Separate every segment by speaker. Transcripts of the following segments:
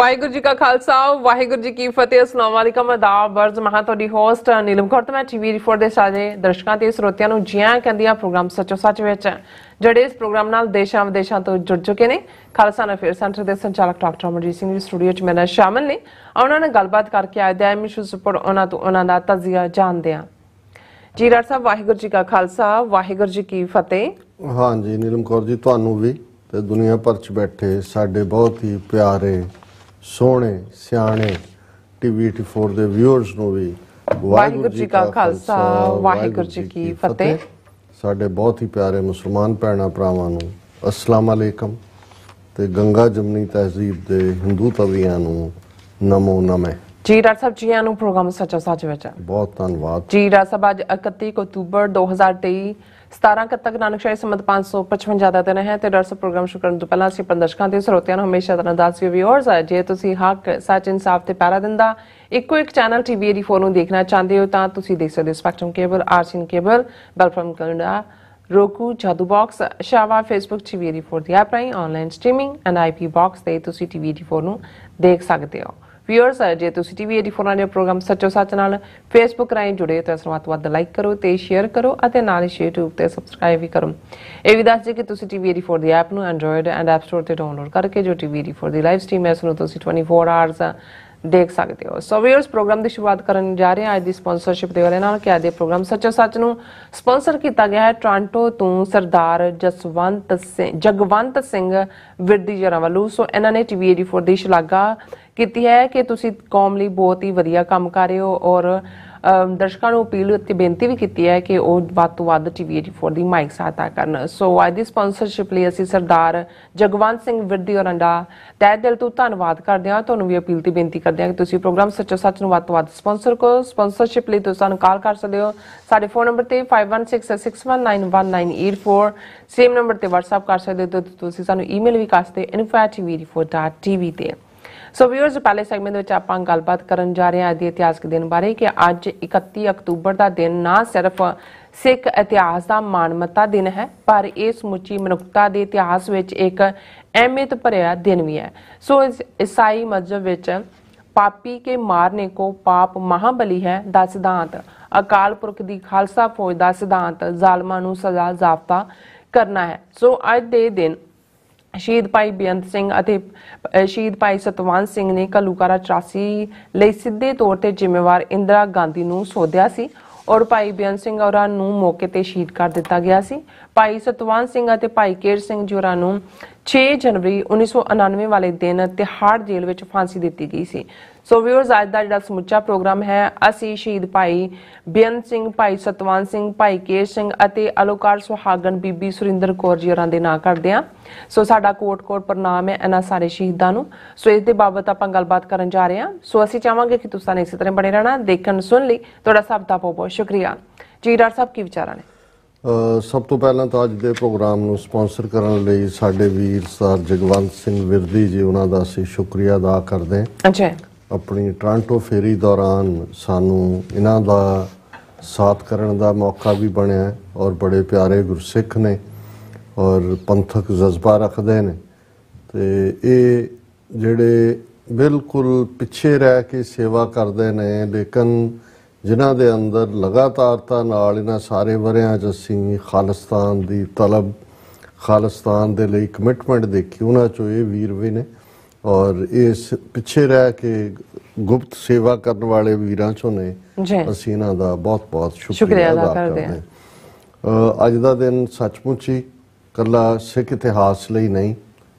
Speaker 1: ਵਾਹਿਗੁਰੂ ਜੀ ਕਾ ਖਾਲਸਾ ਵਾਹਿਗੁਰੂ ਜੀ ਕੀ ਫਤਿਹ ਅਸਲਾਮ ਵਾਲੇਕਮ ਆਦਾਬ ਬਰਜ਼ ਮਹਾ ਤੁਹਾਡੀ ਹੋਸਟ ਨੀਲਮ ਕੌਰ ਤੇ ਮੈਂ ਟੀਵੀ ਰਿਪੋਰਟ ਦੇ ਸਾਜੇ ਦਰਸ਼ਕਾਂ ਤੇ ਸਰੋਤਿਆਂ ਨੂੰ ਜੀਆਂ ਕਹਿੰਦੀਆਂ ਪ੍ਰੋਗਰਾਮ ਸੱਚੋ ਸੱਚ ਵਿੱਚ ਜਿਹੜੇ ਇਸ ਪ੍ਰੋਗਰਾਮ ਨਾਲ ਦੇਸ਼ਾਂ ਵਿਦੇਸ਼ਾਂ ਤੋਂ ਜੁੜ ਚੁੱਕੇ ਨੇ ਖਾਲਸਾ ਅਫੇਅਰ ਸੈਂਟਰ ਦੇ ਸੰਚਾਲਕ ਡਾਕਟਰ ਅਮਰਜੀਤ ਸਿੰਘ ਜੀ ਸਟੂਡੀਓ 'ਚ ਮੇਰੇ ਸ਼ਾਮਲ ਨੇ ਉਹਨਾਂ ਨਾਲ ਗੱਲਬਾਤ ਕਰਕੇ ਆਏ ਦਾ ਮਿਸ਼ੂ ਸੁਪਰ ਉਹਨਾਂ ਤੋਂ ਉਹਨਾਂ ਦਾ ਤਜ਼ੀਆ ਜਾਣਦੇ ਆ ਜੀ ਰਾਤ ਸਾਹਿਬ ਵਾਹਿਗੁਰੂ ਜੀ ਕਾ ਖਾਲਸਾ ਵਾਹਿਗੁਰੂ ਜੀ ਕੀ ਫਤਿਹ
Speaker 2: ਹਾਂਜੀ ਨੀਲਮ ਕੌਰ ਜੀ ਤੁਹਾਨੂੰ ਵੀ ਤੇ ਦੁਨੀਆ ਪਰਚ ਬੈਠੇ ਸਾਡੇ ਬਹੁਤ ਹੀ ਪਿਆਰੇ ਸੋਹਣੇ ਸਿਆਣੇ ਟੀਵੀ 24 ਦੇ ਵਿਊਅਰਸ ਨੂੰ ਵੀ ਵਾਹਿਗੁਰੂ ਜੀ ਕਾ ਖਾਲਸਾ ਵਾਹਿਗੁਰੂ ਜੀ
Speaker 1: ਕੀ ਫਤਿਹ
Speaker 2: ਸਾਡੇ ਬਹੁਤ ਹੀ ਪਿਆਰੇ ਮੁਸਲਮਾਨ ਭੈਣਾ ਭਰਾਵਾਂ ਨੂੰ ਅਸਲਾਮ ਅਲੈਕਮ ਤੇ ਗੰਗਾ ਜਮਨੀ ਤਹਿਜ਼ੀਬ ਦੇ ਹਿੰਦੂ ਤਵੀਆਂ ਨੂੰ ਨਮੋ ਨਮੇ
Speaker 1: ਜੀ ਡਾਕਟਰ ਸਾਹਿਬ ਜੀ ਨੂੰ ਪ੍ਰੋਗਰਾਮ ਸੱਚਾ ਸੱਚ ਵਿੱਚ ਬਹੁਤ ਧੰਨਵਾਦ ਜੀ ਡਾਕਟਰ ਸਾਹਿਬ ਅੱਜ 31 ਅਕਤੂਬਰ 2023 17 ਤੱਕ ਨਾਨਕਸ਼ਾਹੀ ਸਮਤ 555 ਦਾ ਦਿਨ ਹੈ ਤੇ ਦਰਸ ਪ੍ਰੋਗਰਾਮ ਸ਼ੁਰੂ ਕਰਨ ਤੋਂ ਪਹਿਲਾਂ ਅਸੀਂ ਪੰਦਰਸ਼ਕਾਂ ਦੇ ਸਰੋਤਿਆਂ ਨੂੰ ਹਮੇਸ਼ਾ ਤਰਨਦਾਸ ਵਿਊਅਰਸ ਆ ਜੇ ਤੁਸੀਂ ਹੱਕ ਸੱਚ ਇਨਸਾਫ ਤੇ ਪੈਰਾ ਦਿੰਦਾ ਇੱਕੋ ਇੱਕ ਚੈਨਲ ਟੀਵੀ ਫੋਨ ਨੂੰ ਦੇਖਣਾ ਚਾਹੁੰਦੇ ਹੋ ਤਾਂ ਤੁਸੀਂ ਦੇਖ ਸਕਦੇ ਹੋ ਸਪੈਕਟਰਮ ਕੇਬਲ ਆਰਸੀਨ ਕੇਬਲ ਬਲਫਰਮ ਕੈਨੇਡਾ ਰੋਕੂ ਜਾਦੂ ਬਾਕਸ ਸ਼ਾਵਾ ਫੇਸਬੁੱਕ ਟੀਵੀ 84 ਦੀ ਐਪ ਰਾਹੀਂ online streaming and IP box ਤੇ ਤੁਸੀਂ ਟੀਵੀ ਫੋਨ ਨੂੰ ਦੇਖ ਸਕਦੇ ਹੋ ਵਿਅਰਸ ਹੈ ਜੇ ਤੁਸੀਂ ਟੀਵੀ 84 ਦੇ ਪ੍ਰੋਗਰਾਮ ਸੱਚੋ ਸੱਚ ਨਾਲ ਫੇਸਬੁੱਕ ਰਾਹੀਂ ਜੁੜੇ ਤਾਂ ਇਸ ਨੂੰ ਵੱਧ ਲਾਈਕ ਕਰੋ ਤੇ ਸ਼ੇਅਰ ਕਰੋ ਅਤੇ ਨਾਲ ਹੀ YouTube ਤੇ ਸਬਸਕ੍ਰਾਈਬ ਵੀ ਕਰੋ ਇਹ ਵੀ ਦੱਸ ਜੇ ਕਿ ਤੁਸੀਂ ਟੀਵੀ 84 ਦੀ ਐਪ ਨੂੰ ਐਂਡਰੋਇਡ ਐਂਡ ਐਪ ਸਟੋਰ ਤੇ ਡਾਊਨਲੋਡ ਕਰਕੇ ਜੋ ਟੀਵੀ 84 ਦੀ ਲਾਈਵ ਸਟ੍ਰੀਮ ਹੈ ਇਸ ਨੂੰ ਤੁਸੀਂ 24 ਆਵਰਸ ਦੇਖ ਸਕਦੇ ਹੋ ਸੋ ਵੀਅਰਸ ਪ੍ਰੋਗਰਾਮ ਦੀ ਸ਼ੁਰੂਆਤ ਕਰਨ ਜਾ ਰਹੇ ਹਾਂ ਅੱਜ ਦੀ ਸਪਾਂਸਰਸ਼ਿਪ ਦੇ ਵਾਲੇ ਨਾਲ ਕਿ ਅੱਜ ਦੇ ਪ੍ਰੋਗਰਾਮ ਸੱਚੋ ਸੱਚ ਨੂੰ ਸਪਾਂਸਰ ਕੀਤਾ ਗਿਆ ਹੈ ਟ੍ਰਾਂਟੋ ਤੋਂ ਸਰਦਾਰ ਜਸਵੰਤ ਸਿੰਘ ਜਗਵੰਤ ਸਿੰਘ ਵਿਰਦੀ ਜਰਾਂ ਵੱਲੋਂ ਸੋ ਇਹਨਾਂ ਨੇ ਟੀਵੀ 84 ਦੀ ਸ਼ਲਾਗਾ ਕੀਤੀ ਹੈ ਕਿ ਤੁਸੀਂ ਕੌਮ ਲਈ ਬਹੁਤ ਹੀ ਵਧੀਆ ਕੰਮ ਕਰ ਰਹੇ ਹੋ ਔਰ ਦਰਸ਼ਕਾਂ ਨੂੰ ਅਪੀਲ ਤੇ ਬੇਨਤੀ ਵੀ ਕੀਤੀ ਹੈ ਕਿ ਉਹ ਵੱਧ ਤੋਂ ਵੱਧ ਟੀਵੀ 84 ਦੀ ਮਾਈਕ ਸਹਾਇਤਾ ਕਰਨ ਸੋ ਆਈ ਦੀ ਸਪਾਂਸਰਸ਼ਿਪ ਲਈ ਅਸੀਂ ਸਰਦਾਰ ਜਗਵੰਤ ਸਿੰਘ ਵਿਰਦੀ ਔਰੰਡਾ ਦਾ ਤਹਿ ਦਿਲ ਤੋਂ ਧੰਨਵਾਦ ਕਰਦੇ ਹਾਂ ਤੁਹਾਨੂੰ ਵੀ ਅਪੀਲ ਤੇ ਬੇਨਤੀ ਕਰਦੇ ਹਾਂ ਕਿ ਤੁਸੀਂ ਪ੍ਰੋਗਰਾਮ ਸੱਚੋ ਸੱਚ ਨੂੰ ਵੱਧ ਤੋਂ ਵੱਧ ਸਪਾਂਸਰ ਕਰੋ ਸਪਾਂਸਰਸ਼ਿਪ ਲਈ ਤੁਸੀਂ ਸਾਨੂੰ ਕਾਲ ਕਰ ਸਕਦੇ ਹੋ ਸਾਡੇ ਫੋਨ ਨੰਬਰ ਤੇ 5166191984 ਸੇਮ ਨੰਬਰ ਤੇ WhatsApp ਕਰ ਸਕਦੇ ਹੋ ਤੁਸੀਂ ਸਾਨੂੰ ਈਮੇਲ ਵੀ ਕਰ ਸਕਦੇ info@tv4.tv ਤੇ ਸੋ ਵੀਅਰਸ ਪਹਿਲੇ ਸੈਗਮੈਂਟ ਵਿੱਚ ਆਪਾਂ ਗੱਲਬਾਤ ਕਰਨ ਜਾ ਰਹੇ ਹਾਂ ਅੱਜ ਦੇ ਇਤਿਹਾਸਕ ਦਿਨ ਬਾਰੇ ਕਿ ਅੱਜ 31 ਅਕਤੂਬਰ ਦਾ ਦਿਨ ਨਾ ਸਿਰਫ ਸਿੱਖ ਇਤਿਹਾਸ ਦਾ ਮਾਨਮਤਾ ਦਿਨ ਹੈ ਪਰ ਇਹ ਸਮੁੱਚੀ ਮਨੁੱਖਤਾ ਦੇ ਇਤਿਹਾਸ ਵਿੱਚ ਇੱਕ ਅਹਿਮਤ ਭਰਿਆ ਦਿਨ ਵੀ ਹੈ ਸੋ ਇਸਾਈ ਮਜ਼ਹਬ ਵਿੱਚ ਪਾਪੀ ਕੇ ਮਾਰਨੇ ਕੋ ਪਾਪ ਮਹਾਬਲੀ ਹੈ ਦਾ ਸਿਧਾਂਤ ਅਕਾਲ ਪੁਰਖ ਦੀ ਖਾਲਸਾ ਫੌਜ ਦਾ ਸਿਧਾਂਤ ਜ਼ਾਲਮਾਂ ਨੂੰ ਸਜ਼ਾ ਜ਼ਾਫਤਾ ਕਰਨਾ ਹੈ ਸੋ ਅੱਜ ਦੇ ਦਿਨ ਸ਼ਹੀਦ ਭਾਈ ਬੇਅੰਤ ਸਿੰਘ ਅਤੇ ਸ਼ਹੀਦ ਭਾਈ ਸਤਵੰਤ ਸਿੰਘ ਨੇ ਕਲੂਕਾਰਾ 84 ਲਈ ਸਿੱਧੇ ਤੌਰ ਤੇ ਜ਼ਿੰਮੇਵਾਰ ਇੰਦਰਾ ਗਾਂਧੀ ਨੂੰ ਸੋਧਿਆ ਸੀ ਔਰ ਭਾਈ ਬੇਅੰਤ ਸਿੰਘ ਔਰਾਂ ਨੂੰ ਮੌਕੇ ਤੇ ਸ਼ਹੀਦ ਕਰ ਦਿੱਤਾ ਗਿਆ ਸੀ ਭਾਈ ਸਤਵੰਤ ਸਿੰਘ ਅਤੇ ਭਾਈ ਕੇਰ ਸਿੰਘ ਜੋਰਾ ਨੂੰ 6 ਜਨਵਰੀ 1999 ਵਾਲੇ ਦਿਨ ਤਿਹਾੜ ਜੇਲ੍ਹ ਵਿੱਚ ਫਾਂਸੀ ਦਿੱਤੀ ਗਈ ਸੀ ਸੋ ਵਿਊਅਰਸ ਅੱਜ ਦਾ ਜਿਹੜਾ ਸਮੁੱਚਾ ਪ੍ਰੋਗਰਾਮ ਹੈ ਅਸੀਂ ਸ਼ਹੀਦ ਭਾਈ ਬਿਆਨ ਸਿੰਘ ਭਾਈ ਸਤਵੰਤ ਸਿੰਘ ਭਾਈ ਕੇਰ ਸਿੰਘ ਅਤੇ ਅਲੋਕਾਰ ਸੁਹਾਗਣ ਬੀਬੀ ਸੁਰਿੰਦਰ ਕੌਰ ਜੀ ਹੋਰਾਂ ਦੇ ਨਾਂ ਕਰਦੇ ਆ ਸੋ ਸਾਡਾ ਕੋਟ-ਕੋਟ ਪ੍ਰਣਾਮ ਹੈ ਇਹਨਾਂ ਸਾਰੇ ਸ਼ਹੀਦਾਂ ਨੂੰ ਸੋ ਇਸ ਦੇ ਬਾਬਤ ਆਪਾਂ ਗੱਲਬਾਤ ਕਰਨ ਜਾ ਰਹੇ ਹਾਂ ਸੋ ਅਸੀਂ ਚਾਹਾਂਗੇ ਕਿ ਤੁਸੀਂ ਇਸੇ ਤਰ੍ਹਾਂ ਬਣੇ ਰਹਿਣਾ ਦੇਖਣ ਸੁਣ ਲਈ ਤੁਹਾਡਾ ਸਭ ਦਾ ਬਹੁਤ ਬਹੁਤ ਸ਼ੁਕਰੀਆ ਜੀ ਡਾਕਟਰ ਸਾਹਿਬ ਕੀ ਵਿਚਾਰਾਂ ਨੇ
Speaker 2: ਸਭ ਤੋਂ ਪਹਿਲਾਂ ਤਾਂ ਅੱਜ ਦੇ ਪ੍ਰੋਗਰਾਮ ਨੂੰ ਸਪான்ਸਰ ਕਰਨ ਲਈ ਸਾਡੇ ਵੀਰ ਸਰ ਜਗਵੰਤ ਸਿੰਘ ਵਿਰਦੀ ਜੀ ਉਹਨਾਂ ਦਾ ਅਸੀਂ ਸ਼ੁਕਰੀਆ ਅਦਾ ਕਰਦੇ ਹਾਂ ਅੱਛਾ ਆਪਣੀ ਟ੍ਰਾਂਟੋ ਫੇਰੀ ਦੌਰਾਨ ਸਾਨੂੰ ਇਹਨਾਂ ਦਾ ਸਾਥ ਕਰਨ ਦਾ ਮੌਕਾ ਵੀ ਬਣਿਆ ਔਰ ਬੜੇ ਪਿਆਰੇ ਗੁਰਸਿੱਖ ਨੇ ਔਰ ਪੰਥਕ ਜਜ਼ਬਾ ਰੱਖਦੇ ਨੇ ਤੇ ਇਹ ਜਿਹੜੇ ਬਿਲਕੁਲ ਪਿੱਛੇ ਰਹਿ ਕੇ ਸੇਵਾ ਕਰਦੇ ਨੇ ਲੇਕਿਨ ਜਿਨ੍ਹਾਂ ਦੇ ਅੰਦਰ ਲਗਾਤਾਰਤਾ ਨਾਲ ਇਹਨਾਂ ਸਾਰੇ ਵਰਿਆਂ 'ਚ ਅਸੀਂ ਖਾਲਸਤਾਨ ਦੀ ਤਲਬ ਖਾਲਸਤਾਨ ਦੇ ਲਈ ਕਮਿਟਮੈਂਟ ਦੇਖੀ ਉਹਨਾਂ 'ਚੋਂ ਇਹ ਵੀਰ ਵੀ ਨੇ ਔਰ ਇਸ ਪਿੱਛੇ ਰਹਿ ਕੇ ਗੁਪਤ ਸੇਵਾ ਕਰਨ ਵਾਲੇ ਵੀਰਾਂ 'ਚੋਂ ਨੇ ਅਸੀਂ ਇਹਨਾਂ ਦਾ ਬਹੁਤ-ਬਹੁਤ ਸ਼ੁਕਰੀਆ ਅਦਾ ਕਰਦੇ ਹਾਂ ਅੱਜ ਦਾ ਦਿਨ ਸੱਚਮੁੱਚ ਹੀ ਕੱਲਾ ਸਿੱਖ ਇਤਿਹਾਸ ਲਈ ਨਹੀਂ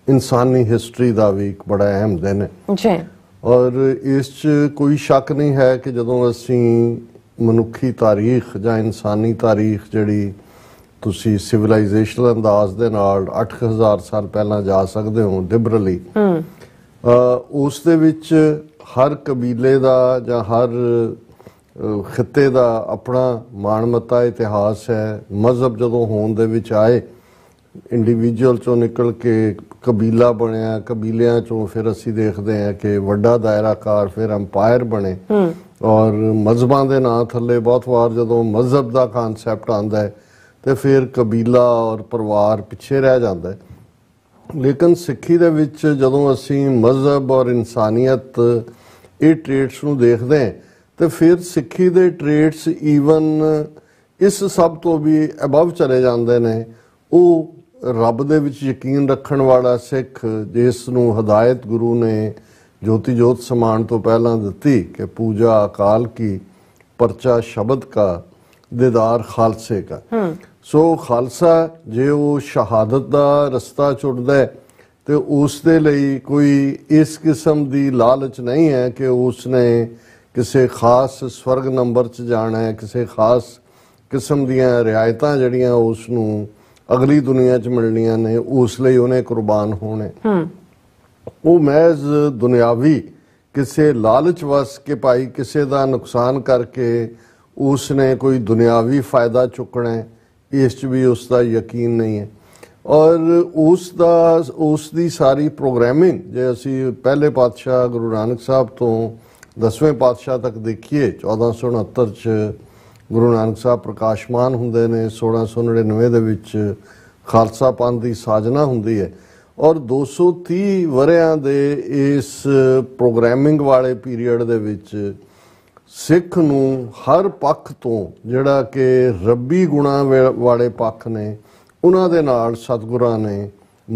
Speaker 2: ਇਨਸਾਨੀ ਹਿਸਟਰੀ ਦਾ ਵੀ ਇੱਕ ਬੜਾ ਅਹਿਮ ਦਿਨ ਹੈ ਜੀ ਔਰ ਇਸ 'ਚ ਕੋਈ ਸ਼ੱਕ ਨਹੀਂ ਹੈ ਕਿ ਜਦੋਂ ਅਸੀਂ ਮਨੁੱਖੀ ਤਾਰੀਖ ਜਾਂ ਇਨਸਾਨੀ ਤਾਰੀਖ ਜਿਹੜੀ ਤੁਸੀਂ ਸਿਵਲਾਈਜੇਸ਼ਨਲ ਅੰਦਾਜ਼ ਦੇ ਨਾਲ 8000 ਸਾਲ ਪਹਿਲਾਂ ਜਾ ਸਕਦੇ ਹੋ ਡਿਬਰਲੀ ਹਮ ਉਸ ਦੇ ਵਿੱਚ ਹਰ ਕਬੀਲੇ ਦਾ ਜਾਂ ਹਰ ਖਿੱਤੇ ਦਾ ਆਪਣਾ ਮਾਨਮਤਾ ਇਤਿਹਾਸ ਹੈ ਮਜ਼ਹਬ ਜਦੋਂ ਹੋਣ ਦੇ ਵਿੱਚ ਆਏ ਇੰਡੀਵਿਜੂਅਲ ਚੋਂ ਨਿਕਲ ਕੇ ਕਬੀਲਾ ਬਣਿਆ ਕਬੀਲਿਆਂ ਚੋਂ ਫਿਰ ਅਸੀਂ ਦੇਖਦੇ ਹਾਂ ਕਿ ਵੱਡਾ ਦਾਇਰਾਕਾਰ ਫਿਰ ਅੰਪਾਇਰ ਬਣੇ ਔਰ ਮਜ਼ਬਾਂ ਦੇ ਨਾਂ ਥੱਲੇ ਬਹੁਤ ਵਾਰ ਜਦੋਂ ਮਜ਼ਹਬ ਦਾ ਕਨਸੈਪਟ ਆਂਦਾ ਹੈ ਤੇ ਫਿਰ ਕਬੀਲਾ ਔਰ ਪਰਿਵਾਰ ਪਿੱਛੇ ਰਹਿ ਜਾਂਦਾ ਹੈ ਲੇਕਿਨ ਸਿੱਖੀ ਦੇ ਵਿੱਚ ਜਦੋਂ ਅਸੀਂ ਮਜ਼ਹਬ ਔਰ ਇਨਸਾਨੀਅਤ ਇਹ ਟ੍ਰੇਟਸ ਨੂੰ ਦੇਖਦੇ ਹਾਂ ਤੇ ਫਿਰ ਸਿੱਖੀ ਦੇ ਟ੍ਰੇਟਸ ਈਵਨ ਇਸ ਸਭ ਤੋਂ ਵੀ ਅਬਵ ਚਲੇ ਜਾਂਦੇ ਨੇ ਉਹ ਰੱਬ ਦੇ ਵਿੱਚ ਯਕੀਨ ਰੱਖਣ ਵਾਲਾ ਸਿੱਖ ਜਿਸ ਨੂੰ ਹਦਾਇਤ ਗੁਰੂ ਨੇ ਜੋਤੀ ਜੋਤ ਸਮਾਨ ਤੋਂ ਪਹਿਲਾਂ ਦਿੱਤੀ ਕਿ ਪੂਜਾ ਅਕਾਲ ਕੀ ਪਰਚਾ ਸ਼ਬਦ ਕਾ ਦੀਦਾਰ ਖਾਲਸੇ ਕਾ ਸੋ ਖਾਲਸਾ ਜੇ ਉਹ ਸ਼ਹਾਦਤ ਦਾ ਰਸਤਾ ਚੁੜਦਾ ਹੈ ਤੇ ਉਸ ਦੇ ਲਈ ਕੋਈ ਇਸ ਕਿਸਮ ਦੀ ਲਾਲਚ ਨਹੀਂ ਹੈ ਕਿ ਉਸ ਨੇ ਕਿਸੇ ਖਾਸ ਸਵਰਗ ਨੰਬਰ 'ਚ ਜਾਣਾ ਹੈ ਕਿਸੇ ਖਾਸ ਕਿਸਮ ਦੀਆਂ ਰਿਆਇਤਾਂ ਜਿਹੜੀਆਂ ਉਸ ਨੂੰ ਅਗਲੀ ਦੁਨੀਆ 'ਚ ਮਿਲਣੀਆਂ ਨੇ ਉਸ ਲਈ ਉਹਨੇ ਕੁਰਬਾਨ ਹੋਣੇ ਹੂੰ ਉਹ ਮੈਜ਼ ਦੁਨਿਆਵੀ ਕਿਸੇ ਲਾਲਚ ਵਸ ਕੇ ਭਾਈ ਕਿਸੇ ਦਾ ਨੁਕਸਾਨ ਕਰਕੇ ਉਸ ਨੇ ਕੋਈ ਦੁਨਿਆਵੀ ਫਾਇਦਾ ਚੁੱਕਣਾ ਇਸ 'ਚ ਵੀ ਉਸ ਦਾ ਯਕੀਨ ਨਹੀਂ ਹੈ ਔਰ ਉਸ ਦਾ ਉਸ ਦੀ ਸਾਰੀ ਪ੍ਰੋਗਰਾਮਿੰਗ ਜੇ ਅਸੀਂ ਪਹਿਲੇ ਪਾਤਸ਼ਾਹ ਗੁਰੂ ਨਾਨਕ ਸਾਹਿਬ ਤੋਂ 10ਵੇਂ ਪਾਤਸ਼ਾਹ ਤੱਕ ਦੇਖੀਏ 1469 'ਚ ਗੁਰੂ ਨਾਨਕ ਸਾਹਿਬ ਪ੍ਰਕਾਸ਼ਮਾਨ ਹੁੰਦੇ ਨੇ 1699 ਦੇ ਵਿੱਚ ਖਾਲਸਾ ਪੰਥ ਦੀ ਸਾਜਨਾ ਹੁੰਦੀ ਹੈ ਔਰ 230 ਵਰਿਆਂ ਦੇ ਇਸ ਪ੍ਰੋਗਰਾਮਿੰਗ ਵਾਲੇ ਪੀਰੀਅਡ ਦੇ ਵਿੱਚ ਸਿੱਖ ਨੂੰ ਹਰ ਪੱਖ ਤੋਂ ਜਿਹੜਾ ਕਿ ਰੱਬੀ ਗੁਣਾ ਵਾਲੇ ਪੱਖ ਨੇ ਉਹਨਾਂ ਦੇ ਨਾਲ ਸਤਿਗੁਰਾਂ ਨੇ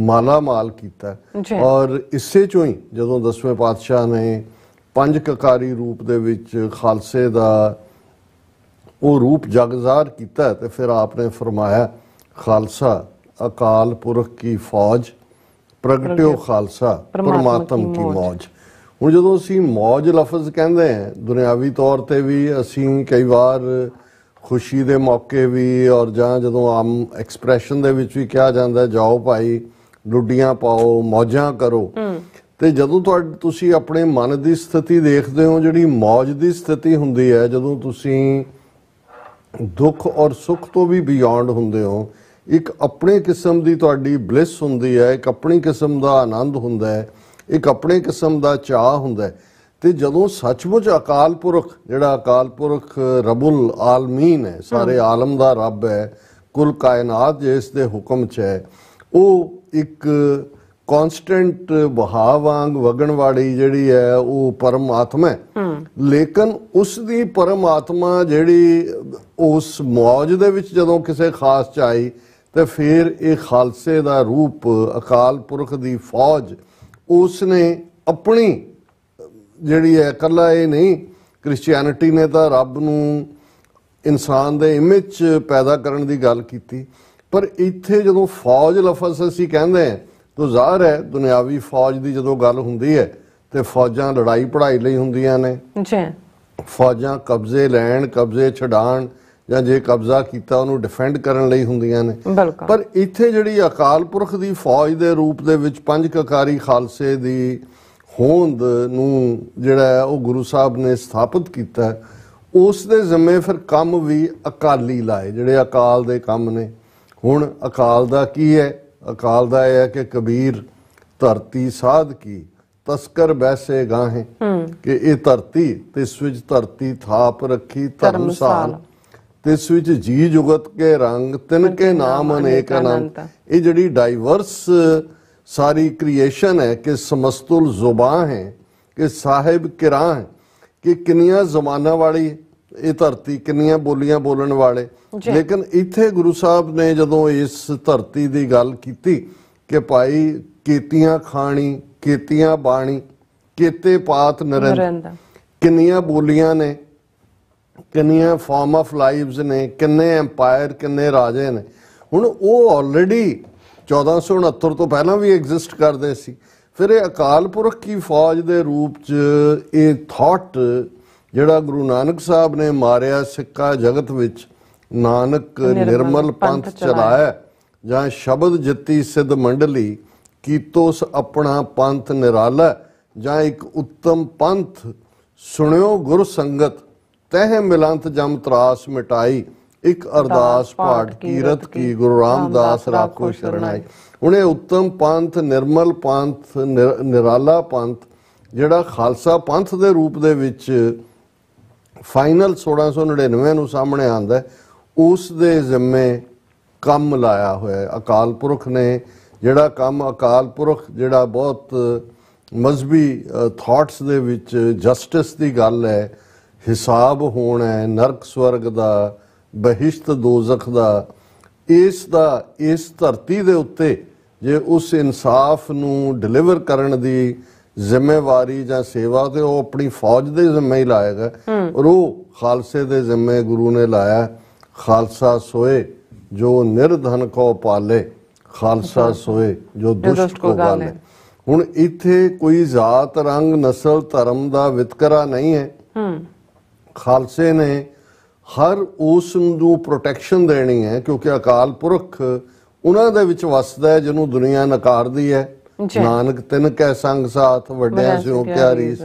Speaker 2: ਮਾਲਾ ਮਾਲ ਕੀਤਾ ਔਰ ਇਸੇ ਚੋਂ ਹੀ ਜਦੋਂ ਦਸਵੇਂ ਪਾਤਸ਼ਾਹ ਨੇ ਪੰਜ ਕਕਾਰੀ ਰੂਪ ਦੇ ਵਿੱਚ ਖਾਲਸੇ ਦਾ ਉਹ ਰੂਪ ਜਗਜ਼ਾਰ ਕੀਤਾ ਤੇ ਫਿਰ ਆਪਨੇ ਫਰਮਾਇਆ ਖਾਲਸਾ ਅਕਾਲ ਪੁਰਖ ਕੀ ਫੌਜ ਪ੍ਰਗਟਿਓ ਖਾਲਸਾ ਪਰਮਾਤਮ ਕੀ ਮੌਜ ਹੁਣ ਜਦੋਂ ਅਸੀਂ ਮੌਜ ਲਫ਼ਜ਼ ਕਹਿੰਦੇ ਆਂ ਦੁਨਿਆਵੀ ਤੌਰ ਤੇ ਵੀ ਅਸੀਂ ਕਈ ਵਾਰ ਖੁਸ਼ੀ ਦੇ ਮੌਕੇ ਵੀ ਔਰ ਜਾਂ ਜਦੋਂ ਆਮ ਐਕਸਪ੍ਰੈਸ਼ਨ ਦੇ ਵਿੱਚ ਵੀ ਕਿਹਾ ਜਾਂਦਾ ਜਾਓ ਭਾਈ ਲੁੱਡੀਆਂ ਪਾਓ ਮੌਜਾਂ ਕਰੋ ਤੇ ਜਦੋਂ ਤੁਹਾਡੇ ਤੁਸੀਂ ਆਪਣੇ ਮਨ ਦੀ ਸਥਿਤੀ ਦੇਖਦੇ ਹੋ ਜਿਹੜੀ ਮੌਜ ਦੀ ਸਥਿਤੀ ਹੁੰਦੀ ਹੈ ਜਦੋਂ ਤੁਸੀਂ ਦੁੱਖ ਔਰ ਸੁੱਖ ਤੋਂ ਵੀ ਬਿਯੋਂਡ ਹੁੰਦੇ ਹੋ ਇੱਕ ਆਪਣੇ ਕਿਸਮ ਦੀ ਤੁਹਾਡੀ ਬਲਿਸ ਹੁੰਦੀ ਹੈ ਇੱਕ ਆਪਣੀ ਕਿਸਮ ਦਾ ਆਨੰਦ ਹੁੰਦਾ ਹੈ ਇੱਕ ਆਪਣੇ ਕਿਸਮ ਦਾ ਚਾਹ ਹੁੰਦਾ ਹੈ ਤੇ ਜਦੋਂ ਸੱਚਮੁੱਚ ਅਕਾਲ ਪੁਰਖ ਜਿਹੜਾ ਅਕਾਲ ਪੁਰਖ ਰਬੁਲ ਆਲਮੀਨ ਹੈ ਸਾਰੇ ਆਲਮ ਦਾ ਰੱਬ ਹੈ ਕੁਲ ਕਾਇਨਾਤ ਜਿਸ ਦੇ ਹੁਕਮ 'ਚ ਹੈ ਉਹ ਇੱਕ ਕਨਸਟੈਂਟ ਵਹਾਅ ਵਗਣ ਵਾਲੀ ਜਿਹੜੀ ਹੈ ਉਹ ਪਰਮਾਤਮਾ ਹੈ ਲੇਕਿਨ ਉਸ ਦੀ ਪਰਮਾਤਮਾ ਜਿਹੜੀ ਉਸ ਮੌਜ ਦੇ ਵਿੱਚ ਜਦੋਂ ਕਿਸੇ ਖਾਸ ਚ ਆਈ ਤੇ ਫਿਰ ਇਹ ਖਾਲਸੇ ਦਾ ਰੂਪ ਅਕਾਲ ਪੁਰਖ ਦੀ ਫੌਜ ਉਸ ਨੇ ਆਪਣੀ ਜਿਹੜੀ ਹੈ ਇਕੱਲਾ ਇਹ ਨਹੀਂ ਕ੍ਰਿਸਚੀਅਨਿਟੀ ਨੇ ਤਾਂ ਰੱਬ ਨੂੰ ਇਨਸਾਨ ਦੇ ਇਮੇਜ ਪੈਦਾ ਕਰਨ ਦੀ ਗੱਲ ਕੀਤੀ ਪਰ ਇੱਥੇ ਜਦੋਂ ਫੌਜ ਲਫ਼ਜ਼ ਅਸੀਂ ਕਹਿੰਦੇ ਆਂ ਤੋਂ ਜ਼ਾਹਰ ਹੈ ਦੁਨਿਆਵੀ ਫੌਜ ਦੀ ਜਦੋਂ ਗੱਲ ਹੁੰਦੀ ਹੈ ਤੇ ਫੌਜਾਂ ਲੜਾਈ ਪੜਾਈ ਲਈ ਹੁੰਦੀਆਂ ਨੇ ਜੀ ਫੌਜਾਂ ਕਬਜ਼ੇ ਲੈਣ ਕਬਜ਼ੇ ਛਡਾਣ ਜਾਂ ਜੇ ਕਬਜ਼ਾ ਕੀਤਾ ਉਹਨੂੰ ਡਿਫੈਂਡ ਕਰਨ ਲਈ ਹੁੰਦੀਆਂ ਨੇ ਪਰ ਇੱਥੇ ਜਿਹੜੀ ਅਕਾਲ ਪੁਰਖ ਦੀ ਫੌਜ ਦੇ ਰੂਪ ਦੇ ਵਿੱਚ ਪੰਜ ਕਕਾਰੀ ਖਾਲਸੇ ਦੀ ਹੋਂਦ ਨੂੰ ਜਿਹੜਾ ਉਹ ਗੁਰੂ ਸਾਹਿਬ ਨੇ ਸਥਾਪਿਤ ਕੀਤਾ ਉਸ ਦੇ ਜ਼ਿੰਮੇ ਫਿਰ ਕੰਮ ਵੀ ਅਕਾਲੀ ਲਾਏ ਜਿਹੜੇ ਅਕਾਲ ਦੇ ਕੰਮ ਨੇ ਹੁਣ ਅਕਾਲ ਦਾ ਕੀ ਹੈ ਅਕਾਲ ਦਾ ਇਹ ਹੈ ਕਿ ਕਬੀਰ ਧਰਤੀ ਸਾਧ ਕੀ ਤਸਕਰ ਬੈਸੇ ਗਾਹੇ ਕਿ ਇਹ ਧਰਤੀ ਤੇ ਸਵਿਜ ਧਰਤੀ ਥਾਪ ਰੱਖੀ ਧਰਮਸਾਲ ਤੇ ਸਵਿਜ ਜੀ ਜੁਗਤ ਕੇ ਰੰਗ ਤਿਨ ਕੇ ਨਾਮ ਅਨੇਕ ਅਨੰਤ ਇਹ ਜਿਹੜੀ ਡਾਈਵਰਸ ਸਾਰੀ ਕ੍ਰੀਏਸ਼ਨ ਹੈ ਕਿ ਸਮਸਤੁਲ ਜ਼ੁਬਾਂ ਹੈ ਕਿ ਸਾਹਿਬ ਕਿਰਾਂ ਹੈ ਕਿ ਕਿੰਨੀਆਂ ਜ਼ਮਾਨਾ ਵਾਲੀ ਇਹ ਧਰਤੀ ਕਿੰਨੀਆਂ ਬੋਲੀਆਂ ਬੋਲਣ ਵਾਲੇ ਲੇਕਿਨ ਇੱਥੇ ਗੁਰੂ ਸਾਹਿਬ ਨੇ ਜਦੋਂ ਇਸ ਧਰਤੀ ਦੀ ਗੱਲ ਕੀਤੀ ਕਿ ਭਾਈ ਕੀਤੀਆਂ ਖਾਣੀ ਕੀਤੀਆਂ ਬਾਣੀ ਕੀਤੇ ਪਾਤ ਨਰਿੰਦ ਕਿੰਨੀਆਂ ਬੋਲੀਆਂ ਨੇ ਕਿੰਨੀਆਂ ਫਾਰਮ ਆਫ ਲਾਈਵਸ ਨੇ ਕਿੰਨੇ ਐਮਪਾਇਰ ਕਿੰਨੇ ਰਾਜੇ ਨੇ ਹੁਣ ਉਹ ਆਲਰੇਡੀ 1469 ਤੋਂ ਪਹਿਲਾਂ ਵੀ ਐਗਜ਼ਿਸਟ ਕਰਦੇ ਸੀ ਫਿਰ ਇਹ ਅਕਾਲ ਪੁਰਖ ਕੀ ਫੌਜ ਦੇ ਰੂਪ 'ਚ ਇਹ ਥਾਟ ਜਿਹੜਾ ਗੁਰੂ ਨਾਨਕ ਸਾਹਿਬ ਨੇ ਮਾਰਿਆ ਸਿੱਕਾ ਜਗਤ ਵਿੱਚ ਨਾਨਕ ਨਿਰਮਲ ਪੰਥ ਚਲਾਇਆ ਜਾਂ ਸ਼ਬਦ ਜਿੱਤੀ ਸਿੱਧ ਮੰਡਲੀ ਕੀਤੋਸ ਆਪਣਾ ਪੰਥ ਨਿਰਾਲਾ ਜਾਂ ਇੱਕ ਉੱਤਮ ਪੰਥ ਸੁਣਿਓ ਗੁਰ ਸੰਗਤ ਤਹਿ ਮਿਲੰਤ ਜਮ ਤਰਾਸ ਮਿਟਾਈ ਇੱਕ ਅਰਦਾਸ ਪਾਠ ਕੀਰਤ ਕੀ ਗੁਰੂ ਰਾਮਦਾਸ ਰਾਖੋ ਸ਼ਰਣਾਈ ਉਹਨੇ ਉੱਤਮ ਪੰਥ ਨਿਰਮਲ ਪੰਥ ਨਿਰਾਲਾ ਪੰਥ ਜਿਹੜਾ ਖਾਲਸਾ ਪੰਥ ਦੇ ਰੂਪ ਦੇ ਵਿੱਚ ਫਾਈਨਲ 1699 ਨੂੰ ਸਾਹਮਣੇ ਆਂਦਾ ਉਸ ਦੇ ਜ਼ਿੰਮੇ ਕੰਮ ਲਾਇਆ ਹੋਇਆ ਅਕਾਲ ਪੁਰਖ ਨੇ ਜਿਹੜਾ ਕੰਮ ਅਕਾਲ ਪੁਰਖ ਜਿਹੜਾ ਬਹੁਤ ਮਜ਼ਬੀ ਥਾਟਸ ਦੇ ਵਿੱਚ ਜਸਟਿਸ ਦੀ ਗੱਲ ਹੈ ਹਿਸਾਬ ਹੋਣਾ ਹੈ ਨਰਕ ਸਵਰਗ ਦਾ ਬਹਿਸ਼ਤ ਦੋਜ਼ਖ ਦਾ ਇਸ ਦਾ ਇਸ ਧਰਤੀ ਦੇ ਉੱਤੇ ਜੇ ਉਸ ਇਨਸਾਫ ਨੂੰ ਡਿਲੀਵਰ ਕਰਨ ਦੀ ਜ਼ਿੰਮੇਵਾਰੀ ਜਾਂ ਸੇਵਾ ਤੇ ਉਹ ਆਪਣੀ ਫੌਜ ਦੇ ਜ਼ਿੰਮੇ ਹੀ ਲਾਏਗਾ ਔਰ ਉਹ ਖਾਲਸੇ ਦੇ ਜ਼ਿੰਮੇ ਗੁਰੂ ਨੇ ਲਾਇਆ ਖਾਲਸਾ ਸੋਏ ਜੋ ਨਿਰਧਨ ਕੋ ਪਾਲੇ ਖਾਲਸਾ ਸੋਏ ਜੋ ਦੁਸ਼ਟ ਕੋ ਗਾਲੇ ਹੁਣ ਇੱਥੇ ਕੋਈ ਜ਼ਾਤ ਰੰਗ ਨਸਲ ਧਰਮ ਦਾ ਵਿਤਕਰਾ ਨਹੀਂ ਹੈ ਖਾਲਸੇ ਨੇ ਹਰ ਉਸ ਨੂੰ ਪ੍ਰੋਟੈਕਸ਼ਨ ਦੇਣੀ ਹੈ ਕਿਉਂਕਿ ਅਕਾਲ ਪੁਰਖ ਉਹਨਾਂ ਦੇ ਵਿੱਚ ਵਸਦਾ ਹੈ ਜਿਹਨੂੰ ਦੁਨੀਆ ਨਕਾਰਦੀ ਹੈ ਨਾਨਕ ਤਿੰਨ ਕੈ ਸੰਗ ਸਾਥ ਵੱਡਿਆ ਸਿਉ ਪਿਆਰੀ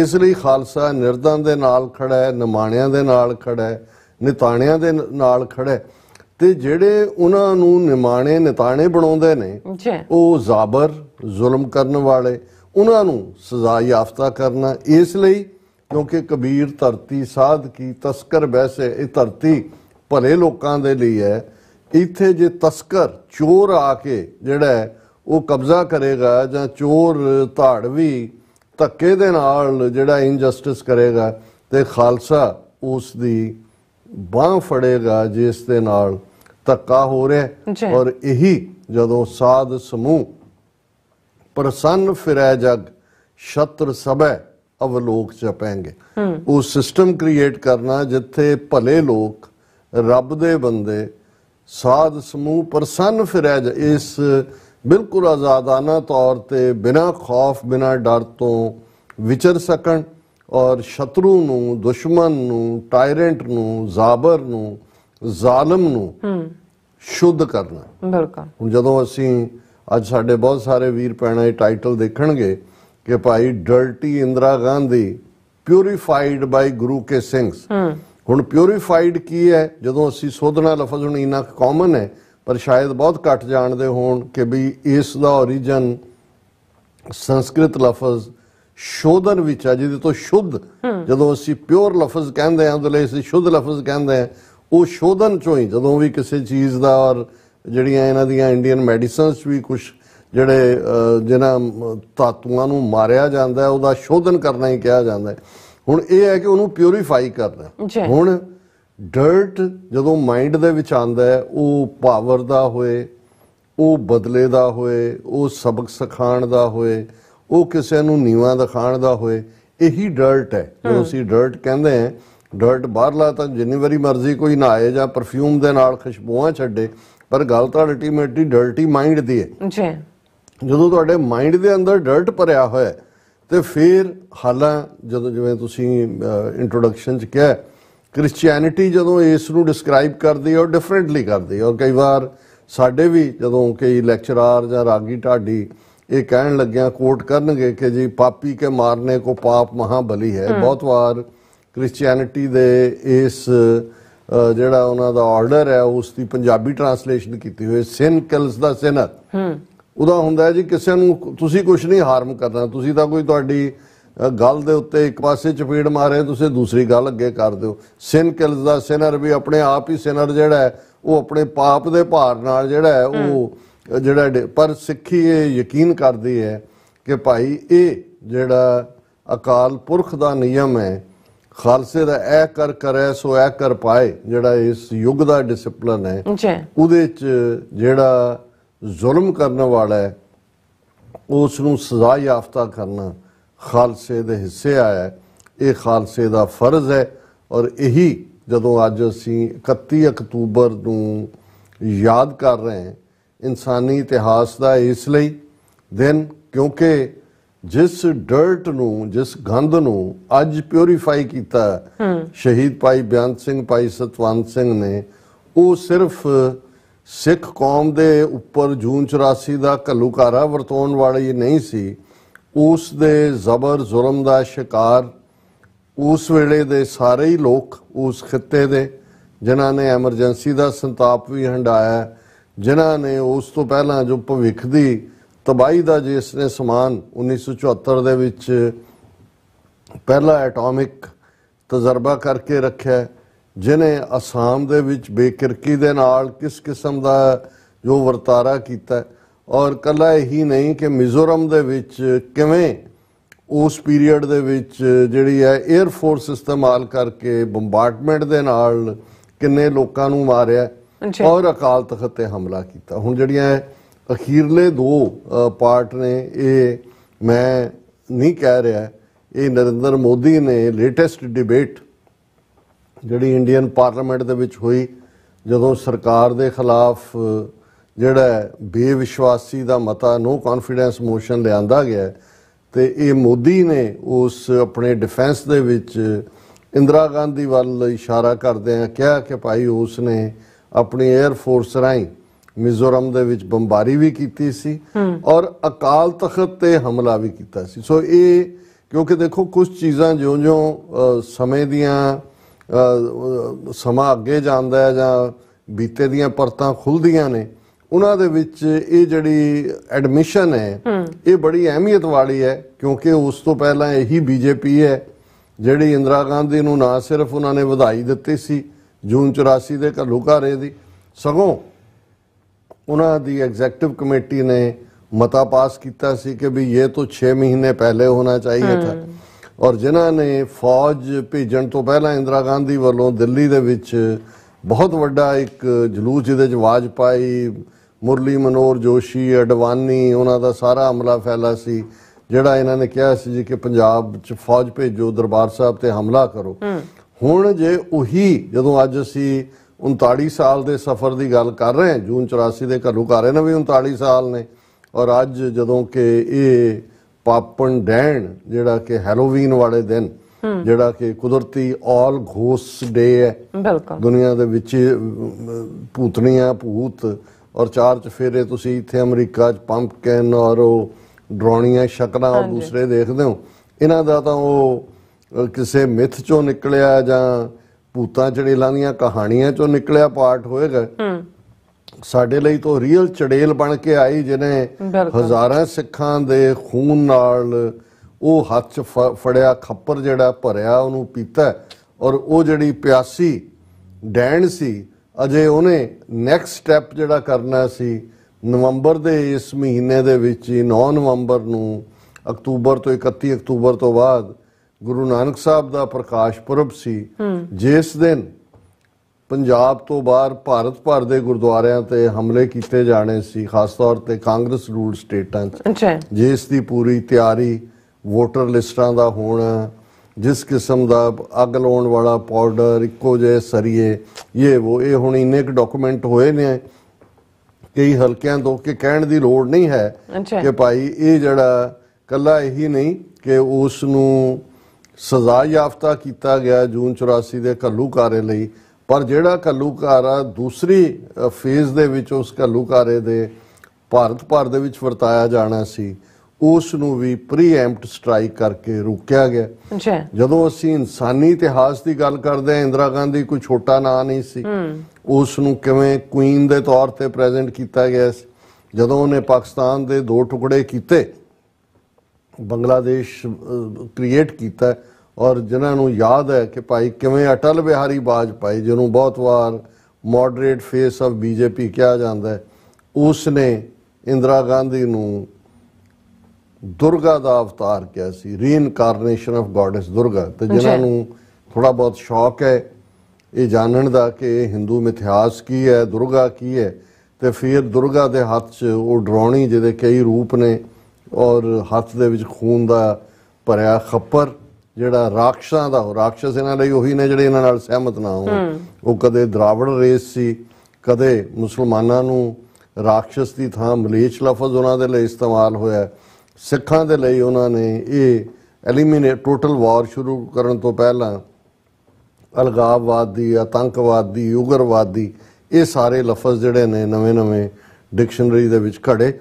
Speaker 2: ਇਸ ਲਈ ਖਾਲਸਾ ਨਿਰਦਾਂ ਦੇ ਨਾਲ ਖੜਾ ਹੈ ਨਿਮਾਣਿਆਂ ਦੇ ਨਾਲ ਖੜਾ ਹੈ ਨਿਤਾਣਿਆਂ ਦੇ ਨਾਲ ਖੜਾ ਤੇ ਜਿਹੜੇ ਉਹਨਾਂ ਨੂੰ ਨਿਮਾਣੇ ਨਿਤਾਣੇ ਬਣਾਉਂਦੇ ਨੇ ਉਹ ਜ਼ਾਬਰ ਜ਼ੁਲਮ ਕਰਨ ਵਾਲੇ ਉਹਨਾਂ ਨੂੰ ਸਜ਼ਾ ਯਾਫਤਾ ਕਰਨਾ ਇਸ ਲਈ ਕਿਉਂਕਿ ਕਬੀਰ ਧਰਤੀ ਸਾਧ ਕੀ ਤਸਕਰ ਵੈਸੇ ਇਹ ਧਰਤੀ ਭਲੇ ਲੋਕਾਂ ਦੇ ਲਈ ਹੈ ਇੱਥੇ ਜੇ ਤਸਕਰ ਚੋਰ ਆ ਕੇ ਜਿਹੜਾ ਉਹ ਕਬਜ਼ਾ ਕਰੇਗਾ ਜਾਂ ਚੋਰ ਧਾੜਵੀ ਧੱਕੇ ਦੇ ਨਾਲ ਜਿਹੜਾ ਇਨਜਸਟਿਸ ਕਰੇਗਾ ਤੇ ਖਾਲਸਾ ਉਸ ਦੀ ਬਾਹ ਫੜੇਗਾ ਜਿਸ ਦੇ ਨਾਲ ਧੱਕਾ ਹੋ ਰਿਹਾ ਔਰ ਇਹੀ ਜਦੋਂ ਸਾਧ ਸਮੂਹ ਪ੍ਰਸੰਨ ਫਿਰੈ ਜਗ ਛਤਰ ਸਭੈ ਅਵਲੋਕ ਪੈਂਗੇ ਉਹ ਸਿਸਟਮ ਕ੍ਰੀਏਟ ਕਰਨਾ ਜਿੱਥੇ ਭਲੇ ਲੋਕ ਰੱਬ ਦੇ ਬੰਦੇ ਸਾਧ ਸਮੂਹ ਪ੍ਰਸੰਨ ਫਿਰੈ ਜ ਇਸ ਬਿਲਕੁਲ ਆਜ਼ਾਦਾਨਾ ਤੌਰ ਤੇ ਬਿਨਾ ਖੌਫ ਬਿਨਾ ਡਰ ਤੋਂ ਵਿਚਰ ਸਕਣ ਔਰ ਸ਼ਤਰੂ ਨੂੰ ਦੁਸ਼ਮਣ ਨੂੰ ਟਾਇਰੈਂਟ ਨੂੰ ਜ਼ਾਬਰ ਨੂੰ ਜ਼ਾਲਮ ਨੂੰ ਸ਼ੁੱਧ ਕਰਨਾ ਬਿਲਕੁਲ ਹੁਣ ਜਦੋਂ ਅਸੀਂ ਅੱਜ ਸਾਡੇ ਬਹੁਤ ਸਾਰੇ ਵੀਰ ਪੈਣਾ ਇਹ ਟਾਈਟਲ ਦੇਖਣਗੇ ਕਿ ਭਾਈ dirty Indira Gandhi purified by Guru ਕੇ ਸਿੰਘਸ ਹੁਣ ਪਿਊਰੀਫਾਈਡ ਕੀ ਹੈ ਜਦੋਂ ਅਸੀਂ ਸੋਧਣਾ ਲਫ਼ਜ਼ ਹੁਣ ਇਨਾ ਕਾਮਨ ਹੈ ਪਰ ਸ਼ਾਇਦ ਬਹੁਤ ਘੱਟ ਜਾਣਦੇ ਹੋਣ ਕਿ ਵੀ ਇਸ ਦਾ origin ਸੰਸਕ੍ਰਿਤ ਲਫ਼ਜ਼ ਸ਼ੋਧਨ ਵਿੱਚ ਆ ਜਿਹਦੇ ਤੋਂ ਸ਼ੁੱਧ ਜਦੋਂ ਅਸੀਂ ਪਿਓਰ ਲਫ਼ਜ਼ ਕਹਿੰਦੇ ਆਂ ਉਹਦੇ ਲਈ ਅਸੀਂ ਸ਼ੁੱਧ ਲਫ਼ਜ਼ ਕਹਿੰਦੇ ਆ ਉਹ ਸ਼ੋਧਨ ਚੋਂ ਹੀ ਜਦੋਂ ਵੀ ਕਿਸੇ ਚੀਜ਼ ਦਾ ਔਰ ਜਿਹੜੀਆਂ ਇਹਨਾਂ ਦੀਆਂ ਇੰਡੀਅਨ ਮੈਡੀਸਨਸ ਵੀ ਕੁਝ ਜਿਹੜੇ ਜਿਹਨਾਂ ਤਾਤੂਆਂ ਨੂੰ ਮਾਰਿਆ ਜਾਂਦਾ ਉਹਦਾ ਸ਼ੋਧਨ ਕਰਨਾ ਹੀ ਕਿਹਾ ਜਾਂਦਾ ਹੁਣ ਇਹ ਹੈ ਕਿ ਉਹਨੂੰ ਪਿਉਰੀਫਾਈ ਕਰਨਾ ਹੁਣ ਡਰਟ ਜਦੋਂ ਮਾਈਂਡ ਦੇ ਵਿੱਚ ਆਂਦਾ ਹੈ ਉਹ ਪਾਵਰ ਦਾ ਹੋਏ ਉਹ ਬਦਲੇ ਦਾ ਹੋਏ ਉਹ ਸਬਕ ਸਿਖਾਣ ਦਾ ਹੋਏ ਉਹ ਕਿਸੇ ਨੂੰ ਨੀਵਾ ਦਿਖਾਣ ਦਾ ਹੋਏ ਇਹੀ ਡਰਟ ਹੈ ਜਦੋਂ ਅਸੀਂ ਡਰਟ ਕਹਿੰਦੇ ਆਂ ਡਰਟ ਬਾਹਰਲਾ ਤਾਂ ਜਿੰਨੀ ਵਾਰੀ ਮਰਜ਼ੀ ਕੋਈ ਨਹਾਏ ਜਾਂ ਪਰਫਿਊਮ ਦੇ ਨਾਲ ਖੁਸ਼ਬੂਆਂ ਛੱਡੇ ਪਰ ਗੱਲ ਤਾਂ ਅਲਟੀਮੇਟਲੀ ਡਰਟੀ ਮਾਈਂਡ ਦੀ ਹੈ ਜੀ ਜਦੋਂ ਤੁਹਾਡੇ ਮਾਈਂਡ ਦੇ ਅੰਦਰ ਡਰਟ ਭਰਿਆ ਹੋਇਆ ਤੇ ਫਿਰ ਹਾਲਾਂ ਜਦੋਂ ਜਿਵੇਂ ਤੁਸੀਂ ਇੰਟਰੋਡਕਸ਼ਨ 'ਚ ਕਿਹਾ ਕ੍ਰਿਸਚੀਅਨਿਟੀ ਜਦੋਂ ਇਸ ਨੂੰ ਡਿਸਕ੍ਰਾਈਬ ਕਰਦੀ ਹੈ ਉਹ ਡਿਫਰੈਂਟਲੀ ਕਰਦੀ ਹੈ ਔਰ ਕਈ ਵਾਰ ਸਾਡੇ ਵੀ ਜਦੋਂ ਕਈ ਲੈਕਚਰਾਰ ਜਾਂ ਰਾਗੀ ਢਾਡੀ ਇਹ ਕਹਿਣ ਲੱਗਿਆ ਕੋਟ ਕਰਨਗੇ ਕਿ ਜੀ ਪਾਪੀ ਕੇ ਮਾਰਨੇ ਕੋ ਪਾਪ ਮਹਾਬਲੀ ਹੈ ਬਹੁਤ ਵਾਰ ਕ੍ਰਿਸਚੀਅਨਿਟੀ ਦੇ ਇਸ ਜਿਹੜਾ ਉਹਨਾਂ ਦਾ ਆਰਡਰ ਹੈ ਉਸ ਦੀ ਪੰਜਾਬੀ ਟਰਾਂਸਲੇਸ਼ਨ ਕੀਤੀ ਹੋਈ ਸਿਨ ਕਿਲਸ ਦਾ ਹੂੰ ਉਹਦਾ ਹੁੰਦਾ ਜੀ ਕਿਸੇ ਨੂੰ ਤੁਸੀਂ ਕੁਝ ਨਹੀਂ ਹਾਰਮ ਕਰਨਾ ਤੁਸੀਂ ਤਾਂ ਕੋਈ ਤੁਹਾਡੀ ਗੱਲ ਦੇ ਉੱਤੇ ਇੱਕ ਪਾਸੇ ਚਪੇੜ ਮਾਰੇ ਤੁਸੀਂ ਦੂਸਰੀ ਗੱਲ ਅੱਗੇ ਕਰ ਦਿਓ ਸਿਨ ਕਿਲਸ ਦਾ ਸਿਨਰ ਵੀ ਆਪਣੇ ਆਪ ਹੀ ਸਿਨਰ ਜਿਹੜਾ ਹੈ ਉਹ ਆਪਣੇ ਪਾਪ ਦੇ ਭਾਰ ਨਾਲ ਜਿਹੜਾ ਹੈ ਉਹ ਜਿਹੜਾ ਪਰ ਸਿੱਖੀ ਇਹ ਯਕੀਨ ਕਰਦੀ ਹੈ ਕਿ ਭਾਈ ਇਹ ਜਿਹੜਾ ਅਕਾਲ ਪੁਰਖ ਦਾ ਨਿਯਮ ਹੈ ਖਾਲਸੇ ਦਾ ਇਹ ਕਰ ਕਰੇ ਸੋ ਇਹ ਕਰ ਪਾਏ ਜਿਹੜਾ ਇਸ ਯੁੱਗ ਦਾ ਡਿਸਪਲਨ ਹੈ ਉਹਦੇ ਚ ਜਿਹੜਾ ਜ਼ੁਲਮ ਕਰਨ ਵਾਲਾ ਹੈ ਉਸ ਨੂੰ ਸਜ਼ਾ ਯਾਫਤਾ ਕਰਨਾ ਖਾਲਸੇ ਦੇ ਹਿੱਸੇ ਆਇਆ ਇਹ ਖਾਲਸੇ ਦਾ ਫਰਜ਼ ਹੈ ਔਰ ਇਹੀ ਜਦੋਂ ਅੱਜ ਅਸੀਂ 31 ਅਕਤੂਬਰ ਨੂੰ ਯਾਦ ਕਰ ਰਹੇ ਹਾਂ ਇਨਸਾਨੀ ਇਤਿਹਾਸ ਦਾ ਇਸ ਲਈ ਦਿਨ ਕਿਉਂਕਿ ਜਿਸ ਡਰਟ ਨੂੰ ਜਿਸ ਗੰਦ ਨੂੰ ਅੱਜ ਪਿਉਰੀਫਾਈ ਕੀਤਾ ਸ਼ਹੀਦ ਭਾਈ ਬਿਆਨ ਸਿੰਘ ਭਾਈ ਸਤਵੰਤ ਸਿੰਘ ਨੇ ਉਹ ਸਿਰਫ ਸਿੱਖ ਕੌਮ ਦੇ ਉੱਪਰ ਜੂਨ 84 ਦਾ ਘੱਲੂਕਾਰਾ ਵਰਤੋਂ ਵਾਲੀ ਨਹੀਂ ਸੀ ਉਸ ਦੇ ਜ਼ਬਰ ਜ਼ੁਲਮ ਦਾ ਸ਼ਿਕਾਰ ਉਸ ਵੇਲੇ ਦੇ ਸਾਰੇ ਹੀ ਲੋਕ ਉਸ ਖਿੱਤੇ ਦੇ ਜਿਨ੍ਹਾਂ ਨੇ ਐਮਰਜੈਂਸੀ ਦਾ ਸੰਤਾਪ ਵੀ ਹੰਡਾਇਆ ਜਿਨ੍ਹਾਂ ਨੇ ਉਸ ਤੋਂ ਪਹਿਲਾਂ ਜੋ ਭਵਿੱਖ ਦੀ ਤਬਾਈ ਦਾ ਜਿਸ ਨੇ ਸਮਾਨ 1974 ਦੇ ਵਿੱਚ ਪਹਿਲਾ ਐਟੋਮਿਕ ਤਜਰਬਾ ਕਰਕੇ ਰੱਖਿਆ ਜਿਨੇ ਅਸਾਮ ਦੇ ਵਿੱਚ ਬੇਕਿਰਕੀ ਦੇ ਨਾਲ ਕਿਸ ਕਿਸਮ ਦਾ ਜੋ ਵਰਤਾਰਾ ਕੀਤਾ ਔਰ ਕੱਲਾ ਹੀ ਨਹੀਂ ਕਿ ਮਿਜ਼ੋਰਮ ਦੇ ਵਿੱਚ ਕਿਵੇਂ ਉਸ ਪੀਰੀਅਡ ਦੇ ਵਿੱਚ ਜਿਹੜੀ ਹੈ 에ਅਰ ਫੋਰਸ ਇਸਤੇਮਾਲ ਕਰਕੇ ਬੰਬਾਰਡਮੈਂਟ ਦੇ ਨਾਲ ਕਿੰਨੇ ਲੋਕਾਂ ਨੂੰ ਮਾਰਿਆ ਔਰ ਅਕਾਲ ਤਖਤ ਤੇ ਹਮਲਾ ਕੀਤਾ ਹੁਣ ਜਿਹੜੀਆਂ ਅਖੀਰਲੇ ਦੋ ਪਾਰਟ ਨੇ ਇਹ ਮੈਂ ਨਹੀਂ ਕਹਿ ਰਿਹਾ ਇਹ ਨਰਿੰਦਰ ਮੋਦੀ ਨੇ ਲੇਟੈਸਟ ਡਿਬੇਟ ਜਿਹੜੀ ਇੰਡੀਅਨ ਪਾਰਲੀਮੈਂਟ ਦੇ ਵਿੱਚ ਹੋਈ ਜਦੋਂ ਸਰਕਾਰ ਦੇ ਖਿਲਾਫ ਜਿਹੜਾ ਬੇਵਿਸ਼ਵਾਸੀ ਦਾ ਮਤਾ ਨੋ ਕੌਨਫੀਡੈਂਸ ਮੋਸ਼ਨ ਲਿਆਂਦਾ ਗਿਆ ਤੇ ਇਹ ਮੋਦੀ ਨੇ ਉਸ ਆਪਣੇ ਡਿਫੈਂਸ ਦੇ ਵਿੱਚ ਇੰਦਰਾ ਗਾਂਧੀ ਵੱਲ ਇਸ਼ਾਰਾ ਕਰਦੇ ਆ ਕਿਹਾ ਕਿ ਭਾਈ ਉਸ ਨੇ ਆਪਣੀ 에ਅਰ ਫੋਰਸ ਰਾਈ ਮਿਜ਼ੋਰਮ ਦੇ ਵਿੱਚ ਬੰਬਾਰੀ ਵੀ ਕੀਤੀ ਸੀ ਔਰ ਅਕਾਲ ਤਖਤ ਤੇ ਹਮਲਾ ਵੀ ਕੀਤਾ ਸੀ ਸੋ ਇਹ ਕਿਉਂਕਿ ਦੇਖੋ ਕੁਝ ਚੀਜ਼ਾਂ ਜਿਉਂ-ਜਿਉਂ ਸਮੇਂ ਦੀਆਂ ਸਮਾਂ ਅੱਗੇ ਜਾਂਦਾ ਹੈ ਜਾਂ ਬੀਤੇ ਦੀਆਂ ਪਰਤਾਂ ਖੁੱਲਦੀਆਂ ਨੇ ਉਹਨਾਂ ਦੇ ਵਿੱਚ ਇਹ ਜਿਹੜੀ ਐਡਮਿਸ਼ਨ ਹੈ ਇਹ ਬੜੀ ਅਹਿਮੀਅਤ ਵਾਲੀ ਹੈ ਕਿਉਂਕਿ ਉਸ ਤੋਂ ਪਹਿਲਾਂ ਇਹੀ ਬੀਜੇਪੀ ਹੈ ਜਿਹੜੀ ਇੰਦਰਾ ਗਾਂਧੀ ਨੂੰ ਨਾ ਸਿਰਫ ਉਹਨਾਂ ਨੇ ਵਧਾਈ ਦਿੱਤੀ ਸੀ ਜੂਨ 84 ਦੇ ਘੱਲੂ ਘਾਰੇ ਦੀ ਸਗੋਂ ਉਹਨਾਂ ਦੀ ਐਗਜ਼ੈਕਟਿਵ ਕਮੇਟੀ ਨੇ ਮਤਾ ਪਾਸ ਕੀਤਾ ਸੀ ਕਿ ਵੀ ਇਹ ਤਾਂ 6 ਮਹੀਨੇ ਪਹਿਲੇ ਹੋਣਾ ਚਾਹੀਦਾ ਥਾ ਔਰ ਜਿਨ੍ਹਾਂ ਨੇ ਫੌਜ ਭੇਜਣ ਤੋਂ ਪਹਿਲਾਂ ਇੰਦਰਾ ਗਾਂਧੀ ਵੱਲੋਂ ਦਿੱਲੀ ਦੇ ਵਿੱਚ ਬਹੁਤ ਵੱਡਾ ਇੱਕ ਜਲੂਸ ਜਿਹਦੇ ਵਿੱਚ ਆਵਾਜ਼ ਪਾਈ ਮੁਰਲੀ ਮਨੋਰ ਜੋਸ਼ੀ ਅਡਵਾਨੀ ਉਹਨਾਂ ਦਾ ਸਾਰਾ ਹਮਲਾ ਫੈਲਾ ਸੀ ਜਿਹੜਾ ਇਹਨਾਂ ਨੇ ਕਿਹਾ ਸੀ ਜੀ ਕਿ ਪੰਜਾਬ 'ਚ ਫੌਜ ਭੇਜੋ ਦਰਬਾਰ ਸਾਹਿਬ ਤੇ ਹਮਲਾ ਕਰੋ ਹੁਣ ਜੇ ਉਹੀ ਜਦੋਂ ਅੱਜ ਅਸੀਂ 39 ਸਾਲ ਦੇ ਸਫ਼ਰ ਦੀ ਗੱਲ ਕਰ ਰਹੇ ਹਾਂ ਜੂਨ 84 ਦੇ ਘੱਲੂ ਕਰ ਰਹੇ ਨੇ ਵੀ 39 ਸਾਲ ਨੇ ਔਰ ਅੱਜ ਜਦੋਂ ਕਿ ਇਹ ਪਾਪਣ ਡੈਣ ਜਿਹੜਾ ਕਿ ਹੈਲੋਵੀਨ ਵਾਲੇ ਦਿਨ ਜਿਹੜਾ ਕਿ ਕੁਦਰਤੀ ਆਲ ਘੋਸ ਡੇ ਹੈ ਬਿਲਕੁਲ ਦੁਨੀਆ ਦੇ ਵਿੱਚ ਭੂਤਣੀਆਂ ਭੂਤ ਔਰ ਚਾਰ ਚਫੇਰੇ ਤੁਸੀਂ ਇੱਥੇ ਅਮਰੀਕਾ 'ਚ ਕੈਨ ਔਰ ਉਹ ਡਰਾਉਣੀਆਂ ਸ਼ਕਲਾਂ ਔਰ ਦੂਸਰੇ ਦੇਖਦੇ ਹੋ ਇਹਨਾਂ ਦਾ ਤਾਂ ਉਹ ਕਿਸੇ ਮਿਥ 'ਚੋਂ ਨਿਕਲਿਆ ਜਾਂ ਭੂਤਾਂ ਚੜੇਲਾਂ ਦੀਆਂ ਕਹਾਣੀਆਂ 'ਚੋਂ ਨਿਕਲਿਆ ਪਾਰਟ ਹੋਏਗਾ ਸਾਡੇ ਲਈ ਤਾਂ ਰੀਅਲ ਚੜੇਲ ਬਣ ਕੇ ਆਈ ਜਿਹਨੇ ਹਜ਼ਾਰਾਂ ਸਿੱਖਾਂ ਦੇ ਖੂਨ ਨਾਲ ਉਹ ਹੱਥ 'ਚ ਫੜਿਆ ਖੱਪਰ ਜਿਹੜਾ ਭਰਿਆ ਉਹਨੂੰ ਪੀਤਾ ਔਰ ਉਹ ਜਿਹੜੀ ਪਿਆਸੀ ਡੈਣ ਸੀ ਅਜੇ ਉਹਨੇ ਨੈਕਸਟ ਸਟੈਪ ਜਿਹੜਾ ਕਰਨਾ ਸੀ ਨਵੰਬਰ ਦੇ ਇਸ ਮਹੀਨੇ ਦੇ ਵਿੱਚ 9 ਨਵੰਬਰ ਨੂੰ ਅਕਤੂਬਰ ਤੋਂ 31 ਅਕਤੂਬਰ ਤੋਂ ਬਾਅਦ ਗੁਰੂ ਨਾਨਕ ਸਾਹਿਬ ਦਾ ਪ੍ਰਕਾਸ਼ ਪੁਰਬ ਸੀ ਜਿਸ ਦਿਨ ਪੰਜਾਬ ਤੋਂ ਬਾਹਰ ਭਾਰਤ ਭਰ ਦੇ ਗੁਰਦੁਆਰਿਆਂ ਤੇ ਹਮਲੇ ਕੀਤੇ ਜਾਣੇ ਸੀ ਖਾਸ ਤੌਰ ਤੇ ਕਾਂਗਰਸ ਰੂਲ ਸਟੇਟਾਂ 'ਚ ਜਿਸ ਦੀ ਪੂਰੀ ਤਿਆਰੀ ਵੋਟਰ ਲਿਸਟਾਂ ਦਾ ਹੋਣਾ ਜਿਸ ਕਿਸਮ ਦਾ ਅੱਗ ਲਾਉਣ ਵਾਲਾ ਪਾਊਡਰ ਇੱਕੋ ਜੇ ਸਰੀਏ ਇਹ ਉਹ ਇਹ ਹੁਣ ਇੰਨੇ ਇੱਕ ਡਾਕੂਮੈਂਟ ਹੋਏ ਨੇ ਕਈ ਹਲਕਿਆਂ ਤੋਂ ਕਿ ਕਹਿਣ ਦੀ ਲੋੜ ਨਹੀਂ ਹੈ ਕਿ ਭਾਈ ਇਹ ਜਿਹੜਾ ਕੱਲਾ ਇਹੀ ਨਹੀਂ ਕਿ ਉਸ ਨੂੰ ਸਜ਼ਾ ਯਾਫਤਾ ਕੀਤਾ ਗਿਆ ਜੂਨ 84 ਦੇ ਕੱਲੂਕਾਰੇ ਲਈ ਪਰ ਜਿਹੜਾ ਕੱਲੂਕਾਰਾ ਦੂਸਰੀ ਫੇਜ਼ ਦੇ ਵਿੱਚ ਉਸ ਕੱਲੂਕਾਰੇ ਦੇ ਭਾਰਤ ਭਰ ਦੇ ਵਿੱਚ ਵਰਤਾਇਆ ਜਾਣਾ ਸੀ ਉਸ ਨੂੰ ਵੀ ਪ੍ਰੀਐਮਪਟ ਸਟ੍ਰਾਈਕ ਕਰਕੇ ਰੋਕਿਆ ਗਿਆ ਜਦੋਂ ਅਸੀਂ ਇਨਸਾਨੀ ਇਤਿਹਾਸ ਦੀ ਗੱਲ ਕਰਦੇ ਆ ਇੰਦਰਾ ਗਾਂਧੀ ਕੋਈ ਛੋਟਾ ਨਾਂ ਨਹੀਂ ਸੀ ਉਸ ਨੂੰ ਕਿਵੇਂ ਕੁਈਨ ਦੇ ਤੌਰ ਤੇ ਪ੍ਰੈਜ਼ੈਂਟ ਕੀਤਾ ਗਿਆ ਸੀ ਜਦੋਂ ਉਹਨੇ ਪਾਕਿਸਤਾਨ ਦੇ ਦੋ ਟੁਕੜੇ ਕੀਤੇ ਬੰਗਲਾਦੇਸ਼ ਕ੍ਰੀਏਟ ਕੀਤਾ ਔਰ ਜਿਨ੍ਹਾਂ ਨੂੰ ਯਾਦ ਹੈ ਕਿ ਭਾਈ ਕਿਵੇਂ ਅਟਲ ਬਿਹਾਰੀ ਵਾਜਪਾਈ ਜਿਹਨੂੰ ਬਹੁਤ ਵਾਰ ਮੋਡਰੇਟ ਫੇਸ ਆਫ ਬੀਜੇਪੀ ਕਿਹਾ ਜਾਂਦਾ ਹੈ ਉਸ ਨੇ ਇੰਦਰਾ ਗਾਂਧੀ ਨੂੰ ਦੁਰਗਾ ਦਾ ਅਵਤਾਰ ਕਿਹਾ ਸੀ ਰੀਇਨਕਾਰਨੇਸ਼ਨ ਆਫ ਗੋਡੈਸ ਦੁਰਗਾ ਤੇ ਜਿਨ੍ਹਾਂ ਨੂੰ ਥੋੜਾ ਬਹੁਤ ਸ਼ੌਕ ਹੈ ਇਹ ਜਾਣਨ ਦਾ ਕਿ ਹਿੰਦੂ ਮਿਥਿਹਾਸ ਕੀ ਹੈ ਦੁਰਗਾ ਕੀ ਹੈ ਤੇ ਫਿਰ ਦੁਰਗਾ ਦੇ ਹੱਥ 'ਚ ਉਹ ਡਰਾਉਣੀ ਜਿਹਦੇ ਕਈ ਰੂਪ ਨੇ ਔਰ ਹੱਥ ਦੇ ਵਿੱਚ ਖੂਨ ਦਾ ਭਰਿਆ ਖੱਪਰ ਜਿਹੜਾ ਰਾਖਸ਼ਾਂ ਦਾ ਰਾਖਸ਼ ਇਹਨਾਂ ਲਈ ਉਹੀ ਨੇ ਜਿਹੜੇ ਇਹਨਾਂ ਨਾਲ ਸਹਿਮਤ ਨਾ ਹੋਣ ਉਹ ਕਦੇ ਦਰਾਵੜ ਰੇਸ ਸੀ ਕਦੇ ਮੁਸਲਮਾਨਾਂ ਨੂੰ ਰਾਖਸ਼ ਦੀ ਥਾਂ ਮਲੇਚ ਲਫ਼ਜ਼ ਉਹਨਾਂ ਦੇ ਲਈ ਇਸਤੇਮਾਲ ਹੋਇਆ ਸਿੱਖਾਂ ਦੇ ਲਈ ਉਹਨਾਂ ਨੇ ਇਹ ਐਲੀਮੀਨੇਟ ਟੋਟਲ ਵਾਰ ਸ਼ੁਰੂ ਕਰਨ ਤੋਂ ਪਹਿਲਾਂ ਅਲਗਾਵਵਾਦ ਦੀ ਆਤੰਕਵਾਦ ਦੀ ਉਗਰਵਾਦ ਦੀ ਇਹ ਸਾਰੇ ਲਫ਼ਜ਼ ਜਿਹੜੇ ਨੇ ਨਵੇਂ-ਨਵੇਂ ਡਿਕਸ਼ਨਰੀ ਦੇ ਵਿੱਚ ਘੜੇ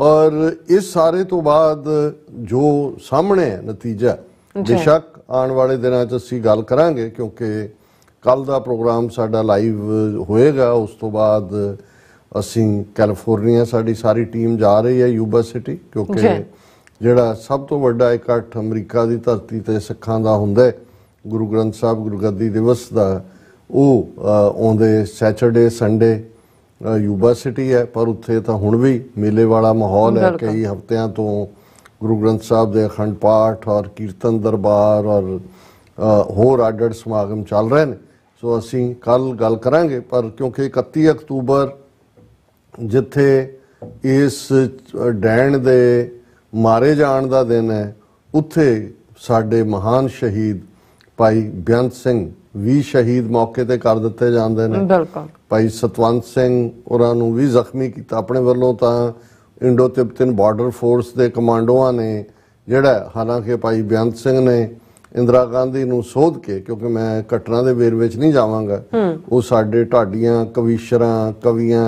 Speaker 2: ਔਰ ਇਸ ਸਾਰੇ ਤੋਂ ਬਾਅਦ ਜੋ ਸਾਹਮਣੇ ਹੈ ਨਤੀਜਾ ਬਿਸ਼ੱਕ ਆਉਣ ਵਾਲੇ ਦਿਨਾਂ 'ਚ ਅਸੀਂ ਗੱਲ ਕਰਾਂਗੇ ਕਿਉਂਕਿ ਕੱਲ ਦਾ ਪ੍ਰੋਗਰਾਮ ਸਾਡਾ ਲਾਈਵ ਹੋਏਗਾ ਉਸ ਤੋਂ ਬਾਅਦ ਅਸੀਂ ਕੈਲੀਫੋਰਨੀਆ ਸਾਡੀ ਸਾਰੀ ਟੀਮ ਜਾ ਰਹੀ ਹੈ ਯੂਬਾ ਸਿਟੀ ਕਿਉਂਕਿ ਜਿਹੜਾ ਸਭ ਤੋਂ ਵੱਡਾ ਇਕੱਠ ਅਮਰੀਕਾ ਦੀ ਧਰਤੀ ਤੇ ਸਿੱਖਾਂ ਦਾ ਹੁੰਦਾ ਹੈ ਗੁਰੂ ਗ੍ਰੰਥ ਸਾਹਿਬ ਗੁਰਗੱਦੀ ਦਿਵਸ ਦਾ ਉਹ ਆਉਂਦੇ ਸੈਚਰਡੇ ਸੰਡੇ ਯੂਬਾ ਸਿਟੀ ਹੈ ਪਰ ਉੱਥੇ ਤਾਂ ਹੁਣ ਵੀ ਮੇਲੇ ਵਾਲਾ ਮਾਹੌਲ ਹੈ ਕਈ ਹਫ਼ਤਿਆਂ ਤੋਂ ਗੁਰੂ ਗ੍ਰੰਥ ਸਾਹਿਬ ਦੇ ਅਖੰਡ ਪਾਠ ਔਰ ਕੀਰਤਨ ਦਰਬਾਰ ਔਰ ਹੋਰ ਆਡਰ ਸਮਾਗਮ ਚੱਲ ਰਹੇ ਨੇ ਸੋ ਅਸੀਂ ਕੱਲ ਗੱਲ ਕਰਾਂਗੇ ਪਰ ਕਿਉਂਕਿ 31 ਅਕਤੂਬਰ ਜਿੱਥੇ ਇਸ ਡੈਣ ਦੇ ਮਾਰੇ ਜਾਣ ਦਾ ਦਿਨ ਹੈ ਉੱਥੇ ਸਾਡੇ ਮਹਾਨ ਸ਼ਹੀਦ ਭਾਈ ਬਿਆੰਤ ਸਿੰਘ ਵੀ ਸ਼ਹੀਦ ਮੌਕੇ ਤੇ ਕਰ ਦਿੱਤੇ ਜਾਂਦੇ ਨੇ ਬਿਲਕੁਲ ਭਾਈ ਸਤਵੰਤ ਸਿੰਘ ਉਹਨਾਂ ਨੂੰ ਵੀ ਜ਼ਖਮੀ ਕੀਤਾ ਆਪਣੇ ਵੱਲੋਂ ਤਾਂ ਇੰਡੋ ਤਿਬਤਨ ਬਾਰਡਰ ਫੋਰਸ ਦੇ ਕਮਾਂਡੋਆਂ ਨੇ ਜਿਹੜਾ ਹਾਲਾਂਕਿ ਭਾਈ ਬਿਆੰਤ ਸਿੰਘ ਨੇ ਇੰਦਰਾ ਗਾਂਧੀ ਨੂੰ ਸੋਧ ਕੇ ਕਿਉਂਕਿ ਮੈਂ ਕਟਰਾਂ ਦੇ ਵੇਰ ਵਿੱਚ ਨਹੀਂ ਜਾਵਾਂਗਾ ਉਹ ਸਾਡੇ ਢਾਡੀਆਂ ਕਵੀਸ਼ਰਾਂ ਕਵੀਆਂ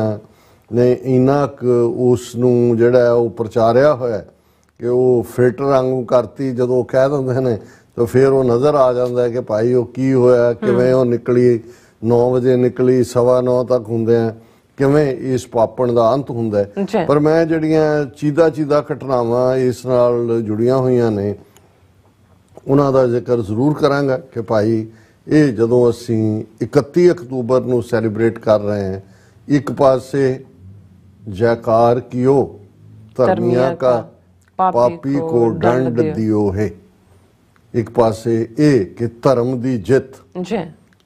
Speaker 2: ਨੇ ਇਨਾਕ ਉਸ ਨੂੰ ਜਿਹੜਾ ਉਹ ਪ੍ਰਚਾਰਿਆ ਹੋਇਆ ਕਿ ਉਹ ਫਿਲਟਰ ਵਾਂਗੂ ਕਰਤੀ ਜਦੋਂ ਕਹਿ ਦਿੰਦੇ ਨੇ ਤਾਂ ਫਿਰ ਉਹ ਨਜ਼ਰ ਆ ਜਾਂਦਾ ਕਿ ਭਾਈ ਉਹ ਕੀ ਹੋਇਆ ਕਿਵੇਂ ਉਹ ਨਿਕਲੀ 9 ਵਜੇ ਨਿਕਲੀ 9:30 ਤੱਕ ਹੁੰਦੇ ਆ ਕਿਵੇਂ ਇਸ ਪਾਪਣ ਦਾ ਅੰਤ ਹੁੰਦਾ ਪਰ ਮੈਂ ਜਿਹੜੀਆਂ ਚੀਦਾ ਚੀਦਾ ਘਟਨਾਵਾਂ ਇਸ ਨਾਲ ਜੁੜੀਆਂ ਹੋਈਆਂ ਨੇ ਉਹਨਾਂ ਦਾ ਜ਼ਿਕਰ ਜ਼ਰੂਰ ਕਰਾਂਗਾ ਕਿ ਭਾਈ ਇਹ ਜਦੋਂ ਅਸੀਂ 31 ਅਕਤੂਬਰ ਨੂੰ ਸੈਲੀਬ੍ਰੇਟ ਕਰ ਰਹੇ ਹਾਂ ਇੱਕ ਪਾਸੇ ਜੈਕਾਰ ਕੀਓ ਧਰਮੀਆਂ ਦਾ
Speaker 3: ਪਾਪੀ ਕੋ ਡੰਡ
Speaker 2: ਦਿਓ ਹੈ ਇੱਕ ਪਾਸੇ ਇਹ ਕਿ ਧਰਮ ਦੀ ਜਿੱਤ ਜੀ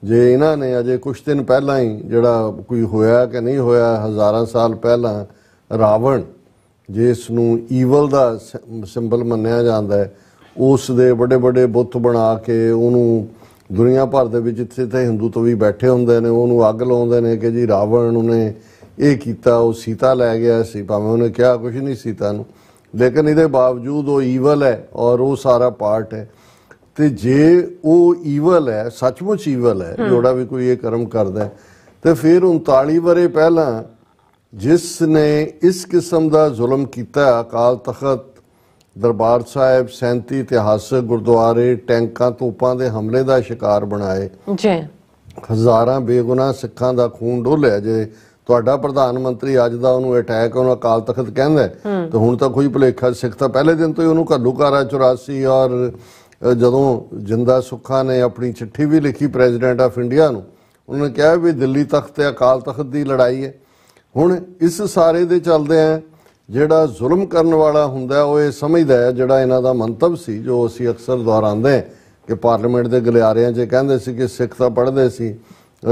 Speaker 2: ਜੇ ਇਹਨਾਂ ਨੇ ਅਜੇ ਕੁਝ ਦਿਨ ਪਹਿਲਾਂ ਹੀ ਜਿਹੜਾ ਕੋਈ ਹੋਇਆ ਕਿ ਨਹੀਂ ਹੋਇਆ ਹਜ਼ਾਰਾਂ ਸਾਲ ਪਹਿਲਾਂ ਰਾਵਣ ਜਿਸ ਨੂੰ ਈਵਲ ਦਾ ਸਿੰਬਲ ਮੰਨਿਆ ਜਾਂਦਾ ਹੈ ਉਸ ਦੇ ਵੱਡੇ ਵੱਡੇ ਬੁੱਤ ਬਣਾ ਕੇ ਉਹਨੂੰ ਦੁਨੀਆ ਭਰ ਦੇ ਵਿੱਚ ਜਿੱਥੇ ਤੇ ਹਿੰਦੂ ਤੋਂ ਵੀ ਬੈਠੇ ਹੁੰਦੇ ਨੇ ਉਹਨੂੰ ਅੱਗ ਲਾਉਂਦੇ ਨੇ ਕਿ ਜੀ ਰਾਵਣ ਉਹਨੇ ਇਹ ਕੀਤਾ ਉਹ ਸੀਤਾ ਲੈ ਗਿਆ ਸੀ ਭਾਵੇਂ ਉਹਨੇ ਕਿਹਾ ਕੁਝ ਨਹੀਂ ਸੀਤਾ ਨੂੰ ਲੇਕਿਨ ਇਹਦੇ ਬਾਵਜੂਦ ਉਹ ਈਵਲ ਹੈ ਔਰ ਉਹ ਸਾਰਾ ਪਾਰਟ ਹੈ ਤੇ ਜੇ ਉਹ ਈਵਲ ਹੈ ਸੱਚਮੁੱਚ ਈਵਲ ਹੈ ਜੋੜਾ ਵੀ ਕੋਈ ਇਹ ਕਰਮ ਕਰਦਾ ਹੈ ਤੇ ਫਿਰ 39 ਬਰੇ ਪਹਿਲਾਂ ਜਿਸ ਨੇ ਇਸ ਕਿਸਮ ਦਾ ਜ਼ੁਲਮ ਕੀਤਾ ਅਕਾਲ ਤਖਤ ਦਰਬਾਰ ਸਾਹਿਬ ਸੈਂਤੀ ਇਤਿਹਾਸਕ ਗੁਰਦੁਆਰੇ ਟੈਂਕਾਂ ਤੋਪਾਂ ਦੇ ਹਮਲੇ ਦਾ ਸ਼ਿਕਾਰ ਬਣਾਏ ਜੀ ਹਜ਼ਾਰਾਂ ਬੇਗੁਨਾਹ ਸਿੱਖਾਂ ਦਾ ਖੂਨ ਡੋਲਿਆ ਜੇ ਤੁਹਾਡਾ ਪ੍ਰਧਾਨ ਮੰਤਰੀ ਅੱਜ ਦਾ ਉਹਨੂੰ ਅਟੈਕ ਉਹਨੂੰ ਅਕਾਲ ਤਖਤ ਕਹਿੰਦਾ ਤੇ ਹੁਣ ਤਾਂ ਕੋਈ ਭੁਲੇਖਾ ਸਿੱਖ ਤਾਂ ਪਹਿਲੇ ਦਿਨ ਤੋਂ ਹੀ ਉਹਨੂੰ ਘੱਲੂ ਘਾਰਾ 84 ਔਰ ਜਦੋਂ ਜਿੰਦਾ ਸੁੱਖਾ ਨੇ ਆਪਣੀ ਚਿੱਠੀ ਵੀ ਲਿਖੀ ਪ੍ਰੈਜ਼ੀਡੈਂਟ ਆਫ ਇੰਡੀਆ ਨੂੰ ਉਹਨਾਂ ਨੇ ਕਿਹਾ ਵੀ ਦਿੱਲੀ ਤਖਤ ਤੇ ਅਕਾਲ ਤਖਤ ਦੀ ਲੜਾਈ ਹੈ ਹੁਣ ਇਸ ਸਾਰੇ ਦੇ ਚੱਲਦੇ ਆ ਜਿਹੜਾ ਜ਼ੁਲਮ ਕਰਨ ਵਾਲਾ ਹੁੰਦਾ ਉਹ ਇਹ ਸਮਝਦਾ ਹੈ ਜਿਹੜਾ ਇਹਨਾਂ ਦਾ ਮੰਤਵ ਸੀ ਜੋ ਅਸੀਂ ਅਕਸਰ ਦੁਹਰਾਉਂਦੇ ਕਿ ਪਾਰਲੀਮੈਂਟ ਦੇ ਗਲਿਆਰਿਆਂ 'ਚ ਕਹਿੰਦੇ ਸੀ ਕਿ ਸਿੱਖ ਤਾਂ ਪੜਦੇ ਸੀ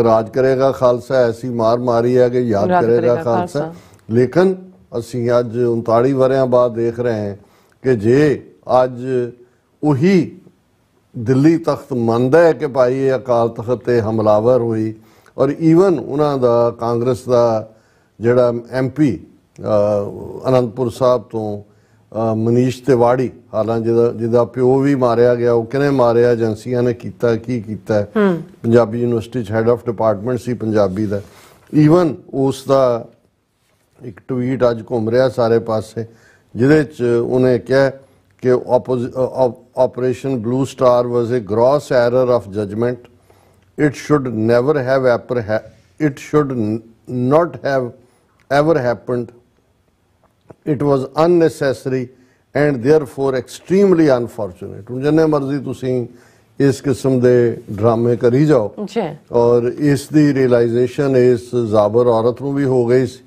Speaker 2: ਰਾਜ ਕਰੇਗਾ ਖਾਲਸਾ ਐਸੀ ਮਾਰ ਮਾਰੀ ਹੈ ਕਿ ਯਾਦ ਕਰੇਗਾ ਖਾਲਸਾ ਲੇਕਿਨ ਅਸੀਂ ਅੱਜ 39 ਵਰਿਆਂ ਬਾਅਦ ਦੇਖ ਰਹੇ ਹਾਂ ਕਿ ਜੇ ਅੱਜ ਉਹੀ ਦਿੱਲੀ ਤਖਤ ਮੰਨਦਾ ਹੈ ਕਿ ਭਾਈ ਇਹ ਅਕਾਲ ਤਖਤ ਤੇ ਹਮਲਾਵਰ ਹੋਈ ਔਰ ਈਵਨ ਉਹਨਾਂ ਦਾ ਕਾਂਗਰਸ ਦਾ ਜਿਹੜਾ ਐਮਪੀ ਅਨੰਦਪੁਰ ਸਾਹਿਬ ਤੋਂ ਮਨੀਸ਼ ਤਿਵਾੜੀ ਹਾਲਾਂ ਜਿਹਦਾ ਜਿਹਦਾ ਪਿਓ ਵੀ ਮਾਰਿਆ ਗਿਆ ਉਹ ਕਿਨੇ ਮਾਰਿਆ ਏਜੰਸੀਆਂ ਨੇ ਕੀਤਾ ਕੀ ਕੀਤਾ ਪੰਜਾਬੀ ਯੂਨੀਵਰਸਿਟੀ ਚ ਹੈਡ ਆਫ ਡਿਪਾਰਟਮੈਂਟ ਸੀ ਪੰਜਾਬੀ ਦਾ ਈਵਨ ਉਸ ਦਾ ਇੱਕ ਟਵੀਟ ਅੱਜ ਘੁੰਮ ਰਿਹਾ ਸਾਰੇ ਪਾਸੇ ਜਿਹਦੇ ਚ ਉਹਨੇ ਕਿਹਾ ਕਿ operation blue star was a gross error of judgment it should never have it should not have ever happened it was unnecessary and therefore extremely unfortunate ਹੁਣ ਜੰਨੇ ਮਰਜ਼ੀ ਤੁਸੀਂ ਇਸ ਕਿਸਮ ਦੇ ਡਰਾਮੇ ਕਰੀ ਜਾਓ ਜੀ ਔਰ ਇਸ ਦੀ ਰਿਅਲਾਈਜੇਸ਼ਨ ਇਸ ਜ਼ਾਬਰ ਔਰਤ ਨੂੰ ਵੀ ਹੋ ਗਈ ਸੀ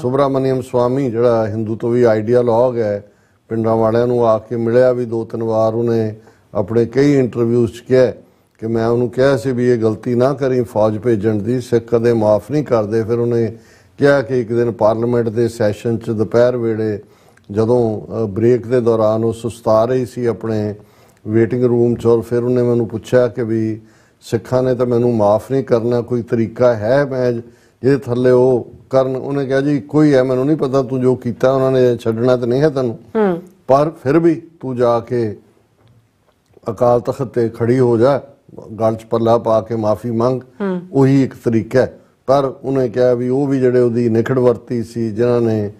Speaker 2: ਸੁਬਰਾਮਨੀਅਮ ਸਵਾਮੀ ਜਿਹੜਾ ਹਿੰਦੂ ਤੋਂ ਵੀ ਆਈਡੀਆਲੋਗ ਹੈ ਪਿੰਡਾਂ ਵਾਲਿਆਂ ਨੂੰ ਆ ਕੇ ਮਿਲਿਆ ਵੀ ਦੋ ਤਿੰਨ ਵਾਰ ਉਹਨੇ ਆਪਣੇ ਕਈ ਇੰਟਰਵਿਊਸ 'ਚ ਕਿਹਾ ਕਿ ਮੈਂ ਉਹਨੂੰ ਕਿਹਾ ਸੀ ਵੀ ਇਹ ਗਲਤੀ ਨਾ ਕਰੀ ਫੌਜ ਭੇਜਣ ਦੀ ਸਿੱਖ ਕਦੇ ਮਾਫ ਨਹੀਂ ਕਰਦੇ ਫਿਰ ਉਹਨੇ ਕਿਹਾ ਕਿ ਇੱਕ ਦਿਨ ਪਾਰਲੀਮੈਂਟ ਦੇ ਸੈਸ਼ਨ 'ਚ ਦੁਪਹਿਰ ਵੇਲੇ ਜਦੋਂ ਬ੍ਰੇਕ ਦੇ ਦੌਰਾਨ ਉਹ ਸੁਸਤਾ ਰਹੀ ਸੀ ਆਪਣੇ ਵੇਟਿੰਗ ਰੂਮ 'ਚ ਔਰ ਫਿਰ ਉਹਨੇ ਮੈਨੂੰ ਪੁੱਛਿਆ ਕਿ ਵੀ ਸਿੱਖਾਂ ਨੇ ਤਾਂ ਮੈਨੂੰ ਮਾਫ ਨਹੀਂ ਕਰਨਾ ਕੋਈ ਤਰੀਕਾ ਹੈ ਮੈਂ ਜਿਹਦੇ ਥੱਲੇ ਉਹ ਕਰਨ ਉਹਨੇ ਕਿਹਾ ਜੀ ਕੋਈ ਹੈ ਮੈਨੂੰ ਨਹੀਂ ਪਤਾ ਤੂੰ ਜੋ ਕੀਤਾ ਉਹਨਾਂ ਨੇ ਛੱਡਣਾ ਤਾਂ ਨਹੀਂ ਹੈ ਤੈਨੂੰ ਪਰ ਫਿਰ ਵੀ ਤੂੰ ਜਾ ਕੇ ਅਕਾਲ ਤਖਤ ਤੇ ਖੜੀ ਹੋ ਜਾ ਗਲ 'ਚ ਪੱਲਾ ਪਾ ਕੇ ਮਾਫੀ ਮੰਗ ਉਹੀ ਇੱਕ ਤਰੀਕਾ ਹੈ ਪਰ ਉਹਨੇ ਕਿਹਾ ਵੀ ਉਹ ਵੀ ਜਿਹੜੇ ਉਹਦੀ ਨਿਖੜ ਵਰਤੀ ਸੀ ਜਿਨ੍ਹਾਂ ਨੇ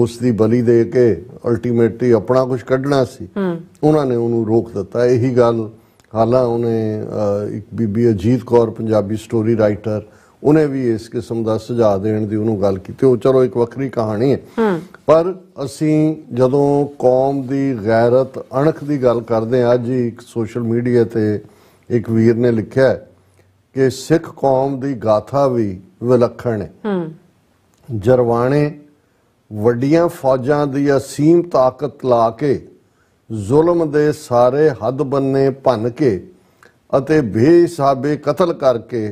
Speaker 2: ਉਸ ਦੀ ਬਲੀ ਦੇ ਕੇ ਅਲਟੀਮੇਟਲੀ ਆਪਣਾ ਕੁਝ ਕੱਢਣਾ ਸੀ ਉਹਨਾਂ ਨੇ ਉਹਨੂੰ ਰੋਕ ਦਿੱਤਾ ਇਹੀ ਗੱਲ ਹਾਲਾ ਉਹਨੇ ਇੱਕ ਬੀਬੀ ਅਜੀਤ ਕੌਰ ਪੰਜਾਬੀ ਸਟੋਰੀ ਰਾਈਟਰ ਉਹਨੇ ਵੀ ਇਸ ਕਿਸਮ ਦਾ ਸੁਝਾਅ ਦੇਣ ਦੀ ਉਹਨੂੰ ਗੱਲ ਕੀਤੀ ਉਹ ਚਲੋ ਇੱਕ ਵੱਖਰੀ ਕਹਾਣੀ ਹੈ ਪਰ ਅਸੀਂ ਜਦੋਂ ਕੌਮ ਦੀ ਗੈਰਤ ਅਣਖ ਦੀ ਗੱਲ ਕਰਦੇ ਹਾਂ ਅੱਜ ਹੀ ਇੱਕ ਸੋਸ਼ਲ ਮੀਡੀਆ ਤੇ ਇੱਕ ਵੀਰ ਨੇ ਲਿਖਿਆ ਕਿ ਸਿੱਖ ਕੌਮ ਦੀ ਗਾਥਾ ਵੀ ਵਿਲੱਖਣ ਹੈ
Speaker 3: ਹੂੰ
Speaker 2: ਜਰਵਾਣੇ ਵੱਡੀਆਂ ਫੌਜਾਂ ਦੀ ਅਸੀਮ ਤਾਕਤ ਲਾ ਕੇ ਜ਼ੁਲਮ ਦੇ ਸਾਰੇ ਹੱਦ ਬੰਨੇ ਭੰਨ ਕੇ ਅਤੇ ਬੇਹਿਸਾਬੇ ਕਤਲ ਕਰਕੇ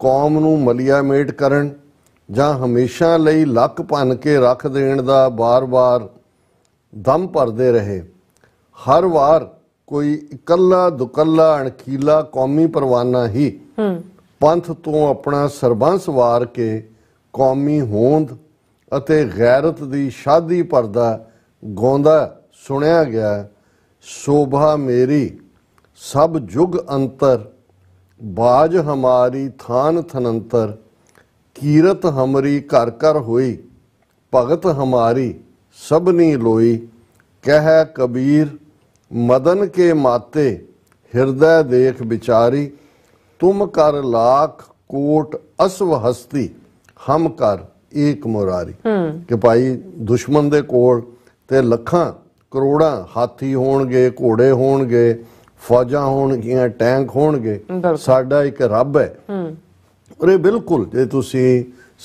Speaker 2: ਕੌਮ ਨੂੰ ਮਲਿਆ ਮੇਟ ਕਰਨ ਜਾਂ ਹਮੇਸ਼ਾ ਲਈ ਲੱਕ ਭੰਨ ਕੇ ਰੱਖ ਦੇਣ ਦਾ ਬਾਰ-ਬਾਰ ਦਮ ਭਰਦੇ ਰਹੇ ਹਰ ਵਾਰ ਕੋਈ ਇਕੱਲਾ ਦੁਕੱਲਾ ਅਣਖੀਲਾ ਕੌਮੀ ਪਰਵਾਨਾ ਹੀ ਹੂੰ ਪੰਥ ਤੋਂ ਆਪਣਾ ਸਰਬੰਸ ਵਾਰ ਕੇ ਕੌਮੀ ਹੋਂਦ ਅਤੇ ਗੈਰਤ ਦੀ ਸ਼ਾਦੀ ਪਰਦਾ ਗੋਂਦਾ ਸੁਣਿਆ ਗਿਆ ਸੋਭਾ ਮੇਰੀ ਸਭ ਜੁਗ ਅੰਤਰ ਬਾਜ ਹਮਾਰੀ ਥਾਨ ਥਨੰਤਰ ਕੀਰਤ ਹਮਰੀ ਘਰ ਘਰ ਹੋਈ ਭਗਤ ਹਮਾਰੀ ਸਭਨੀ ਲੋਈ ਕਹਿ ਕਬੀਰ ਮਦਨ ਕੇ ਮਾਤੇ ਹਿਰਦੈ ਦੇਖ ਵਿਚਾਰੀ ਤੁਮ ਕਰ ਲੱਖ ਕੋਟ ਅਸਵ ਹਸਤੀ ਹਮ ਕਰ ਇੱਕ ਮੁਰਾਰੀ ਕਿ ਭਾਈ ਦੁਸ਼ਮਨ ਦੇ ਕੋਲ ਤੇ ਲੱਖਾਂ ਕਰੋੜਾਂ ਹਾਥੀ ਹੋਣਗੇ ਘੋੜੇ ਹੋਣਗੇ ਫੌਜਾਂ ਹੋਣਗੀਆਂ ਟੈਂਕ ਹੋਣਗੇ ਸਾਡਾ ਇੱਕ ਰੱਬ ਹੈ ਅਰੇ ਬਿਲਕੁਲ ਜੇ ਤੁਸੀਂ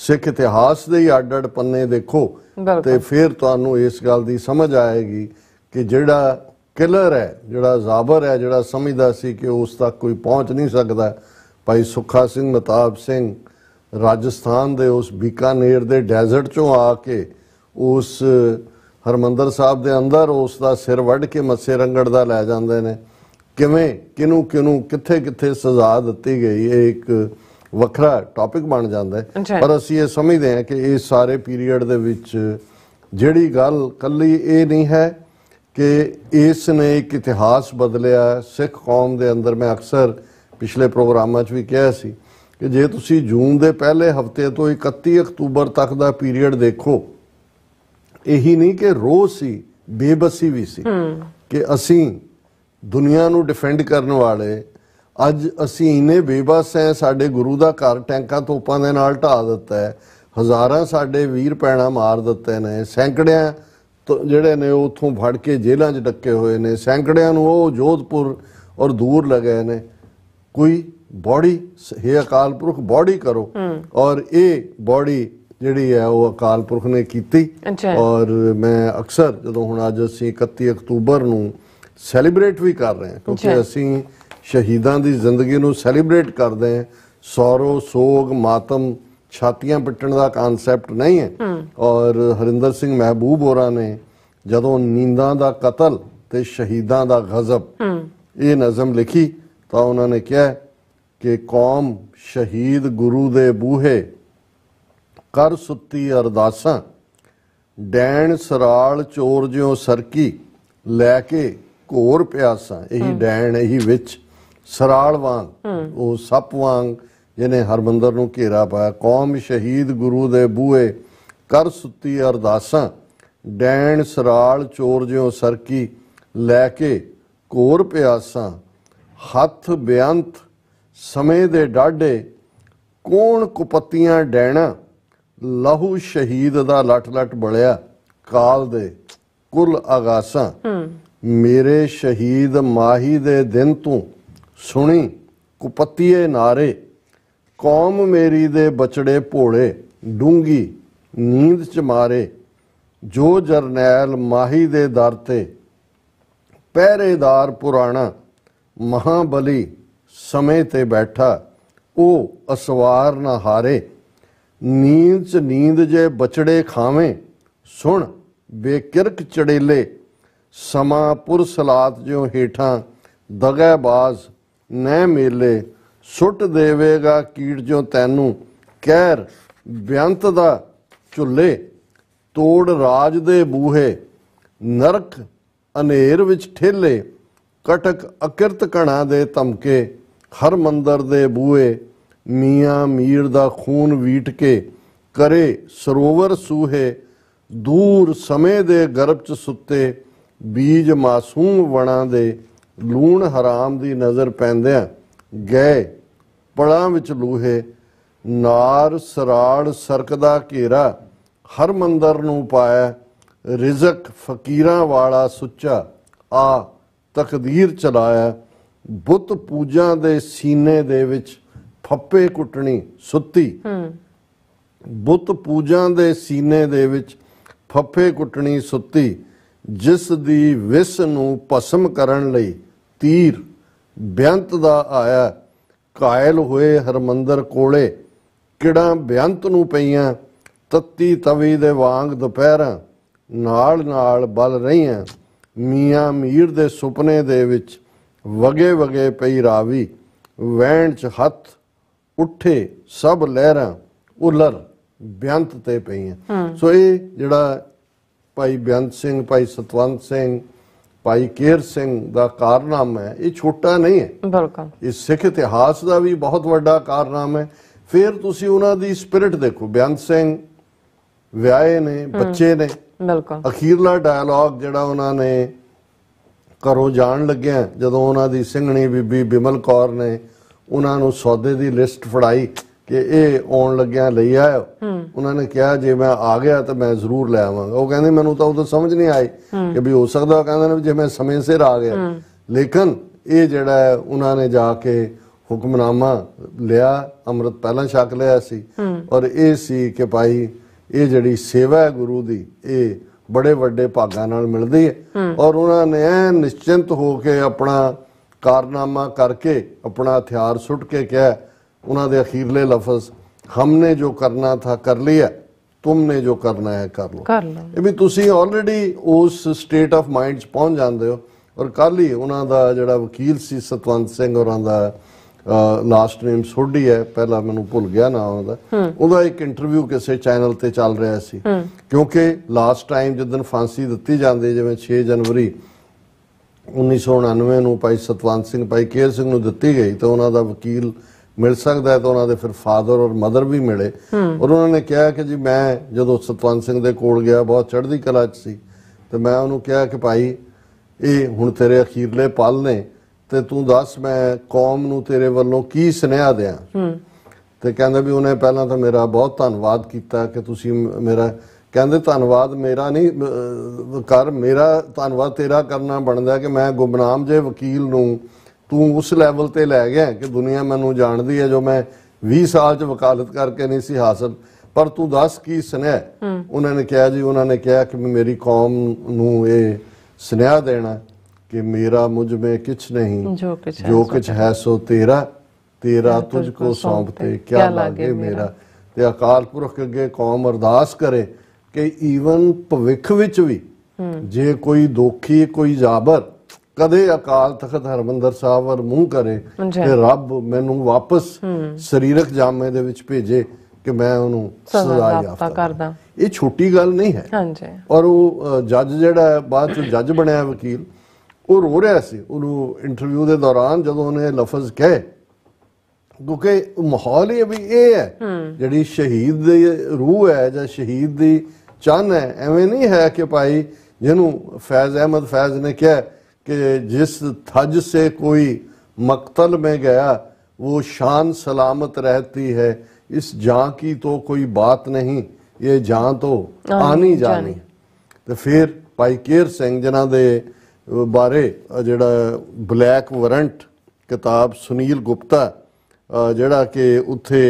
Speaker 2: ਸਿੱਖ ਇਤਿਹਾਸ ਦੇ ਹੀ ਅੱਡ-ਅੱਡ ਪੰਨੇ ਦੇਖੋ ਤੇ ਫਿਰ ਤੁਹਾਨੂੰ ਇਸ ਗੱਲ ਦੀ ਸਮਝ ਆਏਗੀ ਕਿ ਜਿਹੜਾ ਕਿਲਰ ਹੈ ਜਿਹੜਾ ਜ਼ਾਬਰ ਹੈ ਜਿਹੜਾ ਸਮਝਦਾ ਸੀ ਕਿ ਉਸ ਤੱਕ ਕੋਈ ਪਹੁੰਚ ਨਹੀਂ ਸਕਦਾ ਭਾਈ ਸੁਖਾ ਸਿੰਘ ਮਤਾਬ ਸਿੰਘ ਰਾਜਸਥਾਨ ਦੇ ਉਸ ਬੀਕਾਨੇਰ ਦੇ ਡੈਜ਼ਰਟ ਚੋਂ ਆ ਕੇ ਉਸ ਹਰਮੰਦਰ ਸਾਹਿਬ ਦੇ ਅੰਦਰ ਉਸ ਦਾ ਸਿਰ ਵੱਢ ਕੇ ਮੱਸੇ ਰੰਗੜ ਦਾ ਲੈ ਜਾਂਦੇ ਨੇ ਕਿਵੇਂ ਕਿਨੂੰ ਕਿਨੂੰ ਕਿੱਥੇ ਕਿੱਥੇ ਸਜ਼ਾ ਦਿੱਤੀ ਗਈ ਇਹ ਇੱਕ ਵੱਖਰਾ ਟੌਪਿਕ ਬਣ ਜਾਂਦਾ ਹੈ ਪਰ ਅਸੀਂ ਇਹ ਸਮਝਦੇ ਹਾਂ ਕਿ ਇਹ ਸਾਰੇ ਪੀਰੀਅਡ ਦੇ ਵਿੱਚ ਜਿਹੜੀ ਗੱਲ ਕੱਲੀ ਇਹ ਨਹੀਂ ਹੈ ਕਿ ਇਸ ਨੇ ਇੱਕ ਇਤਿਹਾਸ ਬਦਲਿਆ ਸਿੱਖ ਕੌਮ ਦੇ ਅੰਦਰ ਮੈਂ ਅਕਸਰ ਪਿਛਲੇ ਪ੍ਰੋਗਰਾਮਾਂ 'ਚ ਵੀ ਕਿਹਾ ਸੀ ਕਿ ਜੇ ਤੁਸੀਂ ਜੂਨ ਦੇ ਪਹਿਲੇ ਹਫਤੇ ਤੋਂ 31 ਅਕਤੂਬਰ ਤੱਕ ਦਾ ਪੀਰੀਅਡ ਦੇਖੋ ਇਹੀ ਨਹੀਂ ਕਿ ਰੋਜ਼ ਸੀ ਬੇਬਸੀ ਵੀ ਸੀ ਕਿ ਅਸੀਂ ਦੁਨੀਆ ਨੂੰ ਡਿਫੈਂਡ ਕਰਨ ਵਾਲੇ ਅੱਜ ਅਸੀਂ ਇਨੇ ਬੇਬਸ ਐ ਸਾਡੇ ਗੁਰੂ ਦਾ ਘਰ ਟੈਂਕਾਂ ਤੋਪਾਂ ਦੇ ਨਾਲ ਢਾ ਦਿੱਤਾ ਹੈ ਹਜ਼ਾਰਾਂ ਸਾਡੇ ਵੀਰ ਪੈਣਾ ਮਾਰ ਦਿੱਤੇ ਨੇ ਸੈਂਕੜਿਆਂ ਜਿਹੜੇ ਨੇ ਉਥੋਂ ਫੜ ਕੇ ਜੇਲ੍ਹਾਂ 'ਚ ਡੱਕੇ ਹੋਏ ਨੇ ਸੈਂਕੜਿਆਂ ਨੂੰ ਉਹ ਜੋਧਪੁਰ ਔਰ ਦੂਰ ਲਗਾਏ ਨੇ ਕੋਈ ਬਾਡੀ ਹੈ ਅਕਾਲ ਪੁਰਖ ਬਾਡੀ ਕਰੋ ਔਰ ਇਹ ਬਾਡੀ ਜਿਹੜੀ ਹੈ ਉਹ ਅਕਾਲ ਪੁਰਖ ਨੇ ਕੀਤੀ ਔਰ ਮੈਂ ਅਕਸਰ ਜਦੋਂ ਹੁਣ ਅੱਜ ਅਸੀਂ 31 ਅਕਤੂਬਰ ਨੂੰ ਸੈਲੀਬ੍ਰੇਟ ਵੀ ਕਰ ਰਹੇ ਹਾਂ ਕਿਉਂਕਿ ਅਸੀਂ ਸ਼ਹੀਦਾਂ ਦੀ ਜ਼ਿੰਦਗੀ ਨੂੰ ਸੈਲੀਬ੍ਰੇਟ ਕਰਦੇ ਹਾਂ ਸੌਰੋ ਸੋਗ ਮਾਤਮ ਛਾਤੀਆਂ ਪਿੱਟਣ ਦਾ ਕਨਸੈਪਟ ਨਹੀਂ ਹੈ ਔਰ ਹਰਿੰਦਰ ਸਿੰਘ ਮਹਿਬੂਬ ਹੋਰਾਂ ਨੇ ਜਦੋਂ ਨੀਂਦਾਂ ਦਾ ਕਤਲ ਤੇ ਸ਼ਹੀਦਾਂ ਦਾ ਗਜ਼ਬ ਇਹ ਨਜ਼ਮ ਲਿਖੀ ਤਾਂ ਉਹਨਾਂ ਨੇ ਕਿਹਾ ਕਿ ਕੌਮ ਸ਼ਹੀਦ ਗੁਰੂ ਦੇ ਬੂਹੇ ਕਰ ਸੁੱਤੀ ਅਰਦਾਸਾਂ ਡੈਣ ਸਰਾਲ ਚੋਰ ਜਿਉ ਸਰਕੀ ਲੈ ਕੇ ਘੋਰ ਪਿਆਸਾਂ ਇਹੀ ਡੈਣ ਇਹੀ ਵਿੱਚ ਸਰਾਲ ਵਾਂਗ ਉਹ ਸੱਪ ਵਾਂਗ ਜਿਹਨੇ ਹਰਮੰਦਰ ਨੂੰ ਘੇਰਾ ਪਾਇਆ ਕੌਮ ਸ਼ਹੀਦ ਗੁਰੂ ਦੇ ਬੂਏ ਕਰ ਸੁੱਤੀ ਅਰਦਾਸਾਂ ਡੈਣ ਸਰਾਲ ਚੋਰ ਜਿਉਂ ਸਰਕੀ ਲੈ ਕੇ ਕੋਰ ਪਿਆਸਾਂ ਹੱਥ ਬਿਆੰਤ ਸਮੇਂ ਦੇ ਡਾਢੇ ਕੋਣ ਕੁਪੱਤੀਆਂ ਡੈਣਾ ਲਹੂ ਸ਼ਹੀਦ ਦਾ ਲਟ ਲਟ ਬਲਿਆ ਕਾਲ ਦੇ ਕੁਲ ਆਗਾਸਾਂ ਮੇਰੇ ਸ਼ਹੀਦ ਮਾਹੀ ਦੇ ਦਿਨ ਤੂੰ ਸੁਣੀ ਕੁਪੱਤੀਏ ਨਾਰੇ ਕੌਮ ਮੇਰੀ ਦੇ ਬਚੜੇ ਭੋਲੇ ਡੂੰਗੀ ਨੀਂਦ ਚ ਮਾਰੇ ਜੋ ਜਰਨੈਲ ਮਾਹੀ ਦੇ ਦਰ ਤੇ ਪਹਿਰੇਦਾਰ ਪੁਰਾਣਾ ਮਹਾਬਲੀ ਸਮੇਂ ਤੇ ਬੈਠਾ ਉਹ ਅਸਵਾਰ ਨਾ ਹਾਰੇ ਨੀਂਦ ਚ ਨੀਂਦ ਜੇ ਬਚੜੇ ਖਾਵੇਂ ਸੁਣ ਬੇਕਿਰਕ ਚੜੇਲੇ ਸਮਾਪੁਰ ਸਲਾਤ ਜਿਉ ਹੀਠਾਂ ਦਗੈਬਾਜ਼ ਨੈ ਮੇਲੇ ਸੁੱਟ ਦੇਵੇਗਾ ਕੀੜ ਜੋ ਤੈਨੂੰ ਕਹਿਰ ਬਿਆੰਤ ਦਾ ਝੁੱਲੇ ਤੋੜ ਰਾਜ ਦੇ ਬੂਹੇ ਨਰਕ ਅਨੇਰ ਵਿੱਚ ਠੇਲੇ ਕਟਕ ਅਕਿਰਤ ਕਣਾ ਦੇ ਧਮਕੇ ਹਰ ਮੰਦਰ ਦੇ ਬੂਹੇ ਮੀਆਂ ਮੀਰ ਦਾ ਖੂਨ ਵੀਟ ਕੇ ਕਰੇ ਸਰੋਵਰ ਸੂਹੇ ਦੂਰ ਸਮੇ ਦੇ ਗਰਭ ਚ ਸੁੱਤੇ ਬੀਜ ਮਾਸੂਮ ਵਣਾ ਦੇ ਲੂਣ ਹਰਾਮ ਦੀ ਨਜ਼ਰ ਪੈਂਦਿਆਂ ਗਏ ਪੜਾਂ ਵਿੱਚ ਲੂਹੇ ਨਾਰ ਸਰਾੜ ਸਰਕਦਾ ਘੇਰਾ ਹਰ ਮੰਦਰ ਨੂੰ ਪਾਇਆ ਰਿਜ਼ਕ ਫਕੀਰਾਂ ਵਾਲਾ ਸੁੱਚਾ ਆ ਤਕਦੀਰ ਚਲਾਇਆ ਬੁੱਤ ਪੂਜਾਂ ਦੇ ਸੀਨੇ ਦੇ ਵਿੱਚ ਫੱਪੇ ਕੁੱਟਣੀ ਸੁੱਤੀ ਬੁੱਤ ਪੂਜਾਂ ਦੇ ਸੀਨੇ ਦੇ ਵਿੱਚ ਫੱਫੇ ਕੁੱਟਣੀ ਸੁੱਤੀ ਜਿਸ ਦੀ ਵਿਸ ਨੂੰ ਭਸਮ ਕਰਨ ਲਈ ਤੀਰ ਬਿਆੰਤ ਦਾ ਆਇਆ ਕਾਇਲ ਹੋਏ ਹਰਮੰਦਰ ਕੋਲੇ ਕਿੜਾਂ ਬਿਆੰਤ ਨੂੰ ਪਈਆਂ ਤੱਤੀ ਤਵੀ ਦੇ ਵਾਂਗ ਦੁਪਹਿਰਾਂ ਨਾਲ ਨਾਲ ਬਲ ਰਹੀਆਂ ਮੀਆਂ ਮੀਰ ਦੇ ਸੁਪਨੇ ਦੇ ਵਿੱਚ ਵਗੇ ਵਗੇ ਪਈ ਰਾਵੀ ਵਹਿਣ ਚ ਹੱਥ ਉੱਠੇ ਸਭ ਲਹਿਰਾਂ ਉਲਰ ਬਿਆੰਤ ਤੇ ਪਈਆਂ ਸੋ ਇਹ ਜਿਹੜਾ ਭਾਈ ਬਿਆੰਤ ਸਿੰਘ ਭਾਈ ਸਤਵੰਤ ਸਿੰਘ ਭਾਈ ਕੇਰ ਸਿੰਘ ਦਾ ਕਾਰਨਾਮਾ ਹੈ ਇਹ ਛੋਟਾ ਨਹੀਂ ਹੈ ਬਿਲਕੁਲ ਇਹ ਸਿੱਖ ਇਤਿਹਾਸ ਦਾ ਵੀ ਬਹੁਤ ਵੱਡਾ ਕਾਰਨਾਮਾ ਹੈ ਫਿਰ ਤੁਸੀਂ ਉਹਨਾਂ ਦੀ ਸਪਿਰਿਟ ਦੇਖੋ ਬਿਆੰਤ ਸਿੰਘ ਵਿਆਹੇ ਨੇ ਬੱਚੇ ਨੇ ਬਿਲਕੁਲ ਅਖੀਰਲਾ ਡਾਇਲੌਗ ਜਿਹੜਾ ਉਹਨਾਂ ਨੇ ਕਰੋ ਜਾਣ ਲੱਗਿਆ ਜਦੋਂ ਉਹਨਾਂ ਦੀ ਸਿੰਘਣੀ ਬੀਬੀ ਬਿਮਲ ਕੌਰ ਨੇ ਉਹਨਾਂ ਨੂੰ ਸੌਦੇ ਦੀ ਲਿਸਟ ਫੜਾਈ ਕਿ ਇਹ ਆਉਣ ਲੱਗਿਆ ਲਈ ਆਇਓ ਉਹਨਾਂ ਨੇ ਕਿਹਾ ਜੇ ਮੈਂ ਆ ਗਿਆ ਤਾਂ ਮੈਂ ਜ਼ਰੂਰ ਲੈ ਆਵਾਂਗਾ ਉਹ ਕਹਿੰਦੇ ਮੈਨੂੰ ਤਾਂ ਉਹ ਤਾਂ ਸਮਝ ਨਹੀਂ ਆਈ ਕਿ ਵੀ ਹੋ ਸਕਦਾ ਕਹਿੰਦੇ ਨੇ ਜੇ ਮੈਂ ਸਮੇਂ ਸਿਰ ਆ ਗਿਆ ਲੇਕਿਨ ਇਹ ਜਿਹੜਾ ਉਹਨਾਂ ਨੇ ਜਾ ਕੇ ਹੁਕਮਨਾਮਾ ਲਿਆ ਅੰਮ੍ਰਿਤ ਪਹਿਲਾਂ ਛਕ ਲਿਆ ਸੀ ਔਰ ਇਹ ਸੀ ਕਿ ਭਾਈ ਇਹ ਜਿਹੜੀ ਸੇਵਾ ਹੈ ਗੁਰੂ ਦੀ ਇਹ ਬੜੇ ਵੱਡੇ ਭਾਗਾਂ ਨਾਲ ਮਿਲਦੀ ਹੈ ਔਰ ਉਹਨਾਂ ਨੇ ਐ ਨਿਸ਼ਚਿੰਤ ਹੋ ਕੇ ਆਪਣਾ ਕਾਰਨਾਮਾ ਕਰਕੇ ਆਪਣਾ ਹਥਿਆਰ ਸੁੱਟ ਕੇ ਕਿਹਾ ਉਹਨਾਂ ਦੇ ਅਖੀਰਲੇ ਲਫ਼ਜ਼ ਹਮਨੇ ਜੋ ਕਰਨਾ ਥਾ ਕਰ ਲਿਆ ਤੁਮਨੇ ਜੋ ਕਰਨਾ ਹੈ ਕਰ ਲੋ ਕਰ ਲੋ ਇਹ ਵੀ ਤੁਸੀਂ ਆਲਰੇਡੀ ਉਸ ਸਟੇਟ ਆਫ ਮਾਈਂਡਸ ਪਹੁੰਚ ਜਾਂਦੇ ਹੋ ਔਰ ਕੱਲ ਹੀ ਉਹਨਾਂ ਦਾ ਜਿਹੜਾ ਵਕੀਲ ਸੀ ਸਤਵੰਤ ਸਿੰਘ ਹੋਰਾਂ ਦਾ ਲਾਸਟ ਨੇਮ ਸੋਢੀ ਹੈ ਪਹਿਲਾਂ ਮੈਨੂੰ ਭੁੱਲ ਗਿਆ ਨਾ ਉਹਨਾਂ ਦਾ ਉਹਦਾ ਇੱਕ ਇੰਟਰਵਿਊ ਕਿਸੇ ਚੈਨਲ ਤੇ ਚੱਲ ਰਿਹਾ ਸੀ ਕਿਉਂਕਿ ਲਾਸਟ ਟਾਈਮ ਜਦੋਂ ਫਾਂਸੀ ਦਿੱਤੀ ਜਾਂਦੀ ਜਿਵੇਂ 6 ਜਨਵਰੀ 1999 ਨੂੰ ਭਾਈ ਸਤਵੰਤ ਸਿੰਘ ਭਾਈ ਕੇਰ ਸਿੰਘ ਨੂੰ ਦਿੱਤੀ ਗਈ ਤਾਂ ਉਹਨਾਂ ਦਾ ਵਕੀਲ ਮਿਲ ਸਕਦਾ ਹੈ ਤਾਂ ਉਹਨਾਂ ਦੇ ਫਿਰ ਫਾਦਰ ਔਰ ਮਦਰ ਵੀ ਮਿਲੇ ਔਰ ਉਹਨਾਂ ਨੇ ਕਿਹਾ ਕਿ ਜੀ ਮੈਂ ਜਦੋਂ ਸਤਵੰਤ ਸਿੰਘ ਦੇ ਕੋਲ ਗਿਆ ਬਹੁਤ ਚੜ੍ਹਦੀ ਕਲਾ 'ਚ ਸੀ ਤੇ ਮੈਂ ਉਹਨੂੰ ਕਿਹਾ ਕਿ ਭਾਈ ਇਹ ਹੁਣ ਤੇਰੇ ਅਖੀਰਲੇ ਪਲ ਨੇ ਤੇ ਤੂੰ ਦੱਸ ਮੈਂ ਕੌਮ ਨੂੰ ਤੇਰੇ ਵੱਲੋਂ ਕੀ ਸੁਨੇਹਾ ਦਿਆਂ ਤੇ ਕਹਿੰਦਾ ਵੀ ਉਹਨੇ ਪਹਿਲਾਂ ਤਾਂ ਮੇਰਾ ਬਹੁਤ ਧੰਨਵਾਦ ਕੀਤਾ ਕਿ ਤੁਸੀਂ ਮੇਰਾ ਕਹਿੰਦੇ ਧੰਨਵਾਦ ਮੇਰਾ ਨਹੀਂ ਕਰ ਮੇਰਾ ਧੰਨਵਾਦ ਤੇਰਾ ਕਰਨਾ ਬਣਦਾ ਕਿ ਮੈਂ ਗੁਬਨਾਮ ਜੇ ਵਕੀਲ ਨੂੰ ਤੂੰ ਉਸ ਲੈਵਲ ਤੇ ਲੈ ਗਿਆ ਕਿ ਦੁਨੀਆ ਮੈਨੂੰ ਜਾਣਦੀ ਹੈ ਜੋ ਮੈਂ 20 ਸਾਲ ਚ ਵਕਾਲਤ ਕਰਕੇ ਨਹੀਂ ਸੀ ਹਾਸਲ ਪਰ ਤੂੰ ਦੱਸ ਕੀ ਸੁਨੇਹ ਉਹਨਾਂ ਨੇ ਕਿਹਾ ਜੀ ਉਹਨਾਂ ਨੇ ਕਿਹਾ ਕਿ ਮੇਰੀ ਕੌਮ ਨੂੰ ਇਹ ਸੁਨੇਹਾ ਦੇਣਾ ਕਿ ਮੇਰਾ ਮੁਝ ਮੇ ਕਿਛ ਨਹੀਂ ਜੋ ਕੁਛ ਹੈ ਸੋ ਤੇਰਾ ਤੇਰਾ ਤੁਝ ਕੋ ਸੌਂਪਤੇ ਕਿਆ ਲਾਗੇ ਮੇਰਾ ਤੇ ਅਕਾਲ ਪੁਰਖ ਅੱਗੇ ਕੌਮ ਅਰਦਾਸ ਕਰੇ ਕਿ ਈਵਨ ਭਵਿੱਖ ਵਿੱਚ ਵੀ ਜੇ ਕੋਈ ਦੋਖੀ ਕੋਈ ਜਾਬਰ ਕਦੇ ਅਕਾਲ ਤਖਤ ਹਰਮੰਦਰ ਸਾਹਿਬ ਵਰ ਮੂੰਹ ਕਰੇ ਤੇ ਰੱਬ ਮੈਨੂੰ ਵਾਪਸ ਸਰੀਰਕ ਜਾਮੇ ਦੇ ਵਿੱਚ ਭੇਜੇ ਕਿ ਮੈਂ ਉਹਨੂੰ ਸਜ਼ਾ ਯਾਫਤਾ ਕਰਦਾ ਇਹ ਛੋਟੀ ਗੱਲ ਨਹੀਂ ਹੈ ਹਾਂਜੀ ਔਰ ਉਹ ਜੱਜ ਜਿਹੜਾ ਬਾਅਦ ਚ ਜੱਜ ਬਣਿਆ ਵਕੀਲ ਉਹ ਰੋ ਰਿਹਾ ਸੀ ਉਹਨੂੰ ਇੰਟਰਵਿਊ ਦੇ ਦੌਰਾਨ ਜਦੋਂ ਉਹਨੇ ਲਫ਼ਜ਼ ਕਹੇ ਕਿਉਂਕਿ ਮਾਹੌਲ ਇਹ ਵੀ ਇਹ ਹੈ ਜਿਹੜੀ ਸ਼ਹੀਦ ਦੀ ਰੂਹ ਹੈ ਜਾਂ ਸ਼ਹੀਦ ਦੀ ਚਾਹਨ ਹੈ ਐਵੇਂ ਨਹੀਂ ਹੈ ਕਿ ਭਾਈ ਜਿਹਨੂੰ ਫੈਜ਼ ਅਹਿਮਦ ਫੈਜ਼ ਨੇ ਕਿਹਾ ਕਿ ਜਿਸ ਥਜ ਸੇ ਕੋਈ ਮਕਤਲ ਮੇ ਗਿਆ ਉਹ ਸ਼ਾਨ ਸਲਾਮਤ ਰਹਤੀ ਹੈ ਇਸ ਜਾਂ ਕੀ ਤੋ ਕੋਈ ਬਾਤ ਨਹੀਂ ਇਹ ਜਾਂ ਤੋ ਆਨੀ ਜਾਣੀ ਤੇ ਫਿਰ ਭਾਈ ਕੇਰ ਸਿੰਘ ਜਨਾ ਦੇ ਬਾਰੇ ਜਿਹੜਾ ਬਲੈਕ ਵਾਰੰਟ ਕਿਤਾਬ ਸੁਨੀਲ ਗੁਪਤਾ ਜਿਹੜਾ ਕਿ ਉੱਥੇ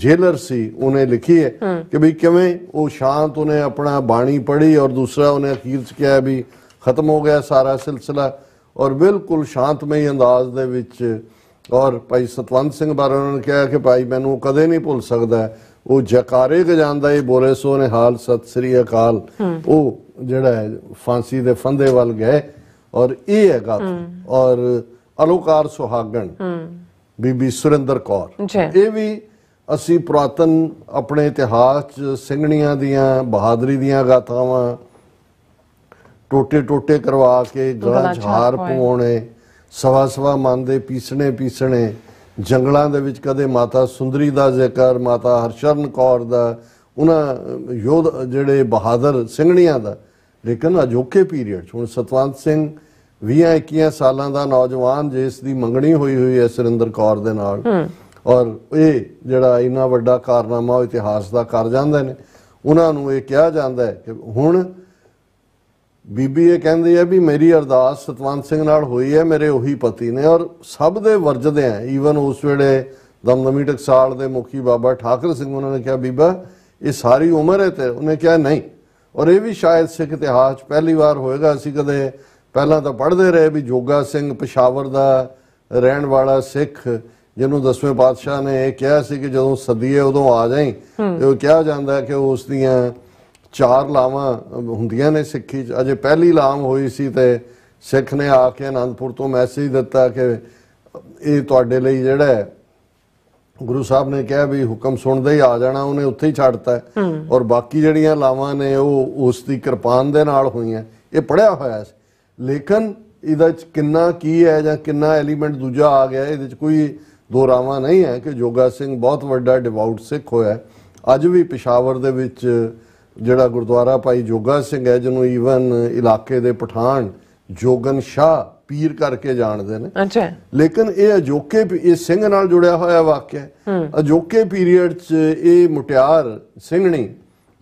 Speaker 2: ਜੇਲਰ ਸੀ ਉਹਨੇ ਲਿਖੀ ਹੈ ਕਿ ਵੀ ਕਿਵੇਂ ਉਹ ਸ਼ਾਂਤ ਉਹਨੇ ਆਪਣਾ ਬਾਣੀ ਪੜ੍ਹੀ ਔਰ ਦੂਸਰਾ ਉਹਨੇ ਅਖੀਰ ਚ ਕਿਹਾ ਵੀ ਖਤਮ ਹੋ ਗਿਆ ਸਾਰਾ ਸਿਲਸਿਲਾ ਔਰ ਬਿਲਕੁਲ ਸ਼ਾਂਤਮਈ ਅੰਦਾਜ਼ ਦੇ ਵਿੱਚ ਔਰ ਭਾਈ ਸਤਵੰਤ ਸਿੰਘ ਬਾਰੇ ਉਹਨਾਂ ਨੇ ਕਿਹਾ ਕਿ ਭਾਈ ਮੈਨੂੰ ਕਦੇ ਨਹੀਂ ਭੁੱਲ ਸਕਦਾ ਉਹ ਜਕਾਰੇ ਗਜਾਂਦਾ ਇਹ ਬੋਲੇ ਸੋ ਨੇ ਹਾਲ ਸਤਿ ਸ੍ਰੀ ਅਕਾਲ ਉਹ ਜਿਹੜਾ ਫਾਂਸੀ ਦੇ ਫੰਦੇ ਵੱਲ ਗਏ ਔਰ ਇਹ ਹੈ ਗੱਲ ਔਰ ਅਲੋਕਾਰ ਸੁਹਾਗਣ ਬੀਬੀ ਸੁਰਿੰਦਰ ਕੌਰ ਇਹ ਵੀ ਅਸੀਂ ਪ੍ਰਾਤਨ ਆਪਣੇ ਇਤਿਹਾਸ ਚ ਸਿੰਘਣੀਆਂ ਦੀਆਂ ਬਹਾਦਰੀ ਦੀਆਂ ਗਾਥਾਵਾਂ ਟੋਟੇ ਟੋਟੇ ਕਰਵਾ ਕੇ ਗਲਾਂ ਝਾਰ ਪੋਣੇ ਸਵਾ ਸਵਾ ਮਨ ਦੇ ਪੀਸਣੇ ਪੀਸਣੇ ਜੰਗਲਾਂ ਦੇ ਵਿੱਚ ਕਦੇ ਮਾਤਾ ਸੁੰਦਰੀ ਦਾ ਜ਼ਿਕਰ ਮਾਤਾ ਹਰਸ਼ਰਨ ਕੌਰ ਦਾ ਉਹਨਾਂ ਯੋਧ ਜਿਹੜੇ ਬਹਾਦਰ ਸਿੰਘਣੀਆਂ ਦਾ ਲੇਕਿਨ ਅਜੋਕੇ ਪੀਰੀਅਡ ਹੁਣ ਸਤਵੰਤ ਸਿੰਘ 20-21 ਸਾਲਾਂ ਦਾ ਨੌਜਵਾਨ ਜਿਸ ਦੀ ਮੰਗਣੀ ਹੋਈ ਹੋਈ ਹੈ ਸਰਿੰਦਰ ਕੌਰ ਦੇ ਨਾਲ ਔਰ ਇਹ ਜਿਹੜਾ ਇਨਾ ਵੱਡਾ ਕਾਰਨਾਮਾ ਇਤਿਹਾਸ ਦਾ ਕਰ ਜਾਂਦੇ ਨੇ ਉਹਨਾਂ ਨੂੰ ਇਹ ਕਿਹਾ ਜਾਂਦਾ ਹੈ ਕਿ ਹੁਣ ਬੀਬੀ ਇਹ ਕਹਿੰਦੀ ਹੈ ਵੀ ਮੇਰੀ ਅਰਦਾਸ ਸਤਵੰਤ ਸਿੰਘ ਨਾਲ ਹੋਈ ਹੈ ਮੇਰੇ ਉਹੀ ਪਤੀ ਨੇ ਔਰ ਸਭ ਦੇ ਵਰਜਦੇ ਆ ਈਵਨ ਉਸ ਵੇਲੇ ਦਮਦਮੀ ਟਕਸਾਲ ਦੇ ਮੁਖੀ ਬਾਬਾ ਠਾਕਰ ਸਿੰਘ ਉਹਨਾਂ ਨੇ ਕਿਹਾ ਬੀਬਾ ਇਹ ਸਾਰੀ ਉਮਰ ਹੈ ਤੇ ਉਹਨੇ ਕਿਹਾ ਨਹੀਂ ਔਰ ਇਹ ਵੀ ਸ਼ਾਇਦ ਸਿੱਖ ਇਤਿਹਾਸ ਪਹਿਲੀ ਵਾਰ ਹੋਏਗਾ ਅਸੀਂ ਕਦੇ ਪਹਿਲਾਂ ਤਾਂ ਪੜ੍ਹਦੇ ਰਹੇ ਵੀ ਜੋਗਾ ਸਿੰਘ ਪਸ਼ਾਵਰ ਦਾ ਰਹਿਣ ਵਾਲਾ ਸਿੱਖ ਜਿਹਨੂੰ ਦਸਵੇਂ ਪਾਤਸ਼ਾਹ ਨੇ ਇਹ ਕਿਹਾ ਸੀ ਕਿ ਜਦੋਂ ਸਦੀਏ ਉਦੋਂ ਆ ਜਾਈ ਤੇ ਉਹ ਕਿਹਾ ਜਾਂਦਾ ਕਿ ਉਸ ਦੀਆਂ ਚਾਰ ਲਾਵਾਂ ਹੁੰਦੀਆਂ ਨੇ ਸਿੱਖੀ ਚ ਅਜੇ ਪਹਿਲੀ ਲਾਮ ਹੋਈ ਸੀ ਤੇ ਸਿੱਖ ਨੇ ਆ ਕੇ ਅਨੰਦਪੁਰ ਤੋਂ ਮੈਸੇਜ ਦਿੱਤਾ ਕਿ ਇਹ ਤੁਹਾਡੇ ਲਈ ਜਿਹੜਾ ਗੁਰੂ ਸਾਹਿਬ ਨੇ ਕਿਹਾ ਵੀ ਹੁਕਮ ਸੁਣਦੇ ਹੀ ਆ ਜਾਣਾ ਉਹਨੇ ਉੱਥੇ ਹੀ ਛੱਡਤਾ ਔਰ ਬਾਕੀ ਜਿਹੜੀਆਂ ਲਾਵਾਂ ਨੇ ਉਹ ਉਸ ਦੀ ਕਿਰਪਾਨ ਦੇ ਨਾਲ ਹੋਈਆਂ ਇਹ ਪੜਿਆ ਹੋਇਆ ਸੀ ਲੇਕਿਨ ਇਹਦੇ ਚ ਕਿੰਨਾ ਕੀ ਹੈ ਜਾਂ ਕਿੰਨਾ ਐਲੀਮੈਂਟ ਦੂਜਾ ਆ ਗਿਆ ਇਹਦੇ ਚ ਕੋਈ ਦੋ ਰਾਵਾਂ ਨਹੀਂ ਹੈ ਕਿ ਜੋਗਾ ਸਿੰਘ ਬਹੁਤ ਵੱਡਾ ਡਿਵਾਊਟ ਸਿੱਖ ਹੋਇਆ ਅੱਜ ਵੀ ਪਿਸ਼ਾਵਰ ਦੇ ਵਿੱਚ ਜਿਹੜਾ ਗੁਰਦੁਆਰਾ ਭਾਈ ਜੋਗਾ ਸਿੰਘ ਹੈ ਜਿਹਨੂੰ ਈਵਨ ਇਲਾਕੇ ਦੇ ਪਠਾਨ ਜੋਗਨ ਸ਼ਾ ਪੀਰ ਕਰਕੇ ਜਾਣਦੇ ਨੇ ਅੱਛਾ ਲੇਕਿਨ ਇਹ ਅਜੋਕੇ ਇਹ ਸਿੰਘ ਨਾਲ ਜੁੜਿਆ ਹੋਇਆ ਵਾਕਿਆ ਅਜੋਕੇ ਪੀਰੀਅਡ 'ਚ ਇਹ ਮੁਟਿਆਰ ਸਿੰਘਣੀ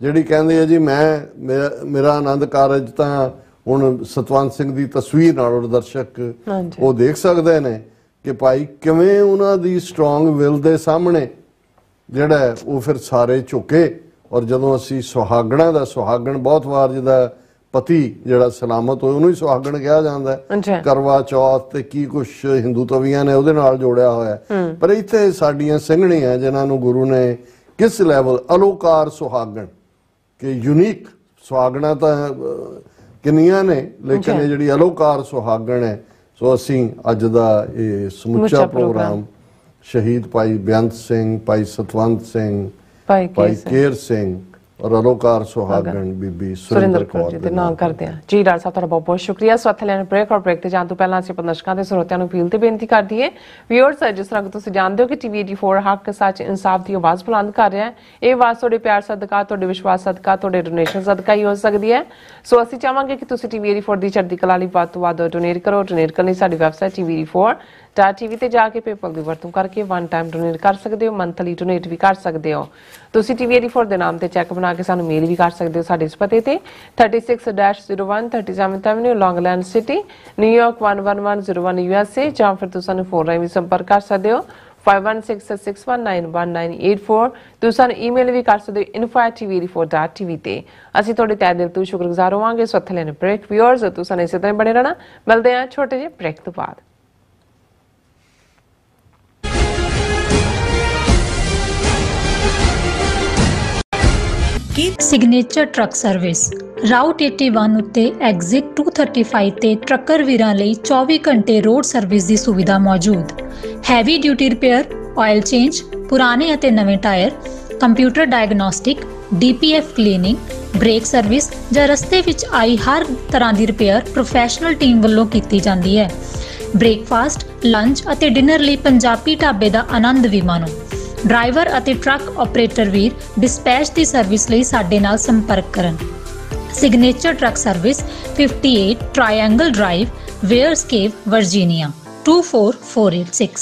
Speaker 2: ਜਿਹੜੀ ਕਹਿੰਦੇ ਆ ਜੀ ਮੈਂ ਮੇਰਾ ਆਨੰਦ ਕਾਰਜ ਤਾਂ ਹੁਣ ਸਤਵੰਤ ਸਿੰਘ ਦੀ ਤਸਵੀਰ ਨਾਲ ਉਹ ਦਰਸ਼ਕ ਉਹ ਦੇਖ ਸਕਦੇ ਨੇ ਕਿ ਭਾਈ ਕਿਵੇਂ ਉਹਨਾਂ ਦੀ ਸਟਰੋਂਗ ਵਿਲ ਦੇ ਸਾਹਮਣੇ ਜਿਹੜਾ ਉਹ ਫਿਰ ਸਾਰੇ ਝੁਕੇ ਔਰ ਜਦੋਂ ਅਸੀਂ ਸੁਹਾਗਣਾ ਦਾ ਸੁਹਾਗਣ ਬਹੁਤ ਵਾਰ ਜਿਹਦਾ ਪਤੀ ਜਿਹੜਾ ਸਲਾਮਤ ਹੋਏ ਉਹਨੂੰ ਹੀ ਸੁਹਾਗਣ ਕਿਹਾ ਜਾਂਦਾ ਹੈ ਕਰਵਾ ਚੌਥ ਤੇ ਕੀ ਕੁਝ ਹਿੰਦੂ ਤਵੀਆਂ ਨੇ ਉਹਦੇ ਨਾਲ ਜੋੜਿਆ ਹੋਇਆ ਪਰ ਇੱਥੇ ਸਾਡੀਆਂ ਸਿੰਘਣੀਆਂ ਜਿਨ੍ਹਾਂ ਨੂੰ ਗੁਰੂ ਨੇ ਕਿਸ ਲੈਵਲ ਅਲੋਕਾਰ ਸੁਹਾਗਣ ਕਿ ਯੂਨੀਕ ਸੁਹਾਗਣਾ ਤਾਂ ਕਿੰਨੀਆਂ ਨੇ ਲੇਕਿਨ ਇਹ ਜਿਹੜੀ ਅਲੋਕਾਰ ਸੁਹਾਗਣ ਹੈ ਸੋ ਅਸੀਂ ਅੱਜ ਦਾ ਇਹ ਸਮੁੱਚਾ ਪ੍ਰੋਗਰਾਮ ਸ਼ਹੀਦ ਭਾਈ ਬਿਆੰਤ ਸਿੰਘ ਭਾਈ ਸਤਵੰਤ ਸਿੰਘ
Speaker 1: ਭਾਈ ਕੇਰ
Speaker 2: ਸਿੰਘ ਰਲੋਕਾਰ ਸੁਹਾਗਣ ਬੀਬੀ ਸੁਰਿੰਦਰ
Speaker 1: ਕੌਰ ਜੀ ਦੇ ਨਾਮ ਕਰਦੇ ਆ ਜੀ ਡਾਕਟਰ ਸਾਹਿਬ ਤੁਹਾਡਾ ਬਹੁਤ ਬਹੁਤ ਸ਼ੁਕਰੀਆ ਸੋ ਲੈਣ ਬ੍ਰੇਕ ਔਰ ਬ੍ਰੇਕ ਤੇ ਜਾਣ ਤੋਂ ਪਹਿਲਾਂ ਅਸੀਂ ਪਦਰਸ਼ਕਾਂ ਤੇ ਸਰੋਤਿਆਂ ਨੂੰ ਅਪੀਲ ਤੇ ਬੇਨਤੀ ਕਰਦੀ ਹੈ ਵੀਅਰਸ ਜਿਸ ਤਰ੍ਹਾਂ ਤੁਸੀਂ ਜਾਣਦੇ ਹੋ ਕਿ ਟੀਵੀ 84 ਹੱਕ ਸੱਚ ਇਨਸਾਫ ਦੀ ਆਵਾਜ਼ ਬੁਲੰਦ ਕਰ ਰਿਹਾ ਹੈ ਇਹ ਆਵਾਜ਼ ਤੁਹਾਡੇ ਪਿਆਰ ਸਦਕਾ ਤੁਹਾਡੇ ਵਿਸ਼ਵਾਸ ਸਦਕਾ ਤੁਹਾਡੇ ਡੋਨੇਸ਼ਨ ਸਦਕਾ ਹੀ ਹੋ ਸਕਦੀ ਹੈ ਸੋ ਅਸੀਂ ਚਾਹਾਂਗੇ ਕਿ ਤੁਸੀਂ ਟੀਵੀ 84 ਦੀ ਚੜ੍ਹਦੀ ਕਲਾ ਲਈ ਵੱਧ ਤੋਂ ਵੱਧ ਡੋਨੇਟ ਕਰੋ ਡੋਨੇਟ ਕਰਨ ਲਈ ਸਾਡੀ ਵੈਬਸਾਈਟ tv84 ਟਾ ਟੀਵੀ ਤੇ ਜਾ ਕੇ ਪੇਪਲ ਦੀ ਵਰਤੋਂ ਕਰਕੇ ਵਨ ਟਾਈਮ ਡੋਨੇਟ ਕਰ ਸਕਦੇ ਹੋ ਮੰਥਲੀ ਡੋਨੇਟ ਵੀ ਕਰ ਸਕਦੇ ਹੋ ਤੁਸੀਂ ਟੀਵੀ 84 ਦੇ ਨਾਮ ਤੇ ਚੈੱਕ ਬਣਾ ਕੇ ਸਾਨੂੰ ਮੇਲ ਵੀ ਕਰ ਸਕਦੇ ਹੋ ਸਾਡੇ ਇਸ ਪਤੇ ਤੇ 36-01 37th avenue Long Island City New York 11101 USA ਜਾਂ ਫਿਰ ਤੁਸੀਂ ਸਾਨੂੰ ਫੋਨ ਰਾਹੀਂ ਵੀ ਸੰਪਰਕ ਕਰ ਸਕਦੇ ਹੋ 5166191984 ਤੁਸੀਂ ਸਾਨੂੰ ਈਮੇਲ ਵੀ ਕਰ ਸਕਦੇ ਹੋ info@tv4.tv ਤੇ ਅਸੀਂ ਤੁਹਾਡੇ ਤਹਿ ਦਿਲ ਤੋਂ ਸ਼ੁਕਰਗੁਜ਼ਾਰ ਹੋਵਾਂਗੇ ਸੋ ਹੱਥ ਲੈਣੇ ਬ੍ਰੇਕ ਵੀਅਰਸ ਤੁਸੀਂ ਇਸੇ ਤਰ੍ਹਾਂ ਬਣੇ ਰਹਿਣਾ ਮਿਲਦੇ ਹਾਂ ਛੋਟੇ ਜਿਹੇ ਬ੍ਰੇਕ ਤੋਂ ਬਾਅਦ
Speaker 4: ਕੀ ਸਿਗਨੇਚਰ ਟਰੱਕ ਸਰਵਿਸ ਰਾਊਟ 81 ਉੱਤੇ ਐਗਜ਼ਿਟ 235 ਤੇ ਟਰੱਕਰ ਵੀਰਾਂ ਲਈ 24 ਘੰਟੇ ਰੋਡ ਸਰਵਿਸ ਦੀ ਸੁਵਿਧਾ ਮੌਜੂਦ heavy duty repair oil change ਪੁਰਾਣੇ ਅਤੇ ਨਵੇਂ tyre computer diagnostic DPF cleaning brake service ਜਾਂ ਰਸਤੇ ਵਿੱਚ ਆਈ ਹਰ ਤਰ੍ਹਾਂ ਦੀ ਰਿਪੇਅਰ ਪ੍ਰੋਫੈਸ਼ਨਲ ਟੀਮ ਵੱਲੋਂ ਕੀਤੀ ਜਾਂਦੀ ਹੈ ਬ੍ਰੇਕਫਾਸਟ ਲੰਚ ਅਤੇ ਡਿਨਰ ਲਈ ਪੰਜਾਬੀ ਢਾਬੇ ਦਾ ਆਨੰਦ ਵੀ ਮਾਣੋ ਡਰਾਈਵਰ ਅਤੇ ਟਰੱਕ ਆਪਰੇਟਰ ਵੀਰ ਡਿਸਪੈਚ ਦੀ ਸਰਵਿਸ ਲਈ ਸਾਡੇ ਨਾਲ ਸੰਪਰਕ ਕਰਨ Signature truck service 58 triangle drive Weyers Cave Virginia 24486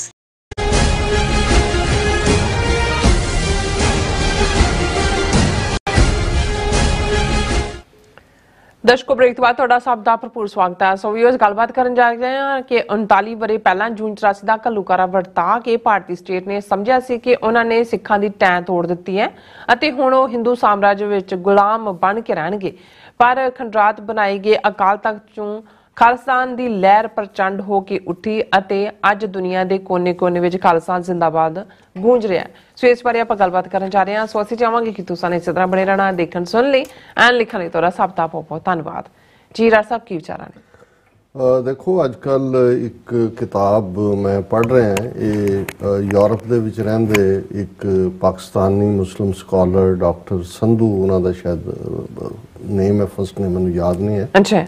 Speaker 1: ਦਰਸ਼ਕੋ ਬ੍ਰੇਕ ਤੋਂ ਬਾਅਦ ਤੁਹਾਡਾ ਸਭ ਦਾ ਭਰਪੂਰ ਸਵਾਗਤ ਹੈ ਸੋ ਵੀਅਰਸ ਗੱਲਬਾਤ ਕਰਨ ਜਾ ਰਹੇ ਹਾਂ ਕਿ 39 ਬਰੇ ਪਹਿਲਾਂ ਜੂਨ 84 ਦਾ ਕਲੂਕਾਰਾ ਵਰਤਾ ਕੇ ਭਾਰਤੀ ਸਟੇਟ ਨੇ ਸਮਝਿਆ ਸੀ ਕਿ ਉਹਨਾਂ ਨੇ ਸਿੱਖਾਂ ਦੀ ਟੈਂ ਤੋੜ ਦਿੱਤੀ ਹੈ ਅਤੇ ਹੁਣ ਉਹ ਹਿੰਦੂ ਸਾਮਰਾਜ ਵਿੱਚ ਗੁਲਾਮ ਬਣ ਕੇ ਰਹਿਣਗੇ ਪਰ ਖੰਡਰਾਤ ਬਣਾਏ ਗਏ ਅਕਾਲ ਤਖਤ ਚੋਂ ਖਾਲਸਾਨ ਦੀ ਲਹਿਰ ਪ੍ਰਚੰਡ ਹੋ ਕੇ ਉੱਠੀ ਅਤੇ ਅੱਜ ਦੁਨੀਆ ਦੇ ਕੋਨੇ-ਕੋਨੇ ਵਿੱਚ ਖਾਲਸਾਨ ਜ਼ਿੰਦਾਬਾਦ ਗੂੰਜ ਰਿਹਾ ਹੈ ਸੋ ਇਸ ਬਾਰੇ ਆਪਾਂ ਗੱਲਬਾਤ ਕਰਨ ਜਾ ਰਹੇ ਹਾਂ ਸੋ ਅਸੀਂ ਚਾਹਾਂਗੇ ਕਿ ਤੁਸੀਂ ਇਸ ਤਰ੍ਹਾਂ ਬਣੇ ਰਹਿਣਾ ਦੇਖਣ ਸੁਣ ਲਈ ਐਨ ਲਿਖਣ ਲਈ ਤੁਹਾਡਾ ਸਭ ਦਾ ਬਹੁਤ ਬਹੁਤ ਧੰਨਵਾਦ ਜੀ ਰਾਜ ਸਾਹਿਬ ਕੀ ਵਿਚਾਰਾਂ
Speaker 2: ਨੇ ਦੇਖੋ ਅੱਜ ਕੱਲ ਇੱਕ ਕਿਤਾਬ ਮੈਂ ਪੜ ਰਿਹਾ ਇਹ ਯੂਰਪ ਦੇ ਵਿੱਚ ਰਹਿੰਦੇ ਇੱਕ Pakistani Muslim scholar doctor Sandhu ਉਹਨਾਂ ਦਾ ਸ਼ਾਇਦ ਨੇਮ ਹੈ ਫਸਟ ਨੇਮ ਮੈਨੂੰ ਯਾਦ ਨਹੀਂ ਹੈ ਅੱਛਾ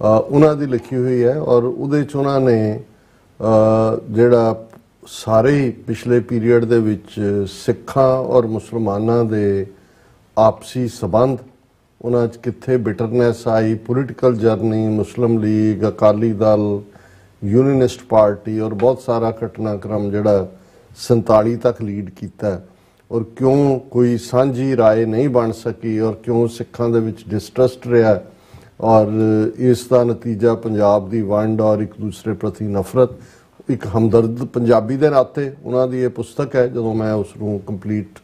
Speaker 2: ਉਹਨਾਂ ਦੀ ਲਿਖੀ ਹੋਈ ਹੈ ਔਰ ਉਹਦੇ ਚ ਉਹਨਾਂ ਨੇ ਜਿਹੜਾ ਸਾਰੇ ਪਿਛਲੇ ਪੀਰੀਅਡ ਦੇ ਵਿੱਚ ਸਿੱਖਾਂ ਔਰ ਮੁਸਲਮਾਨਾਂ ਦੇ ਆਪਸੀ ਸਬੰਧ ਉਹਨਾਂ 'ਚ ਕਿੱਥੇ ਬਿਟਰਨੈਸ ਆਈ political journey Muslim League Akali Dal Unionist Party ਔਰ ਬਹੁਤ ਸਾਰਾ ਘਟਨਾਕ੍ਰਮ ਜਿਹੜਾ 47 ਤੱਕ ਲੀਡ ਕੀਤਾ ਔਰ ਕਿਉਂ ਕੋਈ ਸਾਂਝੀ رائے ਨਹੀਂ ਬਣ ਸਕੀ ਔਰ ਕਿਉਂ ਸਿੱਖਾਂ ਦੇ ਵਿੱਚ ਡਿਸਟਰਸਟ ਰਿਹਾ ਔਰ ਇਸ ਦਾ ਨਤੀਜਾ ਪੰਜਾਬ ਦੀ ਵੰਡ ਔਰ ਇੱਕ ਦੂਸਰੇ ਪ੍ਰਤੀ ਨਫ਼ਰਤ ਇੱਕ ਹਮਦਰਦ ਪੰਜਾਬੀ ਦੇ ਨਾਤੇ ਉਹਨਾਂ ਦੀ ਇਹ ਪੁਸਤਕ ਹੈ ਜਦੋਂ ਮੈਂ ਉਸ ਨੂੰ ਕੰਪਲੀਟ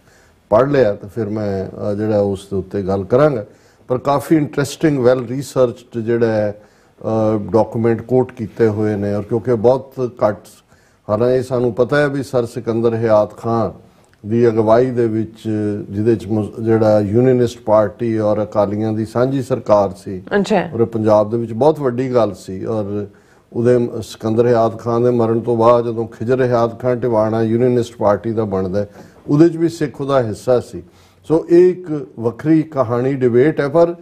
Speaker 2: ਪੜ੍ਹ ਲਿਆ ਤਾਂ ਫਿਰ ਮੈਂ ਜਿਹੜਾ ਉਸ ਦੇ ਉੱਤੇ ਗੱਲ ਕਰਾਂਗਾ ਪਰ ਕਾਫੀ ਇੰਟਰਸਟਿੰਗ ਵੈਲ ਰਿਸਰਚਡ ਜਿਹੜਾ ਹੈ ਡਾਕੂਮੈਂਟ ਕੋਟ ਕੀਤੇ ਹੋਏ ਨੇ ਔਰ ਕਿਉਂਕਿ ਬਹੁਤ ਕੱਟ ਹਰ ਇਹ ਸਾਨੂੰ ਪਤਾ ਹੈ ਵੀ ਸਰ ਸਿਕੰਦਰ ਹਯਾਤ ਖਾਨ ਦੀ ਅਗਵਾਈ ਦੇ ਵਿੱਚ ਜਿਹਦੇ ਚ ਜਿਹੜਾ ਯੂਨੀਅਨਿਸਟ ਪਾਰਟੀ ਔਰ ਅਕਾਲੀਆਂ ਦੀ ਸਾਂਝੀ ਸਰਕਾਰ ਸੀ ਅੱਛਾ ਔਰ ਪੰਜਾਬ ਦੇ ਵਿੱਚ ਬਹੁਤ ਵੱਡੀ ਗੱਲ ਸੀ ਔਰ ਉਹਦੇ ਸਿਕੰਦਰ ਹਿਆਦ ਖਾਨ ਦੇ ਮਰਨ ਤੋਂ ਬਾਅਦ ਜਦੋਂ ਖਿਜਰ ਹਿਆਦ ਖਾਨ ਟਿਵਾਣਾ ਯੂਨੀਅਨਿਸਟ ਪਾਰਟੀ ਦਾ ਬਣਦਾ ਉਹਦੇ ਚ ਵੀ ਸਿੱਖ ਉਹਦਾ ਹਿੱਸਾ ਸੀ ਸੋ ਇਹ ਇੱਕ ਵੱਖਰੀ ਕਹਾਣੀ ਡਿਬੇਟ ਹੈ ਪਰ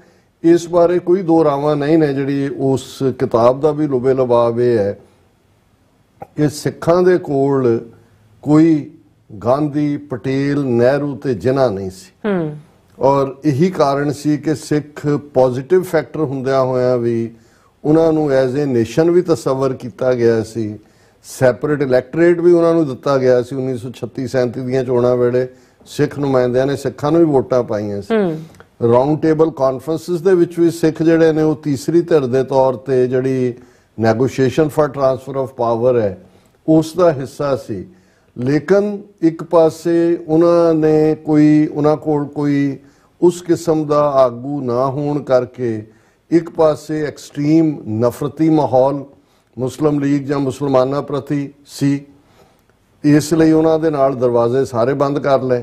Speaker 2: ਇਸ ਬਾਰੇ ਕੋਈ ਦੋ ਰਾਵਾਂ ਨਹੀਂ ਨੇ ਜਿਹੜੀ ਉਸ ਕਿਤਾਬ ਦਾ ਵੀ ਲੁਬੇ ਇਹ ਹੈ ਕਿ ਸਿੱਖਾਂ ਦੇ ਕੋਲ ਕੋਈ ਗਾਂਧੀ ਪਟੇਲ ਨਹਿਰੂ ਤੇ ਜਿਨ੍ਹਾਂ ਨਹੀਂ ਸੀ ਹੂੰ ਔਰ ਇਹੀ ਕਾਰਨ ਸੀ ਕਿ ਸਿੱਖ ਪੋਜ਼ਿਟਿਵ ਫੈਕਟਰ ਹੁੰਦਿਆਂ ਹੋਇਆਂ ਵੀ ਉਹਨਾਂ ਨੂੰ ਐਜ਼ ਅ ਨੇਸ਼ਨ ਵੀ ਤਸਵਰ ਕੀਤਾ ਗਿਆ ਸੀ ਸੈਪਰੇਟ ਇਲੈਕਟੋਰੇਟ ਵੀ ਉਹਨਾਂ ਨੂੰ ਦਿੱਤਾ ਗਿਆ ਸੀ 1936-37 ਦੀਆਂ ਚੋਣਾਂ ਵੇਲੇ ਸਿੱਖ ਨੁਮਾਇੰਦਿਆਂ ਨੇ ਸਿੱਖਾਂ ਨੂੰ ਵੀ ਵੋਟਾਂ ਪਾਈਆਂ ਸੀ ਰਾਉਂਡ ਟੇਬਲ ਕਾਨਫਰੰਸਸ ਦੇ ਵਿੱਚ ਵੀ ਸਿੱਖ ਜਿਹੜੇ ਨੇ ਉਹ ਤੀਸਰੀ ਧਿਰ ਦੇ ਤੌਰ ਤੇ ਜਿਹੜੀ negotiation for transfer of power ਹੈ ਉਸ ਦਾ ਹਿੱਸਾ ਸੀ ਲੇਕਿਨ ਇੱਕ ਪਾਸੇ ਉਹਨਾਂ ਨੇ ਕੋਈ ਉਹਨਾਂ ਕੋਲ ਕੋਈ ਉਸ ਕਿਸਮ ਦਾ ਆਗੂ ਨਾ ਹੋਣ ਕਰਕੇ ਇੱਕ ਪਾਸੇ ਐਕਸਟ੍ਰੀਮ ਨਫ਼ਰਤੀ ਮਾਹੌਲ ਮੁਸਲਮ ਲੀਗ ਜਾਂ ਮੁਸਲਮਾਨਾਂ ਪ੍ਰਤੀ ਸੀ ਇਸ ਲਈ ਉਹਨਾਂ ਦੇ ਨਾਲ ਦਰਵਾਜ਼ੇ ਸਾਰੇ ਬੰਦ ਕਰ ਲਏ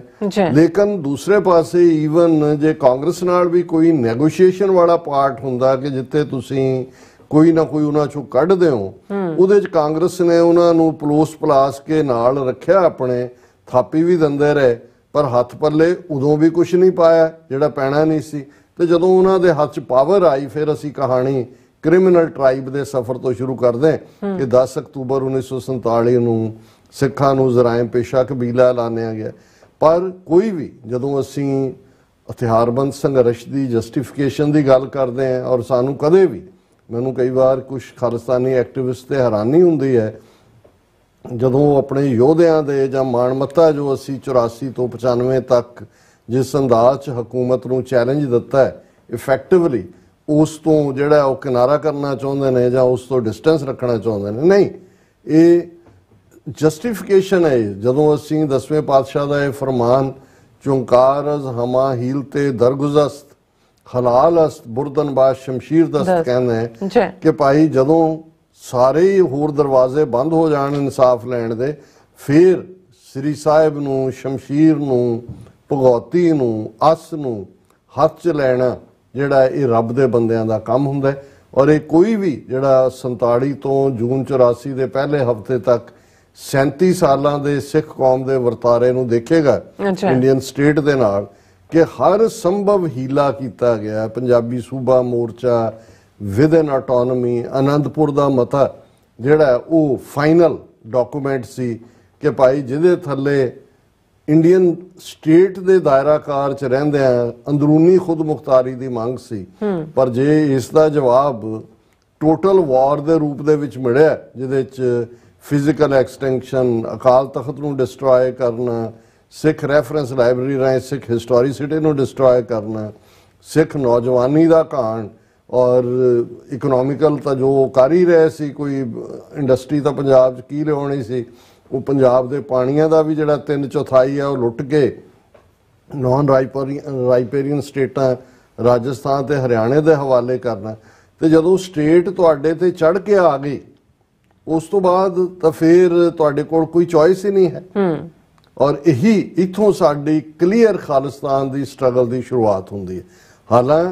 Speaker 2: ਲੇਕਿਨ ਦੂਸਰੇ ਪਾਸੇ ਈਵਨ ਜੇ ਕਾਂਗਰਸ ਨਾਲ ਵੀ ਕੋਈ ਨੈਗੋਸ਼ੀਏਸ਼ਨ ਵਾਲਾ ਪਾਰਟ ਹੁੰਦਾ ਕਿ ਜਿੱਥੇ ਤੁਸੀਂ ਕੋਈ ਨਾ ਕੋਈ ਉਹਨਾਂ ਚੋਂ ਕੱਢਦੇ ਹੋ ਉਹਦੇ ਚ ਕਾਂਗਰਸ ਨੇ ਉਹਨਾਂ ਨੂੰ ਪਲੋਸ ਪਲਾਸ ਕੇ ਨਾਲ ਰੱਖਿਆ ਆਪਣੇ ਥਾਪੀ ਵੀ ਦਿੰਦੇ ਰਹੇ ਪਰ ਹੱਥ ਪੱਲੇ ਉਦੋਂ ਵੀ ਕੁਝ ਨਹੀਂ ਪਾਇਆ ਜਿਹੜਾ ਪੈਣਾ ਨਹੀਂ ਸੀ ਤੇ ਜਦੋਂ ਉਹਨਾਂ ਦੇ ਹੱਥ 'ਚ ਪਾਵਰ ਆਈ ਫਿਰ ਅਸੀਂ ਕਹਾਣੀ ਕ੍ਰਿਮੀਨਲ ਟ੍ਰਾਈਬ ਦੇ ਸਫ਼ਰ ਤੋਂ ਸ਼ੁਰੂ ਕਰਦੇ ਕਿ 10 ਅਕਤੂਬਰ 1947 ਨੂੰ ਸਿੱਖਾਂ ਨੂੰ ਜ਼ਰਾਇਮ ਪੇਸ਼ਾ ਕਬੀਲਾ ਐਲਾਨਿਆ ਗਿਆ ਪਰ ਕੋਈ ਵੀ ਜਦੋਂ ਅਸੀਂ ਹਥਿਆਰਬੰਦ ਸੰਘਰਸ਼ ਦੀ ਜਸਟੀਫਿਕੇਸ਼ਨ ਦੀ ਗੱਲ ਕਰਦੇ ਹਾਂ ਔਰ ਸਾਨੂੰ ਕਦੇ ਵੀ ਮੈਨੂੰ ਕਈ ਵਾਰ ਕੁਝ ਖਾਲਸਤਾਨੀ ਐਕਟਿਵਿਸਟ ਤੇ ਹੈਰਾਨੀ ਹੁੰਦੀ ਹੈ ਜਦੋਂ ਆਪਣੇ ਯੋਧਿਆਂ ਦੇ ਜਾਂ ਮਾਨਮੱਤਾ ਜੋ ਅਸੀਂ 84 ਤੋਂ 95 ਤੱਕ ਜਿਸ ਅੰਦਾਜ਼ 'ਚ ਹਕੂਮਤ ਨੂੰ ਚੈਲੰਜ ਦਿੱਤਾ ਹੈ ਇਫੈਕਟਿਵਲੀ ਉਸ ਤੋਂ ਜਿਹੜਾ ਉਹ ਕਿਨਾਰਾ ਕਰਨਾ ਚਾਹੁੰਦੇ ਨੇ ਜਾਂ ਉਸ ਤੋਂ ਡਿਸਟੈਂਸ ਰੱਖਣਾ ਚਾਹੁੰਦੇ ਨੇ ਨਹੀਂ ਇਹ ਜਸਟੀਫਿਕੇਸ਼ਨ ਹੈ ਜਦੋਂ ਅਸੀਂ 10ਵੇਂ ਪਾਤਸ਼ਾਹ ਦਾ ਇਹ ਫਰਮਾਨ ਚੁੰਕਾਰਜ਼ ਹਮਾ ਹੀਲ ਤੇ ਦਰਗੁਜ਼ਸਤ ਹਲਾਲ ਅਸਤ ਬੁਰਦਨ ਬਾ ਸ਼ਮਸ਼ੀਰ ਦਸਤ ਕਹਿੰਦੇ ਕਿ ਭਾਈ ਜਦੋਂ ਸਾਰੇ ਹੋਰ ਦਰਵਾਜ਼ੇ ਬੰਦ ਹੋ ਜਾਣ ਇਨਸਾਫ ਲੈਣ ਦੇ ਫਿਰ ਸ੍ਰੀ ਸਾਹਿਬ ਨੂੰ ਸ਼ਮਸ਼ੀਰ ਨੂੰ ਭਗਉਤੀ ਨੂੰ ਅਸ ਨੂੰ ਹੱਥ 'ਚ ਲੈਣਾ ਜਿਹੜਾ ਇਹ ਰੱਬ ਦੇ ਬੰਦਿਆਂ ਦਾ ਕੰਮ ਹੁੰਦਾ ਔਰ ਇਹ ਕੋਈ ਵੀ ਜਿਹੜਾ 47 ਤੋਂ ਜੂਨ 84 ਦੇ ਪਹਿਲੇ ਹਫਤੇ ਤੱਕ 37 ਸਾਲਾਂ ਦੇ ਸਿੱਖ ਕੌਮ ਦੇ ਵਰਤਾਰੇ ਨੂੰ ਦੇਖੇਗਾ ਇੰਡੀਅਨ ਸਟੇਟ ਦੇ ਨਾਲ ਕਿ ਹਰ ਸੰਭਵ ਹੀਲਾ ਕੀਤਾ ਗਿਆ Punjabi Suba Morcha with an autonomy Anandpur ਦਾ ਮਤਾ ਜਿਹੜਾ ਉਹ ਫਾਈਨਲ ਡਾਕੂਮੈਂਟ ਸੀ ਕਿ ਭਾਈ ਜਿਹਦੇ ਥੱਲੇ ਇੰਡੀਅਨ ਸਟੇਟ ਦੇ ਦਾਇਰਾਕਾਰ ਚ ਰਹਿੰਦੇ ਆ ਅੰਦਰੂਨੀ ਖੁਦਮੁਖਤਾਰੀ ਦੀ ਮੰਗ ਸੀ ਪਰ ਜੇ ਇਸ ਦਾ ਜਵਾਬ ਟੋਟਲ ਵਾਰ ਦੇ ਰੂਪ ਦੇ ਵਿੱਚ ਮਿਲਿਆ ਜਿਹਦੇ ਵਿੱਚ ਫਿਜ਼ੀਕਲ ਐਕਸਟੈਂਕਸ਼ਨ ਅਕਾਲ ਤਖਤ ਨੂੰ ਡਿਸਟਰੋਏ ਕਰਨਾ ਸਿੱਖ ਰੈਫਰੈਂਸ ਲਾਇਬ੍ਰੇਰੀ ਰਾਹੀਂ ਸਿੱਖ ਸਿਟੀ ਨੂੰ ਡਿਸਟਰੋਏ ਕਰਨਾ ਸਿੱਖ ਨੌਜਵਾਨੀ ਦਾ ਕਾਂਡ ਔਰ ਇਕਨੋਮਿਕਲ ਤਾਂ ਜੋ ਕਰ ਹੀ ਰਹੇ ਸੀ ਕੋਈ ਇੰਡਸਟਰੀ ਤਾਂ ਪੰਜਾਬ 'ਚ ਕੀ ਲਿਆਉਣੀ ਸੀ ਉਹ ਪੰਜਾਬ ਦੇ ਪਾਣੀਆਂ ਦਾ ਵੀ ਜਿਹੜਾ ਤਿੰਨ ਚੌਥਾਈ ਆ ਉਹ ਲੁੱਟ ਕੇ ਨਾਨ ਰਾਈਪੇਰੀਅਨ ਸਟੇਟਾਂ ਰਾਜਸਥਾਨ ਤੇ ਹਰਿਆਣੇ ਦੇ ਹਵਾਲੇ ਕਰਨਾ ਤੇ ਜਦੋਂ ਸਟੇਟ ਤੁਹਾਡੇ ਤੇ ਚੜ ਕੇ ਆ ਗਈ ਉਸ ਤੋਂ ਬਾਅਦ ਤਾਂ ਫੇਰ ਤੁਹਾਡੇ ਕੋਲ ਕੋਈ ਚੋਇਸ ਹੀ ਨਹੀਂ ਹੈ ਹੂੰ ਔਰ ਇਹੀ ਇਥੋਂ ਸਾਡੀ ਕਲੀਅਰ ਖਾਲਿਸਤਾਨ ਦੀ ਸਟਰਗਲ ਦੀ ਸ਼ੁਰੂਆਤ ਹੁੰਦੀ ਹੈ ਹਾਲਾਂ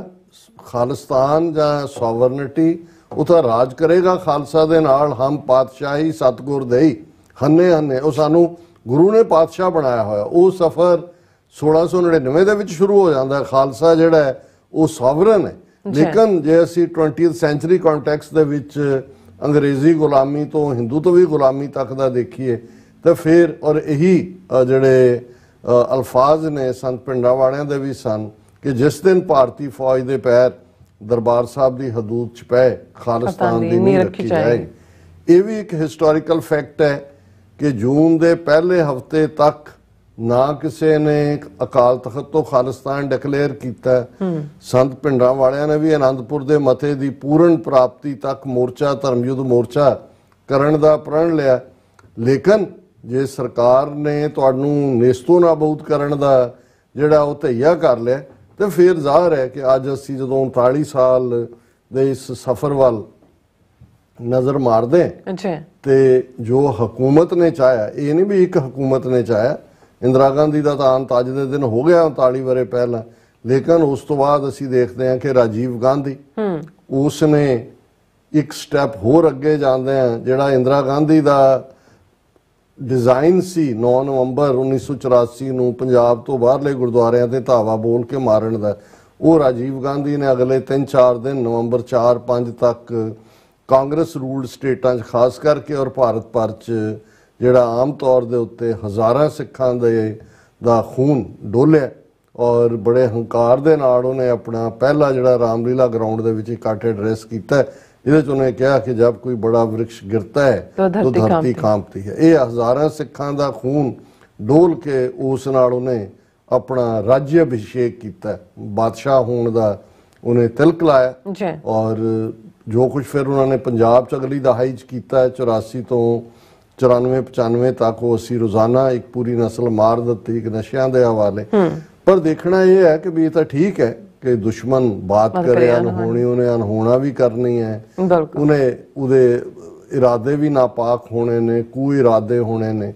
Speaker 2: ਖਾਲਿਸਤਾਨ ਜਾਂ ਸੋਵਰਨਿਟੀ ਉਹ ਤਾਂ ਰਾਜ ਕਰੇਗਾ ਖਾਲਸਾ ਦੇ ਨਾਲ ਹਮ ਪਾਤਸ਼ਾਹੀ ਸਤਗੁਰ ਦੇਈ ਹੰਨੇ ਹੰਨੇ ਉਹ ਸਾਨੂੰ ਗੁਰੂ ਨੇ ਪਾਤਸ਼ਾਹ ਬਣਾਇਆ ਹੋਇਆ ਉਹ ਸਫ਼ਰ 1699 ਦੇ ਵਿੱਚ ਸ਼ੁਰੂ ਹੋ ਜਾਂਦਾ ਖਾਲਸਾ ਜਿਹੜਾ ਉਹ ਸੋਵਰਨ ਹੈ ਲੇਕਿਨ ਜੇ ਅਸੀਂ 20th ਸੈਂਚਰੀ ਕੰਟੈਕਸਟ ਦੇ ਵਿੱਚ ਅੰਗਰੇਜ਼ੀ ਗੁਲਾਮੀ ਤੋਂ ਹਿੰਦੂ ਤੋਂ ਵੀ ਗੁਲਾਮੀ ਤੱਕ ਦਾ ਦੇਖੀਏ ਤਾਂ ਫਿਰ ਔਰ ਇਹੀ ਜਿਹੜੇ ਅਲਫਾਜ਼ ਨੇ ਸੰਤ ਪਿੰਡਾਂ ਵਾਲਿਆਂ ਦੇ ਵੀ ਸਨ ਕਿ ਜਿਸ ਦਿਨ ਭਾਰਤੀ ਫੌਜ ਦੇ ਪੈਰ ਦਰਬਾਰ ਸਾਹਿਬ ਦੀ ਹਦੂਦ 'ਚ ਪਏ ਖਾਲਿਸਤਾਨ ਦੀ ਨੀਂਹ ਰੱਖੀ ਜਾਏ ਇਹ ਵੀ ਇੱਕ ਹਿਸਟੋਰੀਕਲ ਫੈਕਟ ਹੈ ਕਿ ਜੂਨ ਦੇ ਪਹਿਲੇ ਹਫਤੇ ਤੱਕ ਨਾ ਕਿਸੇ ਨੇ ਅਕਾਲ ਤਖਤ ਤੋਂ ਖਾਲਿਸਤਾਨ ਡਿਕਲੇਅਰ ਕੀਤਾ ਸੰਤ ਪਿੰਡਾਂ ਵਾਲਿਆਂ ਨੇ ਵੀ ਆਨੰਦਪੁਰ ਦੇ ਮਤੇ ਦੀ ਪੂਰਨ ਪ੍ਰਾਪਤੀ ਤੱਕ ਮੋਰਚਾ ਧਰਮਯੁੱਧ ਮੋਰਚਾ ਕਰਨ ਦਾ ਪ੍ਰਣ ਲਿਆ ਲੇਕਿਨ ਜੇ ਸਰਕਾਰ ਨੇ ਤੁਹਾਨੂੰ ਨਿਸ਼ਤੋ ਨਾ ਬਹੁਤ ਕਰਨ ਦਾ ਜਿਹੜਾ ਉਹ ਧਈਆ ਕਰ ਲਿਆ ਤੇ ਫਿਰ ਜ਼ਾਹਰ ਹੈ ਕਿ ਅੱਜ ਅਸੀਂ ਜਦੋਂ 39 ਸਾਲ ਦੇ ਇਸ ਸਫ਼ਰ ਵੱਲ ਨਜ਼ਰ ਮਾਰਦੇ ਅੱਛਾ ਤੇ ਜੋ ਹਕੂਮਤ ਨੇ ਚਾਹਿਆ ਇਹ ਨਹੀਂ ਵੀ ਇੱਕ ਹਕੂਮਤ ਨੇ ਚਾਹਿਆ ਇੰਦਰਾ ਗਾਂਧੀ ਦਾ ਤਾਂ ਅੱਜ ਦੇ ਦਿਨ ਹੋ ਗਿਆ 39 ਬਰੇ ਪਹਿਲਾਂ ਲੇਕਿਨ ਉਸ ਤੋਂ ਬਾਅਦ ਅਸੀਂ ਦੇਖਦੇ ਹਾਂ ਕਿ ਰਾਜੀਵ ਗਾਂਧੀ ਹੂੰ ਉਸ ਨੇ ਇੱਕ ਸਟੈਪ ਹੋਰ ਅੱਗੇ ਜਾਂਦੇ ਆ ਜਿਹੜਾ ਇੰਦਰਾ ਗਾਂਧੀ ਦਾ ਡਿਜ਼ਾਈਨ ਸੀ 9 ਨਵੰਬਰ 1984 ਨੂੰ ਪੰਜਾਬ ਤੋਂ ਬਾਹਰਲੇ ਗੁਰਦੁਆਰਿਆਂ ਤੇ ਧਾਵਾ ਬੋਲ ਕੇ ਮਾਰਨ ਦਾ ਉਹ ਰਾਜੀਵ ਗਾਂਧੀ ਨੇ ਅਗਲੇ 3-4 ਦਿਨ ਨਵੰਬਰ 4-5 ਤੱਕ ਕਾਂਗਰਸ ਰੂਲਡ ਸਟੇਟਾਂ 'ਚ ਖਾਸ ਕਰਕੇ ਔਰ ਭਾਰਤ ਭਰ 'ਚ ਜਿਹੜਾ ਆਮ ਤੌਰ ਦੇ ਉੱਤੇ ਹਜ਼ਾਰਾਂ ਸਿੱਖਾਂ ਦੇ ਦਾ ਖੂਨ ਡੋਲਿਆ ਔਰ ਬੜੇ ਹੰਕਾਰ ਦੇ ਨਾਲ ਉਹਨੇ ਆਪਣਾ ਪਹਿਲਾ ਜਿਹੜਾ ਰਾਮਲੀਲਾ ਗਰਾਊਂਡ ਦੇ ਵਿੱਚ ਇਕੱਠੇ ਐਡਰੈਸ ਕੀਤਾ ਇਹਦੇ ਚ ਉਹਨੇ ਕਿਹਾ ਕਿ ਜਦ ਕੋਈ ਬੜਾ ਵ੍ਰਿਕਸ਼ ਗਿਰਤਾ ਹੈ ਤਾਂ ਧਰਤੀ ਕਾਂਪਦੀ ਹੈ ਇਹ ਹਜ਼ਾਰਾਂ ਸਿੱਖਾਂ ਦਾ ਖੂਨ ਡੋਲ ਕੇ ਉਸ ਨਾਲ ਉਹਨੇ ਆਪਣਾ ਰਾਜ ਅਭਿਸ਼ੇਕ ਕੀਤਾ ਬਾਦਸ਼ਾਹ ਹੋਣ ਦਾ ਉਹਨੇ ਤਿਲਕ ਲਾਇਆ ਜੀ ਔਰ ਜੋ ਕੁਝ ਫਿਰ ਉਹਨਾਂ ਨੇ ਪੰਜਾਬ ਚ ਅਗਲੀ ਦਹਾਈ ਚ ਕੀਤਾ 84 ਤੋਂ 94 95 ਤੱਕ ਉਹ ਅਸੀਂ ਰੋਜ਼ਾਨਾ ਇੱਕ ਪੂਰੀ نسل ਮਾਰ ਦਿੱਤੀ ਇੱਕ ਨਸ਼ਿਆਂ ਦੇ ਹਵਾਲੇ ਪਰ ਦੇਖਣਾ ਇਹ ਹੈ ਕਿ ਵੀ ਇਹ ਤਾਂ ਠੀਕ ਹੈ ਕਿ ਦੁਸ਼ਮਣ ਬਾਤ ਕਰੇ ਅਨਹੋਣੀ ਉਹਨੇ ਅਨਹੋਣਾ ਵੀ ਕਰਨੀ ਹੈ ਉਹਨੇ ਉਹਦੇ ਇਰਾਦੇ ਵੀ ਨਾਪਾਕ ਹੋਣੇ ਨੇ ਕੋਈ ਇਰਾਦੇ ਹੋਣੇ ਨੇ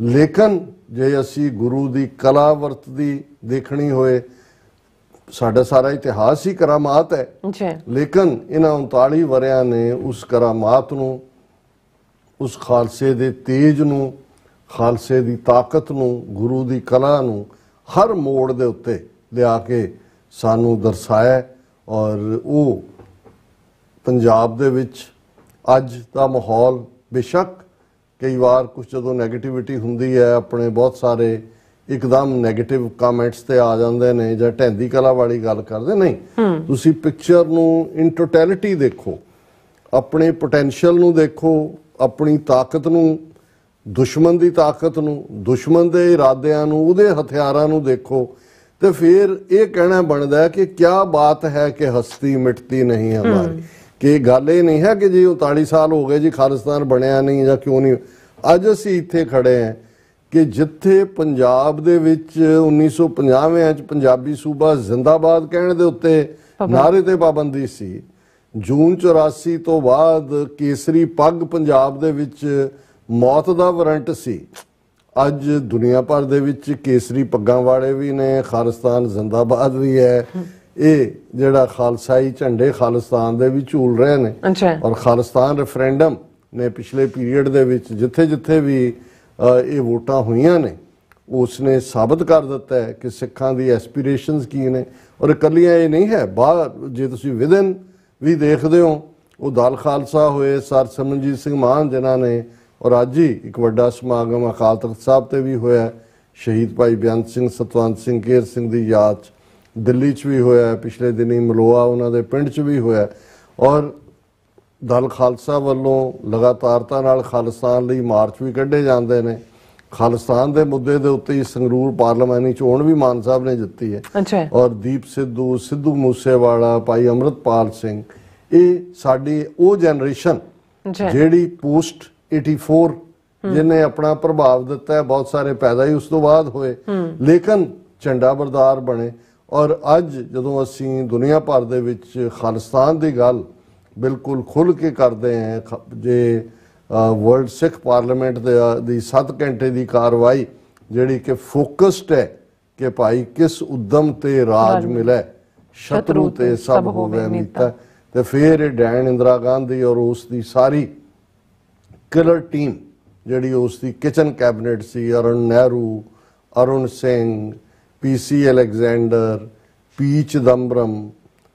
Speaker 2: ਲੇਕਿਨ ਜੇ ਅਸੀਂ ਗੁਰੂ ਦੀ ਕਲਾ ਵਰਤ ਦੀ ਦੇਖਣੀ ਹੋਏ ਸਾਡਾ ਸਾਰਾ ਇਤਿਹਾਸ ਹੀ ਕਰਾਮਾਤ ਹੈ ਜੀ ਲੇਕਿਨ ਇਹਨਾਂ 39 ਵਰਿਆਂ ਨੇ ਉਸ ਕਰਾਮਾਤ ਨੂੰ ਉਸ ਖਾਲਸੇ ਦੇ ਤੇਜ ਨੂੰ ਖਾਲਸੇ ਦੀ ਤਾਕਤ ਨੂੰ ਗੁਰੂ ਦੀ ਕਲਾ ਨੂੰ ਹਰ ਮੋੜ ਦੇ ਉੱਤੇ ਲਿਆ ਕੇ ਸਾਨੂੰ ਦਰਸਾਇਆ ਔਰ ਉਹ ਪੰਜਾਬ ਦੇ ਵਿੱਚ ਅੱਜ ਦਾ ਮਾਹੌਲ ਬੇਸ਼ੱਕ ਕਈ ਵਾਰ ਕੁਝ ਜਦੋਂ 네ਗੇਟਿਵਿਟੀ ਹੁੰਦੀ ਹੈ ਆਪਣੇ ਬਹੁਤ ਸਾਰੇ ਇੱਕਦਮ 네ਗੇਟਿਵ ਕਮੈਂਟਸ ਤੇ ਆ ਜਾਂਦੇ ਨੇ ਜਾਂ ਢੈਂਦੀ ਕਲਾ ਵਾਲੀ ਗੱਲ ਕਰਦੇ ਨਹੀਂ ਤੁਸੀਂ ਪਿਕਚਰ ਨੂੰ ਇਨ ਟੋਟੈਲਿਟੀ ਦੇਖੋ ਆਪਣੇ ਪੋਟੈਂਸ਼ੀਅਲ ਨੂੰ ਦੇਖੋ ਆਪਣੀ ਤਾਕਤ ਨੂੰ ਦੁਸ਼ਮਣ ਦੀ ਤਾਕਤ ਨੂੰ ਦੁਸ਼ਮਣ ਦੇ ਇਰਾਦਿਆਂ ਨੂੰ ਉਹਦੇ ਹਥਿਆਰਾਂ ਨੂੰ ਦੇਖੋ ਤੇ ਫਿਰ ਇਹ ਕਹਿਣਾ ਬਣਦਾ ਕਿ ਕਿਆ ਬਾਤ ਹੈ ਕਿ ਹਸਤੀ ਮਿਟਦੀ ਨਹੀਂ ਹਮਾਰੀ ਕਿ ਗੱਲ ਇਹ ਨਹੀਂ ਹੈ ਕਿ ਜੀ 39 ਸਾਲ ਹੋ ਗਏ ਜੀ ਖਾਲਿਸਤਾਨ ਬਣਿਆ ਨਹੀਂ ਜਾਂ ਕਿਉਂ ਨਹੀਂ ਅੱਜ ਅਸੀਂ ਇੱਥੇ ਖੜੇ ਹਾਂ ਕਿ ਜਿੱਥੇ ਪੰਜਾਬ ਦੇ ਵਿੱਚ 1950 ਵਿੱਚ ਪੰਜਾਬੀ ਸੂਬਾ ਜ਼ਿੰਦਾਬਾਦ ਕਹਿਣ ਦੇ ਉੱਤੇ ਨਾਰੇ ਤੇ ਪਾਬੰਦੀ ਸੀ ਜੂਨ 84 ਤੋਂ ਬਾਅਦ ਕੇਸਰੀ ਪੱਗ ਪੰਜਾਬ ਦੇ ਵਿੱਚ ਮੌਤ ਦਾ ਵਾਰੰਟ ਸੀ ਅੱਜ ਦੁਨੀਆ ਭਰ ਦੇ ਵਿੱਚ ਕੇਸਰੀ ਪੱਗਾਂ ਵਾਲੇ ਵੀ ਨੇ ਖਾਲਸਤਾਨ ਜ਼ਿੰਦਾਬਾਦ ਵੀ ਹੈ ਇਹ ਜਿਹੜਾ ਖਾਲਸਾਈ ਝੰਡੇ ਖਾਲਸਤਾਨ ਦੇ ਵੀ ਝੂਲ ਰਹੇ ਨੇ ਔਰ ਖਾਲਸਤਾਨ ਰੈਫਰੈਂਡਮ ਨੇ ਪਿਛਲੇ ਪੀਰੀਅਡ ਦੇ ਵਿੱਚ ਜਿੱਥੇ-ਜਿੱਥੇ ਵੀ ਇਹ ਵੋਟਾਂ ਹੋਈਆਂ ਨੇ ਉਸ ਨੇ ਸਾਬਤ ਕਰ ਦਿੱਤਾ ਹੈ ਕਿ ਸਿੱਖਾਂ ਦੀ ਐਸਪੀਰੇਸ਼ਨਸ ਕੀ ਨੇ ਔਰ ਇਕੱਲੀਆਂ ਇਹ ਨਹੀਂ ਹੈ ਬਾਹਰ ਜੇ ਤੁਸੀਂ ਵਿਦਨ ਵੀ ਦੇਖਦੇ ਹੋ ਉਹ ਦਲ ਖਾਲਸਾ ਹੋਏ ਸਰ ਸਮਨਜੀਤ ਸਿੰਘ ਮਾਨ ਜਿਨ੍ਹਾਂ ਨੇ ਔਰ ਅੱਜ ਹੀ ਇੱਕ ਵੱਡਾ ਸਮਾਗਮ ਅਕਾਲ ਤਖਤ ਸਾਹਿਬ ਤੇ ਵੀ ਹੋਇਆ ਸ਼ਹੀਦ ਭਾਈ ਬਿਆਨ ਸਿੰਘ ਸਤਵੰਤ ਸਿੰਘ ਕੇਰ ਸਿੰਘ ਦੀ ਯਾਦ 'ਚ ਦਿੱਲੀ 'ਚ ਵੀ ਹੋਇਆ ਪਿਛਲੇ ਦਿਨੀ ਮਲੋਆ ਉਹਨਾਂ ਦੇ ਪਿੰਡ 'ਚ ਵੀ ਹੋਇਆ ਔਰ ਦਲ ਖਾਲਸਾ ਵੱਲੋਂ ਲਗਾਤਾਰਤਾ ਨਾਲ ਖਾਲਸਾਨ ਲਈ ਮਾਰਚ ਵੀ ਕੱਢੇ ਜਾਂਦੇ ਨੇ ਖਾਲਸਾਨ ਦੇ ਮੁੱਦੇ ਦੇ ਉੱਤੇ ਹੀ ਸੰਗਰੂਰ ਪਾਰਲੀਮਾਨੀ ਚੋਣ ਵੀ ਮਾਨ ਸਾਹਿਬ ਨੇ ਜਿੱਤੀ ਹੈ ਅੱਛਾ ਔਰ ਦੀਪ ਸਿੱਧੂ ਸਿੱਧੂ ਮੂਸੇਵਾਲਾ ਭਾਈ ਅਮਰਤਪਾਲ ਸਿੰਘ ਇਹ ਸਾਡੀ ਉਹ ਜਨਰੇਸ਼ਨ ਜਿਹੜੀ ਪੋਸਟ 84 ਜਿਨੇ ਆਪਣਾ ਪ੍ਰਭਾਵ ਦਿੱਤਾ ਹੈ ਬਹੁਤ ਸਾਰੇ ਪੈਦਾ ਹੀ ਉਸ ਤੋਂ ਬਾਅਦ ਹੋਏ ਲੇਕਿਨ ਝੰਡਾ ਬਰਦਾਰ ਬਣੇ ਔਰ ਅੱਜ ਜਦੋਂ ਅਸੀਂ ਦੁਨੀਆ ਭਰ ਦੇ ਵਿੱਚ ਖਾਲਸਤਾਨ ਦੀ ਗੱਲ ਬਿਲਕੁਲ ਖੁੱਲ ਕੇ ਕਰਦੇ ਹਾਂ ਜੇ ਵਰਲਡ ਸਿੱਖ ਪਾਰਲੀਮੈਂਟ ਦੇ ਦੀ 7 ਘੰਟੇ ਦੀ ਕਾਰਵਾਈ ਜਿਹੜੀ ਕਿ ਫੋਕਸਡ ਹੈ ਕਿ ਭਾਈ ਕਿਸ ਉਦਮ ਤੇ ਰਾਜ ਮਿਲੇ ਸ਼ਤਰੂ ਤੇ ਸਭ ਹੋਵੇ ਮੀਤਾ ਤੇ ਫਿਰ ਇਹ ਇੰਦਰਾ ਗਾਂਧੀ ਔਰ ਉਸ ਦੀ ਸਾਰੀ ਕਿਲਰ ਟੀਮ ਜਿਹੜੀ ਉਸ ਦੀ ਕਿਚਨ ਕੈਬਨਿਟ ਸੀ Arun Nehru Arun Singh PC Alexander P Chidambaram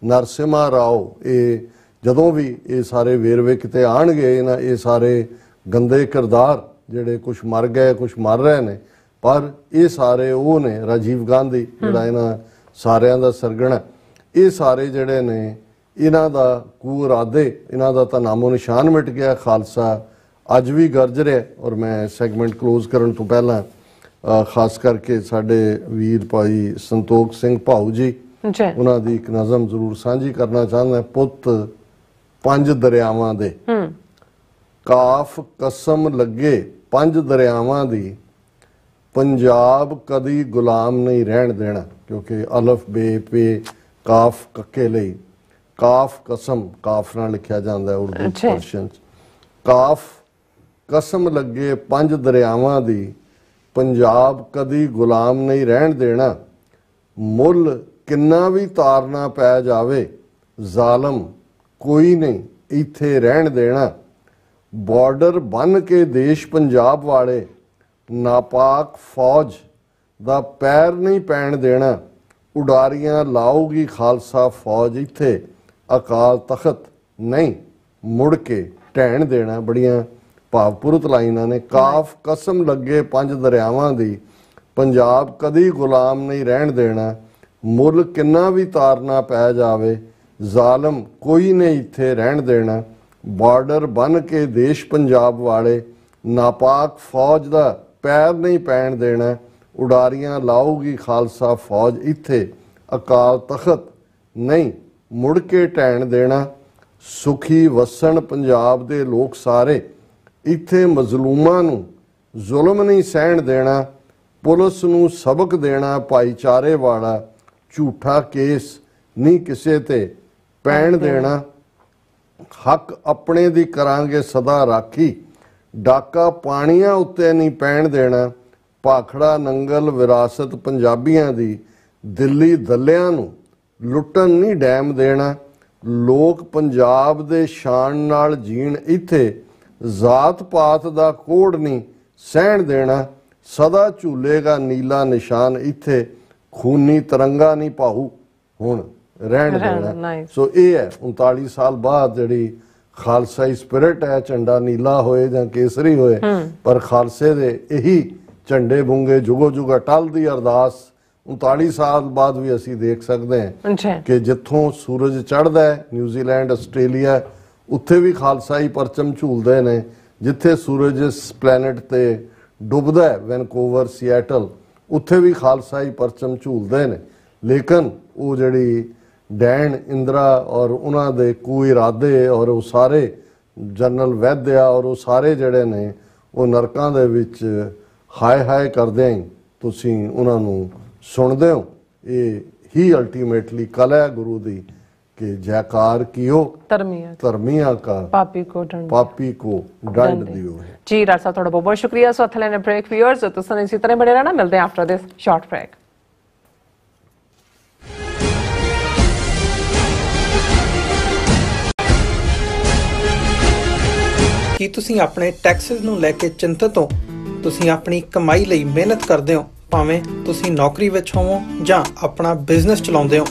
Speaker 2: Narasimha Rao ਇਹ ਜਦੋਂ ਵੀ ਇਹ ਸਾਰੇ ਵੇਰਵੇ ਕਿਤੇ ਆਣਗੇ ਇਹਨਾਂ ਇਹ ਸਾਰੇ ਗੰਦੇ ਕਿਰਦਾਰ ਜਿਹੜੇ ਕੁਝ ਮਰ ਗਏ ਕੁਝ ਮਰ ਰਹੇ ਨੇ ਪਰ ਇਹ ਸਾਰੇ ਉਹ ਨੇ ਰਾਜੀਵ ਗਾਂਧੀ ਜਿਹੜਾ ਇਹਨਾਂ ਸਾਰਿਆਂ ਦਾ ਸਰਗਣਾ ਇਹ ਸਾਰੇ ਜਿਹੜੇ ਨੇ ਇਹਨਾਂ ਦਾ ਕੂ ਇਰਾਦੇ ਇਹਨਾਂ ਦਾ ਤਾਂ ਨਾਮੋ ਨਿਸ਼ਾਨ ਮਿਟ ਗਿਆ ਖਾਲਸਾ ਅੱਜ ਵੀ ਗਰਜ ਰਿਹਾ ਔਰ ਮੈਂ ਸੈਗਮੈਂਟ ক্লোਜ਼ ਕਰਨ ਤੋਂ ਪਹਿਲਾਂ ਖਾਸ ਕਰਕੇ ਸਾਡੇ ਵੀਰ ਭਾਈ ਸੰਤੋਖ ਸਿੰਘ ਭਾਉ ਜੀ ਉਹਨਾਂ ਦੀ ਇੱਕ ਨਜ਼ਮ ਜ਼ਰੂਰ ਸਾਂਝੀ ਕਰਨਾ ਚਾਹੁੰਦਾ ਪੁੱਤ ਪੰਜ ਦਰਿਆਵਾਂ ਦੇ ਕਾਫ ਕਸਮ ਲੱਗੇ ਪੰਜ ਦਰਿਆਵਾਂ ਦੀ ਪੰਜਾਬ ਕਦੀ ਗੁਲਾਮ ਨਹੀਂ ਰਹਿਣ ਦੇਣਾ ਕਿਉਂਕਿ ਅਲਫ ਬੇ ਪੇ ਕਾਫ ਕੱਕੇ ਲਈ ਕਾਫ ਕਸਮ ਕਾਫ ਨਾਲ ਲਿਖਿਆ ਜਾਂਦਾ ਹੈ ਉਰਦੂ ਪਰਸ਼ੀਅਨ ਕਾਫ ਕਸਮ ਲੱਗੇ ਪੰਜ ਦਰਿਆਵਾਂ ਦੀ ਪੰਜਾਬ ਕਦੀ ਗੁਲਾਮ ਨਹੀਂ ਰਹਿਣ ਦੇਣਾ ਮੁੱਲ ਕਿੰਨਾ ਵੀ ਤਾਰਨਾ ਪੈ ਜਾਵੇ ਜ਼ਾਲਮ ਕੋਈ ਨਹੀਂ ਇੱਥੇ ਰਹਿਣ ਦੇਣਾ ਬਾਰਡਰ ਬਨ ਕੇ ਦੇਸ਼ ਪੰਜਾਬ ਵਾਲੇ ਨਾਪਾਕ ਫੌਜ ਦਾ ਪੈਰ ਨਹੀਂ ਪੈਣ ਦੇਣਾ ਉਡਾਰੀਆਂ ਲਾਉਗੀ ਖਾਲਸਾ ਫੌਜ ਇੱਥੇ ਅਕਾਲ ਤਖਤ ਨਹੀਂ ਮੁੜ ਕੇ ਢਹਿਣ ਦੇਣਾ ਬੜੀਆਂ ਪੁਰਤ ਲਾਈਨਾਂ ਨੇ ਕਾਫ ਕਸਮ ਲੱਗੇ ਪੰਜ ਦਰਿਆਵਾਂ ਦੀ ਪੰਜਾਬ ਕਦੀ ਗੁਲਾਮ ਨਹੀਂ ਰਹਿਣ ਦੇਣਾ ਮੁੱਲ ਕਿੰਨਾ ਵੀ ਤਾਰਨਾ ਪੈ ਜਾਵੇ ਜ਼ਾਲਮ ਕੋਈ ਨਹੀਂ ਇੱਥੇ ਰਹਿਣ ਦੇਣਾ ਬਾਰਡਰ ਬਨ ਕੇ ਦੇਸ਼ ਪੰਜਾਬ ਵਾਲੇ ਨਾਪਾਕ ਫੌਜ ਦਾ ਪੈਰ ਨਹੀਂ ਪੈਣ ਦੇਣਾ ਉਡਾਰੀਆਂ ਲਾਊਗੀ ਖਾਲਸਾ ਫੌਜ ਇੱਥੇ ਅਕਾਲ ਤਖਤ ਨਹੀਂ ਮੁੜ ਕੇ ਟੈਣ ਦੇਣਾ ਸੁਖੀ ਵਸਣ ਪੰਜਾਬ ਦੇ ਲੋਕ ਸਾਰੇ ਇੱਥੇ ਮਜ਼ਲੂਮਾਂ ਨੂੰ ਜ਼ੁਲਮ ਨਹੀਂ ਸਹਿਣ ਦੇਣਾ ਪੁਲਿਸ ਨੂੰ ਸਬਕ ਦੇਣਾ ਭਾਈਚਾਰੇ ਵਾਲਾ ਝੂਠਾ ਕੇਸ ਨਹੀਂ ਕਿਸੇ ਤੇ ਪੈਣ ਦੇਣਾ ਹੱਕ ਆਪਣੇ ਦੀ ਕਰਾਂਗੇ ਸਦਾ ਰਾਖੀ ਡਾਕਾ ਪਾਣੀਆਂ ਉੱਤੇ ਨਹੀਂ ਪੈਣ ਦੇਣਾ ਪਾਖੜਾ ਨੰਗਲ ਵਿਰਾਸਤ ਪੰਜਾਬੀਆਂ ਦੀ ਦਿੱਲੀ ਦੱਲਿਆਂ ਨੂੰ ਲੁੱਟਣ ਨਹੀਂ ਡੈਮ ਦੇਣਾ ਲੋਕ ਪੰਜਾਬ ਦੇ ਸ਼ਾਨ ਨਾਲ ਜੀਣ ਇੱਥੇ ਜ਼ਾਤ ਪਾਤ ਦਾ ਕੋੜ ਨਹੀਂ ਸਹਿਣ ਦੇਣਾ ਸਦਾ ਝੂਲੇਗਾ ਨੀਲਾ ਨਿਸ਼ਾਨ ਇੱਥੇ ਖੂਨੀ ਤਰੰਗਾ ਨਹੀਂ ਪਾਹੂ ਹੁਣ ਰਹਿਣ ਦੇਣਾ ਸੋ ਇਹ ਹੈ 39 ਸਾਲ ਬਾਅਦ ਜਿਹੜੀ ਖਾਲਸਾ ਸਪਿਰਿਟ ਹੈ ਝੰਡਾ ਨੀਲਾ ਹੋਏ ਜਾਂ ਕੇਸਰੀ ਹੋਏ ਪਰ ਖਾਲਸੇ ਦੇ ਇਹੀ ਝੰਡੇ ਬੁੰਗੇ ਜੁਗੋ ਜੁਗਾ ਟਲ ਦੀ ਅਰਦਾਸ 39 ਸਾਲ ਬਾਅਦ ਵੀ ਅਸੀਂ ਦੇਖ ਸਕਦੇ ਹਾਂ ਕਿ ਜਿੱਥੋਂ ਸੂਰਜ ਚੜ੍ਹਦਾ ਹੈ ਨਿਊਜ਼ੀਲੈਂਡ ਆਸਟ੍ਰੇਲੀਆ ਉੱਥੇ ਵੀ ਖਾਲਸਾਈ ਪਰਚਮ ਝੂਲਦੇ ਨੇ ਜਿੱਥੇ ਸੂਰਜ ਇਸ ਪਲੈਨਟ ਤੇ ਡੁੱਬਦਾ ਹੈ ਵੈਨਕੂਵਰ ਸੀਐਟਲ ਉੱਥੇ ਵੀ ਖਾਲਸਾਈ ਪਰਚਮ ਝੂਲਦੇ ਨੇ ਲੇਕਿਨ ਉਹ ਜਿਹੜੀ ਡੈਨ ਇੰਦਰਾ ਔਰ ਉਹਨਾਂ ਦੇ ਕੋ ਇਰਾਦੇ ਔਰ ਉਹ ਸਾਰੇ ਜਨਰਲ ਵੈਦਿਆ ਔਰ ਉਹ ਸਾਰੇ ਜਿਹੜੇ ਨੇ ਉਹ ਨਰਕਾਂ ਦੇ ਵਿੱਚ ਹਾਏ ਹਾਏ ਕਰਦੇ ਆਂ ਤੁਸੀਂ ਉਹਨਾਂ ਨੂੰ ਸੁਣਦੇ ਹੋ ਇਹ ਹੀ ਅਲਟੀਮੇਟਲੀ ਕਲਾ ਗੁਰੂ ਦੀ ਕਿ ਜੈਕਾਰ कियो ਤਰਮੀਆ ਤਰਮੀਆ ਕਾ
Speaker 1: ਪਾਪੀ ਕੋ ਡੰਡ
Speaker 2: ਪਾਪੀ ਕੋ ਡੰਡ ਦਿਓ
Speaker 1: ਜੀ ਰਾਜ ਸਾਹਿਬ ਤੁਹਾਡਾ ਬਹੁਤ ਬਹੁਤ ਸ਼ੁਕਰੀਆ ਸੋ ਅਥਲੇ ਨੇ ਬ੍ਰੇਕ ਵੀਅਰਸ ਤੁਸੀਂ ਇਸੇ ਤਰ੍ਹਾਂ ਬਣੇ ਰਹਿਣਾ ਮਿਲਦੇ ਆਫਟਰ ਦਿਸ ਸ਼ਾਰਟ ਬ੍ਰੇਕ
Speaker 4: ਕੀ ਤੁਸੀਂ ਆਪਣੇ ਟੈਕਸਸ ਨੂੰ ਲੈ ਕੇ ਚਿੰਤਤ ਹੋ ਤੁਸੀਂ ਆਪਣੀ ਕਮਾਈ ਲਈ ਮਿਹਨਤ ਕਰਦੇ ਹੋ ਭਾਵੇਂ ਤੁਸੀਂ ਨੌਕਰੀ ਵਿੱਚ ਹੋਵੋ ਜਾਂ ਆਪਣਾ ਬਿਜ਼ਨਸ ਚਲਾਉਂਦੇ ਹੋ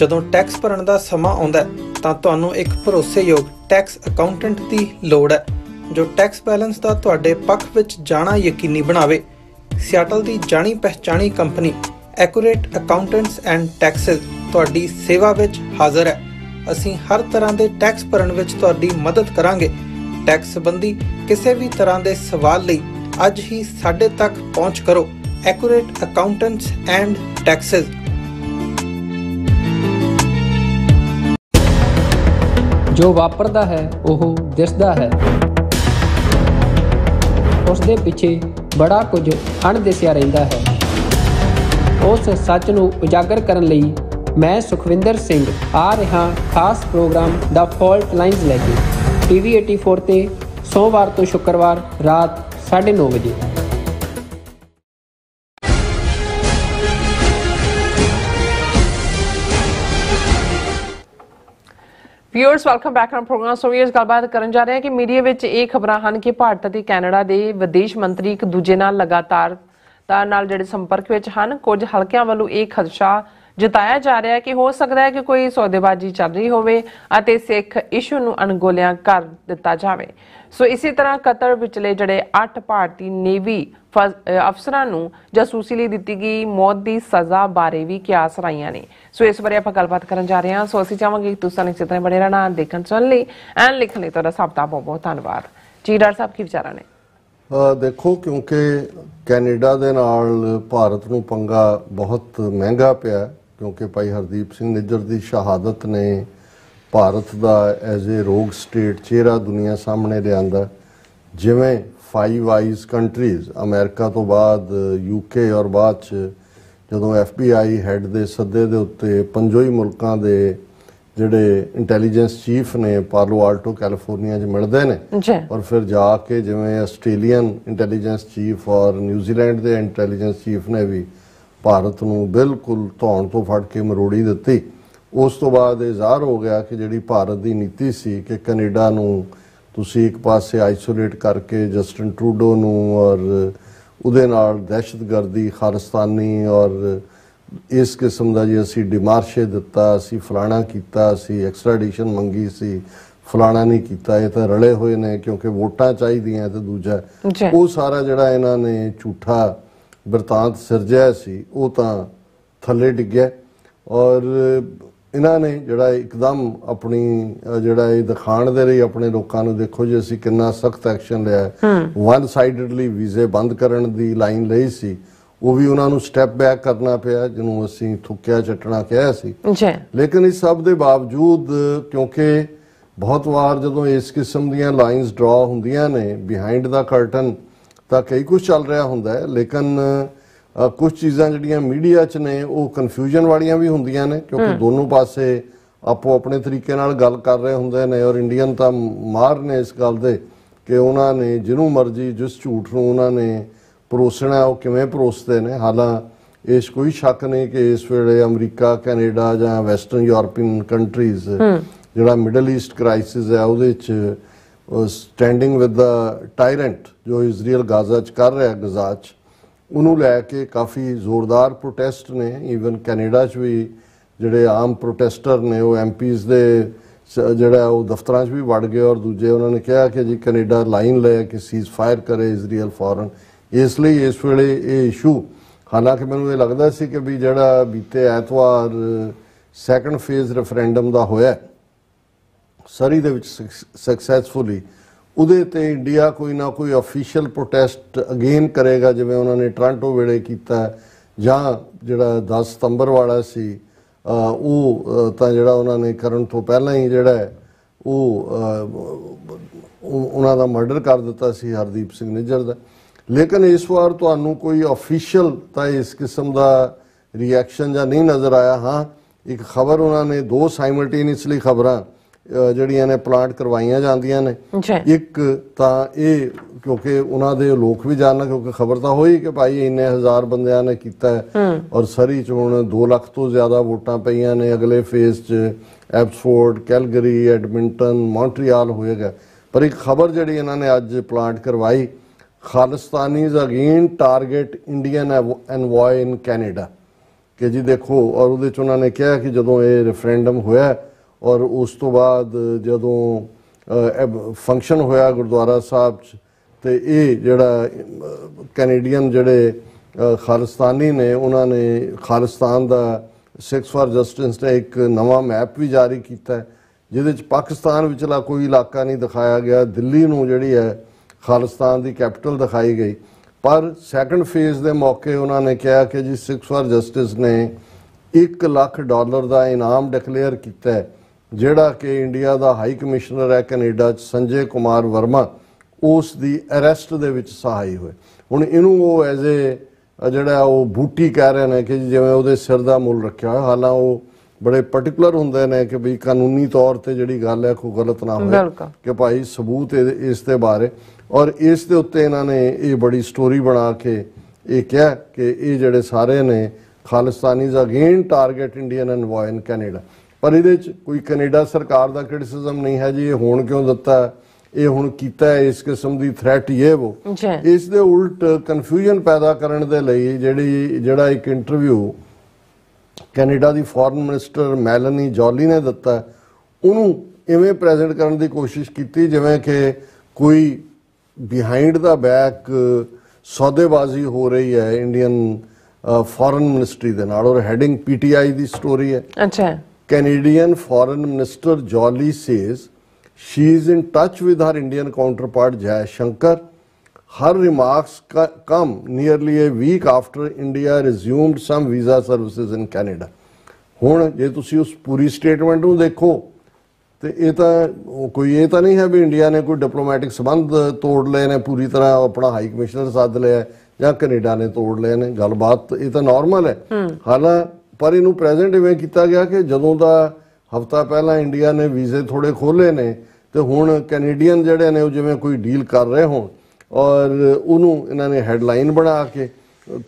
Speaker 4: ਜਦੋਂ ਟੈਕਸ ਭਰਨ ਦਾ ਸਮਾਂ ਆਉਂਦਾ ਤਾਂ ਤੁਹਾਨੂੰ ਇੱਕ ਭਰੋਸੇਯੋਗ ਟੈਕਸ ਅਕਾਊਂਟੈਂਟ ਦੀ ਲੋੜ ਹੈ ਜੋ ਟੈਕਸ ਬੈਲੈਂਸ ਦਾ ਤੁਹਾਡੇ ਪੱਖ ਵਿੱਚ ਜਾਣਾ ਯਕੀਨੀ ਬਣਾਵੇ ਸਿਆਟਲ ਦੀ ਜਾਣੀ ਪਹਿਚਾਣੀ company accurate accountants and Texas ਤੁਹਾਡੀ ਸੇਵਾ ਵਿੱਚ ਹਾਜ਼ਰ ਹੈ ਅਸੀਂ ਹਰ ਤਰ੍ਹਾਂ ਦੇ ਟੈਕਸ ਭਰਨ ਵਿੱਚ ਤੁਹਾਡੀ ਮਦਦ ਕਰਾਂਗੇ ਟੈਕਸ ਸੰਬੰਧੀ ਕਿਸੇ ਵੀ ਤਰ੍ਹਾਂ ਦੇ ਸਵਾਲ ਲਈ ਅੱਜ ਹੀ ਸਾਡੇ ਤੱਕ ਪਹੁੰਚ ਕਰੋ ਐਕੂਰੇਟ ਅਕਾਊਂਟੈਂਟਸ ਐਂਡ ਟੈਕਸਸ
Speaker 1: ਜੋ ਵਾਪਰਦਾ ਹੈ ਉਹ ਦਿਸਦਾ ਹੈ ਉਸ ਦੇ ਪਿੱਛੇ ਬੜਾ ਕੁਝ ਅਣਦਿਸਿਆ ਰਹਿੰਦਾ ਹੈ ਉਸ ਸੱਚ ਨੂੰ ਉਜਾਗਰ ਕਰਨ ਲਈ ਮੈਂ ਸੁਖਵਿੰਦਰ ਸਿੰਘ ਆ ਰਿਹਾ ਖਾਸ ਪ੍ਰੋਗਰਾਮ ਦਾ ਫਾਲਟ ਲਾਈਨਸ ਲੈ ਕੇ ਟੀਵੀ 84 ਤੇ ਸੋਮਵਾਰ ਤੋਂ ਸ਼ੁੱਕਰਵਾਰ ਰਾਤ 9:30 ਵਜੇ viewers welcome back on programme so viewers ਗੱਲਬਾਤ ਕਰਨ ਜਾ ਰਹੇ ਹਾਂ ਕਿ ਮੀਡੀਆ ਵਿੱਚ ਇਹ ਖਬਰਾਂ ਹਨ ਕਿ ਭਾਰਤ ਅਤੇ ਕੈਨੇਡਾ ਦੇ ਵਿਦੇਸ਼ ਮੰਤਰੀ ਇੱਕ ਦੂਜੇ ਨਾਲ ਲਗਾਤਾਰ ਤਾਂ ਨਾਲ ਜਿਹੜੇ ਸੰਪਰਕ ਵਿੱਚ ਹਨ ਕੁਝ ਹਲਕਿਆਂ ਵੱਲੋਂ ਇਹ ਖਦਸ਼ਾ ਜਤਾਇਆ ਜਾ ਰਿਹਾ ਹੈ ਕਿ ਹੋ ਸਕਦਾ ਹੈ ਕਿ ਕੋਈ ਸੌਦੇਬਾਜ਼ੀ ਚੱਲ ਰਹੀ ਹੋਵੇ ਅਤੇ ਸਿੱਖ ਇਸ਼ੂ ਨੂੰ ਅਣਗੋਲਿਆਂ ਕਰ ਦਿੱਤਾ ਜਾਵੇ ਸੋ ਇਸੇ ਤਰ੍ਹਾਂ ਕਤਰ ਵਿਚਲੇ ਜਿਹੜੇ 8 ਭਾਰਤੀ ਨੇਵੀ ਅਫਸਰਾਂ ਨੂੰ ਜਾਸੂਸੀ ਲਈ ਦਿੱਤੀ ਗਈ ਮੌਤ ਦੀ ਸਜ਼ਾ ਬਾਰੇ ਵੀ ਕਿਆਸ ਰਾਈਆਂ ਨੇ ਸੋ ਇਸ ਬਾਰੇ ਆਪਾਂ ਗੱਲਬਾਤ ਕਰਨ ਜਾ ਰਹੇ ਹਾਂ ਸੋ ਅਸੀਂ ਚਾਹਾਂਗੇ ਕਿ ਤੁਸੀਂ ਇਸ ਤਰ੍ਹਾਂ ਬਣੇ ਰਹਿਣਾ ਦੇਖਣ ਚੱਲ ਲਈ ਐਨ ਲਿਖਣ ਲਈ ਤੁਹਾਡਾ ਸਭ ਦਾ ਬਹੁਤ ਬਹੁਤ ਧੰਨਵਾਦ ਜੀ ਡਾਕਟਰ ਸਾਹਿਬ ਕੀ ਵਿਚਾਰਾਂ ਨੇ
Speaker 2: ਦੇਖੋ ਕਿਉਂਕਿ ਕੈਨੇਡਾ ਦੇ ਨਾਲ ਭਾਰਤ ਨੂੰ ਪੰਗਾ ਬਹੁਤ ਮਹਿੰਗਾ ਪਿਆ ਕਿਉਂਕਿ ਭਾਈ ਹਰਦੀਪ ਸਿੰਘ ਨਿੱਜਰ ਦੀ ਸ਼ਹਾਦਤ ਨੇ ਭਾਰਤ ਦਾ ਐਜ਼ ਅ ਰੋਗ ਸਟੇਟ ਚਿਹਰਾ ਦੁਨੀਆ ਸਾਹਮਣੇ ਲਿਆਂਦਾ ਜਿਵੇਂ ਫਾਈਵ ਆਈਜ਼ ਕੰਟਰੀਜ਼ ਅਮਰੀਕਾ ਤੋਂ ਬਾਅਦ ਯੂਕੇ ਔਰ ਬਾਅਦ ਚ ਜਦੋਂ ਐਫਬੀਆਈ ਹੈੱਡ ਦੇ ਸੱਦੇ ਦੇ ਉੱਤੇ ਪੰਜੋਈ ਹੀ ਮੁਲਕਾਂ ਦੇ ਜਿਹੜੇ ਇੰਟੈਲੀਜੈਂਸ ਚੀਫ ਨੇ ਪਾਰਲੋ ਆਲਟੋ ਕੈਲੀਫੋਰਨੀਆ 'ਚ ਮਿਲਦੇ ਨੇ ਔਰ ਫਿਰ ਜਾ ਕੇ ਜਿਵੇਂ ਆਸਟ੍ਰੇਲੀਅਨ ਇੰਟੈਲੀਜੈਂਸ ਚੀਫ ਔਰ ਨਿਊਜ਼ੀਲੈਂਡ ਦੇ ਇੰਟੈਲੀਜੈਂਸ ਚੀਫ ਨੇ ਵੀ ਭਾਰਤ ਨੂੰ ਬਿਲਕੁਲ ਧੌਣ ਤੋਂ ਫੜ ਕੇ ਮਰੋੜੀ ਦਿੱਤੀ ਉਸ ਤੋਂ ਬਾਅਦ ਇਜ਼ਹਾਰ ਹੋ ਗਿਆ ਕਿ ਜਿਹੜੀ ਭਾਰਤ ਦੀ ਨੀਤੀ ਸੀ ਕਿ ਕੈਨੇਡਾ ਨੂੰ ਤੁਸੀਂ ਇੱਕ ਪਾਸੇ ਆਈਸੋਲੇਟ ਕਰਕੇ ਜਸਟਨ ਟਰੂਡੋ ਨੂੰ ਔਰ ਉਹਦੇ ਨਾਲ ਦਹਿਸ਼ਤਗਰਦੀ ਖਾਲਿਸਤਾਨੀ ਔਰ ਇਸ ਕਿਸਮ ਦਾ ਜੀ ਅਸੀਂ ਡਿਮਾਰਸ਼ੇ ਦਿੱਤਾ ਅਸੀਂ ਫਲਾਣਾ ਕੀਤਾ ਅਸੀਂ ਐਕਸਟ੍ਰੈਡੀਸ਼ਨ ਮੰਗੀ ਸੀ ਫਲਾਣਾ ਨਹੀਂ ਕੀਤਾ ਇਹ ਤਾਂ ਰਲੇ ਹੋਏ ਨੇ ਕਿਉਂਕਿ ਵੋਟਾਂ ਚਾਹੀਦੀਆਂ ਤੇ ਦੂਜਾ ਉਹ ਸਾਰਾ ਜਿਹੜਾ ਇਹਨਾਂ ਨੇ ਝੂਠਾ ਵਰਤਾਂਤ ਸਿਰਜਿਆ ਸੀ ਉਹ ਤਾਂ ਥੱਲੇ ਡਿੱਗਿਆ ਔਰ ਇਹਨਾਂ ਨੇ ਜਿਹੜਾ ਇੱਕਦਮ ਆਪਣੀ ਜਿਹੜਾ ਇਹ ਦਿਖਾਣ ਦੇ ਲਈ ਆਪਣੇ ਲੋਕਾਂ ਨੂੰ ਦੇਖੋ ਜੀ ਅਸੀਂ ਕਿੰਨਾ ਸਖਤ ਐਕਸ਼ਨ ਲਿਆ ਵਨ ਸਾਈਡਡਲੀ ਵੀਜ਼ੇ ਬੰਦ ਕਰਨ ਦੀ ਲਾਈਨ ਲਈ ਸੀ ਉਹ ਵੀ ਉਹਨਾਂ ਨੂੰ ਸਟੈਪ ਬੈਕ ਕਰਨਾ ਪਿਆ ਜਿਹਨੂੰ ਅਸੀਂ ਥੁੱਕਿਆ ਚਟਣਾ ਕਿਹਾ ਸੀ ਜੀ ਲੇਕਿਨ ਇਸ ਸਭ ਦੇ ਬਾਵਜੂਦ ਕਿਉਂਕਿ ਬਹੁਤ ਵਾਰ ਜਦੋਂ ਇਸ ਕਿਸਮ ਦੀਆਂ ਲਾਈਨਸ ਡਰਾ ਹੁੰਦੀਆਂ ਨੇ ਬਿਹਾਈਂਡ ਦਾ ਕਰਟਨ ਤਾਂ ਕਈ ਕੁਝ ਚੱਲ ਰਿਹਾ ਹੁੰਦਾ ਹੈ ਲੇਕਿਨ ਕੁਝ ਚੀਜ਼ਾਂ ਜਿਹੜੀਆਂ ਮੀਡੀਆ 'ਚ ਨੇ ਉਹ ਕਨਫਿਊਜ਼ਨ ਵਾਲੀਆਂ ਵੀ ਹੁੰਦੀਆਂ ਨੇ ਕਿਉਂਕਿ ਦੋਨੋਂ ਪਾਸੇ ਆਪੋ ਆਪਣੇ ਤਰੀਕੇ ਨਾਲ ਗੱਲ ਕਰ ਰਹੇ ਹੁੰਦੇ ਨੇ ਔਰ ਇੰਡੀਅਨ ਤਾਂ ਮਾਰ ਨੇ ਇਸ ਗੱਲ ਦੇ ਕਿ ਉਹਨਾਂ ਨੇ ਜਿਹਨੂੰ ਮਰਜ਼ੀ ਜਿਸ ਝੂਠ ਨੂੰ ਉਹਨਾਂ ਨੇ ਪਰੋਸਣਾ ਉਹ ਕਿਵੇਂ ਪਰੋਸਦੇ ਨੇ ਹਾਲਾਂ ਇਸ ਕੋਈ ਸ਼ੱਕ ਨਹੀਂ ਕਿ ਇਸ ਵੇਲੇ ਅਮਰੀਕਾ ਕੈਨੇਡਾ ਜਾਂ ਵੈਸਟਰਨ ਯੂਰੋਪੀਅਨ ਕੰਟਰੀਜ਼ ਜਿਹੜਾ ਮਿਡਲ ਈਸਟ ਕ੍ਰਾਈਸਿਸ ਹੈ ਉਹਦੇ ਵਿੱਚ ਸਟੈਂਡਿੰਗ ਵਿਦ ਦਾ ਟਾਇਰੈਂਟ ਜੋ ਇਜ਼ਰਾਈਲ ਗਾਜ਼ਾ ਚ ਕਰ ਰਿਹਾ ਗਾਜ਼ਾ ਚ ਉਹਨੂੰ ਲੈ ਕੇ ਕਾਫੀ ਜ਼ੋਰਦਾਰ ਪ੍ਰੋਟੈਸਟ ਨੇ ਈਵਨ ਕੈਨੇਡਾ 'ਚ ਵੀ ਜਿਹੜੇ ਆਮ ਪ੍ਰੋਟੈਸਟਰ ਨੇ ਉਹ ਐਮਪੀਜ਼ ਦੇ ਜਿਹੜਾ ਉਹ ਦਫ਼ਤਰਾਂ 'ਚ ਵੀ ਵੜ ਗਏ ਔਰ ਦੂਜੇ ਉਹਨਾਂ ਨੇ ਕਿਹਾ ਕਿ ਜੀ ਕੈਨੇਡਾ ਲਾਈਨ ਲੈ ਕਿ ਸੀਜ਼ ਫਾਇਰ ਕਰੇ ਇਜ਼ਰਾਈਲ ਫੌਰਨ ਇਸ ਲਈ ਇਸ ਵੇਲੇ ਇਹ ਇਸ਼ੂ ਹਾਲਾਂਕਿ ਮੈਨੂੰ ਇਹ ਲੱਗਦਾ ਸੀ ਕਿ ਵੀ ਜਿਹੜਾ ਬੀਤੇ ਐਤਵਾਰ ਸੈਕੰਡ ਫੇਜ਼ ਰੈਫਰੈਂਡਮ ਦਾ ਹੋਇਆ ਸਰੀ ਦੇ ਵਿੱਚ ਸਕਸੈਸਫੁਲੀ ਉਹਦੇ ਤੇ ਇੰਡੀਆ ਕੋਈ ਨਾ ਕੋਈ ਅਫੀਸ਼ੀਅਲ ਪ੍ਰੋਟੈਸਟ ਅਗੇਨ ਕਰੇਗਾ ਜਿਵੇਂ ਉਹਨਾਂ ਨੇ ਟ੍ਰਾਂਟੋ ਵੇਲੇ ਕੀਤਾ ਜਾਂ ਜਿਹੜਾ 10 ਸਤੰਬਰ ਵਾਲਾ ਸੀ ਉਹ ਤਾਂ ਜਿਹੜਾ ਉਹਨਾਂ ਨੇ ਕਰਨ ਤੋਂ ਪਹਿਲਾਂ ਹੀ ਜਿਹੜਾ ਉਹ ਉਹਨਾਂ ਦਾ ਮਰਡਰ ਕਰ ਦਿੱਤਾ ਸੀ ਹਰਦੀਪ ਸਿੰਘ ਨਿੱਜਰ ਦਾ ਲੇਕਿਨ ਇਸ ਵਾਰ ਤੁਹਾਨੂੰ ਕੋਈ ਅਫੀਸ਼ੀਅਲ ਤਾਂ ਇਸ ਕਿਸਮ ਦਾ ਰਿਐਕਸ਼ਨ ਜਾਂ ਨਹੀਂ ਨਜ਼ਰ ਆਇਆ ਹਾਂ ਇੱਕ ਖਬਰ ਉਹਨਾਂ ਨੇ ਦੋ ਸਾਈਮਲਟੇਨੀਅਸਲੀ ਖਬਰਾਂ ਜਿਹੜੀਆਂ ਨੇ ਪਲਾਂਟ ਕਰਵਾਈਆਂ ਜਾਂਦੀਆਂ ਨੇ ਇੱਕ ਤਾਂ ਇਹ ਕਿਉਂਕਿ ਉਹਨਾਂ ਦੇ ਲੋਕ ਵੀ ਜਾਣਨ ਕਿਉਂਕਿ ਖਬਰ ਤਾਂ ਹੋਈ ਕਿ ਭਾਈ ਇੰਨੇ ਹਜ਼ਾਰ ਬੰਦਿਆਂ ਨੇ ਕੀਤਾ ਔਰ ਸਰੀ ਚ ਹੁਣ 2 ਲੱਖ ਤੋਂ ਜ਼ਿਆਦਾ ਵੋਟਾਂ ਪਈਆਂ ਨੇ ਅਗਲੇ ਫੇਜ਼ 'ਚ ਐਬਸਫੋਰਡ ਕੈਲਗਰੀ ਐਡਮਿੰਟਨ ਮੌਂਟਰੀਅਲ ਹੋਏਗਾ ਪਰ ਇੱਕ ਖਬਰ ਜਿਹੜੀ ਇਹਨਾਂ ਨੇ ਅੱਜ ਪਲਾਂਟ ਕਰਵਾਈ Khalistanis again target Indian envoy in Canada ਕਿ ਜੀ ਦੇਖੋ ਔਰ ਉਹਦੇ ਚ ਉਹਨਾਂ ਨੇ ਕਿਹਾ ਕਿ ਜਦੋਂ ਇਹ ਰੈਫਰੈਂਡਮ ਹੋਇਆ ਔਰ ਉਸ ਤੋਂ ਬਾਅਦ ਜਦੋਂ ਫੰਕਸ਼ਨ ਹੋਇਆ ਗੁਰਦੁਆਰਾ ਸਾਹਿਬ 'ਚ ਤੇ ਇਹ ਜਿਹੜਾ ਕੈਨੇਡੀਅਨ ਜਿਹੜੇ ਖਾਲਿਸਤਾਨੀ ਨੇ ਉਹਨਾਂ ਨੇ ਖਾਲਿਸਤਾਨ ਦਾ ਸਿਕਸ ਫਾਰ ਜਸਟਿਸ ਨੇ ਇੱਕ ਨਵਾਂ ਮੈਪ ਵੀ ਜਾਰੀ ਕੀਤਾ ਜਿਹਦੇ ਚ ਪਾਕਿਸਤਾਨ ਵਿਚਲਾ ਕੋਈ ਇਲਾਕਾ ਨਹੀਂ ਦਿਖਾਇਆ ਗਿਆ ਦਿੱਲੀ ਨੂੰ ਜਿਹੜੀ ਹੈ ਖਾਲਿਸਤਾਨ ਦੀ ਕੈਪੀਟਲ ਦਿਖਾਈ ਗਈ ਪਰ ਸੈਕੰਡ ਫੇਜ਼ ਦੇ ਮੌਕੇ ਉਹਨਾਂ ਨੇ ਕਿਹਾ ਕਿ ਜੀ ਸਿਕਸ ਫਾਰ ਜਸਟਿਸ ਨੇ 1 ਲੱਖ ਡਾਲਰ ਦਾ ਇਨਾਮ ਡਿਕਲੇਅਰ ਕੀਤਾ ਹੈ ਜਿਹੜਾ ਕਿ ਇੰਡੀਆ ਦਾ ਹਾਈ ਕਮਿਸ਼ਨਰ ਹੈ ਕੈਨੇਡਾ 'ਚ ਸੰਜੇ ਕੁਮਾਰ ਵਰਮਾ ਉਸ ਦੀ ਅਰੈਸਟ ਦੇ ਵਿੱਚ ਸਹਾਈ ਹੋਏ ਹੁਣ ਇਹਨੂੰ ਉਹ ਐਜ਼ ਏ ਜਿਹੜਾ ਉਹ ਬੂਟੀ ਕਹਿ ਰਹੇ ਨੇ ਕਿ ਜਿਵੇਂ ਉਹਦੇ ਸਿਰ ਦਾ ਮੁੱਲ ਰੱਖਿਆ ਹੋਇਆ ਹਾਲਾਂ ਉਹ ਬੜੇ ਪਾਰਟਿਕੂਲਰ ਹੁੰਦੇ ਨੇ ਕਿ ਵੀ ਕਾਨੂੰਨੀ ਤੌਰ ਤੇ ਜਿਹੜੀ ਗੱਲ ਹੈ ਕੋਈ ਗਲਤ ਨਾ ਹੋਵੇ ਕਿ ਭਾਈ ਸਬੂਤ ਇਸ ਤੇ ਬਾਰੇ ਔਰ ਇਸ ਦੇ ਉੱਤੇ ਇਹਨਾਂ ਨੇ ਇਹ ਬੜੀ ਸਟੋਰੀ ਬਣਾ ਕੇ ਇਹ ਕਿਹਾ ਕਿ ਇਹ ਜਿਹੜੇ ਸਾਰੇ ਨੇ Khalistanis again target Indian envoy in Canada ਪਰ ਇਹਦੇ 'ਚ ਕੋਈ ਕੈਨੇਡਾ ਸਰਕਾਰ ਦਾ ਕ੍ਰਿਟਿਸਿਜ਼ਮ ਨਹੀਂ ਹੈ ਜੀ ਇਹ ਹੁਣ ਕਿਉਂ ਦਿੱਤਾ ਇਹ ਹੁਣ ਕੀਤਾ ਹੈ ਇਸ ਕਿਸਮ ਦੀ ਥ੍ਰੈਟ ਇਹ ਉਹ ਇਸ ਦੇ ਉਲਟ ਕਨਫਿਊਜ਼ਨ ਪੈਦਾ ਕਰਨ ਦੇ ਲਈ ਜਿਹੜੀ ਜਿਹੜਾ ਇੱਕ ਇੰਟਰਵਿਊ ਕੈਨੇਡਾ ਦੀ ਫੋਰਨ ਮਿਨਿਸਟਰ ਮੈਲਨੀ ਜੌਲੀ ਨੇ ਦਿੱਤਾ ਉਹਨੂੰ ਇਵੇਂ ਪ੍ਰੈਜ਼ੈਂਟ ਕਰਨ ਦੀ ਕੋਸ਼ਿਸ਼ ਕੀਤੀ ਜਿਵੇਂ ਕਿ ਕੋਈ ਬਿਹਾਈਂਡ ਦਾ ਬੈਕ ਸੌਦੇਬਾਜ਼ੀ ਹੋ ਰਹੀ ਹੈ ਇੰਡੀਅਨ ਫੋਰਨ ਮਿਨਿਸਟਰੀ ਦੇ ਨਾਲ ਔਰ ਹੈਡਿੰਗ ਪੀਟੀਆਈ ਦੀ ਸਟੋਰੀ ਹੈ ਅੱਛਾ Canadian Foreign Minister Jolly says she is in touch with her Indian counterpart Jay Shankar. Her remarks come nearly a week after India resumed some visa services in Canada. ਹੁਣ ਜੇ ਤੁਸੀਂ ਉਸ ਪੂਰੀ statement ਨੂੰ ਦੇਖੋ ਤੇ ਇਹ ਤਾਂ ਕੋਈ ਇਹ ਤਾਂ ਨਹੀਂ ਹੈ ਵੀ ਇੰਡੀਆ ਨੇ ਕੋਈ ਡਿਪਲੋਮੈਟਿਕ ਸਬੰਧ ਤੋੜ ਲਏ ਨੇ ਪੂਰੀ ਤਰ੍ਹਾਂ ਆਪਣਾ ਹਾਈ ਕਮਿਸ਼ਨਰ ਸੱਦ ਲਿਆ ਜਾਂ ਕੈਨੇਡਾ ਨੇ ਤੋੜ ਲਏ ਨੇ ਗੱਲਬਾਤ ਇਹ ਤਾਂ ਨਾਰਮਲ ਹੈ Hala ਪਰ ਇਹਨੂੰ ਪ੍ਰੈਜ਼ੈਂਟ ਇਵੇਂ ਕੀਤਾ ਗਿਆ ਕਿ ਜਦੋਂ ਦਾ ਹਫਤਾ ਪਹਿਲਾਂ ਇੰਡੀਆ ਨੇ ਵੀਜ਼ੇ ਥੋੜੇ ਖੋਲੇ ਨੇ ਤੇ ਹੁਣ ਕੈਨੇਡੀਅਨ ਜਿਹੜੇ ਨੇ ਉਹ ਜਿਵੇਂ ਕੋਈ ਡੀਲ ਕਰ ਰਹੇ ਹੋਣ ਔਰ ਉਹਨੂੰ ਇਹਨਾਂ ਨੇ ਹੈਡਲਾਈਨ ਬਣਾ ਕੇ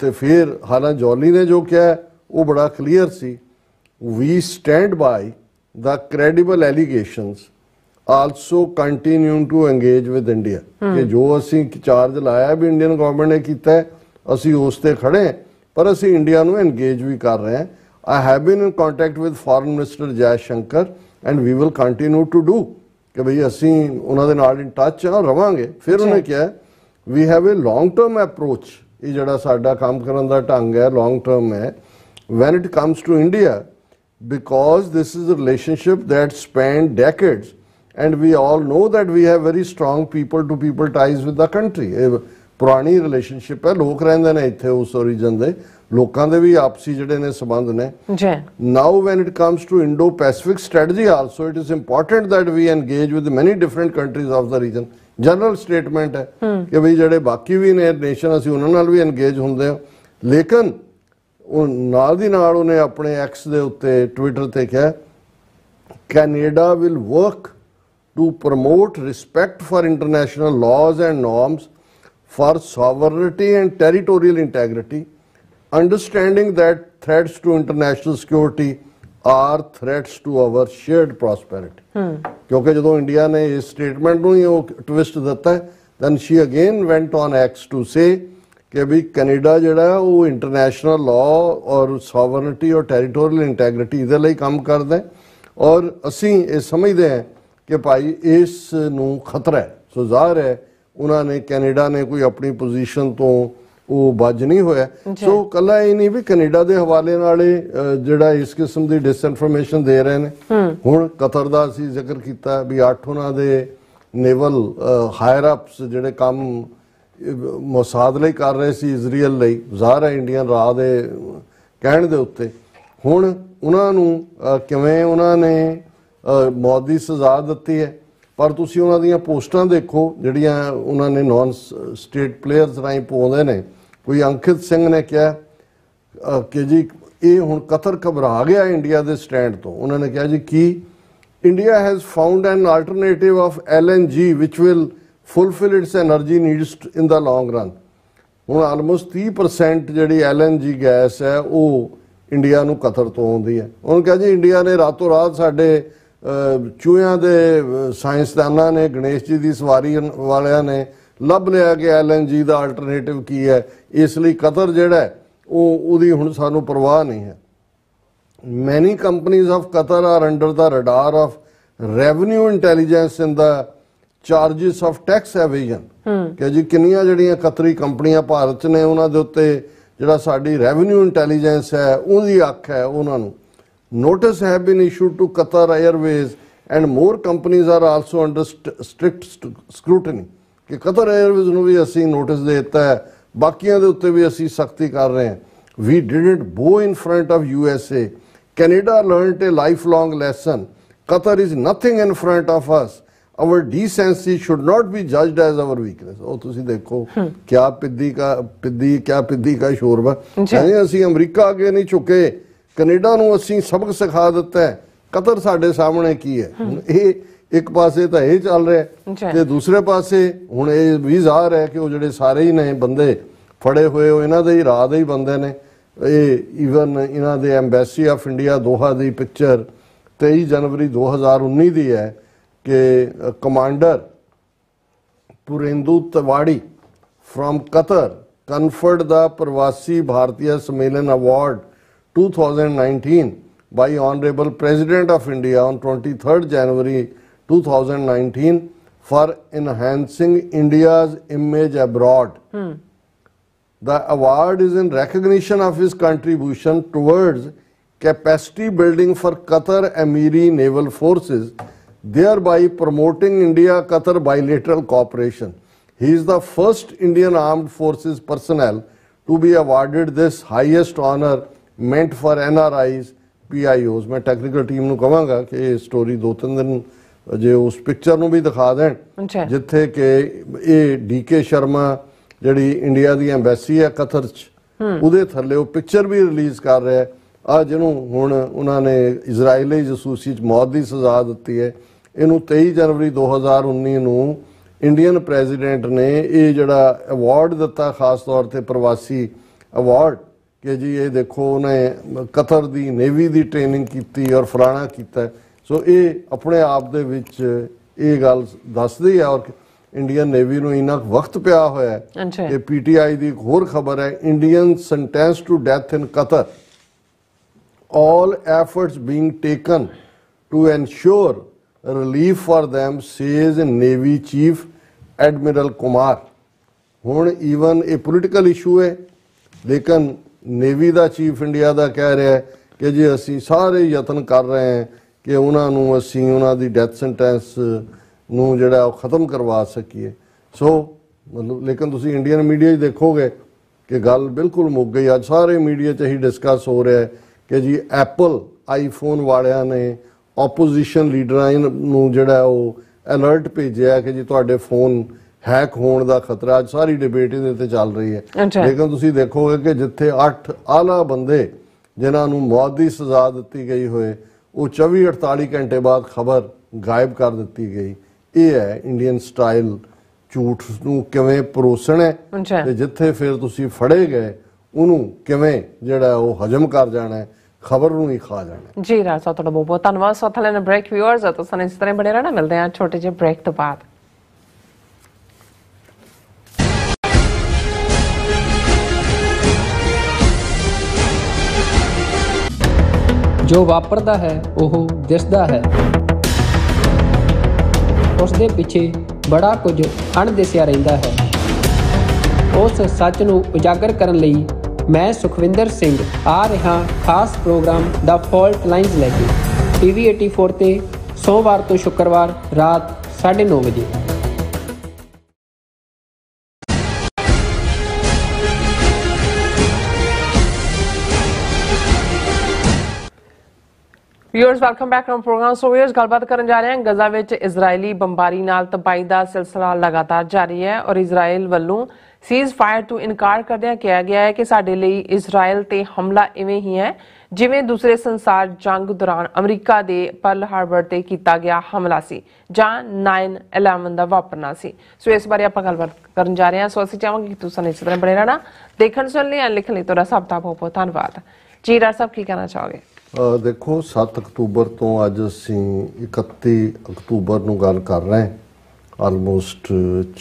Speaker 2: ਤੇ ਫਿਰ ਹਾਲਾਂ ਜੌਲੀ ਨੇ ਜੋ ਕਿਹਾ ਉਹ ਬੜਾ ਕਲੀਅਰ ਸੀ ਵੀ stand by the credible allegations also continue to engage with India ਕਿ ਜੋ ਅਸੀਂ ਚਾਰਜ ਲਾਇਆ ਵੀ ਇੰਡੀਅਨ ਗਵਰਨਮੈਂਟ ਨੇ ਕੀਤਾ ਅਸੀਂ ਉਸ ਤੇ ਖੜੇ ਹਾਂ ਪਰ ਅਸੀਂ ਇੰਡੀਆ ਨੂੰ ਇੰਗੇਜ ਵੀ ਕਰ ਰਹੇ ਹਾਂ I have been in contact with foreign minister Jaishankar and we will continue to do ਕਿ ਭਈ ਅਸੀਂ ਉਹਨਾਂ ਦੇ ਨਾਲ ਇਨ ਟੱਚ ਆ ਰਵਾਂਗੇ ਫਿਰ ਉਹਨੇ ਕਿਹਾ we have a long term approach ਇਹ ਜਿਹੜਾ ਸਾਡਾ ਕੰਮ ਕਰਨ ਦਾ ਢੰਗ ਹੈ ਲੌਂਗ ਟਰਮ ਹੈ when it comes to India because this is a relationship that span decades and we all know that we have very strong people to people ties with the country ਪੁਰਾਣੀ relationship ਹੈ ਲੋਕ ਰਹਿੰਦੇ ਨੇ ਇੱਥੇ ਉਸ origin ਦੇ ਲੋਕਾਂ ਦੇ ਵੀ ਆਪਸੀ ਜਿਹੜੇ ਨੇ ਸਬੰਧ ਨੇ ਜੀ now when it comes to Indo Pacific strategy also it is important that we engage with many different countries of the region general statement ਹੈ ਕਿ ਵੀ ਜਿਹੜੇ ਬਾਕੀ ਵੀ ਨੇ ਨੇਸ਼ਨ ਅਸੀਂ ਉਹਨਾਂ ਨਾਲ ਵੀ ਐਂਗੇਜ ਹੁੰਦੇ ਹਾਂ ਲੇਕਿਨ ਉਹ ਨਾਲ ਦੀ ਨਾਲ ਉਹਨੇ ਆਪਣੇ ਐਕਸ ਦੇ ਉੱਤੇ ਟਵਿੱਟਰ ਤੇ ਕਿਹਾ Canada will work to promote respect for international laws and norms for sovereignty and territorial integrity, understanding that threats to international security are threats to our shared prosperity ਹਮ ਕਿਉਂਕਿ ਜਦੋਂ ਇੰਡੀਆ ਨੇ ਇਸ statement ਨੂੰ ਹੀ ਉਹ twist ਦਿੱਤਾ then she again went on X to say ਕਿ ਵੀ ਕੈਨੇਡਾ ਜਿਹੜਾ ਉਹ ਇੰਟਰਨੈਸ਼ਨਲ ਲਾਅ ਔਰ ਸੋਵਰਨਟੀ ਔਰ ਟੈਰੀਟੋਰੀਅਲ ਇੰਟੈਗ੍ਰਿਟੀ ਇਹਦੇ ਲਈ ਕੰਮ ਕਰਦਾ ਔਰ ਅਸੀਂ ਇਹ ਸਮਝਦੇ ਹਾਂ ਕਿ ਭਾਈ ਇਸ ਨੂੰ ਖਤਰਾ ਹੈ ਸੋ ਜ਼ਾਹਰ ਹੈ ਉਹਨਾਂ ਨੇ ਕੈਨੇਡਾ ਨੇ ਕੋਈ ਆਪਣੀ ਪੋਜੀਸ਼ਨ ਤੋਂ ਉਹ ਵੱਜ ਨਹੀਂ ਹੋਇਆ ਸੋ ਕੱਲਾ ਇਹ ਨਹੀਂ ਵੀ ਕੈਨੇਡਾ ਦੇ ਹਵਾਲੇ ਨਾਲ ਜਿਹੜਾ ਇਸ ਕਿਸਮ ਦੀ ਡਿਸਇਨਫੋਰਮੇਸ਼ਨ ਦੇ ਰਹੇ ਨੇ ਹੁਣ ਕਤਰ ਦਾ ਅਸੀਂ ਜ਼ਿਕਰ ਕੀਤਾ ਵੀ ਅੱਠ ਉਹਨਾਂ ਦੇ ਨੇਵਲ ਹਾਇਰ ਅਪਸ ਜਿਹੜੇ ਕੰਮ ਮੋਸਾਦ ਲਈ ਕਰ ਰਹੇ ਸੀ ਇਜ਼ਰਾਈਲ ਲਈ ਜ਼ਾਹਰ ਹੈ ਇੰਡੀਅਨ ਰਾਹ ਦੇ ਕਹਿਣ ਦੇ ਉੱਤੇ ਹੁਣ ਉਹਨਾਂ ਨੂੰ ਕਿਵੇਂ ਉਹਨਾਂ ਨੇ ਮੌਦੀ ਸਜ਼ਾ ਦਿੱਤੀ ਹੈ ਪਰ ਤੁਸੀਂ ਉਹਨਾਂ ਦੀਆਂ ਪੋਸਟਾਂ ਦੇਖੋ ਜਿਹੜੀਆਂ ਉਹਨਾਂ ਨੇ ਨਾਨ ਸਟੇਟ ਪਲੇਅਰਸ ਰਾਈ ਪਾਉਂਦੇ ਨੇ ਕੋਈ ਅੰਕਿਤ ਸਿੰਘ ਨੇ ਕਿਹਾ ਕਿ ਜੀ ਇਹ ਹੁਣ ਕਤਰ ਘਬਰਾ ਗਿਆ ਇੰਡੀਆ ਦੇ ਸਟੈਂਡ ਤੋਂ ਉਹਨਾਂ ਨੇ ਕਿਹਾ ਜੀ ਕੀ India has found an alternative of LNG which will fulfil its energy needs in the long run ਹੁਣ ਆਲਮੋਸਟ 30% ਜਿਹੜੀ ਐਲਐਨਜੀ ਗੈਸ ਹੈ ਉਹ ਇੰਡੀਆ ਨੂੰ ਕਤਰ ਤੋਂ ਆਉਂਦੀ ਹੈ ਉਹਨਾਂ ਕਿਹਾ ਜੀ ਇੰਡੀਆ ਨੇ ਰਾਤੋਂ ਰਾਤ ਸਾਡੇ ਚੂਹਿਆਂ ਦੇ ਸਾਇੰਸਦਾਨਾਂ ਨੇ ਗਣੇਸ਼ ਜੀ ਦੀ ਸਵਾਰੀ ਵਾਲਿਆਂ ਨੇ ਲੱਭ ਲਿਆ ਕਿ ਐਲਐਨਜੀ ਦਾ ਆਲਟਰਨੇਟਿਵ ਕੀ ਹੈ ਇਸ ਲਈ ਕਤਰ ਜਿਹੜਾ ਉਹ ਉਹਦੀ ਹੁਣ ਸਾਨੂੰ ਪਰਵਾਹ ਨਹੀਂ ਹੈ ਮੈਨੀ ਕੰਪਨੀਆਂ of Qatar are under the radar of revenue intelligence in the charges of tax evasion ਕਿ ਜੀ ਕਿੰਨੀਆਂ ਜਿਹੜੀਆਂ ਕਤਰੀ ਕੰਪਨੀਆਂ ਭਾਰਤ ਨੇ ਉਹਨਾਂ ਦੇ ਉੱਤੇ ਜਿਹੜਾ ਸਾਡੀ ਰੈਵਨਿਊ ਇੰਟੈਲੀਜੈਂਸ ਹੈ ਉਹਦੀ ਅੱਖ ਹੈ ਉਹਨਾਂ ਨੂੰ Notice have been issued to Qatar Airways and more companies are also under strict scrutiny ਕਿ Qatar Airways ਨੂੰ ਵੀ ਅਸੀਂ ਨੋਟਿਸ ਦੇ ਦਿੱਤਾ ਹੈ ਬਾਕੀਆਂ ਦੇ ਉੱਤੇ ਵੀ ਅਸੀਂ ਸਖਤੀ ਕਰ ਰਹੇ ਹਾਂ we did it bow in front of USA. Canada learned a lifelong lesson. Qatar is nothing in front of us. Our decency should not be judged as our weakness. ਉਹ ਤੁਸੀਂ ਦੇਖੋ ਕਿਆ ਪਿੱਦੀ ਕਾ ਪਿੱਦੀ ਕਿਆ ਪਿੱਦੀ ਕਾ ਸ਼ੋਰਵਾ ਕਹਿੰਦੇ ਅਸੀਂ ਅਮਰੀਕਾ ਅੱਗੇ ਨਹੀਂ ਝੁਕੇ ਕੈਨੇਡਾ ਨੂੰ ਅਸੀਂ ਸਬਕ ਸਿਖਾ ਦਿੱਤਾ ਹੈ ਕਤਰ ਸਾਡੇ ਸਾਹਮਣੇ ਕੀ ਹੈ ਹੁਣ ਇਹ ਇੱਕ ਪਾਸੇ ਤਾਂ ਇਹ ਚੱਲ ਰਿਹਾ ਤੇ ਦੂਸਰੇ ਪਾਸੇ ਹੁਣ ਇਹ ਵੀ ਜ਼ਾਹਰ ਹੈ ਕਿ ਉਹ ਜਿਹੜੇ ਸਾਰੇ ਹੀ ਨੇ ਬੰਦੇ ਫੜੇ ਹੋਏ ਉਹ ਇਹਨਾਂ ਦੇ ਹੀ ਰਾਹ ਦੇ ਹੀ ਬੰਦੇ ਨੇ ਇਹ ਇਵਨ ਇਹਨਾਂ ਦੇ ਐਮਬੈਸੀ ਆਫ ਇੰਡੀਆ ਦੋਹਾ ਦੀ ਪਿਕਚਰ 23 ਜਨਵਰੀ 2019 ਦੀ ਹੈ ਕਿ commander Purnendu Tiwari from Qatar conferred ਦਾ Pravasi Bharatiya Sammelan award 2019 by Honorable President of India on 23rd January 2019 for enhancing India's image abroad. Hmm. The award is in recognition of his contribution towards capacity building for Qatar Emiri Naval Forces, thereby promoting India-Qatar bilateral cooperation. He is the first Indian Armed Forces personnel to be awarded this highest honor ਮੈਂਟ for N R Is P I Os ਮੈਂ technical team ਨੂੰ ਕਹਾਂਗਾ ਕਿ ਇਹ story ਦੋ ਤਿੰਨ ਦਿਨ ਜੇ ਉਸ ਪਿਕਚਰ ਨੂੰ ਵੀ ਦਿਖਾ ਦੇਣ ਜਿੱਥੇ ਕਿ ਇਹ ਡੀ ਕੇ ਸ਼ਰਮਾ ਜਿਹੜੀ ਇੰਡੀਆ ਦੀ ਐਮਬੈਸੀ ਹੈ ਕਤਰ ਚ ਉਹਦੇ ਥੱਲੇ ਉਹ ਪਿਕਚਰ ਵੀ ਰਿਲੀਜ਼ ਕਰ ਰਿਹਾ ਹੈ ਆ ਜਿਹਨੂੰ ਹੁਣ ਉਹਨਾਂ ਨੇ ਇਜ਼ਰਾਈਲੀ ਜਸੂਸੀ ਚ ਮੌਤ ਦੀ ਸਜ਼ਾ ਦਿੱਤੀ ਹੈ ਇਹਨੂੰ 23 ਜਨਵਰੀ 2019 ਨੂੰ ਇੰਡੀਅਨ ਪ੍ਰੈਜ਼ੀਡੈਂਟ ਨੇ ਇਹ ਜਿਹੜਾ ਅਵਾਰਡ ਦਿੱਤਾ ਖਾਸ ਤੌਰ ਤੇ ਪ੍ਰਵਾਸੀ ਅਵਾਰਡ ਕਿ ਜੀ ਇਹ ਦੇਖੋ ਉਹਨੇ ਕਤਰ ਦੀ ਨੇਵੀ ਦੀ ਟ੍ਰੇਨਿੰਗ ਕੀਤੀ ਔਰ ਫਰਾਣਾ ਕੀਤਾ ਸੋ ਇਹ ਆਪਣੇ ਆਪ ਦੇ ਵਿੱਚ ਇਹ ਗੱਲ ਦੱਸਦੀ ਹੈ ਔਰ ਇੰਡੀਅਨ ਨੇਵੀ ਨੂੰ ਇਨਾ ਵਕਤ ਪਿਆ ਹੋਇਆ ਹੈ ਇਹ ਪੀਟੀਆਈ ਦੀ ਇੱਕ ਹੋਰ ਖਬਰ ਹੈ Indian sentence to death in Qatar all efforts being taken to ensure relief for them says navy chief admiral Kumar ਹੁਣ ਈਵਨ ਇਹ ਪੋਲਿਟੀਕਲ ਇਸ਼ੂ ਹੈ ਲੇਕਿਨ ਨੇਵੀ ਦਾ ਚੀਫ ਇੰਡੀਆ ਦਾ ਕਹਿ ਰਿਹਾ ਹੈ ਕਿ ਜੀ ਅਸੀਂ ਸਾਰੇ ਯਤਨ ਕਰ ਰਹੇ ਹਾਂ ਕਿ ਉਹਨਾਂ ਨੂੰ ਅਸੀਂ ਉਹਨਾਂ ਦੀ ਡੈਥ ਸੈਂਟੈਂਸ ਨੂੰ ਜਿਹੜਾ ਉਹ ਖਤਮ ਕਰਵਾ ਸਕੀਏ ਸੋ ਮਤਲਬ ਲੇਕਿਨ ਤੁਸੀਂ ਇੰਡੀਅਨ ਮੀਡੀਆ 'ਚ ਦੇਖੋਗੇ ਕਿ ਗੱਲ ਬਿਲਕੁਲ ਮੁੱਕ ਗਈ ਅੱਜ ਸਾਰੇ ਮੀਡੀਆ 'ਚ ਹੀ ਡਿਸਕਸ ਹੋ ਰਿਹਾ ਹੈ ਕਿ ਜੀ ਐਪਲ ਆਈਫੋਨ ਵਾਲਿਆਂ ਨੇ ਆਪੋਜੀਸ਼ਨ ਲੀਡਰਾਂ ਨੂੰ ਜਿਹੜਾ ਉਹ ਅਲਰਟ ਭੇਜਿਆ ਕਿ ਜੀ ਤੁਹਾਡੇ ਫੋਨ ਹੈਕ ਹੋਣ ਦਾ ਖਤਰਾ ਅੱਜ ਸਾਰੀ ਡਿਬੇਟ ਇਹਦੇ ਤੇ ਚੱਲ ਰਹੀ ਹੈ ਲੇਕਿਨ ਤੁਸੀਂ ਦੇਖੋਗੇ ਕਿ ਜਿੱਥੇ 8 ਆਲਾ ਬੰਦੇ ਜਿਨ੍ਹਾਂ ਨੂੰ ਮੌਤ ਦੀ ਸਜ਼ਾ ਦਿੱਤੀ ਗਈ ਹੋਏ ਉਹ 24 48 ਘੰਟੇ ਬਾਅਦ ਖਬਰ ਗਾਇਬ ਕਰ ਦਿੱਤੀ ਗਈ ਇਹ ਹੈ ਇੰਡੀਅਨ ਸਟਾਈਲ ਝੂਠ ਨੂੰ ਕਿਵੇਂ ਪਰੋਸਣਾ ਤੇ ਜਿੱਥੇ ਫਿਰ ਤੁਸੀਂ ਫੜੇ ਗਏ ਉਹਨੂੰ ਕਿਵੇਂ ਜਿਹੜਾ ਉਹ ਹਜਮ ਕਰ ਜਾਣਾ ਹੈ ਖਬਰ ਨੂੰ ਹੀ ਖਾ ਜਾਣਾ
Speaker 1: ਜੀ ਰਾਜਾ ਤੁਹਾਡਾ ਬਹੁਤ ਬਹੁਤ ਧੰਨਵਾਦ ਸਾਥ ਲੈਣ ਬ੍ਰੇਕ ਵਿਊਅਰਸ ਆ ਤੁਸੀਂ ਇਸ ਤਰ੍ਹਾਂ ਬਣੇ ਰਹਿਣਾ ਮਿਲਦੇ ਆ ਛੋਟੇ ਜਿਹੇ ਬ੍ਰੇਕ ਤੋਂ ਬਾਅਦ ਜੋ ਵਾਪਰਦਾ ਹੈ ਉਹ ਦਿਸਦਾ ਹੈ ਉਸ ਦੇ ਪਿੱਛੇ ਬੜਾ ਕੁਝ ਅਣਦਿਸਿਆ ਰਹਿੰਦਾ ਹੈ ਉਸ ਸੱਚ ਨੂੰ ਉਜਾਗਰ ਕਰਨ ਲਈ ਮੈਂ ਸੁਖਵਿੰਦਰ ਸਿੰਘ ਆ ਰਿਹਾ ਖਾਸ ਪ੍ਰੋਗਰਾਮ ਦਾ ਫਾਲਟ ਲਾਈਨਸ ਲੈ ਕੇ ਟੀਵੀ 84 ਤੇ ਸੋਮਵਾਰ ਤੋਂ ਸ਼ੁੱਕਰਵਾਰ ਰਾਤ 9:30 ਵਜੇ viewers welcome back to programme so viewers ਗੱਲਬਾਤ ਕਰਨ ਜਾ ਰਹੇ ਹਾਂ ਗਜ਼ਾ ਵਿੱਚ ਇਜ਼ਰਾਈਲੀ ਬੰਬਾਰੀ ਨਾਲ ਤਬਾਈ ਦਾ ਸਿਲਸਿਲਾ ਲਗਾਤਾਰ ਜਾਰੀ ਹੈ ਔਰ ਇਜ਼ਰਾਈਲ ਵੱਲੋਂ ਸੀਜ਼ ਫਾਇਰ ਤੋਂ ਇਨਕਾਰ ਕਰਦਿਆਂ ਕਿਹਾ ਗਿਆ ਹੈ ਕਿ ਸਾਡੇ ਲਈ ਇਜ਼ਰਾਈਲ ਤੇ ਹਮਲਾ ਇਵੇਂ ਹੀ ਹੈ ਜਿਵੇਂ ਦੂਸਰੇ ਸੰਸਾਰ ਜੰਗ ਦੌਰਾਨ ਅਮਰੀਕਾ ਦੇ ਪਰਲ ਹਾਰਬਰ ਤੇ ਕੀਤਾ ਗਿਆ ਹਮਲਾ ਸੀ ਜਾਂ 9/11 ਦਾ ਵਾਪਰਨਾ ਸੀ ਸੋ ਇਸ ਬਾਰੇ ਆਪਾਂ ਗੱਲਬਾਤ ਕਰਨ ਜਾ ਰਹੇ ਹਾਂ ਸੋ ਅਸੀਂ ਚਾਹਾਂਗੇ ਕਿ ਤੁਸੀਂ ਇਸ ਤਰ੍ਹਾਂ ਬਣੇ ਰਹਿਣਾ ਦੇਖਣ ਸੁਣਨ ਲਈ ਲਿਖਣ ਲਈ ਤੁਹਾਡਾ ਸਭ ਦਾ ਬਹੁਤ ਬਹੁਤ ਧੰਨਵਾਦ ਜੀ ਰਾਜ ਕੀ ਕਹਿਣਾ ਚਾਹੋਗੇ
Speaker 2: ਦੇਖੋ 7 ਅਕਤੂਬਰ ਤੋਂ ਅੱਜ ਅਸੀਂ 31 ਅਕਤੂਬਰ ਨੂੰ ਗੱਲ ਕਰ ਰਹੇ ਹਾਂ ਆਲਮੋਸਟ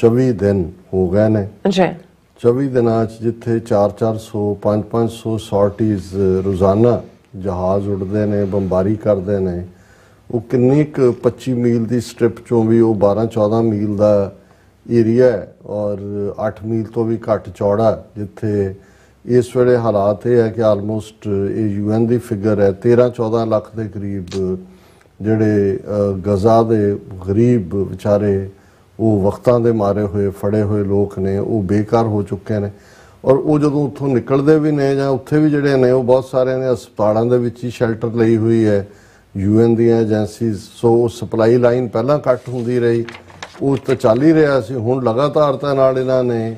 Speaker 2: 24 ਦਿਨ ਹੋ ਗਏ ਨੇ ਜੀ 24 ਦਿਨਾਂ 'ਚ ਜਿੱਥੇ 4-400 5-500 ਸੌਰਟੀਜ਼ ਰੋਜ਼ਾਨਾ ਜਹਾਜ਼ ਉੱਡਦੇ ਨੇ ਬੰਬਾਰੀ ਕਰਦੇ ਨੇ ਉਹ ਕਿੰਨੀ ਕ 25 ਮੀਲ ਦੀ ਸਟ੍ਰਿਪ ਚੋਂ ਵੀ ਉਹ 12-14 ਮੀਲ ਦਾ ਏਰੀਆ ਔਰ 8 ਮੀਲ ਤੋਂ ਵੀ ਘੱਟ ਚੌੜਾ ਜਿੱਥੇ ਇਸ ਵੇਲੇ ਹਾਲਾਤ ਇਹ ਹੈ ਕਿ ਆਲਮੋਸਟ ਇਹ ਯੂਐਨ ਦੀ ਫਿਗਰ ਹੈ 13 14 ਲੱਖ ਦੇ ਕਰੀਬ ਜਿਹੜੇ ਗਜ਼ਾ ਦੇ ਗਰੀਬ ਵਿਚਾਰੇ ਉਹ ਵਕਤਾਂ ਦੇ ਮਾਰੇ ਹੋਏ ਫੜੇ ਹੋਏ ਲੋਕ ਨੇ ਉਹ ਬੇਕਾਰ ਹੋ ਚੁੱਕੇ ਨੇ ਔਰ ਉਹ ਜਦੋਂ ਉੱਥੋਂ ਨਿਕਲਦੇ ਵੀ ਨੇ ਜਾਂ ਉੱਥੇ ਵੀ ਜਿਹੜੇ ਨੇ ਉਹ ਬਹੁਤ ਸਾਰਿਆਂ ਨੇ ਹਸਪਤਾਲਾਂ ਦੇ ਵਿੱਚ ਹੀ ਸ਼ੈਲਟਰ ਲਈ ਹੋਈ ਹੈ ਯੂਐਨ ਦੀਆਂ ਏਜੰਸੀਜ਼ ਸੋ ਸਪਲਾਈ ਲਾਈਨ ਪਹਿਲਾਂ ਕੱਟ ਹੁੰਦੀ ਰਹੀ ਉਹ ਤਾਂ ਚੱਲ ਹੀ ਰਿਹਾ ਸੀ ਹੁਣ ਲਗਾਤਾਰਤਾ ਨਾਲ ਇਹਨਾਂ ਨੇ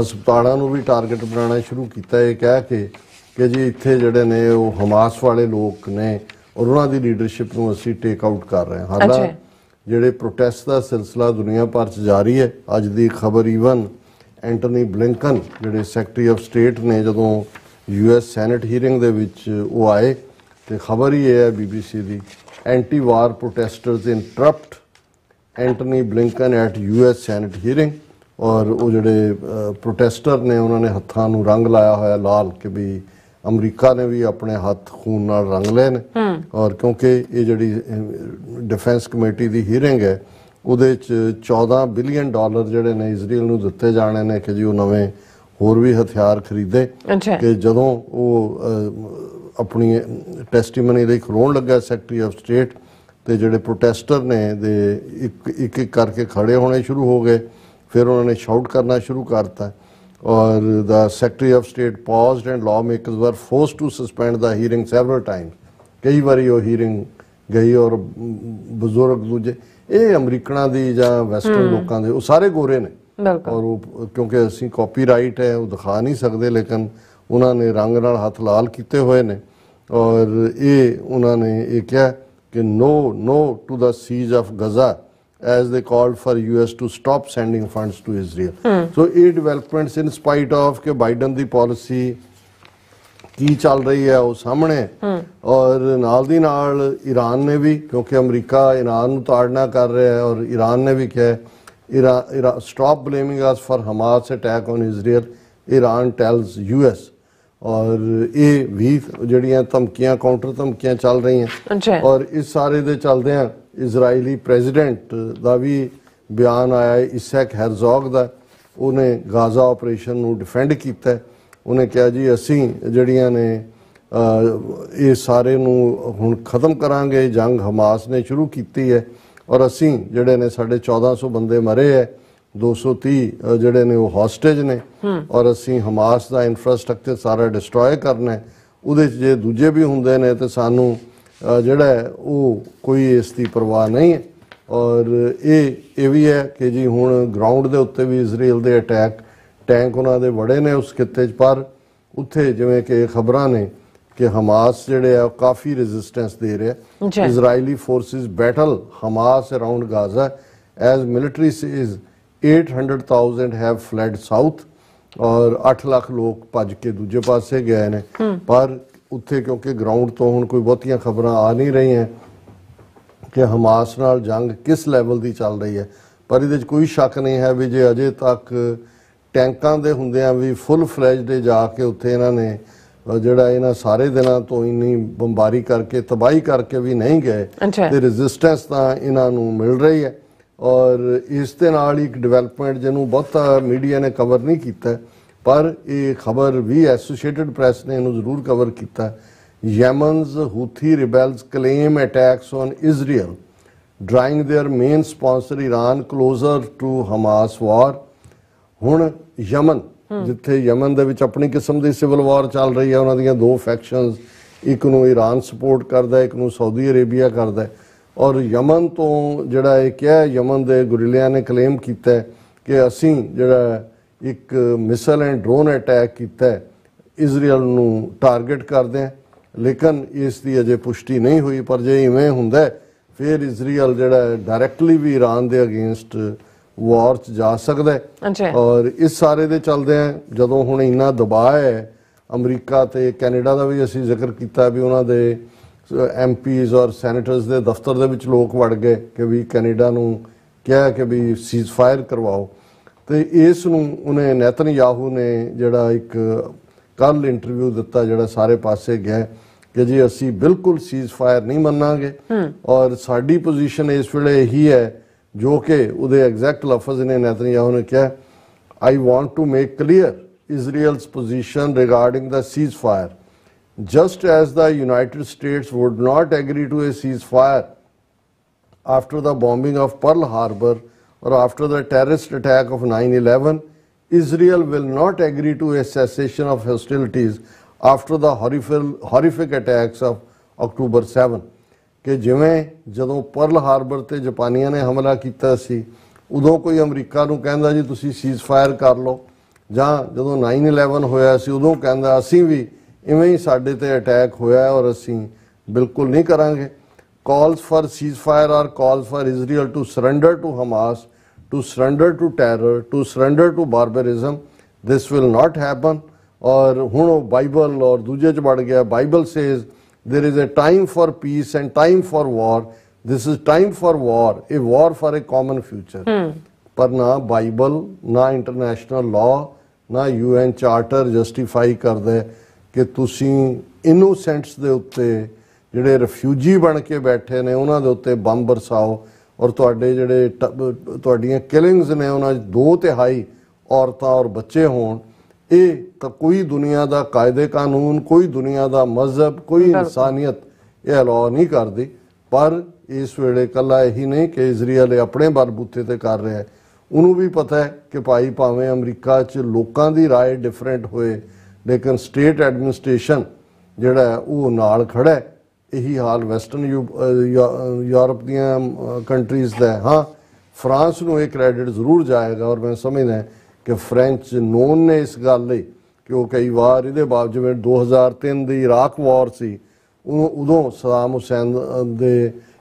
Speaker 2: ਹਸਪਤਾਲਾਂ ਨੂੰ ਵੀ ਟਾਰਗੇਟ ਬਣਾਉਣਾ ਸ਼ੁਰੂ ਕੀਤਾ ਇਹ ਕਹਿ ਕੇ ਕਿ ਜੀ ਇੱਥੇ ਜਿਹੜੇ ਨੇ ਉਹ ਹਮਾਸ ਵਾਲੇ ਲੋਕ ਨੇ ਔਰ ਉਹਨਾਂ ਦੀ ਲੀਡਰਸ਼ਿਪ ਨੂੰ ਅਸੀਂ ਟੇਕ ਆਊਟ ਕਰ ਰਹੇ ਹਾਂ ਹਾਲਾਂ ਜਿਹੜੇ ਪ੍ਰੋਟੈਸਟ ਦਾ ਸਿਲਸਿਲਾ ਦੁਨੀਆ ਭਰ 'ਚ ਜਾਰੀ ਹੈ ਅੱਜ ਦੀ ਖਬਰ ਈਵਨ ਐਂਟਨੀ ਬਲਿੰਕਨ ਜਿਹੜੇ ਸੈਕਟਰੀ ਆਫ ਸਟੇਟ ਨੇ ਜਦੋਂ ਯੂਐਸ ਸੈਨੇਟ ਹੀਅਰਿੰਗ ਦੇ ਵਿੱਚ ਉਹ ਆਏ ਤੇ ਖਬਰ ਹੀ ਇਹ ਹੈ ਬੀਬੀਸੀ ਦੀ anti war protesters interrupt Antony Blinken at US Senate hearing ਔਰ ਉਹ ਜਿਹੜੇ ਪ੍ਰੋਟੈਸਟਰ ਨੇ ਉਹਨਾਂ ਨੇ ਹੱਥਾਂ ਨੂੰ ਰੰਗ ਲਾਇਆ ਹੋਇਆ ਲਾਲ ਕਿ ਵੀ ਅਮਰੀਕਾ ਨੇ ਵੀ ਆਪਣੇ ਹੱਥ ਖੂਨ ਨਾਲ ਰੰਗ ਲਏ ਨੇ ਔਰ ਕਿਉਂਕਿ ਇਹ ਜਿਹੜੀ ਡਿਫੈਂਸ ਕਮੇਟੀ ਦੀ ਹੀਰਿੰਗ ਹੈ ਉਹਦੇ ਚ 14 ਬਿਲੀਅਨ ਡਾਲਰ ਜਿਹੜੇ ਨੇ ਇਜ਼ਰਾਈਲ ਨੂੰ ਦਿੱਤੇ ਜਾਣੇ ਨੇ ਕਿ ਜੀ ਉਹ ਨਵੇਂ ਹੋਰ ਵੀ ਹਥਿਆਰ ਖਰੀਦੇ ਕਿ ਜਦੋਂ ਉਹ ਆਪਣੀ ਟੈਸਟੀਮਨੀ ਲਈ ਖਰੋਣ ਲੱਗਾ ਸੈਕਟਰੀ ਆਫ ਸਟੇਟ ਤੇ ਜਿਹੜੇ ਪ੍ਰੋਟੈਸਟਰ ਨੇ ਦੇ ਇੱਕ ਇੱਕ ਕਰਕੇ ਖੜੇ ਹੋਣੇ ਸ਼ੁਰੂ ਹੋ ਗਏ ਫਿਰ ਉਹਨਾਂ ਨੇ ਸ਼ਾਊਟ ਕਰਨਾ ਸ਼ੁਰੂ ਕਰਤਾ ਔਰ the secretary of state paused and lawmakers were forced to suspend the hearing several times ਕਈ ਵਾਰੀ ਉਹ ਹੀਅਰਿੰਗ ਗਈ ਔਰ ਬਜ਼ੁਰਗ ਦੂਜੇ ਇਹ ਅਮਰੀਕਨਾਂ ਦੀ ਜਾਂ ਵੈਸਟਰਨ ਲੋਕਾਂ ਦੇ ਉਹ ਸਾਰੇ ਗੋਰੇ ਨੇ ਔਰ ਉਹ ਕਿਉਂਕਿ ਅਸੀਂ ਕਾਪੀਰਾਈਟ ਹੈ ਉਹ ਦਿਖਾ ਨਹੀਂ ਸਕਦੇ ਲੇਕਿਨ ਉਹਨਾਂ ਨੇ ਰੰਗ ਨਾਲ ਹੱਥ ਲਾਲ ਕੀਤੇ ਹੋਏ ਨੇ ਔਰ ਇਹ ਉਹਨਾਂ ਨੇ ਇਹ ਕਿਹਾ ਕਿ no no to the siege of Gaza as they called for US to stop sending funds to Israel. Hmm. So ਇਹ developments in spite of ਕਿ ਬਾਈਡਨ ਦੀ ਪਾਲਿਸੀ ਕੀ ਚੱਲ ਰਹੀ ਹੈ ਉਹ ਸਾਹਮਣੇ ਔਰ ਨਾਲ ਦੀ ਨਾਲ ਈਰਾਨ ਨੇ ਵੀ ਕਿਉਂਕਿ ਅਮਰੀਕਾ ਈਰਾਨ ਨੂੰ ਤਾੜਨਾ ਕਰ ਰਿਹਾ ਹੈ ਔਰ ਈਰਾਨ ਨੇ ਵੀ ਕਿਹਾ stop blaming us for Hamas attack on Israel Iran tells US ਔਰ ਇਹ ਵੀ ਜਿਹੜੀਆਂ ਧਮਕੀਆਂ ਕਾਊਂਟਰ ਧਮਕੀਆਂ ਚੱਲ ਰਹੀਆਂ ਔਰ ਇਸ ਸਾਰੇ ਦੇ ਚੱਲਦਿਆਂ ਇਜ਼ਰਾਈਲੀ ਪ੍ਰੈਜ਼ੀਡੈਂਟ ਦਾ ਵੀ ਬਿਆਨ ਆਇਆ ਹੈ ਇਸੈਕ ਹਰਜ਼ੋਗ ਦਾ ਉਹਨੇ ਗਾਜ਼ਾ ਆਪਰੇਸ਼ਨ ਨੂੰ ਡਿਫੈਂਡ ਕੀਤਾ ਉਹਨੇ ਕਿਹਾ ਜੀ ਅਸੀਂ ਜਿਹੜੀਆਂ ਨੇ ਇਹ ਸਾਰੇ ਨੂੰ ਹੁਣ ਖਤਮ ਕਰਾਂਗੇ ਜੰਗ ਹਮਾਸ ਨੇ ਸ਼ੁਰੂ ਕੀਤੀ ਹੈ ਔਰ ਅਸੀਂ ਜਿਹੜੇ ਨੇ ਸਾਡੇ 1400 ਬੰਦੇ ਮਰੇ ਐ 230 ਜਿਹੜੇ ਨੇ ਉਹ ਹੌਸਟੇਜ ਨੇ ਔਰ ਅਸੀਂ ਹਮਾਸ ਦਾ ਇਨਫਰਾਸਟ੍ਰਕਚਰ ਸਾਰਾ ਡਿਸਟਰੋਏ ਕਰਨਾ ਉਹਦੇ 'ਚ ਜੇ ਦੂਜੇ ਵੀ ਹੁੰਦੇ ਨੇ ਤੇ ਸਾਨੂੰ ਜਿਹੜਾ ਉਹ ਕੋਈ ਇਸ ਦੀ ਪਰਵਾਹ ਨਹੀਂ ਹੈ ਔਰ ਇਹ ਇਹ ਵੀ ਹੈ ਕਿ ਜੀ ਹੁਣ ਗਰਾਊਂਡ ਦੇ ਉੱਤੇ ਵੀ ਇਜ਼ਰਾਈਲ ਦੇ ਅਟੈਕ ਟੈਂਕ ਉਹਨਾਂ ਦੇ ਵੜੇ ਨੇ ਉਸ ਕਿੱਤੇ 'ਚ ਪਰ ਉੱਥੇ ਜਿਵੇਂ ਕਿ ਖਬਰਾਂ ਨੇ ਕਿ ਹਮਾਸ ਜਿਹੜੇ ਆ ਕਾਫੀ ਰੈਜ਼ਿਸਟੈਂਸ ਦੇ ਰਿਹਾ Israeli forces battle Hamas around Gaza as military says 800000 have fled south ਔਰ 8 ਲੱਖ ਲੋਕ ਭੱਜ ਕੇ ਦੂਜੇ ਪਾਸੇ ਗਏ ਨੇ ਪਰ ਉੱਥੇ ਕਿਉਂਕਿ ਗਰਾਊਂਡ ਤੋਂ ਹੁਣ ਕੋਈ ਬਹੁਤੀਆਂ ਖਬਰਾਂ ਆ ਨਹੀਂ ਰਹੀਆਂ ਕਿ ਹਮਾਸ ਨਾਲ ਜੰਗ ਕਿਸ ਲੈਵਲ ਦੀ ਚੱਲ ਰਹੀ ਹੈ ਪਰ ਇਹਦੇ ਵਿੱਚ ਕੋਈ ਸ਼ੱਕ ਨਹੀਂ ਹੈ ਵੀ ਜੇ ਅਜੇ ਤੱਕ ਟੈਂਕਾਂ ਦੇ ਹੁੰਦਿਆਂ ਵੀ ਫੁੱਲ ਫਲੈਜਡ ਜਾ ਕੇ ਉੱਥੇ ਇਹਨਾਂ ਨੇ ਜਿਹੜਾ ਇਹਨਾਂ ਸਾਰੇ ਦਿਨਾਂ ਤੋਂ ਇੰਨੀ ਬੰਬਾਰੀ ਕਰਕੇ ਤਬਾਹੀ ਕਰਕੇ ਵੀ ਨਹੀਂ ਗਏ ਤੇ ਰੈਜ਼ਿਸਟੈਂਸ ਤਾਂ ਇਹਨਾਂ ਨੂੰ ਮਿਲ ਰਹੀ ਹੈ ਔਰ ਇਸ ਦੇ ਨਾਲ ਇੱਕ ਡਿਵੈਲਪਮੈਂਟ ਜਿਹਨੂੰ ਬਹੁਤਾ ਮੀਡੀਆ ਨੇ ਕਵਰ ਨਹੀਂ ਕੀਤਾ ਪਰ ਇਹ ਖਬਰ ਵੀ ਐਸੋਸੀਏਟਿਡ ਪ੍ਰੈਸ ਨੇ ਇਹਨੂੰ ਜ਼ਰੂਰ ਕਵਰ ਕੀਤਾ Yemen's Houthi rebels claim attacks on Israel drawing their main sponsor Iran closer to Hamas war ਹੁਣ ਯਮਨ ਜਿੱਥੇ ਯਮਨ ਦੇ ਵਿੱਚ ਆਪਣੀ ਕਿਸਮ ਦੀ ਸਿਵਲ ਵਾਰ ਚੱਲ ਰਹੀ ਹੈ ਉਹਨਾਂ ਦੀਆਂ ਦੋ ਫੈਕਸ਼ਨਸ ਇੱਕ ਨੂੰ ਇਰਾਨ ਸਪੋਰਟ ਕਰਦਾ ਇੱਕ ਨੂੰ ਸਾਊਦੀ ਅਰੇਬੀਆ ਕਰਦਾ ਔਰ ਯਮਨ ਤੋਂ ਜਿਹੜਾ ਇਹ ਕਿਹਾ ਯਮਨ ਦੇ ਗੁਰਿਲਿਆਂ ਨੇ ਕਲੇਮ ਕੀਤਾ ਕਿ ਅਸੀਂ ਜਿਹੜਾ ਇੱਕ ਮਿਸਲ ਐਂਡ ਡਰੋਨ ਅਟੈਕ ਕੀਤਾ ਇਜ਼ਰਾਈਲ ਨੂੰ ਟਾਰਗੇਟ ਕਰਦੇ ਹੈ ਲੇਕਿਨ ਇਸ ਦੀ ਅਜੇ ਪੁਸ਼ਟੀ ਨਹੀਂ ਹੋਈ ਪਰ ਜੇ ਇਵੇਂ ਹੁੰਦਾ ਫਿਰ ਇਜ਼ਰਾਈਲ ਜਿਹੜਾ ਡਾਇਰੈਕਟਲੀ ਵੀ ਈਰਾਨ ਦੇ ਅਗੇਂਸਟ ਵਾਰ ਚ ਜਾ ਸਕਦਾ ਔਰ ਇਸ ਸਾਰੇ ਦੇ ਚੱਲਦੇ ਆ ਜਦੋਂ ਹੁਣ ਇੰਨਾ ਦਬਾਅ ਹੈ ਅਮਰੀਕਾ ਤੇ ਕੈਨੇਡਾ ਦਾ ਵੀ ਅਸੀਂ ਜ਼ਿਕਰ ਕੀਤਾ ਵੀ ਉਹਨਾਂ ਦੇ ਐਮਪੀਜ਼ ਔਰ ਸੈਨੇਟਰਸ ਦੇ ਦਫ਼ਤਰ ਦੇ ਵਿੱਚ ਲੋਕ ਵੜ ਗਏ ਕਿ ਵੀ ਕੈਨੇਡਾ ਨੂੰ ਕਿਹਾ ਕਿ ਵੀ ਸੀਜ਼ਫਾਇਰ ਕਰਵਾਓ ਤੇ ਇਸ ਨੂੰ ਉਹਨੇ ਨੈਤਨ ਯਾਹੂ ਨੇ ਜਿਹੜਾ ਇੱਕ ਕੱਲ ਇੰਟਰਵਿਊ ਦਿੱਤਾ ਜਿਹੜਾ ਸਾਰੇ ਪਾਸੇ ਗਿਆ ਕਿ ਜੀ ਅਸੀਂ ਬਿਲਕੁਲ ਸੀਜ਼ਫਾਇਰ ਨਹੀਂ ਮੰਨਾਂਗੇ ਔਰ ਸਾਡੀ ਪੋਜੀਸ਼ਨ ਇਸ ਵੇਲੇ ਇਹੀ ਹੈ ਜੋ ਕਿ ਉਹਦੇ ਐਗਜ਼ੈਕਟ ਲਫ਼ਜ਼ ਨੇ ਨੈਤਨ ਯਾਹੂ ਨੇ ਕਿਹਾ I want to make clear Israel's position regarding the ceasefire just as the United States would not agree to a ceasefire after the bombing of Pearl Harbor or after the terrorist attack of 9-11, Israel will not agree to a cessation of hostilities after the horrific, horrific attacks of October 7 ਕਿ ਜਿਵੇਂ ਜਦੋਂ Pearl Harbor ਤੇ ਜਾਪਾਨੀਆਂ ਨੇ ਹਮਲਾ ਕੀਤਾ ਸੀ ਉਦੋਂ ਕੋਈ America ਨੂੰ ਕਹਿੰਦਾ ਜੀ ਤੁਸੀਂ ਸੀਜ਼ਫਾਇਰ ਕਰ ਲਓ ਜਾਂ ਜਦੋਂ 9/11 ਹੋਇਆ ਸੀ ਉਦੋਂ ਕਹਿੰਦਾ ਅਸੀਂ ਵੀ ਇਵੇਂ ਹੀ ਸਾਡੇ ਤੇ ਅਟੈਕ ਹੋਇਆ ਔਰ ਅਸੀਂ ਬਿਲਕੁਲ ਨਹੀਂ ਕਰਾਂਗੇ calls for ceasefire or calls for Israel to surrender to Hamas to surrender to terror, to surrender to barbarism. This will not happen. Or huno Bible or Dujaj bad Bible says there is a time for peace and time for war. This is time for war, a war for a common future. Hmm. ਪਰ ਨਾ Bible ਨਾ international law ਨਾ UN charter justify ਕਰਦਾ ke ਤੁਸੀਂ ਇਨੋਸੈਂਟਸ ਦੇ ਉੱਤੇ ਜਿਹੜੇ refugee ਬਣ ਕੇ ਬੈਠੇ ਨੇ ਉਹਨਾਂ ਦੇ ਉੱਤੇ ਬੰਬ ਵਰਸਾਓ ਔਰ ਤੁਹਾਡੇ ਜਿਹੜੇ ਤੁਹਾਡੀਆਂ ਕਿਲਿੰਗਸ ਨੇ ਉਹਨਾਂ 'ਚ ਦੋ ਤਿਹਾਈ ਔਰਤਾਂ ਔਰ ਬੱਚੇ ਹੋਣ ਇਹ ਤਾਂ ਕੋਈ ਦੁਨੀਆ ਦਾ ਕਾਇਦੇ ਕਾਨੂੰਨ ਕੋਈ ਦੁਨੀਆ ਦਾ ਮਜ਼ਹਬ ਕੋਈ ਇਨਸਾਨੀਅਤ ਇਹ ਅਲਾਉ ਨਹੀਂ ਕਰਦੀ ਪਰ ਇਸ ਵੇਲੇ ਕੱਲਾ ਇਹੀ ਨਹੀਂ ਕਿ ਇਜ਼ਰਾਈਲ ਆਪਣੇ ਬਰਬੂਤੇ ਤੇ ਕਰ ਰਿਹਾ ਹੈ ਉਹਨੂੰ ਵੀ ਪਤਾ ਹੈ ਕਿ ਭਾਈ ਭਾਵੇਂ ਅਮਰੀਕਾ 'ਚ ਲੋਕਾਂ ਦੀ رائے ਡਿਫਰੈਂਟ ਹੋਏ ਲੇਕਿਨ ਸਟੇਟ ਐਡਮਿਨਿਸਟ੍ਰੇਸ਼ਨ ਜਿਹੜਾ ਉਹ ਨਾਲ ਖੜਾ ਹੈ ਇਹੀ ਹਾਲ ਵੈਸਟਰਨ ਯੂਰਪ ਦੀਆਂ ਕੰਟਰੀਜ਼ ਦਾ ਹਾਂ ਫਰਾਂਸ ਨੂੰ ਇਹ ਕ੍ਰੈਡਿਟ ਜ਼ਰੂਰ ਜਾਏਗਾ ਔਰ ਮੈਂ ਸਮਝਦਾ ਕਿ ਫ੍ਰੈਂਚ ਨੋਨ ਨੇ ਇਸ ਗੱਲ ਲਈ ਕਿ ਉਹ ਕਈ ਵਾਰ ਇਹਦੇ ਬਾਵਜੂਦ 2003 ਦੀ ਇਰਾਕ ਵਾਰ ਸੀ ਉਦੋਂ ਸਦਾਮ ਹੁਸੈਨ ਦੇ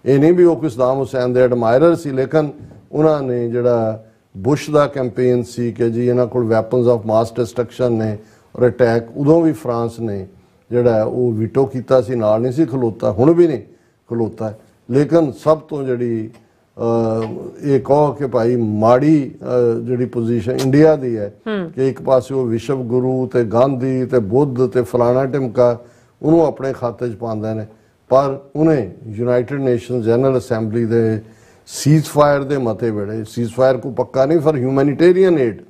Speaker 2: ਇਹ ਨਹੀਂ ਵੀ ਉਹ ਕੋਈ ਸਦਾਮ ਹੁਸੈਨ ਦੇ ਐਡਮਾਇਰਰ ਸੀ ਲੇਕਿਨ ਉਹਨਾਂ ਨੇ ਜਿਹੜਾ ਬੁਸ਼ ਦਾ ਕੈਂਪੇਨ ਸੀ ਕਿ ਜੀ ਇਹਨਾਂ ਕੋਲ ਵੈਪਨਸ ਆਫ ਮਾਸ ਡਿਸਟਰਕਸ਼ਨ ਨੇ ਔਰ ਅਟੈਕ ਉਦੋਂ ਵੀ ਫਰਾਂਸ ਨੇ ਜਿਹੜਾ ਉਹ ਵੀਟੋ ਕੀਤਾ ਸੀ ਨਾਲ ਨਹੀਂ ਸੀ ਖਲੋਤਾ ਹੁਣ ਵੀ ਨਹੀਂ ਖਲੋਤਾ ਲੇਕਿਨ ਸਭ ਤੋਂ ਜਿਹੜੀ ਇਹ ਕਹੋ ਕਿ ਭਾਈ ਮਾੜੀ ਜਿਹੜੀ ਪੋਜੀਸ਼ਨ ਇੰਡੀਆ ਦੀ ਹੈ ਕਿ ਇੱਕ ਪਾਸੇ ਉਹ ਵਿਸ਼ਵ ਗੁਰੂ ਤੇ ਗਾਂਧੀ ਤੇ ਬੁੱਧ ਤੇ ਫਲਾਣਾ ਟਿਮਕਾ ਉਹਨੂੰ ਆਪਣੇ ਖਾਤੇ 'ਚ ਪਾਉਂਦੇ ਨੇ ਪਰ ਉਹਨੇ ਯੂਨਾਈਟਿਡ ਨੇਸ਼ਨ ਜਨਰਲ ਅਸੈਂਬਲੀ ਦੇ ਸੀਜ਼ਫਾਇਰ ਦੇ ਮਤੇ ਵੇੜੇ ਸੀਜ਼ਫਾਇਰ ਕੋ ਪੱਕਾ ਨਹੀਂ ਫਰ ਹਿਊਮੈਨਿਟੇਰੀਅਨ ਏਡ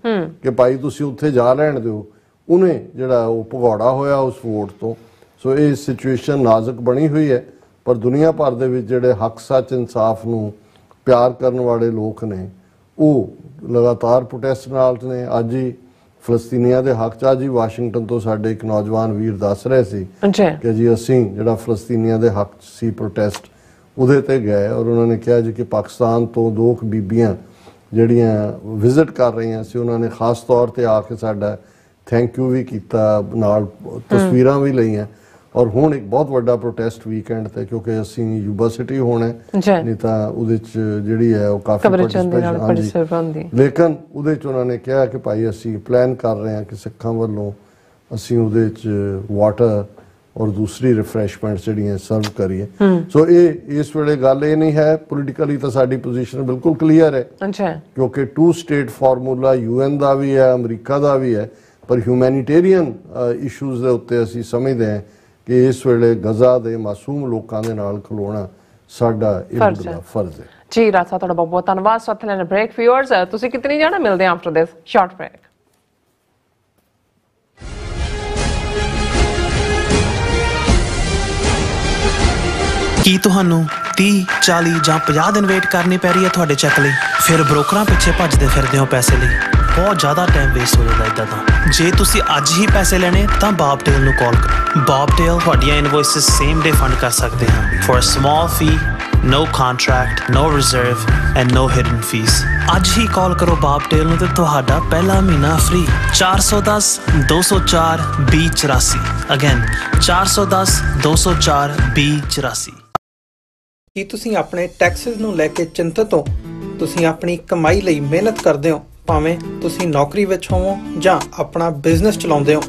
Speaker 2: ਕਿ ਭਾਈ ਤੁਸੀਂ ਉੱਥੇ ਜਾ ਲੈਣ ਦਿਓ ਉਹਨੇ ਜਿਹੜਾ ਉਹ ਭਗੌੜਾ ਹੋਇਆ ਉਸ ਵੋਟ ਤੋਂ ਸੋ ਇਹ ਸਿਚੁਏਸ਼ਨ ਨਾਜ਼ੁਕ ਬਣੀ ਹੋਈ ਹੈ ਪਰ ਦੁਨੀਆ ਭਰ ਦੇ ਵਿੱਚ ਜਿਹੜੇ ਹੱਕ ਸੱਚ ਇਨਸਾਫ ਨੂੰ ਪਿਆਰ ਕਰਨ ਵਾਲੇ ਲੋਕ ਨੇ ਉਹ ਲਗਾਤਾਰ ਪ੍ਰੋਟੈਸਟ ਨਾਲ ਨੇ ਅੱਜ ਹੀ ਫਲਸਤੀਨੀਆਂ ਦੇ ਹੱਕ 'ਚ ਜੀ ਵਾਸ਼ਿੰਗਟਨ ਤੋਂ ਸਾਡੇ ਇੱਕ ਨੌਜਵਾਨ ਵੀਰ ਦੱਸ ਰਹੇ ਸੀ ਕਿ ਜੀ ਅਸੀਂ ਜਿਹੜਾ ਫਲਸਤੀਨੀਆਂ ਦੇ ਹੱਕ ਸੀ ਪ੍ਰੋਟੈਸਟ ਉਹਦੇ ਤੇ ਗਏ ਔਰ ਉਹਨਾਂ ਨੇ ਕਿਹਾ ਜੀ ਕਿ ਪਾਕਿਸਤਾਨ ਤੋਂ ਦੋਖ ਬੀਬੀਆਂ ਜਿਹੜੀਆਂ ਵਿਜ਼ਿਟ ਕਰ ਰਹੀਆਂ ਸੀ ਉਹਨਾਂ ਨੇ ਖਾਸ ਤੌਰ ਤੇ ਆ ਕੇ ਸਾਡਾ ਥੈਂਕ ਯੂ ਵੀ ਕੀਤਾ ਨਾਲ ਤਸਵੀਰਾਂ ਵੀ ਲਈਆਂ ਔਰ ਹੁਣ ਇੱਕ ਬਹੁਤ ਵੱਡਾ ਪ੍ਰੋਟੈਸਟ ਵੀਕਐਂਡ ਤੇ ਕਿਉਂਕਿ ਅਸੀਂ ਯੂਬਾ ਸਿਟੀ ਹੋਣਾ ਨਹੀਂ ਤਾਂ ਉਹਦੇ ਚ ਜਿਹੜੀ ਹੈ ਉਹ ਕਾਫੀ ਪਾਰਟਿਸਪੇਸ਼ਨ ਲੇਕਿਨ ਉਹਦੇ ਚ ਉਹਨਾਂ ਨੇ ਕਿਹਾ ਕਿ ਭਾਈ ਅਸੀਂ ਪਲਾਨ ਕਰ ਰਹੇ ਹਾਂ ਕਿ ਸਿੱਖਾਂ ਵੱਲੋਂ ਅਸੀਂ ਉਹਦੇ ਚ ਵਾਟਰ ਔਰ ਦੂਸਰੀ ਰਿਫਰੈਸ਼ਮੈਂਟ ਜਿਹੜੀਆਂ ਸਰਵ ਕਰੀਏ ਸੋ ਇਹ ਇਸ ਵੇਲੇ ਗੱਲ ਇਹ ਨਹੀਂ ਹੈ ਪੋਲੀਟੀਕਲੀ ਤਾਂ ਸਾਡੀ ਪੋਜੀਸ਼ਨ ਬਿਲਕੁਲ ਕਲੀਅਰ ਹੈ ਅੱਛਾ ਕਿਉਂਕਿ ਟੂ ਸਟੇਟ ਫਾਰਮੂਲਾ ਯੂਐਨ ਦਾ ਵੀ ਹੈ ਅਮਰੀਕਾ ਦਾ ਵੀ ਹੈ ਪਰ ਹਿਊਮੈਨਿਟੇਰੀਅਨ ਇਸ਼ੂਜ਼ ਦੇ ਉੱਤੇ ਅਸੀਂ ਸਮਝਦੇ ਹਾਂ ਕਿ ਇਸ ਵੇਲੇ ਗਜ਼ਾ ਦੇ ਮਾਸੂਮ ਲੋਕਾਂ ਦੇ ਨਾਲ ਖਲੋਣਾ ਸਾਡਾ ਇਬਨ ਦਾ ਫਰਜ਼ ਹੈ
Speaker 1: ਜੀ ਰਾਸਾ ਤੁਹਾਡਾ ਬਹੁਤ ਬਹੁਤ ਧੰਨਵਾਦ ਸਾਥ ਲੈਣ ਬ੍ਰੇਕ ਫਿਊਰਸ ਤੁਸੀਂ ਕਿਤਨੀ ਜਾਣਾ ਮਿਲਦੇ ਆਫਟਰ ਦਿਸ ਸ਼ਾਰਟ ਬ੍ਰੇਕ
Speaker 4: ਕੀ ਤੁਹਾਨੂੰ 30 40 ਜਾਂ 50 ਦਿਨ ਵੇਟ ਕਰਨੇ ਪੈ ਰਹੀ ਹੈ ਤੁਹਾਡੇ ਚੈੱਕ ਲਈ ਫਿਰ ਬ੍ਰੋਕਰਾਂ ਪਿੱਛੇ ਭੱਜਦੇ ਫਿਰਦੇ ਹੋ ਪੈਸੇ ਲਈ ਬਹੁਤ ਜ਼ਿਆਦਾ ਟਾਈਮ ਵੇਸਟ ਹੋ ਜਾਂਦਾ ਇਦਾਂ ਤਾਂ ਜੇ ਤੁਸੀਂ ਅੱਜ ਹੀ ਪੈਸੇ ਲੈਣੇ ਤਾਂ ਬਾਪਟੇਲ ਨੂੰ ਕਾਲ ਕਰੋ ਬਾਪਟੇਲ ਤੁਹਾਡੀਆਂ ਇਨਵੋਇਸਸ ਸੇਮ ਡੇ ਫੰਡ ਕਰ ਸਕਦੇ ਹਨ for a small fee no contract no reserve and no hidden fees ਅੱਜ ਹੀ ਕਾਲ ਕਰੋ ਬਾਪਟੇਲ ਨੂੰ ਤੇ ਤੁਹਾਡਾ ਪਹਿਲਾ ਮਹੀਨਾ ਫ੍ਰੀ 410 204 2084 ਅਗੇਨ 410 204 2084 ਕੀ ਤੁਸੀਂ ਆਪਣੇ ਟੈਕਸਸ ਨੂੰ ਲੈ ਕੇ ਚਿੰਤਤ ਹੋ ਤੁਸੀਂ ਆਪਣੀ ਕਮਾਈ ਲਈ ਮਿਹਨਤ ਕਰਦੇ ਹੋ ਭਾਵੇਂ ਤੁਸੀਂ ਨੌਕਰੀ ਵਿੱਚ ਹੋਵੋ ਜਾਂ ਆਪਣਾ ਬਿਜ਼ਨਸ ਚਲਾਉਂਦੇ ਹੋ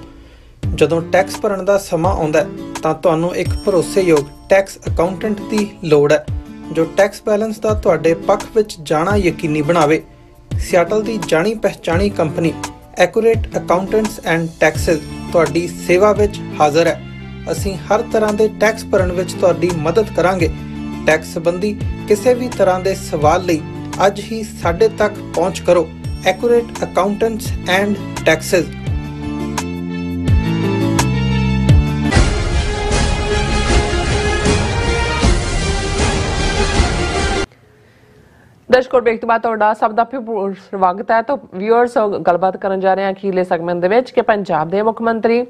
Speaker 4: ਜਦੋਂ ਟੈਕਸ ਭਰਨ ਦਾ ਸਮਾਂ ਆਉਂਦਾ ਹੈ ਤਾਂ ਤੁਹਾਨੂੰ ਇੱਕ ਭਰੋਸੇਯੋਗ ਟੈਕਸ ਅਕਾਊਂਟੈਂਟ ਦੀ ਲੋੜ ਹੈ ਜੋ ਟੈਕਸ ਬੈਲੈਂਸ ਦਾ ਤੁਹਾਡੇ ਪੱਖ ਵਿੱਚ ਜਾਣਾ ਯਕੀਨੀ ਬਣਾਵੇ ਸਿਆਟਲ ਦੀ ਜਾਣੀ ਪਛਾਣੀ company accurate accountants and Texas ਤੁਹਾਡੀ ਸੇਵਾ ਵਿੱਚ ਹਾਜ਼ਰ ਹੈ ਅਸੀਂ ਹਰ ਤਰ੍ਹਾਂ ਦੇ ਟੈਕਸ ਭਰਨ ਵਿੱਚ ਤੁਹਾਡੀ ਮਦਦ ਕਰਾਂਗੇ ਟੈਕਸ ਸੰਬੰਧੀ ਕਿਸੇ ਵੀ ਤਰ੍ਹਾਂ ਦੇ ਸਵਾਲ ਲਈ ਅੱਜ ਹੀ ਸਾਡੇ ਤੱਕ ਪਹੁੰਚ ਕਰੋ accurate accountants and taxes.
Speaker 1: ਦਰਸ਼ਕੋ ਬ੍ਰੇਕ ਤੋਂ ਬਾਅਦ ਤੁਹਾਡਾ ਸਭ ਦਾ ਫਿਰ ਸਵਾਗਤ ਹੈ ਤਾਂ ਵਿਊਅਰਸ ਗੱਲਬਾਤ ਕਰਨ ਜਾ ਰਹੇ ਹਾਂ ਅਖੀਰਲੇ ਸੈਗਮੈਂਟ ਦੇ ਵਿੱਚ ਕਿ ਪੰਜਾਬ ਦੇ ਮੁੱਖ ਮੰਤਰੀ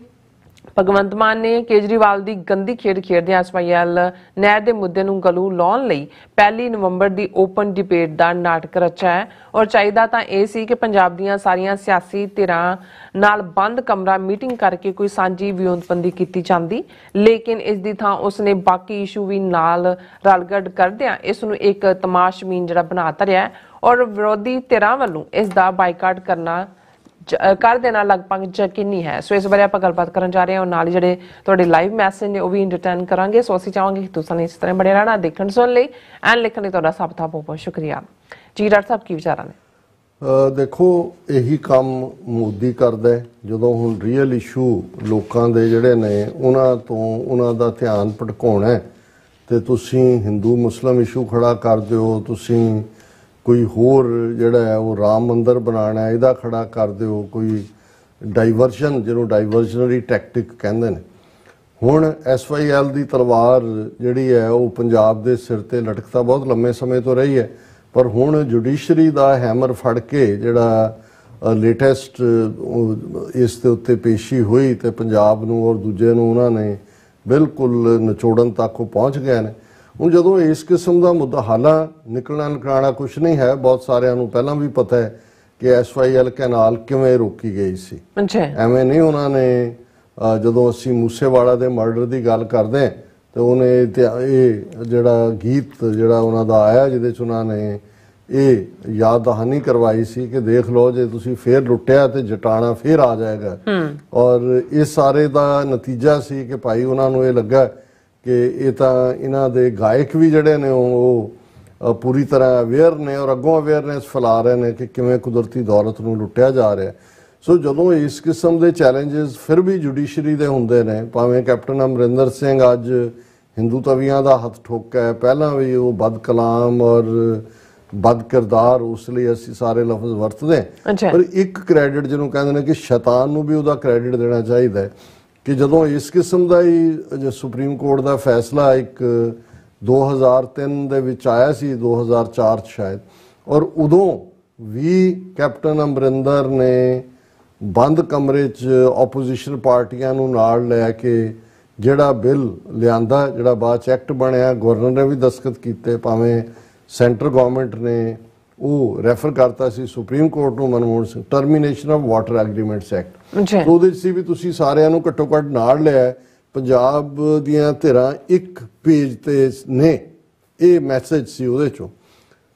Speaker 1: ਭਗਵੰਤ ਮਾਨ ਨੇ ਕੇਜਰੀਵਾਲ ਦੀ ਗੰਦੀ ਖੇਡ ਖੇਡਦੇ ਐਸਵਾਈਐਲ ਨਹਿਰ ਦੇ ਮੁੱਦੇ ਨੂੰ ਗਲੂ ਲਾਉਣ ਲਈ 1 ਨਵੰਬਰ ਦੀ ਓਪਨ ਡਿਬੇਟ ਦਾ ਨਾਟਕ ਰਚਾ ਹੈ ਔਰ ਚਾਹੀਦਾ ਤਾਂ ਇਹ ਸੀ ਕਿ ਪੰਜਾਬ ਦੀਆਂ ਸਾਰੀਆਂ ਸਿਆਸੀ ਧਿਰਾਂ ਨਾਲ ਬੰਦ ਕਮਰਾ ਮੀਟਿੰਗ ਕਰਕੇ ਕੋਈ ਸਾਂਝੀ ਵਿਉਂਤਬੰਦੀ ਕੀਤੀ ਜਾਂਦੀ ਲੇਕਿਨ ਇਸ ਦੀ ਥਾਂ ਉਸਨੇ ਬਾਕੀ ਇਸ਼ੂ ਵੀ ਨਾਲ ਰਲਗੜ ਕਰਦਿਆਂ ਇਸ ਨੂੰ ਇੱਕ ਤਮਾਸ਼ਮੀਨ ਜਿਹੜਾ ਬਣਾ ਤਰਿਆ ਔਰ ਵਿਰੋਧੀ ਧਿਰਾਂ ਵੱਲੋਂ ਇਸ ਦਾ ਬਾਈਕਾਟ ਕਰਨਾ ਕਰ ਦੇ ਨਾਲ ਲਗਭਗ ਯਕੀਨੀ ਹੈ ਸੋ ਇਸ ਬਾਰੇ ਆਪਾਂ ਗੱਲਬਾਤ ਕਰਨ ਜਾ ਰਹੇ ਹਾਂ ਨਾਲ ਹੀ ਜਿਹੜੇ ਤੁਹਾਡੇ ਲਾਈਵ ਮੈਸੇਜ ਨੇ ਉਹ ਵੀ ਇੰਟਰਟੇਨ ਕਰਾਂਗੇ ਸੋ ਅਸੀਂ ਚਾਹਾਂਗੇ ਕਿ ਤੁਸੀਂ ਇਸ ਤਰ੍ਹਾਂ ਬੜੇ ਰਹਿਣਾ ਦੇਖਣ ਸੁਣ ਲਈ ਐਂ ਲਿਖਣ ਲਈ ਤੁਹਾਡਾ ਸਭ ਦਾ ਬਹੁਤ ਬਹੁਤ ਸ਼ੁਕਰੀਆ ਜੀ ਡਾਕਟਰ ਸਾਹਿਬ ਕੀ ਵਿਚਾਰਾਂ ਨੇ
Speaker 2: ਦੇਖੋ ਇਹੀ ਕੰਮ ਮੋਦੀ ਕਰਦਾ ਜਦੋਂ ਹੁਣ ਰੀਅਲ ਇਸ਼ੂ ਲੋਕਾਂ ਦੇ ਜਿਹੜੇ ਨੇ ਉਹਨਾਂ ਤੋਂ ਉਹਨਾਂ ਦਾ ਧਿਆਨ ਭਟਕਾਉਣਾ ਤੇ ਤੁਸੀਂ ਹਿੰਦੂ ਮੁਸਲਮ ਇਸ਼ੂ ਖੜਾ ਕਰਦੇ ਹੋ ਤੁਸੀਂ ਕੋਈ ਹੋਰ ਜਿਹੜਾ ਹੈ ਉਹ ਰਾਮ ਮੰਦਰ ਬਣਾਉਣਾ ਇਹਦਾ ਖੜਾ ਕਰ ਦਿਓ ਕੋਈ ਡਾਈਵਰਸ਼ਨ ਜਿਹਨੂੰ ਡਾਈਵਰਸ਼ਨਰੀ ਟੈਕਟਿਕ ਕਹਿੰਦੇ ਨੇ ਹੁਣ ਐਸਵਾਈਐਲ ਦੀ ਤਲਵਾਰ ਜਿਹੜੀ ਹੈ ਉਹ ਪੰਜਾਬ ਦੇ ਸਿਰ ਤੇ ਲਟਕਦਾ ਬਹੁਤ ਲੰਮੇ ਸਮੇਂ ਤੋਂ ਰਹੀ ਹੈ ਪਰ ਹੁਣ ਜੁਡੀਸ਼ਰੀ ਦਾ ਹੈਮਰ ਫੜ ਕੇ ਜਿਹੜਾ ਲੇਟੈਸਟ ਇਸ ਦੇ ਉੱਤੇ ਪੇਸ਼ੀ ਹੋਈ ਤੇ ਪੰਜਾਬ ਨੂੰ ਔਰ ਦੂਜੇ ਨੂੰ ਉਹਨਾਂ ਨੇ ਬਿਲਕੁਲ ਨਿਚੋੜਨ ਤੱਕ ਉਹ ਪਹੁੰਚ ਗਏ ਨੇ ਹੁਣ ਜਦੋਂ ਇਸ ਕਿਸਮ ਦਾ ਮੁੱਦਾ ਹਾਲਾ ਨਿਕਲਣਾ ਨਿਕਲਣਾ ਕੁਝ ਨਹੀਂ ਹੈ ਬਹੁਤ ਸਾਰਿਆਂ ਨੂੰ ਪਹਿਲਾਂ ਵੀ ਪਤਾ ਹੈ ਕਿ ਐਸਵਾਈਐਲ ਕੈਨਾਲ ਕਿਵੇਂ ਰੋਕੀ ਗਈ ਸੀ ਅੱਛਾ ਐਵੇਂ ਨਹੀਂ ਉਹਨਾਂ ਨੇ ਜਦੋਂ ਅਸੀਂ ਮੂਸੇਵਾਲਾ ਦੇ ਮਰਡਰ ਦੀ ਗੱਲ ਕਰਦੇ ਤੇ ਉਹਨੇ ਇਹ ਜਿਹੜਾ ਗੀਤ ਜਿਹੜਾ ਉਹਨਾਂ ਦਾ ਆਇਆ ਜਿਹਦੇ ਚ ਉਹਨਾਂ ਨੇ ਇਹ ਯਾਦ ਦਹਾਨੀ ਕਰਵਾਈ ਸੀ ਕਿ ਦੇਖ ਲਓ ਜੇ ਤੁਸੀਂ ਫੇਰ ਲੁੱਟਿਆ ਤੇ ਜਟਾਣਾ ਫੇਰ ਆ ਜਾਏਗਾ ਔਰ ਇਹ ਸਾਰੇ ਦਾ ਨਤੀਜਾ ਸੀ ਕਿ ਭਾਈ ਉਹਨਾਂ ਨੂੰ ਇਹ ਲੱਗਾ ਕਿ ਇਹ ਤਾਂ ਇਹਨਾਂ ਦੇ ਗਾਇਕ ਵੀ ਜਿਹੜੇ ਨੇ ਉਹ ਪੂਰੀ ਤਰ੍ਹਾਂ ਅਵੇਅਰ ਨੇ ਔਰ ਅੱਗੋਂ ਅਵੇਅਰਨੈਸ ਫੈਲਾ ਰਹੇ ਨੇ ਕਿ ਕਿਵੇਂ ਕੁਦਰਤੀ ਦੌਲਤ ਨੂੰ ਲੁੱਟਿਆ ਜਾ ਰਿਹਾ ਸੋ ਜਦੋਂ ਇਸ ਕਿਸਮ ਦੇ ਚੈਲੰਜਸ ਫਿਰ ਵੀ ਜੁਡੀਸ਼ਰੀ ਦੇ ਹੁੰਦੇ ਨੇ ਭਾਵੇਂ ਕੈਪਟਨ ਅਮਰਿੰਦਰ ਸਿੰਘ ਅੱਜ ਹਿੰਦੂ ਤਵੀਆਂ ਦਾ ਹੱਥ ਠੋਕਿਆ ਪਹਿਲਾਂ ਵੀ ਉਹ ਬਦ ਕਲਾਮ ਔਰ ਬਦ ਕਿਰਦਾਰ ਉਸ ਲਈ ਅਸੀਂ ਸਾਰੇ ਲਫ਼ਜ਼ ਵਰਤਦੇ ਪਰ ਇੱਕ ਕ੍ਰੈਡਿਟ ਜਿਹਨੂੰ ਕਹਿੰਦੇ ਨੇ ਕਿ ਸ਼ੈਤਾਨ ਨੂੰ ਵੀ ਉਹਦਾ ਕ੍ਰੈਡਿਟ ਦੇਣਾ ਚਾਹੀਦਾ ਹੈ ਕਿ ਜਦੋਂ ਇਸ ਕਿਸਮ ਦਾ ਹੀ ਸੁਪਰੀਮ ਕੋਰਟ ਦਾ ਫੈਸਲਾ ਇੱਕ 2003 ਦੇ ਵਿੱਚ ਆਇਆ ਸੀ 2004 ਸ਼ਾਇਦ ਔਰ ਉਦੋਂ ਵੀ ਕੈਪਟਨ ਅਮਰਿੰਦਰ ਨੇ ਬੰਦ ਕਮਰੇ 'ਚ ਆਪੋਜੀਸ਼ਨ ਪਾਰਟੀਆਂ ਨੂੰ ਨਾਲ ਲੈ ਕੇ ਜਿਹੜਾ ਬਿੱਲ ਲਿਆਂਦਾ ਜਿਹੜਾ ਬਾਅਦ ਚ ਐਕਟ ਬਣਿਆ ਗਵਰਨਰ ਨੇ ਵੀ ਦਸਖਤ ਕੀਤੇ ਭਾਵੇਂ ਸੈਂਟਰ ਗਵਰਨਮੈਂਟ ਨੇ ਉਹ ਰੈਫਰ ਕਰਤਾ ਸੀ ਸੁਪਰੀਮ ਕੋਰਟ ਨੂੰ Manmohan Singh termination of water agreements act ਉਹਦੇ ਸੀ ਵੀ ਤੁਸੀਂ ਸਾਰਿਆਂ ਨੂੰ ਘੱਟੋ ਘੱਟ ਨਾਲ ਲਿਆ ਪੰਜਾਬ ਦੀਆਂ ਧਿਰਾਂ ਇੱਕ ਪੇਜ ਤੇ ਨੇ ਇਹ ਮੈਸੇਜ ਸੀ ਉਹਦੇ ਚੋਂ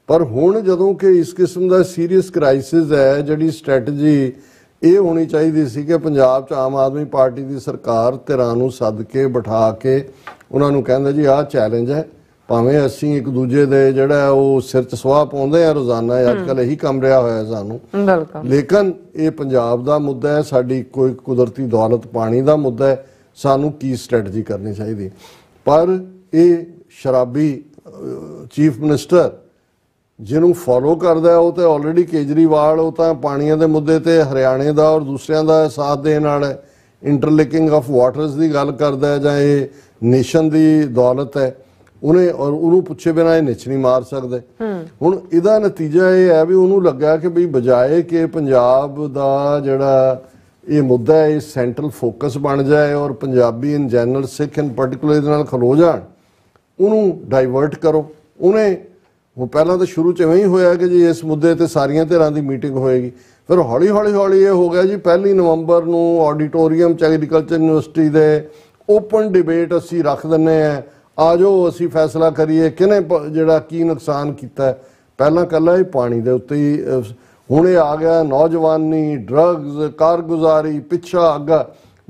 Speaker 2: ਪਰ ਹੁਣ ਜਦੋਂ ਕਿ ਇਸ ਕਿਸਮ ਦਾ ਸੀਰੀਅਸ ਕ੍ਰਾਈਸਿਸ ਹੈ ਜਿਹੜੀ ਸਟ੍ਰੈਟਜੀ ਇਹ ਹੋਣੀ ਚਾਹੀਦੀ ਸੀ ਕਿ ਪੰਜਾਬ 'ਚ ਆਮ ਆਦਮੀ ਪਾਰਟੀ ਦੀ ਸਰਕਾਰ ਧਿਰਾਂ ਨੂੰ ਸੱਦ ਕੇ ਬਿਠਾ ਕੇ ਉਹਨਾਂ ਨੂੰ ਕਹਿੰਦਾ ਜੀ ਆਹ ਚੈਲੰਜ ਹੈ ਭਾਵੇਂ ਅਸੀਂ ਇੱਕ ਦੂਜੇ ਦੇ ਜਿਹੜਾ ਉਹ ਸਿਰ 'ਚ ਸਵਾਹ ਪਾਉਂਦੇ ਆ ਰੋਜ਼ਾਨਾ ਅੱਜ ਕੱਲ ਇਹੀ ਕੰਮ ਰਿਹਾ ਹੋਇਆ ਸਾਨੂੰ ਬਿਲਕੁਲ ਲੇਕਿਨ ਇਹ ਪੰਜਾਬ ਦਾ ਮੁੱਦਾ ਹੈ ਸਾਡੀ ਕੋਈ ਕੁਦਰਤੀ ਦੌਲਤ ਪਾਣੀ ਦਾ ਮੁੱਦਾ ਹੈ ਸਾਨੂੰ ਕੀ ਸਟ੍ਰੈਟਜੀ ਕਰਨੀ ਚਾਹੀਦੀ ਪਰ ਇਹ ਸ਼ਰਾਬੀ ਚੀਫ ਮਿਨਿਸਟਰ ਜਿਹਨੂੰ ਫੋਲੋ ਕਰਦਾ ਉਹ ਤੇ ਆਲਰੇਡੀ ਕੇਜਰੀਵਾਲ ਉਹ ਤਾਂ ਪਾਣੀਆਂ ਦੇ ਮੁੱਦੇ ਤੇ ਹਰਿਆਣੇ ਦਾ ਔਰ ਦੂਸਰਿਆਂ ਦਾ ਸਾਥ ਦੇਣ ਨਾਲ ਇੰਟਰਲਿੰਕਿੰਗ ਆਫ ਵਾਟਰਸ ਦੀ ਗੱਲ ਕਰਦਾ ਜਾਂ ਇਹ ਨੇਸ਼ਨ ਦੀ ਦੌਲਤ ਹੈ ਉਹਨੇ ਔਰ ਉਹਨੂੰ ਪੁੱਛੇ ਬਿਨਾ ਇਹ ਨਿਛ ਨਹੀਂ ਮਾਰ ਸਕਦੇ ਹੁਣ ਇਹਦਾ ਨਤੀਜਾ ਇਹ ਹੈ ਵੀ ਉਹਨੂੰ ਲੱਗਾ ਕਿ ਬਈ ਬਜਾਏ ਕਿ ਪੰਜਾਬ ਦਾ ਜਿਹੜਾ ਇਹ ਮੁੱਦਾ ਹੈ ਇਹ ਸੈਂਟਰਲ ਫੋਕਸ ਬਣ ਜਾਏ ਔਰ Punjabi in general Sikh in particular ਇਹਦੇ ਨਾਲ ਖਲੋ ਜਾਣ ਉਹਨੂੰ ਡਾਈਵਰਟ ਕਰੋ ਉਹਨੇ ਉਹ ਪਹਿਲਾਂ ਤਾਂ ਸ਼ੁਰੂ ਚ ਐਵੇਂ ਹੀ ਹੋਇਆ ਕਿ ਜੀ ਇਸ ਮੁੱਦੇ ਤੇ ਸਾਰੀਆਂ ਧਿਰਾਂ ਦੀ ਮੀਟਿੰਗ ਹੋਏਗੀ ਫਿਰ ਹੌਲੀ ਹੌਲੀ ਹੌਲੀ ਇਹ ਹੋ ਗਿਆ ਜੀ ਪਹਿਲੀ ਨਵੰਬਰ ਨੂੰ ਆਡੀਟੋਰੀਅਮ ਚ ਐਗਰੀਕਲਚਰ ਯੂਨੀਵਰਸਿਟੀ ਦੇ ਓਪਨ ਡਿਬੇਟ ਅਸੀਂ ਰੱਖ ਦਿੰਨੇ ਆ ਆਜੋ ਅਸੀਂ ਫੈਸਲਾ ਕਰੀਏ ਕਿਨੇ ਜਿਹੜਾ ਕੀ ਨੁਕਸਾਨ ਕੀਤਾ ਪਹਿਲਾਂ ਕੱਲਾ ਹੀ ਪਾਣੀ ਦੇ ਉੱਤੇ ਹੀ ਹੁਣ ਇਹ ਆ ਗਿਆ ਨੌਜਵਾਨੀ ਡਰੱਗਸ ਕਾਰਗੁਜ਼ਾਰੀ ਪਿੱਛਾ ਅੱਗਾ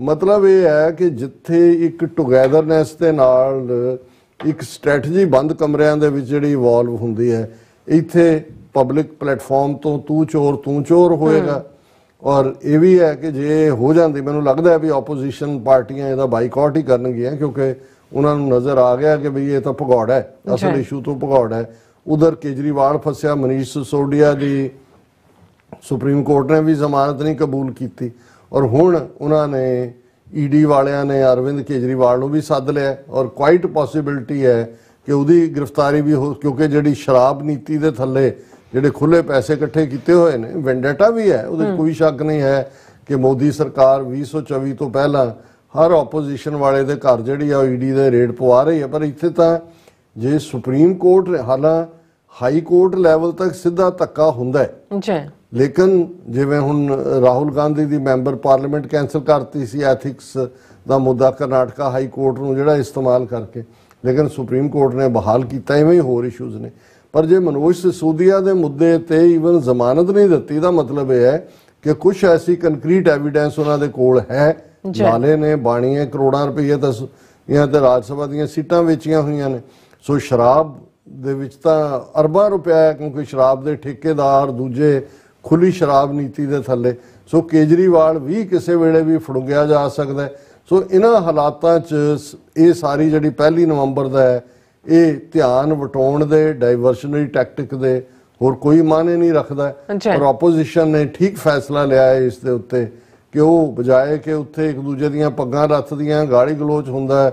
Speaker 2: ਮਤਲਬ ਇਹ ਹੈ ਕਿ ਜਿੱਥੇ ਇੱਕ ਟੁਗੇਦਰਨੈਸ ਦੇ ਨਾਲ ਇੱਕ ਸਟ੍ਰੈਟਜੀ ਬੰਦ ਕਮਰਿਆਂ ਦੇ ਵਿੱਚ ਜਿਹੜੀ ਇਵੋਲਵ ਹੁੰਦੀ ਹੈ ਇੱਥੇ ਪਬਲਿਕ ਪਲੇਟਫਾਰਮ ਤੋਂ ਤੂੰ ਚੋਰ ਤੂੰ ਚੋਰ ਹੋਏਗਾ ਔਰ ਇਹ ਵੀ ਹੈ ਕਿ ਜੇ ਹੋ ਜਾਂਦੀ ਮੈਨੂੰ ਲੱਗਦਾ ਹੈ ਵੀ ਆਪੋਜੀਸ਼ਨ ਪਾਰਟੀਆਂ ਇਹਦਾ ਬਾਈਕਾਟ ਹੀ ਕਰਨਗੀਆਂ ਕਿਉਂਕਿ ਉਹਨਾਂ ਨੂੰ ਨਜ਼ਰ ਆ ਗਿਆ ਕਿ ਭਈ ਇਹ ਤਾਂ ਭਗੌੜ ਹੈ ਅਸਲ ਇਸ਼ੂ ਤੋਂ ਭਗੌੜ ਹੈ ਉਧਰ ਕੇਜਰੀਵਾਲ ਫਸਿਆ ਮਨੀਸ਼ ਸੋਡੀਆ ਦੀ ਸੁਪਰੀਮ ਕੋਰਟ ਨੇ ਵੀ ਜ਼ਮਾਨਤ ਨਹੀਂ ਕਬੂਲ ਕੀਤੀ ਔਰ ਹੁਣ ਉਹਨਾਂ ਨੇ ਈਡੀ e ਵਾਲਿਆਂ ਨੇ ਅਰਵਿੰਦ ਕੇਜਰੀਵਾਲ ਨੂੰ ਵੀ ਸੱਦ ਲਿਆ ਔਰ ਕੁਆਇਟ ਪੋਸਿਬਿਲਿਟੀ ਹੈ ਕਿ ਉਹਦੀ ਗ੍ਰਿਫਤਾਰੀ ਵੀ ਹੋ ਕਿਉਂਕਿ ਜਿਹੜੀ ਸ਼ਰਾਬ ਨੀਤੀ ਦੇ ਥੱਲੇ ਜਿਹੜੇ ਖੁੱਲੇ ਪੈਸੇ ਇਕੱਠੇ ਕੀਤੇ ਹੋਏ ਨੇ ਵੈਂਡਟਾ ਵੀ ਹੈ ਉਹਦੇ ਕੋਈ ਸ਼ੱਕ ਨਹੀਂ ਹੈ ਕਿ ਮੋਦੀ ਸਰਕਾਰ 2024 ਤੋਂ ਪਹਿਲਾਂ ਹਰ ਆਪੋਜੀਸ਼ਨ ਵਾਲੇ ਦੇ ਘਰ ਜਿਹੜੀ ਆ ਈਡੀ e ਦੇ ਰੇਡ ਪਵਾ ਰਹੀ ਹੈ ਪਰ ਇੱਥੇ ਤਾਂ ਜੇ ਸੁਪਰੀਮ ਕੋਰਟ ਹਾਲਾਂ ਹਾਈ ਕੋਰਟ ਲੈਵਲ ਤੱਕ ਸਿੱਧਾ ਧੱਕਾ ਹੁੰਦਾ ਹੈ ਜੀ ਲੇਕਿਨ ਜਿਵੇਂ ਹੁਣ ਰਾਹੁਲ ਗਾਂਧੀ ਦੀ ਮੈਂਬਰ ਪਾਰਲੀਮੈਂਟ ਕੈਨਸਲ ਕਰਤੀ ਸੀ ਐਥਿਕਸ ਦਾ ਮੁੱਦਾ ਕਰਨਾਟਕਾ ਹਾਈ ਕੋਰਟ ਨੂੰ ਜਿਹੜਾ ਇਸਤੇਮਾਲ ਕਰਕੇ ਲੇਕਿਨ ਸੁਪਰੀਮ ਕੋਰਟ ਨੇ ਬਹਾਲ ਕੀਤਾ ਐਵੇਂ ਹੀ ਹੋਰ ਇਸ਼ੂਜ਼ ਨੇ ਪਰ ਜੇ ਮਨੋਜ ਸੋਦੀਆ ਦੇ ਮੁੱਦੇ ਤੇ ਈਵਨ ਜ਼ਮਾਨਤ ਨਹੀਂ ਦਿੱਤੀ ਦਾ ਮਤਲਬ ਇਹ ਹੈ ਕਿ ਕੁਝ ਐਸੀ ਕੰਕਰੀਟ ਐਵੀਡੈਂਸ ਉਹਨਾਂ ਦੇ ਕੋਲ ਹੈ ਲਾਲੇ ਨੇ ਬਾਣੀਏ ਕਰੋੜਾਂ ਰੁਪਏ ਤਾਂ ਇਹਾਂ ਤੇ ਰਾਜ ਸਭਾ ਦੀਆਂ ਸੀਟਾਂ ਵੇਚੀਆਂ ਹੋਈਆਂ ਨੇ ਸੋ ਸ਼ਰਾਬ ਦੇ ਵਿੱਚ ਤਾਂ ਅਰਬਾਂ ਰੁਪਇਆ ਕਿਉਂਕਿ ਸ਼ਰਾਬ ਦੇ ਠੇਕੇਦਾਰ ਦੂਜੇ ਖੁੱਲੀ ਸ਼ਰਾਬ ਨੀਤੀ ਦੇ ਥੱਲੇ ਸੋ ਕੇਜਰੀਵਾਲ ਵੀ ਕਿਸੇ ਵੇਲੇ ਵੀ ਫੜੁੰਗਿਆ ਜਾ ਸਕਦਾ ਸੋ ਇਹਨਾਂ ਹਾਲਾਤਾਂ 'ਚ ਇਹ ਸਾਰੀ ਜਿਹੜੀ ਪਹਿਲੀ ਨਵੰਬਰ ਦਾ ਹੈ ਇਹ ਧਿਆਨ ਵਟਾਉਣ ਦੇ ਡਾਈਵਰਸ਼ਨਰੀ ਟੈਕਟਿਕ ਦੇ ਹੋਰ ਕੋਈ ਮਾਨੇ ਨਹੀਂ ਰੱਖਦਾ ਪਰ ਆਪੋਜੀਸ਼ਨ ਨੇ ਠੀਕ ਫੈਸਲਾ ਲਿਆ ਹੈ ਇਸ ਦੇ ਉੱਤੇ ਕਿਉਂ ਬਜਾਏ ਕਿ ਉੱਥੇ ਇੱਕ ਦੂਜੇ ਦੀਆਂ ਪੱਗਾਂ ਰੱਥਦੀਆਂ ਗਾੜੀ ਗਲੋਚ ਹੁੰਦਾ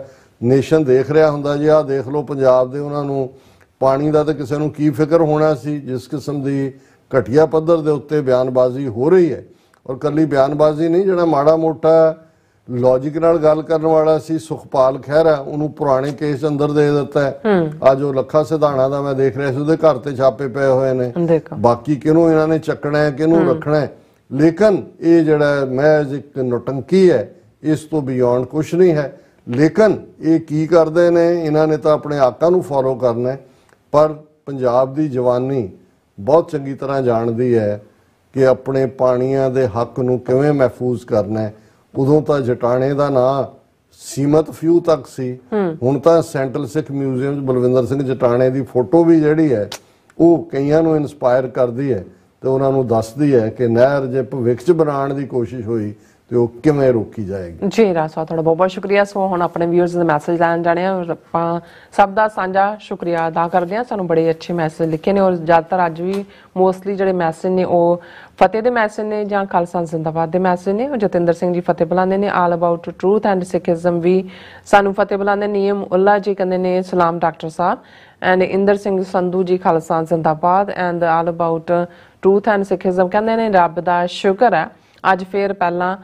Speaker 2: ਨੇਸ਼ਨ ਦੇਖ ਰਿਹਾ ਹੁੰਦਾ ਜੀ ਆ ਦੇਖ ਲਓ ਪੰਜਾਬ ਦੇ ਉਹਨਾਂ ਨੂੰ ਪਾਣੀ ਦਾ ਤਾਂ ਕਿਸੇ ਨੂੰ ਕੀ ਫਿਕਰ ਹੋਣਾ ਸੀ ਜਿਸ ਕਿਸਮ ਦੀ ਘਟਿਆ ਪੱਧਰ ਦੇ ਉੱਤੇ ਬਿਆਨਬਾਜ਼ੀ ਹੋ ਰਹੀ ਹੈ ਔਰ ਕੱਲੀ ਬਿਆਨਬਾਜ਼ੀ ਨਹੀਂ ਜਿਹੜਾ ਮਾੜਾ ਮੋਟਾ ਲੌਜੀਕ ਨਾਲ ਗੱਲ ਕਰਨ ਵਾਲਾ ਸੀ ਸੁਖਪਾਲ ਖਹਿਰਾ ਉਹਨੂੰ ਪੁਰਾਣੇ ਕੇਸ ਅੰਦਰ ਦੇ ਦਿੱਤਾ ਹੈ ਆ ਜੋ ਲੱਖਾ ਸਿਧਾਣਾ ਦਾ ਮੈਂ ਦੇਖ ਰਿਹਾ ਸੀ ਉਹਦੇ ਘਰ ਤੇ ਛਾਪੇ ਪਏ ਹੋਏ ਨੇ ਬਾਕੀ ਕਿਹਨੂੰ ਇਹਨਾਂ ਨੇ ਚੱਕਣਾ ਹੈ ਕਿਹਨੂੰ ਰੱਖਣਾ ਹੈ ਲੇਕਿਨ ਇਹ ਜਿਹੜਾ ਮੈਜ ਇੱਕ ਨਟੰਕੀ ਹੈ ਇਸ ਤੋਂ ਬਿਯੋਂਡ ਕੁਝ ਨਹੀਂ ਹੈ ਲੇਕਿਨ ਇਹ ਕੀ ਕਰਦੇ ਨੇ ਇਹਨਾਂ ਨੇ ਤਾਂ ਆਪਣੇ ਆਕਾ ਨੂੰ ਫੋਲੋ ਕਰਨਾ ਹੈ ਪਰ ਪੰਜਾਬ ਦੀ ਜਵਾਨੀ ਬਹੁਤ ਚੰਗੀ ਤਰ੍ਹਾਂ ਜਾਣਦੀ ਹੈ ਕਿ ਆਪਣੇ ਪਾਣੀਆਂ ਦੇ ਹੱਕ ਨੂੰ ਕਿਵੇਂ ਮਹਿਫੂਜ਼ ਕਰਨਾ ਹੈ ਉਦੋਂ ਤਾਂ ਜਟਾਣੇ ਦਾ ਨਾਂ ਸੀਮਤ ਫਿਊ ਤੱਕ ਸੀ ਹੁਣ ਤਾਂ ਸੈਂਟਰਲ ਸਿੱਖ ਮਿਊਜ਼ੀਅਮ 'ਚ ਬਲਵਿੰਦਰ ਸਿੰਘ ਜਟਾਣੇ ਦੀ ਫੋਟੋ ਵੀ ਜਿਹੜੀ ਹੈ ਉਹ ਕਈਆਂ ਨੂੰ ਇਨਸਪਾਇਰ ਕਰਦੀ ਹੈ ਤੇ ਉਹਨਾਂ ਨੂੰ ਦੱਸਦੀ ਹੈ ਕਿ ਨਹਿਰ ਜੇ ਭਵਿੱਖ 'ਚ ਬਣਾਉਣ ਦੀ ਕੋਸ਼ਿਸ਼ ਹੋਈ ਤੇ ਉਹ ਕਿਵੇਂ ਰੋਕੀ ਜਾਏਗੀ
Speaker 1: ਜੀ ਰਾਸਾ ਤੁਹਾਡਾ ਬਹੁਤ ਬਹੁਤ ਸ਼ੁਕਰੀਆ ਸੋ ਹੁਣ ਆਪਣੇ ਵੀਅਰਸ ਦੇ ਮੈਸੇਜ ਲੈਣ ਜਾਣੇ ਆਪਾਂ ਸਭ ਦਾ ਸਾਂਝਾ ਸ਼ੁਕਰੀਆ ਅਦਾ ਕਰਦੇ ਆ ਸਾਨੂੰ ਬੜੇ ਅੱਛੇ ਮੈਸੇਜ ਲਿਖੇ ਨੇ ਔਰ ਜ਼ਿਆਦਾਤਰ ਅੱਜ ਵੀ ਮੋਸਟਲੀ ਜਿਹੜੇ ਮੈਸੇਜ ਨੇ ਉਹ ਫਤਿਹ ਦੇ ਮੈਸੇਜ ਨੇ ਜਾਂ ਖਾਲਸਾ ਜ਼ਿੰਦਾਬਾਦ ਦੇ ਮੈਸੇਜ ਨੇ ਜਤਿੰਦਰ ਸਿੰਘ ਜੀ ਫਤਿਹ ਬੁਲਾਉਂਦੇ ਨੇ all about truth and Sikhism ਵੀ ਸਾਨੂੰ ਫਤਿਹ ਬੁਲਾਉਂਦੇ ਨੀਯਮ ਉੱਲਾ ਜੀ ਕਹਿੰਦੇ ਨੇ ਸਲਾਮ ਡਾਕਟਰ ਸਾਹਿਬ ਐਂਡ ਇੰਦਰ ਸਿੰਘ ਸੰਧੂ ਜੀ ਖਾਲਸਾ ਜ਼ਿੰਦਾਬਾਦ and all about truth and Sikhism ਕਹਿੰਦੇ ਨੇ ਰੱਬ ਦਾ ਸ਼ੁਕਰ ਹੈ ਅੱਜ ਫੇਰ ਪਹਿਲਾਂ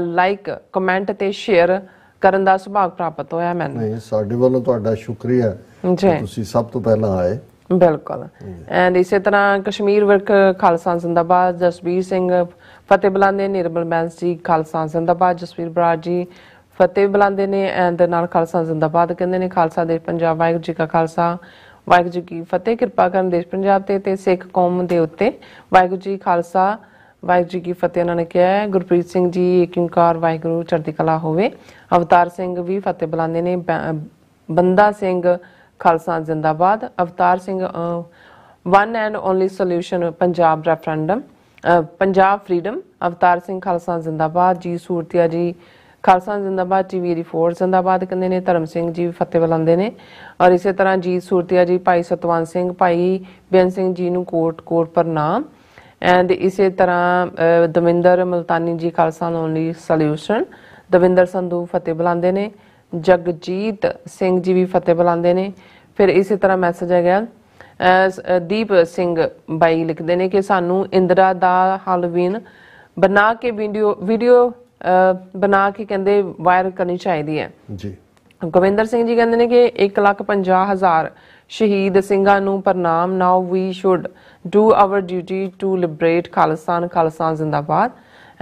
Speaker 1: ਲਾਈਕ ਕਮੈਂਟ ਤੇ ਸ਼ੇਅਰ ਕਰਨ ਦਾ ਸੁਭਾਗ ਪ੍ਰਾਪਤ ਹੋਇਆ ਮੈਨੂੰ ਨਹੀਂ
Speaker 2: ਸਾਡੇ ਵੱਲੋਂ ਤੁਹਾਡਾ ਸ਼ੁਕਰੀਆ ਜੀ ਤੁਸੀਂ ਸਭ ਤੋਂ ਪਹਿਲਾਂ ਆਏ ਬਿਲਕੁਲ
Speaker 1: ਐਂਡ ਇਸੇ ਤਰ੍ਹਾਂ ਕਸ਼ਮੀਰ ਵਰਕ ਖਾਲਸਾ ਜ਼ਿੰਦਾਬਾਦ ਜਸਬੀਰ ਸਿੰਘ ਫਤਿਹ ਬਲਾਨੇ ਨਿਰਮਲ ਮੈਂਸ ਜੀ ਖਾਲਸਾ ਜ਼ਿੰਦਾਬਾਦ ਜਸਵੀਰ ਬਰਾੜ ਜੀ ਫਤਿਹ ਬੁਲਾਉਂਦੇ ਨੇ ਐਂਡ ਦੇ ਨਾਲ ਖਾਲਸਾ ਜ਼ਿੰਦਾਬਾਦ ਕਹਿੰਦੇ ਨੇ ਖਾਲਸਾ ਦੇ ਪੰਜਾਬ ਵਾਹਿਗੁਰੂ ਜੀ ਕਾ ਖਾਲਸਾ ਵਾਹਿਗੁਰੂ ਜੀ ਕੀ ਫਤਿਹ ਕਿਰਪਾ ਕਰਨ ਦੇਸ਼ ਪੰਜਾਬ ਤੇ ਤੇ ਸਿੱਖ ਕੌਮ ਦੇ ਉੱਤੇ ਵਾਹਿਗੁਰੂ ਜੀ ਖਾਲਸਾ ਵਾਹਿਗੁਰੂ ਜੀ ਕੀ ਫਤਿਹ ਉਹਨਾਂ ਨੇ ਕਿਹਾ ਗੁਰਪ੍ਰੀਤ ਸਿੰਘ ਜੀ ਇੱਕ ਓੰਕਾਰ ਵਾਹਿਗੁਰੂ ਚੜ੍ਹਦੀ ਕਲਾ ਹੋਵੇ ਅਵਤਾਰ ਸਿੰਘ ਵੀ ਫਤਿਹ ਬੁਲਾਉਂਦੇ ਨੇ ਬੰਦਾ ਸਿੰਘ ਖਾਲਸਾ ਜ਼ਿੰਦਾਬਾਦ Avtar Singh one and only solution Punjab referendum Punjab freedom Avtar Singh Khalsa ਜ਼ਿੰਦਾਬਾਦ ਜੀ ਸੂਰਤਿਆ ਜੀ ਖਾਲਸਾ ਜ਼ਿੰਦਾਬਾਦ ਟੀਵੀ ਰਿਪੋਰਟ ਜ਼ਿੰਦਾਬਾਦ ਕਹਿੰਦੇ ਨੇ ਧਰਮ ਸਿੰਘ ਜੀ ਫਤਿਹ ਬੁਲਾਉਂਦੇ ਨੇ ਔਰ ਇਸੇ ਤਰ੍ਹਾਂ ਜੀਤ ਸੂਰਤਿਆ ਜੀ ਭਾਈ ਸਤਵੰਤ ਸਿੰਘ ਭਾਈ ਬੇਨ ਸਿੰਘ ਜੀ ਨੂੰ ਕੋਟ ਕੋਟ ਪ੍ਰਣਾਮ ਐਂਡ ਇਸੇ ਤਰ੍ਹਾਂ ਦਵਿੰਦਰ ਮਲਤਾਨੀ ਜੀ ਖਾਲਸਾ ਓਨਲੀ ਸੋਲੂਸ਼ਨ ਦਵਿੰਦਰ ਸੰਧੂ ਫਤਿਹ ਬੁਲਾਉਂਦੇ ਨੇ ਜਗਜੀਤ ਸਿੰਘ ਜੀ ਵੀ ਫਤਿਹ ਬੁਲਾਉਂਦੇ ਨੇ ਫਿਰ ਇਸੇ ਤਰ੍ਹਾਂ ਮੈਸੇਜ ਆ ਗਿਆ ਦੀਪ ਸਿੰਘ ਬਾਈ ਲਿਖਦੇ ਨੇ ਕਿ ਸਾਨੂੰ ਇੰਦਰਾ ਦਾ ਹਲਵਿਨ ਬਣਾ ਕੇ ਵੀਡੀਓ ਵੀਡੀਓ ਬਣਾ ਕੇ ਕਹਿੰਦੇ ਵਾਇਰ ਕਰਨੀ ਚਾਹੀਦੀ ਹੈ ਜੀ ਗੋਵਿੰਦਰ ਸਿੰਘ ਜੀ ਕਹਿੰਦੇ ਨੇ ਕਿ 1,50,000 ਸ਼ਹੀਦ ਸਿੰਘਾਂ ਨੂੰ ਪ੍ਰਣਾਮ now we should do our duty to liberate ਖਾਲਸਾਨ ਖਾਲਸਾਨ ਜ਼ਿੰਦਾਬਾਦ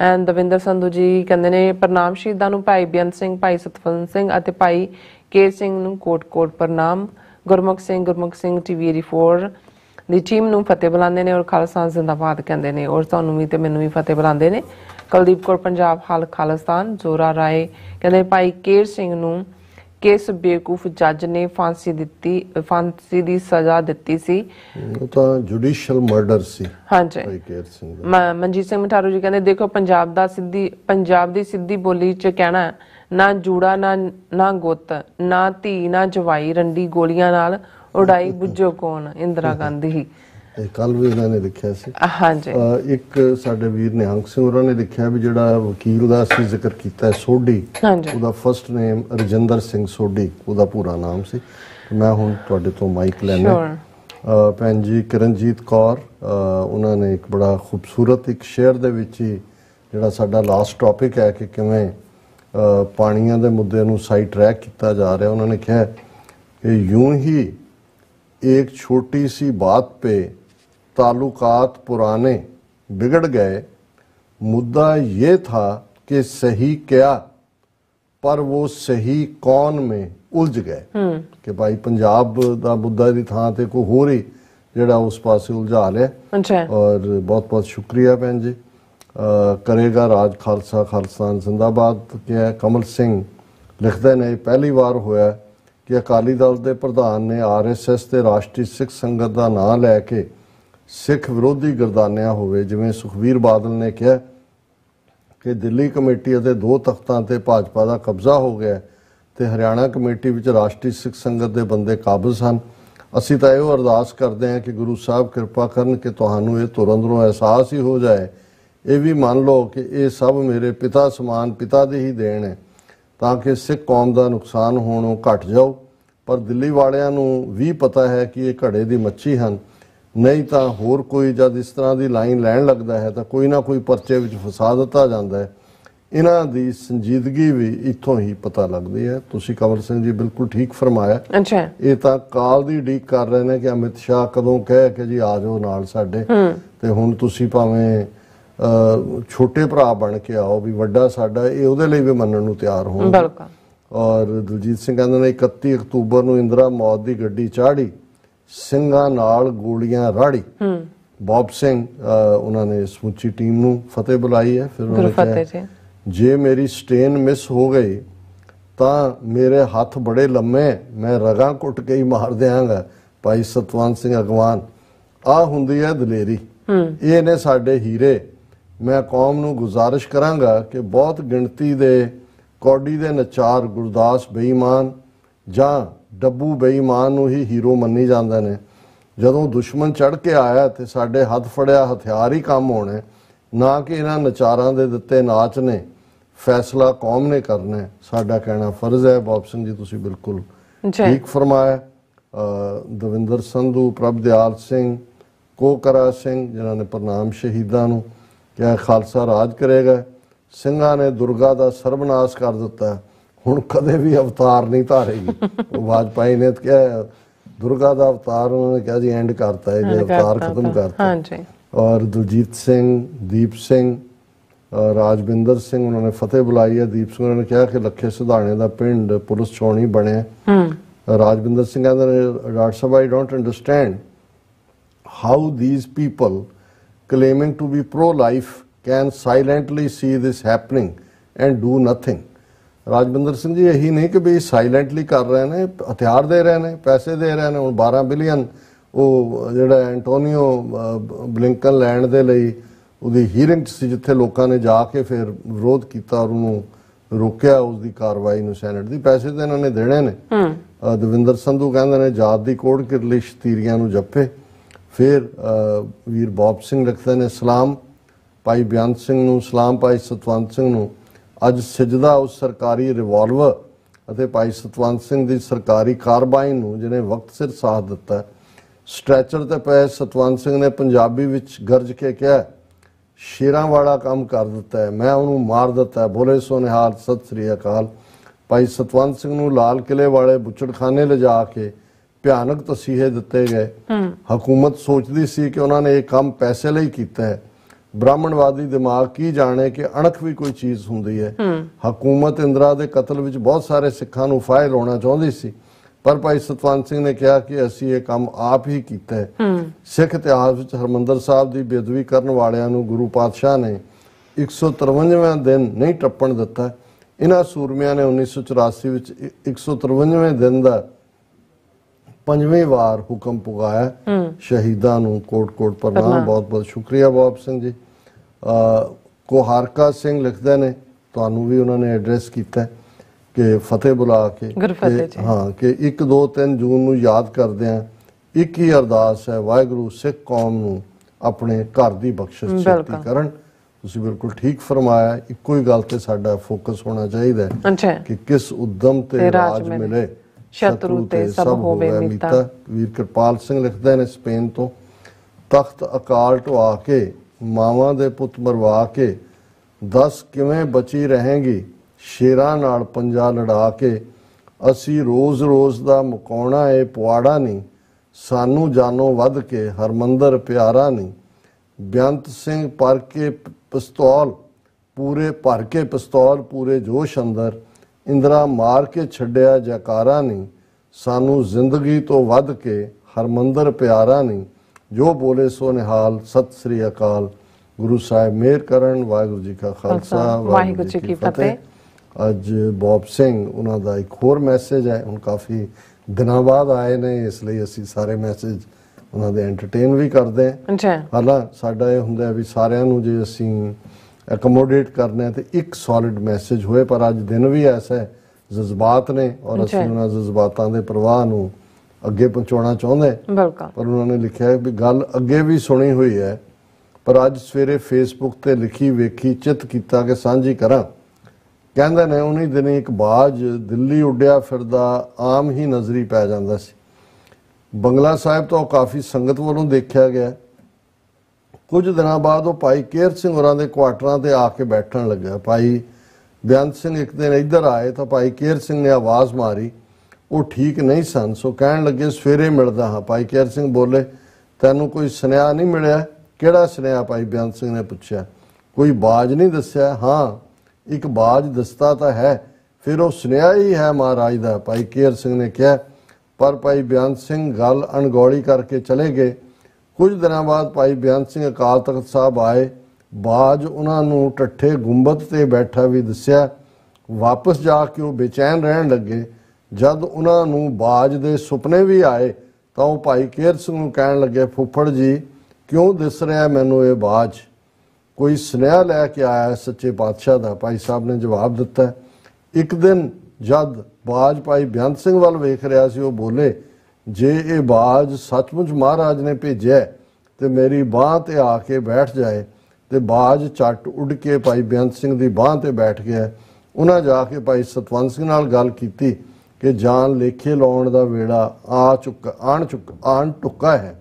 Speaker 1: ਐਂਡ ਦਵਿੰਦਰ ਸੰਧੂ ਜੀ ਕਹਿੰਦੇ ਨੇ ਪ੍ਰਣਾਮ ਸ਼ਹੀਦਾਂ ਨੂੰ ਭਾਈ ਬਿਆਨ ਸਿੰਘ ਭਾਈ ਸਤਵੰਤ ਸਿੰਘ ਅਤੇ ਭਾਈ ਕੇ ਸਿੰਘ ਨੂੰ ਕੋਟ-ਕੋਟ ਪ੍ਰਣਾਮ ਗੁਰਮੁਖ ਸਿੰਘ ਗੁਰਮੁਖ ਸਿੰਘ ਟੀਵੀ 4 ਦੀ ਟੀਮ ਨੂੰ ਫਤਿਹ ਬੁਲਾਉਂਦੇ ਨੇ ਔਰ ਖਾਲਸਾਨ ਜ਼ਿੰਦਾਬਾਦ ਕਹਿੰਦੇ ਨੇ ਔਰ ਤੁਹਾਨੂੰ ਵੀ ਤੇ ਮੈਨੂੰ ਵੀ ਫਤਿਹ ਬੁਲਾਉਂਦੇ ਨੇ ਕਲਦੀਪ ਕੌਰ ਪੰਜਾਬ ਹਾਲ ਖਾਲਸਤਾਨ ਜ਼ੋਰਾ ਰਾਏ ਕਹਿੰਦੇ ਭਾਈ ਕੇਰ ਸਿੰਘ ਨੂੰ ਕਿਸ ਬੇਕੂਫ ਜੱਜ ਨੇ ਫਾਂਸੀ ਦਿੱਤੀ ਫਾਂਸੀ ਦੀ ਸਜ਼ਾ ਦਿੱਤੀ ਸੀ
Speaker 2: ਉਹ ਤਾਂ ਜੁਡੀਸ਼ੀਅਲ ਮਰਡਰ ਸੀ
Speaker 1: ਹਾਂਜੀ ਭਾਈ ਕੇਰ ਸਿੰਘ ਮਨਜੀਤ ਸਿੰਘ ਮਠਾਰੂ ਜੀ ਕਹਿੰਦੇ ਦੇਖੋ ਪੰਜਾਬ ਦਾ ਸਿੱਧੀ ਪੰਜਾਬ ਦੀ ਸਿੱਧੀ ਬੋਲੀ ਚ ਕਹਿਣਾ ਨਾ ਜੂੜਾ ਨਾ ਨਾ ਗੁੱਤ ਨਾ ਧੀ ਨਾ ਜਵਾਈ ਰੰਡੀ ਗੋਲੀਆਂ ਨਾਲ ਉਡਾਈ ਬੁੱਝੋ ਕੌਣ ਇੰਦਰਾ ਗਾਂਧੀ
Speaker 2: ਕੱਲ ਵੀ ਇਹਨਾਂ ਨੇ ਲਿਖਿਆ ਸੀ ਹਾਂਜੀ ਇੱਕ ਸਾਡੇ ਵੀਰ ਨਿਹੰਗ ਸਿੰਘ ਹੋਰਾਂ ਨੇ ਲਿਖਿਆ ਵੀ ਜਿਹੜਾ ਵਕੀਲ ਦਾ ਅਸੀਂ ਜ਼ਿਕਰ ਕੀਤਾ ਸੋਢੀ ਉਹਦਾ ਫਰਸਟ ਨੇਮ ਰਜਿੰਦਰ ਸਿੰਘ ਸੋਢੀ ਉਹਦਾ ਪੂਰਾ ਨਾਮ ਸੀ ਮੈਂ ਹੁਣ ਤੁਹਾਡੇ ਤੋਂ ਮਾਈਕ ਲੈਣਾ ਭੈਣ ਜੀ ਕਿਰਨਜੀਤ ਕੌਰ ਉਹਨਾਂ ਨੇ ਇੱਕ ਬੜਾ ਖੂਬਸੂਰਤ ਇੱਕ ਸ਼ੇਅਰ ਦੇ ਵਿੱਚ ਹੀ ਜਿਹੜਾ ਸਾਡਾ ਲਾਸਟ ਟਾਪਿਕ ਹੈ ਕਿ ਕਿਵੇਂ ਪਾਣੀਆਂ ਦੇ ਮੁੱਦੇ ਨੂੰ ਸਾਈਡ ਟਰੈਕ ਕੀਤਾ ਜਾ ਰਿਹਾ ਉਹਨਾਂ ਨੇ ਕਿਹਾ ਕਿ ਯੂੰ ਹੀ ਇੱਕ ਛੋਟੀ ਸੀ ਬਾਤ ਪੇ ताल्लुकात पुराने बिगड़ गए मुद्दा ये था कि सही क्या ਪਰ ਉਹ ਸਹੀ ਕੌਣ ਮੇ ਉਲਝ ਗਏ ਕਿ ਭਾਈ ਪੰਜਾਬ ਦਾ ਮੁੱਦਾ ਦੀ ਥਾਂ ਤੇ ਕੋਈ ਹੋਰ ਹੀ ਜਿਹੜਾ ਉਸ ਪਾਸੇ ਉਲਝਾ ਲਿਆ ਔਰ ਬਹੁਤ ਬਹੁਤ ਸ਼ੁਕਰੀਆ ਭੈਣ ਜੀ ਕਰੇਗਾ ਰਾਜ ਖਾਲਸਾ ਖਾਲਸਾਨ ਜ਼ਿੰਦਾਬਾਦ ਕਿ ਕਮਲ ਸਿੰਘ ਲਿਖਦੇ ਨੇ ਪਹਿਲੀ ਵਾਰ ਹੋਇਆ ਕਿ ਅਕਾਲੀ ਦਲ ਦੇ ਪ੍ਰਧਾਨ ਨੇ ਆਰਐਸਐਸ ਤੇ ਰਾਸ਼ਟਰੀ ਸਿੱਖ ਸੰਗਤ ਦਾ ਨਾਂ ਲੈ ਕੇ ਸਿੱਖ ਵਿਰੋਧੀ ਗਰਦਾਨਿਆਂ ਹੋਵੇ ਜਿਵੇਂ ਸੁਖਵੀਰ ਬਾਦਲ ਨੇ ਕਿਹਾ ਕਿ ਦਿੱਲੀ ਕਮੇਟੀ ਅਤੇ ਦੋ ਤਖਤਾਂ ਤੇ ਭਾਜਪਾ ਦਾ ਕਬਜ਼ਾ ਹੋ ਗਿਆ ਤੇ ਹਰਿਆਣਾ ਕਮੇਟੀ ਵਿੱਚ ਰਾਸ਼ਟਰੀ ਸਿੱਖ ਸੰਗਤ ਦੇ ਬੰਦੇ ਕਾਬਜ਼ ਹਨ ਅਸੀਂ ਤਾਂ ਇਹੋ ਅਰਦਾਸ ਕਰਦੇ ਹਾਂ ਕਿ ਗੁਰੂ ਸਾਹਿਬ ਕਿਰਪਾ ਕਰਨ ਕਿ ਤੁਹਾਨੂੰ ਇਹ ਤੁਰੰਦਰੋਂ ਅਹਿਸਾਸ ਹੀ ਹੋ ਜਾਏ ਇਹ ਵੀ ਮੰਨ ਲਓ ਕਿ ਇਹ ਸਭ ਮੇਰੇ ਪਿਤਾ ਸਮਾਨ ਪਿਤਾ ਦੇ ਹੀ ਦੇਣ ਹੈ ਤਾਂ ਕਿ ਸਿੱਖ ਕੌਮ ਦਾ ਨੁਕਸਾਨ ਹੋਣੋਂ ਘਟ ਜਾਓ ਪਰ ਦਿੱਲੀ ਵਾਲਿਆਂ ਨੂੰ ਵੀ ਪਤਾ ਹੈ ਕਿ ਇਹ ਘੜੇ ਦੀ ਮੱਛੀ ਹਨ ਨਹੀਂ ਤਾਂ ਹੋਰ ਕੋਈ ਜਦ ਇਸ ਤਰ੍ਹਾਂ ਦੀ ਲਾਈਨ ਲੈਣ ਲੱਗਦਾ ਹੈ ਤਾਂ ਕੋਈ ਨਾ ਕੋਈ ਪਰਚੇ ਵਿੱਚ ਫਸਾ ਦਿੱਤਾ ਜਾਂਦਾ ਹੈ ਇਹਨਾਂ ਦੀ ਸੰਜੀਦਗੀ ਵੀ ਇੱਥੋਂ ਹੀ ਪਤਾ ਲੱਗਦੀ ਹੈ ਤੁਸੀਂ ਕਮਲ ਸਿੰਘ ਜੀ ਬਿਲਕੁਲ ਠੀਕ ਫਰਮਾਇਆ ਅੱਛਾ ਇਹ ਤਾਂ ਕਾਲ ਦੀ ਡੀਕ ਕਰ ਰਹੇ ਨੇ ਕਿ ਅਮਿਤ ਸ਼ਾਹ ਕਦੋਂ ਕਹਿ ਕੇ ਜੀ ਆ ਜਾਓ ਨਾਲ ਸਾਡੇ ਤੇ ਹੁਣ ਤੁਸੀਂ ਭਾਵੇਂ ਛੋਟੇ ਭਰਾ ਬਣ ਕੇ ਆਓ ਵੀ ਵੱਡਾ ਸਾਡਾ ਇਹ ਉਹਦੇ ਲਈ ਵੀ ਮੰਨਣ ਨੂੰ ਤਿਆਰ ਹੋਣ ਬਿਲਕੁਲ ਔਰ ਦਲਜੀਤ ਸਿੰਘ ਕਹਿੰਦੇ ਨੇ 31 ਅਕਤੂਬਰ ਨੂੰ ਇੰਦਰਾ ਮੌਤ ਦੀ ਗੱਡੀ ਚਾੜੀ ਸਿੰਘਾਂ ਨਾਲ ਗੋਲੀਆਂ ਰਾੜੀ ਹੂੰ ਬੌਬ ਸਿੰਘ ਉਹਨਾਂ ਨੇ ਸਮੁੱਚੀ ਟੀਮ ਨੂੰ ਫਤਿਹ ਬੁਲਾਈ ਹੈ ਫਿਰ ਉਹਨਾਂ ਨੇ ਜੇ ਮੇਰੀ ਸਟੇਨ ਮਿਸ ਹੋ ਗਈ ਤਾਂ ਮੇਰੇ ਹੱਥ ਬੜੇ ਲੰਮੇ ਮੈਂ ਰਗਾਂ ਕੁੱਟ ਕੇ ਹੀ ਮਾਰ ਦਿਆਂਗਾ ਭਾਈ ਸਤਵੰਤ ਸਿੰਘ ਅਗਵਾਨ ਆ ਹੁੰਦੀ ਹੈ ਦਲੇਰੀ ਇਹ ਨੇ ਸਾਡੇ ਹੀਰੇ ਮੈਂ ਕੌਮ ਨੂੰ ਗੁਜ਼ਾਰਿਸ਼ ਕਰਾਂਗਾ ਕਿ ਬਹੁਤ ਗਿਣਤੀ ਦੇ ਕੌਡੀ ਦੇ ਨਚਾਰ ਗੁਰਦਾਸ ਬੇਈਮਾਨ ਜਾਂ ਡੱਬੂ ਬੇਈਮਾਨ ਨੂੰ ਹੀ ਹੀਰੋ ਮੰਨੀ ਜਾਂਦੇ ਨੇ ਜਦੋਂ ਦੁਸ਼ਮਣ ਚੜ ਕੇ ਆਇਆ ਤੇ ਸਾਡੇ ਹੱਥ ਫੜਿਆ ਹਥਿਆਰ ਹੀ ਕੰਮ ਹੋਣੇ ਨਾ ਕਿ ਇਹਨਾਂ ਨਚਾਰਾਂ ਦੇ ਦਿੱਤੇ ਨਾਚ ਨੇ ਫੈਸਲਾ ਕੌਮ ਨੇ ਕਰਨਾ ਸਾਡਾ ਕਹਿਣਾ ਫਰਜ਼ ਹੈ ਬਾਬ ਸਿੰਘ ਜੀ ਤੁਸੀਂ ਬਿਲਕੁਲ ਠੀਕ ਫਰਮਾਇਆ ਦਵਿੰਦਰ ਸੰਧੂ ਪ੍ਰਭਦਿਆਲ ਸਿੰਘ ਕੋਕਰਾ ਸਿੰਘ ਜਿਨ੍ਹਾਂ ਨੇ ਪ੍ਰਣਾਮ ਸ਼ਹੀਦਾਂ ਨੂੰ ਕਿ ਖਾਲਸਾ ਰਾਜ ਕਰੇਗਾ ਸਿੰਘਾਂ ਨੇ ਦੁਰਗਾ ਦਾ ਸਰਬਨਾਸ਼ ਕਰ ਦਿੱਤਾ ਹੁਣ ਕਦੇ ਵੀ ਅਵਤਾਰ ਨਹੀਂ ਧਾਰੇਗੀ ਉਹ ਵਾਜਪਾਈ ਨੇ ਕਿਹਾ ਦੁਰਗਾ ਦਾ ਅਵਤਾਰ ਉਹਨਾਂ ਨੇ ਕਿਹਾ ਜੀ ਐਂਡ ਕਰਤਾ ਹੈ ਜੇ ਅਵਤਾਰ ਖਤਮ ਕਰਤਾ ਹਾਂਜੀ ਔਰ ਦਲਜੀਤ ਸਿੰਘ ਦੀਪ ਸਿੰਘ ਰਾਜਵਿੰਦਰ ਸਿੰਘ ਉਹਨਾਂ ਨੇ ਫਤਿਹ ਬੁਲਾਈ ਹੈ ਦੀਪ ਸਿੰਘ ਨੇ ਕਿਹਾ ਕਿ ਲੱਖੇ ਸੁਧਾਣੇ ਦਾ ਪਿੰਡ ਪੁਲਿਸ ਚੌਣੀ ਬਣਿਆ ਹੂੰ ਰਾਜਵਿੰਦਰ ਸਿੰਘ ਕਹਿੰਦੇ ਨੇ ਰਾਜ ਸਭਾ I don't understand how these people claiming to be pro life can silently see this happening and do nothing Rajvinder Singh ji ਇਹੀ ਨਹੀਂ ਕਿ ਵੀ ਸਾਇਲੈਂਟਲੀ ਕਰ ਰਹੇ ਨੇ ਹਥਿਆਰ ਦੇ ਰਹੇ ਨੇ ਪੈਸੇ ਦੇ ਰਹੇ ਨੇ ਹੁਣ 12 ਬਿਲੀਅਨ ਉਹ ਜਿਹੜਾ ਐਂਟੋਨੀਓ ਬਲਿੰਕਨ ਲੈਂਡ ਦੇ ਲਈ ਉਹਦੀ ਹੀਰਿੰਗ ਸੀ ਜਿੱਥੇ ਲੋਕਾਂ ਨੇ ਜਾ ਕੇ ਫਿਰ ਵਿਰੋਧ ਕੀਤਾ ਔਰ ਉਹਨੂੰ ਰੋਕਿਆ ਉਸ ਦੀ ਕਾਰਵਾਈ ਨੂੰ ਸੈਨੇਟ ਦੀ ਪੈਸੇ ਤਾਂ ਇਹਨਾਂ ਨੇ ਦੇਣੇ ਨੇ ਹਾਂ ਦਵਿੰਦਰ ਸੰਧੂ ਕਹਿੰਦੇ ਨੇ ਜਾਤ ਦੀ ਕੋੜ ਕਿਰਲੀ ਸ਼ਤੀਰੀਆਂ ਨੂੰ ਜੱਫੇ ਫਿਰ ਵੀਰ ਬੌਬ ਸਿੰਘ ਲਿਖਦੇ ਨੇ ਸਲਾਮ ਭਾਈ ਬਿਆਨ ਸਿੰਘ ਨੂੰ ਸਲਾਮ ਭਾਈ ਸਤਵੰਤ ਸਿੰਘ ਨੂੰ ਅੱਜ ਸਜਦਾ ਉਸ ਸਰਕਾਰੀ ਰਿਵਾਲਵਰ ਅਤੇ ਭਾਈ ਸਤਵੰਤ ਸਿੰਘ ਦੀ ਸਰਕਾਰੀ ਕਾਰਬਾਈਨ ਨੂੰ ਜਿਹਨੇ ਵਕਤ ਸਿਰ ਸਾਥ ਦਿੱਤਾ ਸਟ੍ਰੈਚਰ ਤੇ ਪਏ ਸਤਵੰਤ ਸਿੰਘ ਨੇ ਪੰਜਾਬੀ ਵਿੱਚ ਗਰਜ ਕੇ ਕਿਹਾ ਸ਼ੇਰਾਂ ਵਾਲਾ ਕੰਮ ਕਰ ਦਿੱਤਾ ਮੈਂ ਉਹਨੂੰ ਮਾਰ ਦਿੱਤਾ ਬੋਲੇ ਸੋਨਿਹਾਲ ਸਤਿ ਸ੍ਰੀ ਅਕਾਲ ਭਾਈ ਸਤਵੰਤ ਸਿੰਘ ਨੂੰ ਲਾਲ ਕਿਲੇ ਵਾਲੇ ਬੁੱਚੜਖਾਨੇ ਲਿਜਾ ਕੇ ਭਿਆਨਕ ਤਸੀਹੇ ਦਿੱਤੇ ਗਏ ਹਕੂਮਤ ਸੋਚਦੀ ਸੀ ਕਿ ਉਹਨਾਂ ਨੇ ਇਹ ਕੰਮ ਪੈਸੇ ਲਈ ਕੀਤਾ ਹੈ ਬ੍ਰਾਹਮਣਵਾਦੀ ਦਿਮਾਗ ਕੀ ਜਾਣੇ ਕਿ ਅਣਖ ਵੀ ਕੋਈ ਚੀਜ਼ ਹੁੰਦੀ ਹੈ ਹਕੂਮਤ ਇੰਦਰਾ ਦੇ ਕਤਲ ਵਿੱਚ ਬਹੁਤ ਸਾਰੇ ਸਿੱਖਾਂ ਨੂੰ ਫਾਇਲ ਹੋਣਾ ਚਾਹੁੰਦੀ ਸੀ ਪਰ ਭਾਈ ਸਤਵੰਤ ਸਿੰਘ ਨੇ ਕਿਹਾ ਕਿ ਅਸੀਂ ਇਹ ਕੰਮ ਆਪ ਹੀ ਕੀਤਾ ਸਿੱਖ ਇਤਿਹਾਸ ਵਿੱਚ ਹਰਮੰਦਰ ਸਾਹਿਬ ਦੀ ਬੇਦਵੀ ਕਰਨ ਵਾਲਿਆਂ ਨੂੰ ਗੁਰੂ ਪਾਤਸ਼ਾਹ ਨੇ 153ਵਾਂ ਦਿਨ ਨਹੀਂ ਟੱਪਣ ਦਿੱਤਾ ਇਹਨਾਂ ਸੂਰਮਿਆਂ ਨੇ 1984 ਵਿੱਚ 153ਵੇਂ ਦਿਨ ਦਾ ਪੰਜਵੇਂ ਵਾਰ ਹੁਕਮ ਪੁਗਾਇਆ ਸ਼ਹੀਦਾਂ ਨੂੰ ਕੋਟ-ਕੋਟ ਪ੍ਰਣਾਮ ਬਹੁਤ-ਬਹੁਤ ਸ਼ੁਕਰੀਆ ਬਾਬ ਸਿੰਘ ਜੀ ਕੋਹਾਰਕਾ ਸਿੰਘ ਲਿਖਦੇ ਨੇ ਤੁਹਾਨੂੰ ਵੀ ਉਹਨਾਂ ਨੇ ਐਡਰੈਸ ਕੀਤਾ ਕਿ ਫਤਿਹ ਬੁਲਾ ਕੇ ਹਾਂ ਕਿ 1 2 3 ਜੂਨ ਨੂੰ ਯਾਦ ਕਰਦੇ ਆ ਇੱਕ ਹੀ ਅਰਦਾਸ ਹੈ ਵਾਹਿਗੁਰੂ ਸਿੱਖ ਕੌਮ ਨੂੰ ਆਪਣੇ ਘਰ ਦੀ ਬਖਸ਼ਿਸ਼ ਛੇਤੀ ਕਰਨ ਤੁਸੀਂ ਬਿਲਕੁਲ ਠੀਕ ਫਰਮਾਇਆ ਇੱਕੋ ਹੀ ਗੱਲ ਤੇ ਸਾਡਾ ਫੋਕਸ ਹੋਣਾ ਚਾਹੀਦਾ ਹੈ ਕਿ ਕਿਸ ਉਦਮ ਤੇ ਰਾਜ ਮਿਲੇ ਸ਼ਤਰੂ ਤੇ ਸਭ ਹੋਵੇ ਮਿੱਤਾ ਵੀਰ ਕਿਰਪਾਲ ਸਿੰਘ ਲਿਖਦੇ ਨੇ ਸਪੇਨ ਤੋਂ ਤਖਤ ਅਕਾਲ ਆ ਕੇ ਮਾਵਾਂ ਦੇ ਪੁੱਤ ਮਰਵਾ ਕੇ ਦੱਸ ਕਿਵੇਂ ਬਚੀ ਰਹੇਗੀ ਸ਼ੇਰਾਂ ਨਾਲ ਪੰਜਾ ਲੜਾ ਕੇ ਅਸੀਂ ਰੋਜ਼-ਰੋਜ਼ ਦਾ ਮਕੌਣਾ ਏ ਪਵਾੜਾ ਨਹੀਂ ਸਾਨੂੰ ਜਾਨੋਂ ਵੱਧ ਕੇ ਹਰਮੰਦਰ ਪਿਆਰਾ ਨਹੀਂ ਬਿਆੰਤ ਸਿੰਘ ਪਰ ਕੇ ਪਿਸਤੌਲ ਪੂਰੇ ਭਰ ਕੇ ਪਿਸਤੌਲ ਪੂਰੇ ਜੋਸ਼ ਅੰਦਰ ਇੰਦਰਾ ਮਾਰ ਕੇ ਛੱਡਿਆ ਜਕਾਰਾ ਨਹੀਂ ਸਾਨੂੰ ਜ਼ਿੰਦਗੀ ਤੋਂ ਵੱਧ ਕੇ ਹਰਮੰਦਰ ਪਿਆਰਾ ਨਹੀਂ ਜੋ ਬੋਲੇ ਸੋ ਨਿਹਾਲ ਸਤਿ ਸ੍ਰੀ ਅਕਾਲ ਗੁਰੂ ਸਾਹਿਬ ਮੇਰ ਕਰਨ ਵਾਹਿਗੁਰੂ ਜੀ ਕਾ ਖਾਲਸਾ ਵਾਹਿਗੁਰੂ ਜੀ ਕੀ ਫਤਿਹ ਅੱਜ ਬੌਬ ਸਿੰਘ ਉਹਨਾਂ ਦਾ ਇੱਕ ਹੋਰ ਮੈਸੇਜ ਹੈ ਹੁਣ ਕਾਫੀ ਦਿਨਾਂ ਬਾਅਦ ਆਏ ਨੇ ਇਸ ਲਈ ਅਸੀਂ ਸਾਰੇ ਮੈਸੇਜ ਉਹਨਾਂ ਦੇ ਐਂਟਰਟੇਨ ਵੀ ਕਰਦੇ ਹਾਂ ਹਾਂ ਹਾਲਾ ਸਾਡਾ ਇਹ ਹੁੰਦਾ ਵੀ ਸਾਰਿਆਂ ਨੂੰ ਜੇ ਅਸੀਂ ਅਕਮੋਡੇਟ ਕਰਨਾ ਤੇ ਇੱਕ ਸੋਲਿਡ ਮੈਸੇਜ ਹੋਏ ਪਰ ਅੱਜ ਦਿਨ ਵੀ ਐਸਾ ਹੈ ਜਜ਼ਬਾਤ ਨੇ ਔਰ ਅਸੀਂ ਉਹਨਾਂ ਜਜ਼ਬਾਤਾਂ ਦੇ ਪ੍ਰਵਾਹ ਨੂੰ ਅੱਗੇ ਪਹੁੰਚਾਉਣਾ ਚਾਹੁੰਦੇ ਪਰ ਉਹਨਾਂ ਨੇ ਲਿਖਿਆ ਵੀ ਗੱਲ ਅੱਗੇ ਵੀ ਸੁਣੀ ਹੋਈ ਹੈ ਪਰ ਅੱਜ ਸਵੇਰੇ ਫੇਸਬੁੱਕ ਤੇ ਲਿਖੀ ਵੇਖੀ ਚਿਤ ਕੀਤਾ ਕਿ ਸਾਂਝੀ ਕਰਾਂ ਕਹਿੰਦੇ ਨੇ ਉਹਨੀ ਦਿਨ ਇੱਕ ਬਾਜ ਦਿੱਲੀ ਉੱਡਿਆ ਫਿਰਦਾ ਆਮ ਹੀ ਨਜ਼ਰੀ ਪੈ ਜਾਂਦਾ ਸੀ ਬੰਗਲਾ ਸਾਹਿਬ ਤੋਂ ਕਾਫੀ ਸੰਗਤ ਵੱਲੋਂ ਦੇਖਿਆ ਗਿਆ ਕੁਝ ਦਿਨਾਂ ਬਾਅਦ ਉਹ ਭਾਈ ਕੇਰ ਸਿੰਘ ਹੋਰਾਂ ਦੇ ਕੁਆਟਰਾਂ ਤੇ ਆ ਕੇ ਬੈਠਣ ਲੱਗਾ ਭਾਈ ਬਿਆਨ ਸਿੰਘ ਇੱਕ ਦਿਨ ਇੱਧਰ ਆਏ ਤਾਂ ਭਾਈ ਕੇਰ ਸਿੰਘ ਨੇ ਆਵਾਜ਼ ਮਾਰੀ ਉਹ ਠੀਕ ਨਹੀਂ ਸਨ ਸੋ ਕਹਿਣ ਲੱਗੇ ਸਵੇਰੇ ਮਿਲਦਾ ਹਾਂ ਭਾਈ ਕੇਰ ਸਿੰਘ ਬੋਲੇ ਤੈਨੂੰ ਕੋਈ ਸੁਨੇਹਾ ਨਹੀਂ ਮਿਲਿਆ ਕਿਹੜਾ ਸੁਨੇਹਾ ਭਾਈ ਬਿਆਨ ਸਿੰਘ ਨੇ ਪੁੱਛਿਆ ਕੋਈ ਬਾਜ ਨਹੀਂ ਦੱਸਿਆ ਹਾਂ ਇੱਕ ਬਾਜ ਦਸਤਾ ਤਾਂ ਹੈ ਫਿਰ ਉਹ ਸੁਨੇਹਾ ਹੀ ਹੈ ਮਹਾਰਾਜ ਦਾ ਭਾਈ ਕੇਰ ਸਿੰਘ ਨੇ ਕਿਹਾ ਪਰ ਭਾਈ ਬਿਆਨ ਸਿੰਘ ਗੱਲ ਅਣਗੌਲੀ ਕਰਕੇ ਚਲੇ ਗਏ ਕੁਝ ਦਿਨਾਂ ਬਾਅਦ ਭਾਈ ਬਿਆਨ ਸਿੰਘ ਅਕਾਲ ਤਖਤ ਸਾਹਿਬ ਆਏ ਬਾਜ ਉਹਨਾਂ ਨੂੰ ਟੱਠੇ ਗੁੰਬਦ ਤੇ ਬੈਠਾ ਵੀ ਦੱਸਿਆ ਵਾਪਸ ਜਾ ਕੇ ਉਹ ਬੇਚੈਨ ਰਹਿਣ ਲੱਗੇ ਜਦ ਉਹਨਾਂ ਨੂੰ ਬਾਜ ਦੇ ਸੁਪਨੇ ਵੀ ਆਏ ਤਾਂ ਉਹ ਭਾਈ ਕੇਰ ਸਿੰਘ ਨੂੰ ਕਹਿਣ ਲੱਗੇ ਫੁੱਫੜ ਜੀ ਕਿਉਂ ਦਿਸ ਰਿਹਾ ਮੈਨੂੰ ਇਹ ਬਾਜ ਕੋਈ ਸੁਨੇਹਾ ਲੈ ਕੇ ਆਇਆ ਸੱਚੇ ਪਾਤਸ਼ਾਹ ਦਾ ਭਾਈ ਸਾਹਿਬ ਨੇ ਜਵਾਬ ਦਿੱਤਾ ਇੱਕ ਦਿਨ ਜਦ ਬਾਜ ਭਾਈ ਬਿਆਨ ਸਿੰਘ ਵੱਲ ਵੇਖ ਰਿਹਾ ਸੀ ਉਹ ਬੋਲੇ ਜੇ ਇਹ ਬਾਜ ਸਤਮੁਝ ਮਹਾਰਾਜ ਨੇ ਭੇਜਿਆ ਤੇ ਮੇਰੀ ਬਾਹ ਤੇ ਆ ਕੇ ਬੈਠ ਜਾਏ ਤੇ ਬਾਜ ਛੱਟ ਉੱਡ ਕੇ ਭਾਈ ਬੇਅੰਤ ਸਿੰਘ ਦੀ ਬਾਹ ਤੇ ਬੈਠ ਗਿਆ ਉਹਨਾਂ ਜਾ ਕੇ ਭਾਈ ਸਤਵੰਤ ਸਿੰਘ ਨਾਲ ਗੱਲ ਕੀਤੀ ਕਿ ਜਾਨ ਲੇਖੇ ਲਾਉਣ ਦਾ ਵੇੜਾ ਆ ਚੁੱਕਾ ਆਣ ਚੁੱਕਾ ਆਣ ਟੁੱਕਾ ਹੈ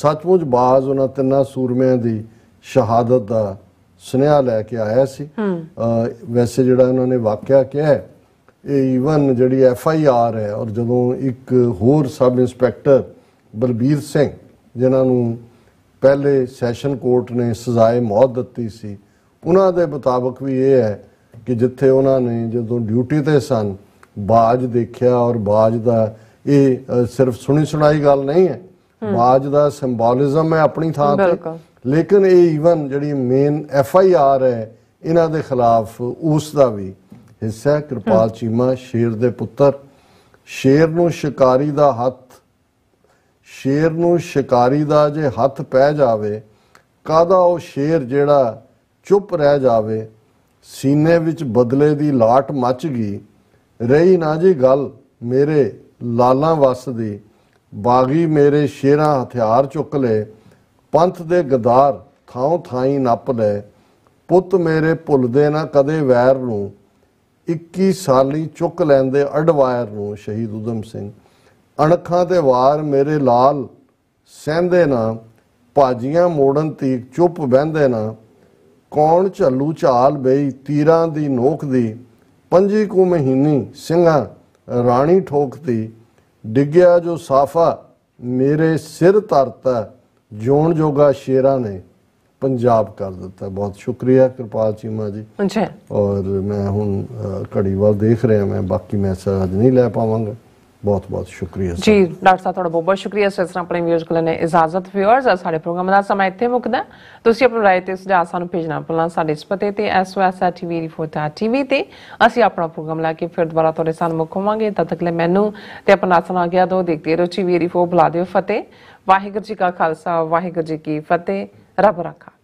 Speaker 2: ਸਤਮੁਝ ਬਾਜ਼ ਉਹਨਾਂ ਤਿੰਨਾਂ ਸੂਰਮਿਆਂ ਦੀ ਸ਼ਹਾਦਤ ਦਾ ਸੁਨੇਹਾ ਲੈ ਕੇ ਆਇਆ ਸੀ ਵੈਸੇ ਜਿਹੜਾ ਉਹਨਾਂ ਨੇ ਵਾਕਿਆ ਕਿਹਾ ਹੈ ਇਹ ਇਵਨ ਜਿਹੜੀ ਐਫ ਆਈ ਆਰ ਹੈ ਔਰ ਜਦੋਂ ਇੱਕ ਹੋਰ ਸਬ ਇੰਸਪੈਕਟਰ ਬਲਬੀਰ ਸਿੰਘ ਜਿਨ੍ਹਾਂ ਨੂੰ ਪਹਿਲੇ ਸੈਸ਼ਨ ਕੋਰਟ ਨੇ ਸਜ਼ਾਏ ਮੌਤ ਦਿੱਤੀ ਸੀ ਉਹਨਾਂ ਦੇ ਮੁਤਾਬਕ ਵੀ ਇਹ ਹੈ ਕਿ ਜਿੱਥੇ ਉਹਨਾਂ ਨੇ ਜਦੋਂ ਡਿਊਟੀ ਤੇ ਸਨ ਬਾਜ ਦੇਖਿਆ ਔਰ ਬਾਜ ਦਾ ਇਹ ਸਿਰਫ ਸੁਣੀ ਸੁਣਾਈ ਗੱਲ ਨਹੀਂ ਹੈ ਬਾਜ ਦਾ ਸਿੰਬੋਲਿਜ਼ਮ ਹੈ ਆਪਣੀ ਥਾਂ ਤੇ ਲੇਕਿਨ ਇਹ ਇਵਨ ਜਿਹੜੀ ਮੇਨ ਐਫ ਆਈ ਆਰ ਹੈ ਇਹਨਾਂ ਦੇ ਖਿਲਾਫ ਉਸ ਦਾ ਵੀ ਹਿੱਸਾ ਕਿਰਪਾਲ ਚੀਮਾ ਸ਼ੇਰ ਦੇ ਪੁੱਤਰ ਸ਼ੇਰ ਨੂੰ ਸ਼ਿਕਾਰੀ ਦਾ ਹੱਥ ਸ਼ੇਰ ਨੂੰ ਸ਼ਿਕਾਰੀ ਦਾ ਜੇ ਹੱਥ ਪੈ ਜਾਵੇ ਕਾਦਾ ਉਹ ਸ਼ੇਰ ਜਿਹੜਾ ਚੁੱਪ ਰਹਿ ਜਾਵੇ ਸੀਨੇ ਵਿੱਚ ਬਦਲੇ ਦੀ ਲਾਟ ਮੱਚ ਗਈ ਰਹੀ ਨਾ ਜੀ ਗੱਲ ਮੇਰੇ ਲਾਲਾਂ ਵਸ ਦੀ ਬਾਗੀ ਮੇਰੇ ਸ਼ੇਰਾਂ ਹਥਿਆਰ ਚੁੱਕ ਲੈ ਪੰਥ ਦੇ ਗਦਾਰ ਥਾਉ ਥਾਈ ਨੱਪ ਲੈ ਪੁੱਤ ਮੇਰੇ ਭੁੱਲਦੇ ਨਾ ਕਦੇ ਵੈਰ ਨੂੰ 21 ਸਾਲੀ ਚੁੱਕ ਲੈਂਦੇ ਅਡਵਾਇਰ ਨੂੰ ਸ਼ਹੀਦ ਉਦਮ ਸਿੰਘ ਅਣਖਾਂ ਤੇ ਵਾਰ ਮੇਰੇ ਲਾਲ ਸਹਿੰਦੇ ਨਾ ਭਾਜੀਆਂ ਮੋੜਨ ਤੀਕ ਚੁੱਪ ਬਹਿੰਦੇ ਨਾ ਕੌਣ ਝੱਲੂ ਝਾਲ ਬਈ ਤੀਰਾਂ ਦੀ ਨੋਕ ਦੀ ਪੰਜੀ ਕੁ ਮਹੀਨੀ ਸਿੰਘਾਂ ਰਾਣੀ ਠੋਕਦੀ ਡਿੱਗਿਆ ਜੋ ਸਾਫਾ ਮੇਰੇ ਸਿਰ ਧਰਤਾ ਜੋਣ ਜੋਗਾ ਸ਼ੇਰਾਂ ਨੇ ਪੰਜਾਬ ਕਰ ਦਿੱਤਾ ਬਹੁਤ ਸ਼ੁਕਰੀਆ ਕਿਰਪਾਲ ਚੀਮਾ ਜੀ ਅੱਛਾ ਔਰ ਮੈਂ ਹੁਣ ਘੜੀਵਾਲ ਦੇਖ ਰਿਹਾ ਮੈਂ ਬਾਕੀ ਮੈਸੇਜ ਨਹੀਂ ਲੈ ਪਾਵਾਂਗਾ ਬਹੁਤ ਬਹੁਤ ਸ਼ੁਕਰੀਆ
Speaker 1: ਜੀ ਡਾਕਟਰ ਸਾਹਿਬ ਤੁਹਾਡਾ ਬਹੁਤ ਬਹੁਤ ਸ਼ੁਕਰੀਆ ਇਸ ਤਰ੍ਹਾਂ ਆਪਣੇ ਵੀਅਰਸ ਕੋਲ ਨੇ ਇਜਾਜ਼ਤ ਆ ਸਾਡੇ ਪ੍ਰੋਗਰਾਮ ਦਾ ਸਮਾਂ ਇੱਥੇ ਮੁੱਕਦਾ ਤੁਸੀਂ ਆਪਣੀ ਰਾਏ ਤੇ ਸੁਝਾਅ ਸਾਨੂੰ ਭੇਜਣਾ ਭੁੱਲਣਾ ਸਾਡੇ ਇਸ ਪਤੇ ਤੇ svstvreportatv ਤੇ ਅਸੀਂ ਆਪਣਾ ਪ੍ਰੋਗਰਾਮ ਲੈ ਕੇ ਫਿਰ ਦੁਬਾਰਾ ਤੁਹਾਡੇ ਸਾਹਮਣੇ ਮੁਕਾਵਾਂਗੇ ਤਦ ਤੱਕ ਲਈ ਮੈਨੂੰ ਤੇ ਆਪਣਾ ਸੁਣਾ ਗਿਆ ਦੋ ਦੇਖਦੇ ਰਹੋ ਚੀਵੀ ਬੁਲਾ ਦਿਓ ਫਤਿਹ ਵਾਹਿਗੁਰੂ ਜੀ ਕਾ ਖਾਲਸਾ ਵਾਹਿਗੁਰੂ ਜੀ ਕੀ ਫਤਿਹ رب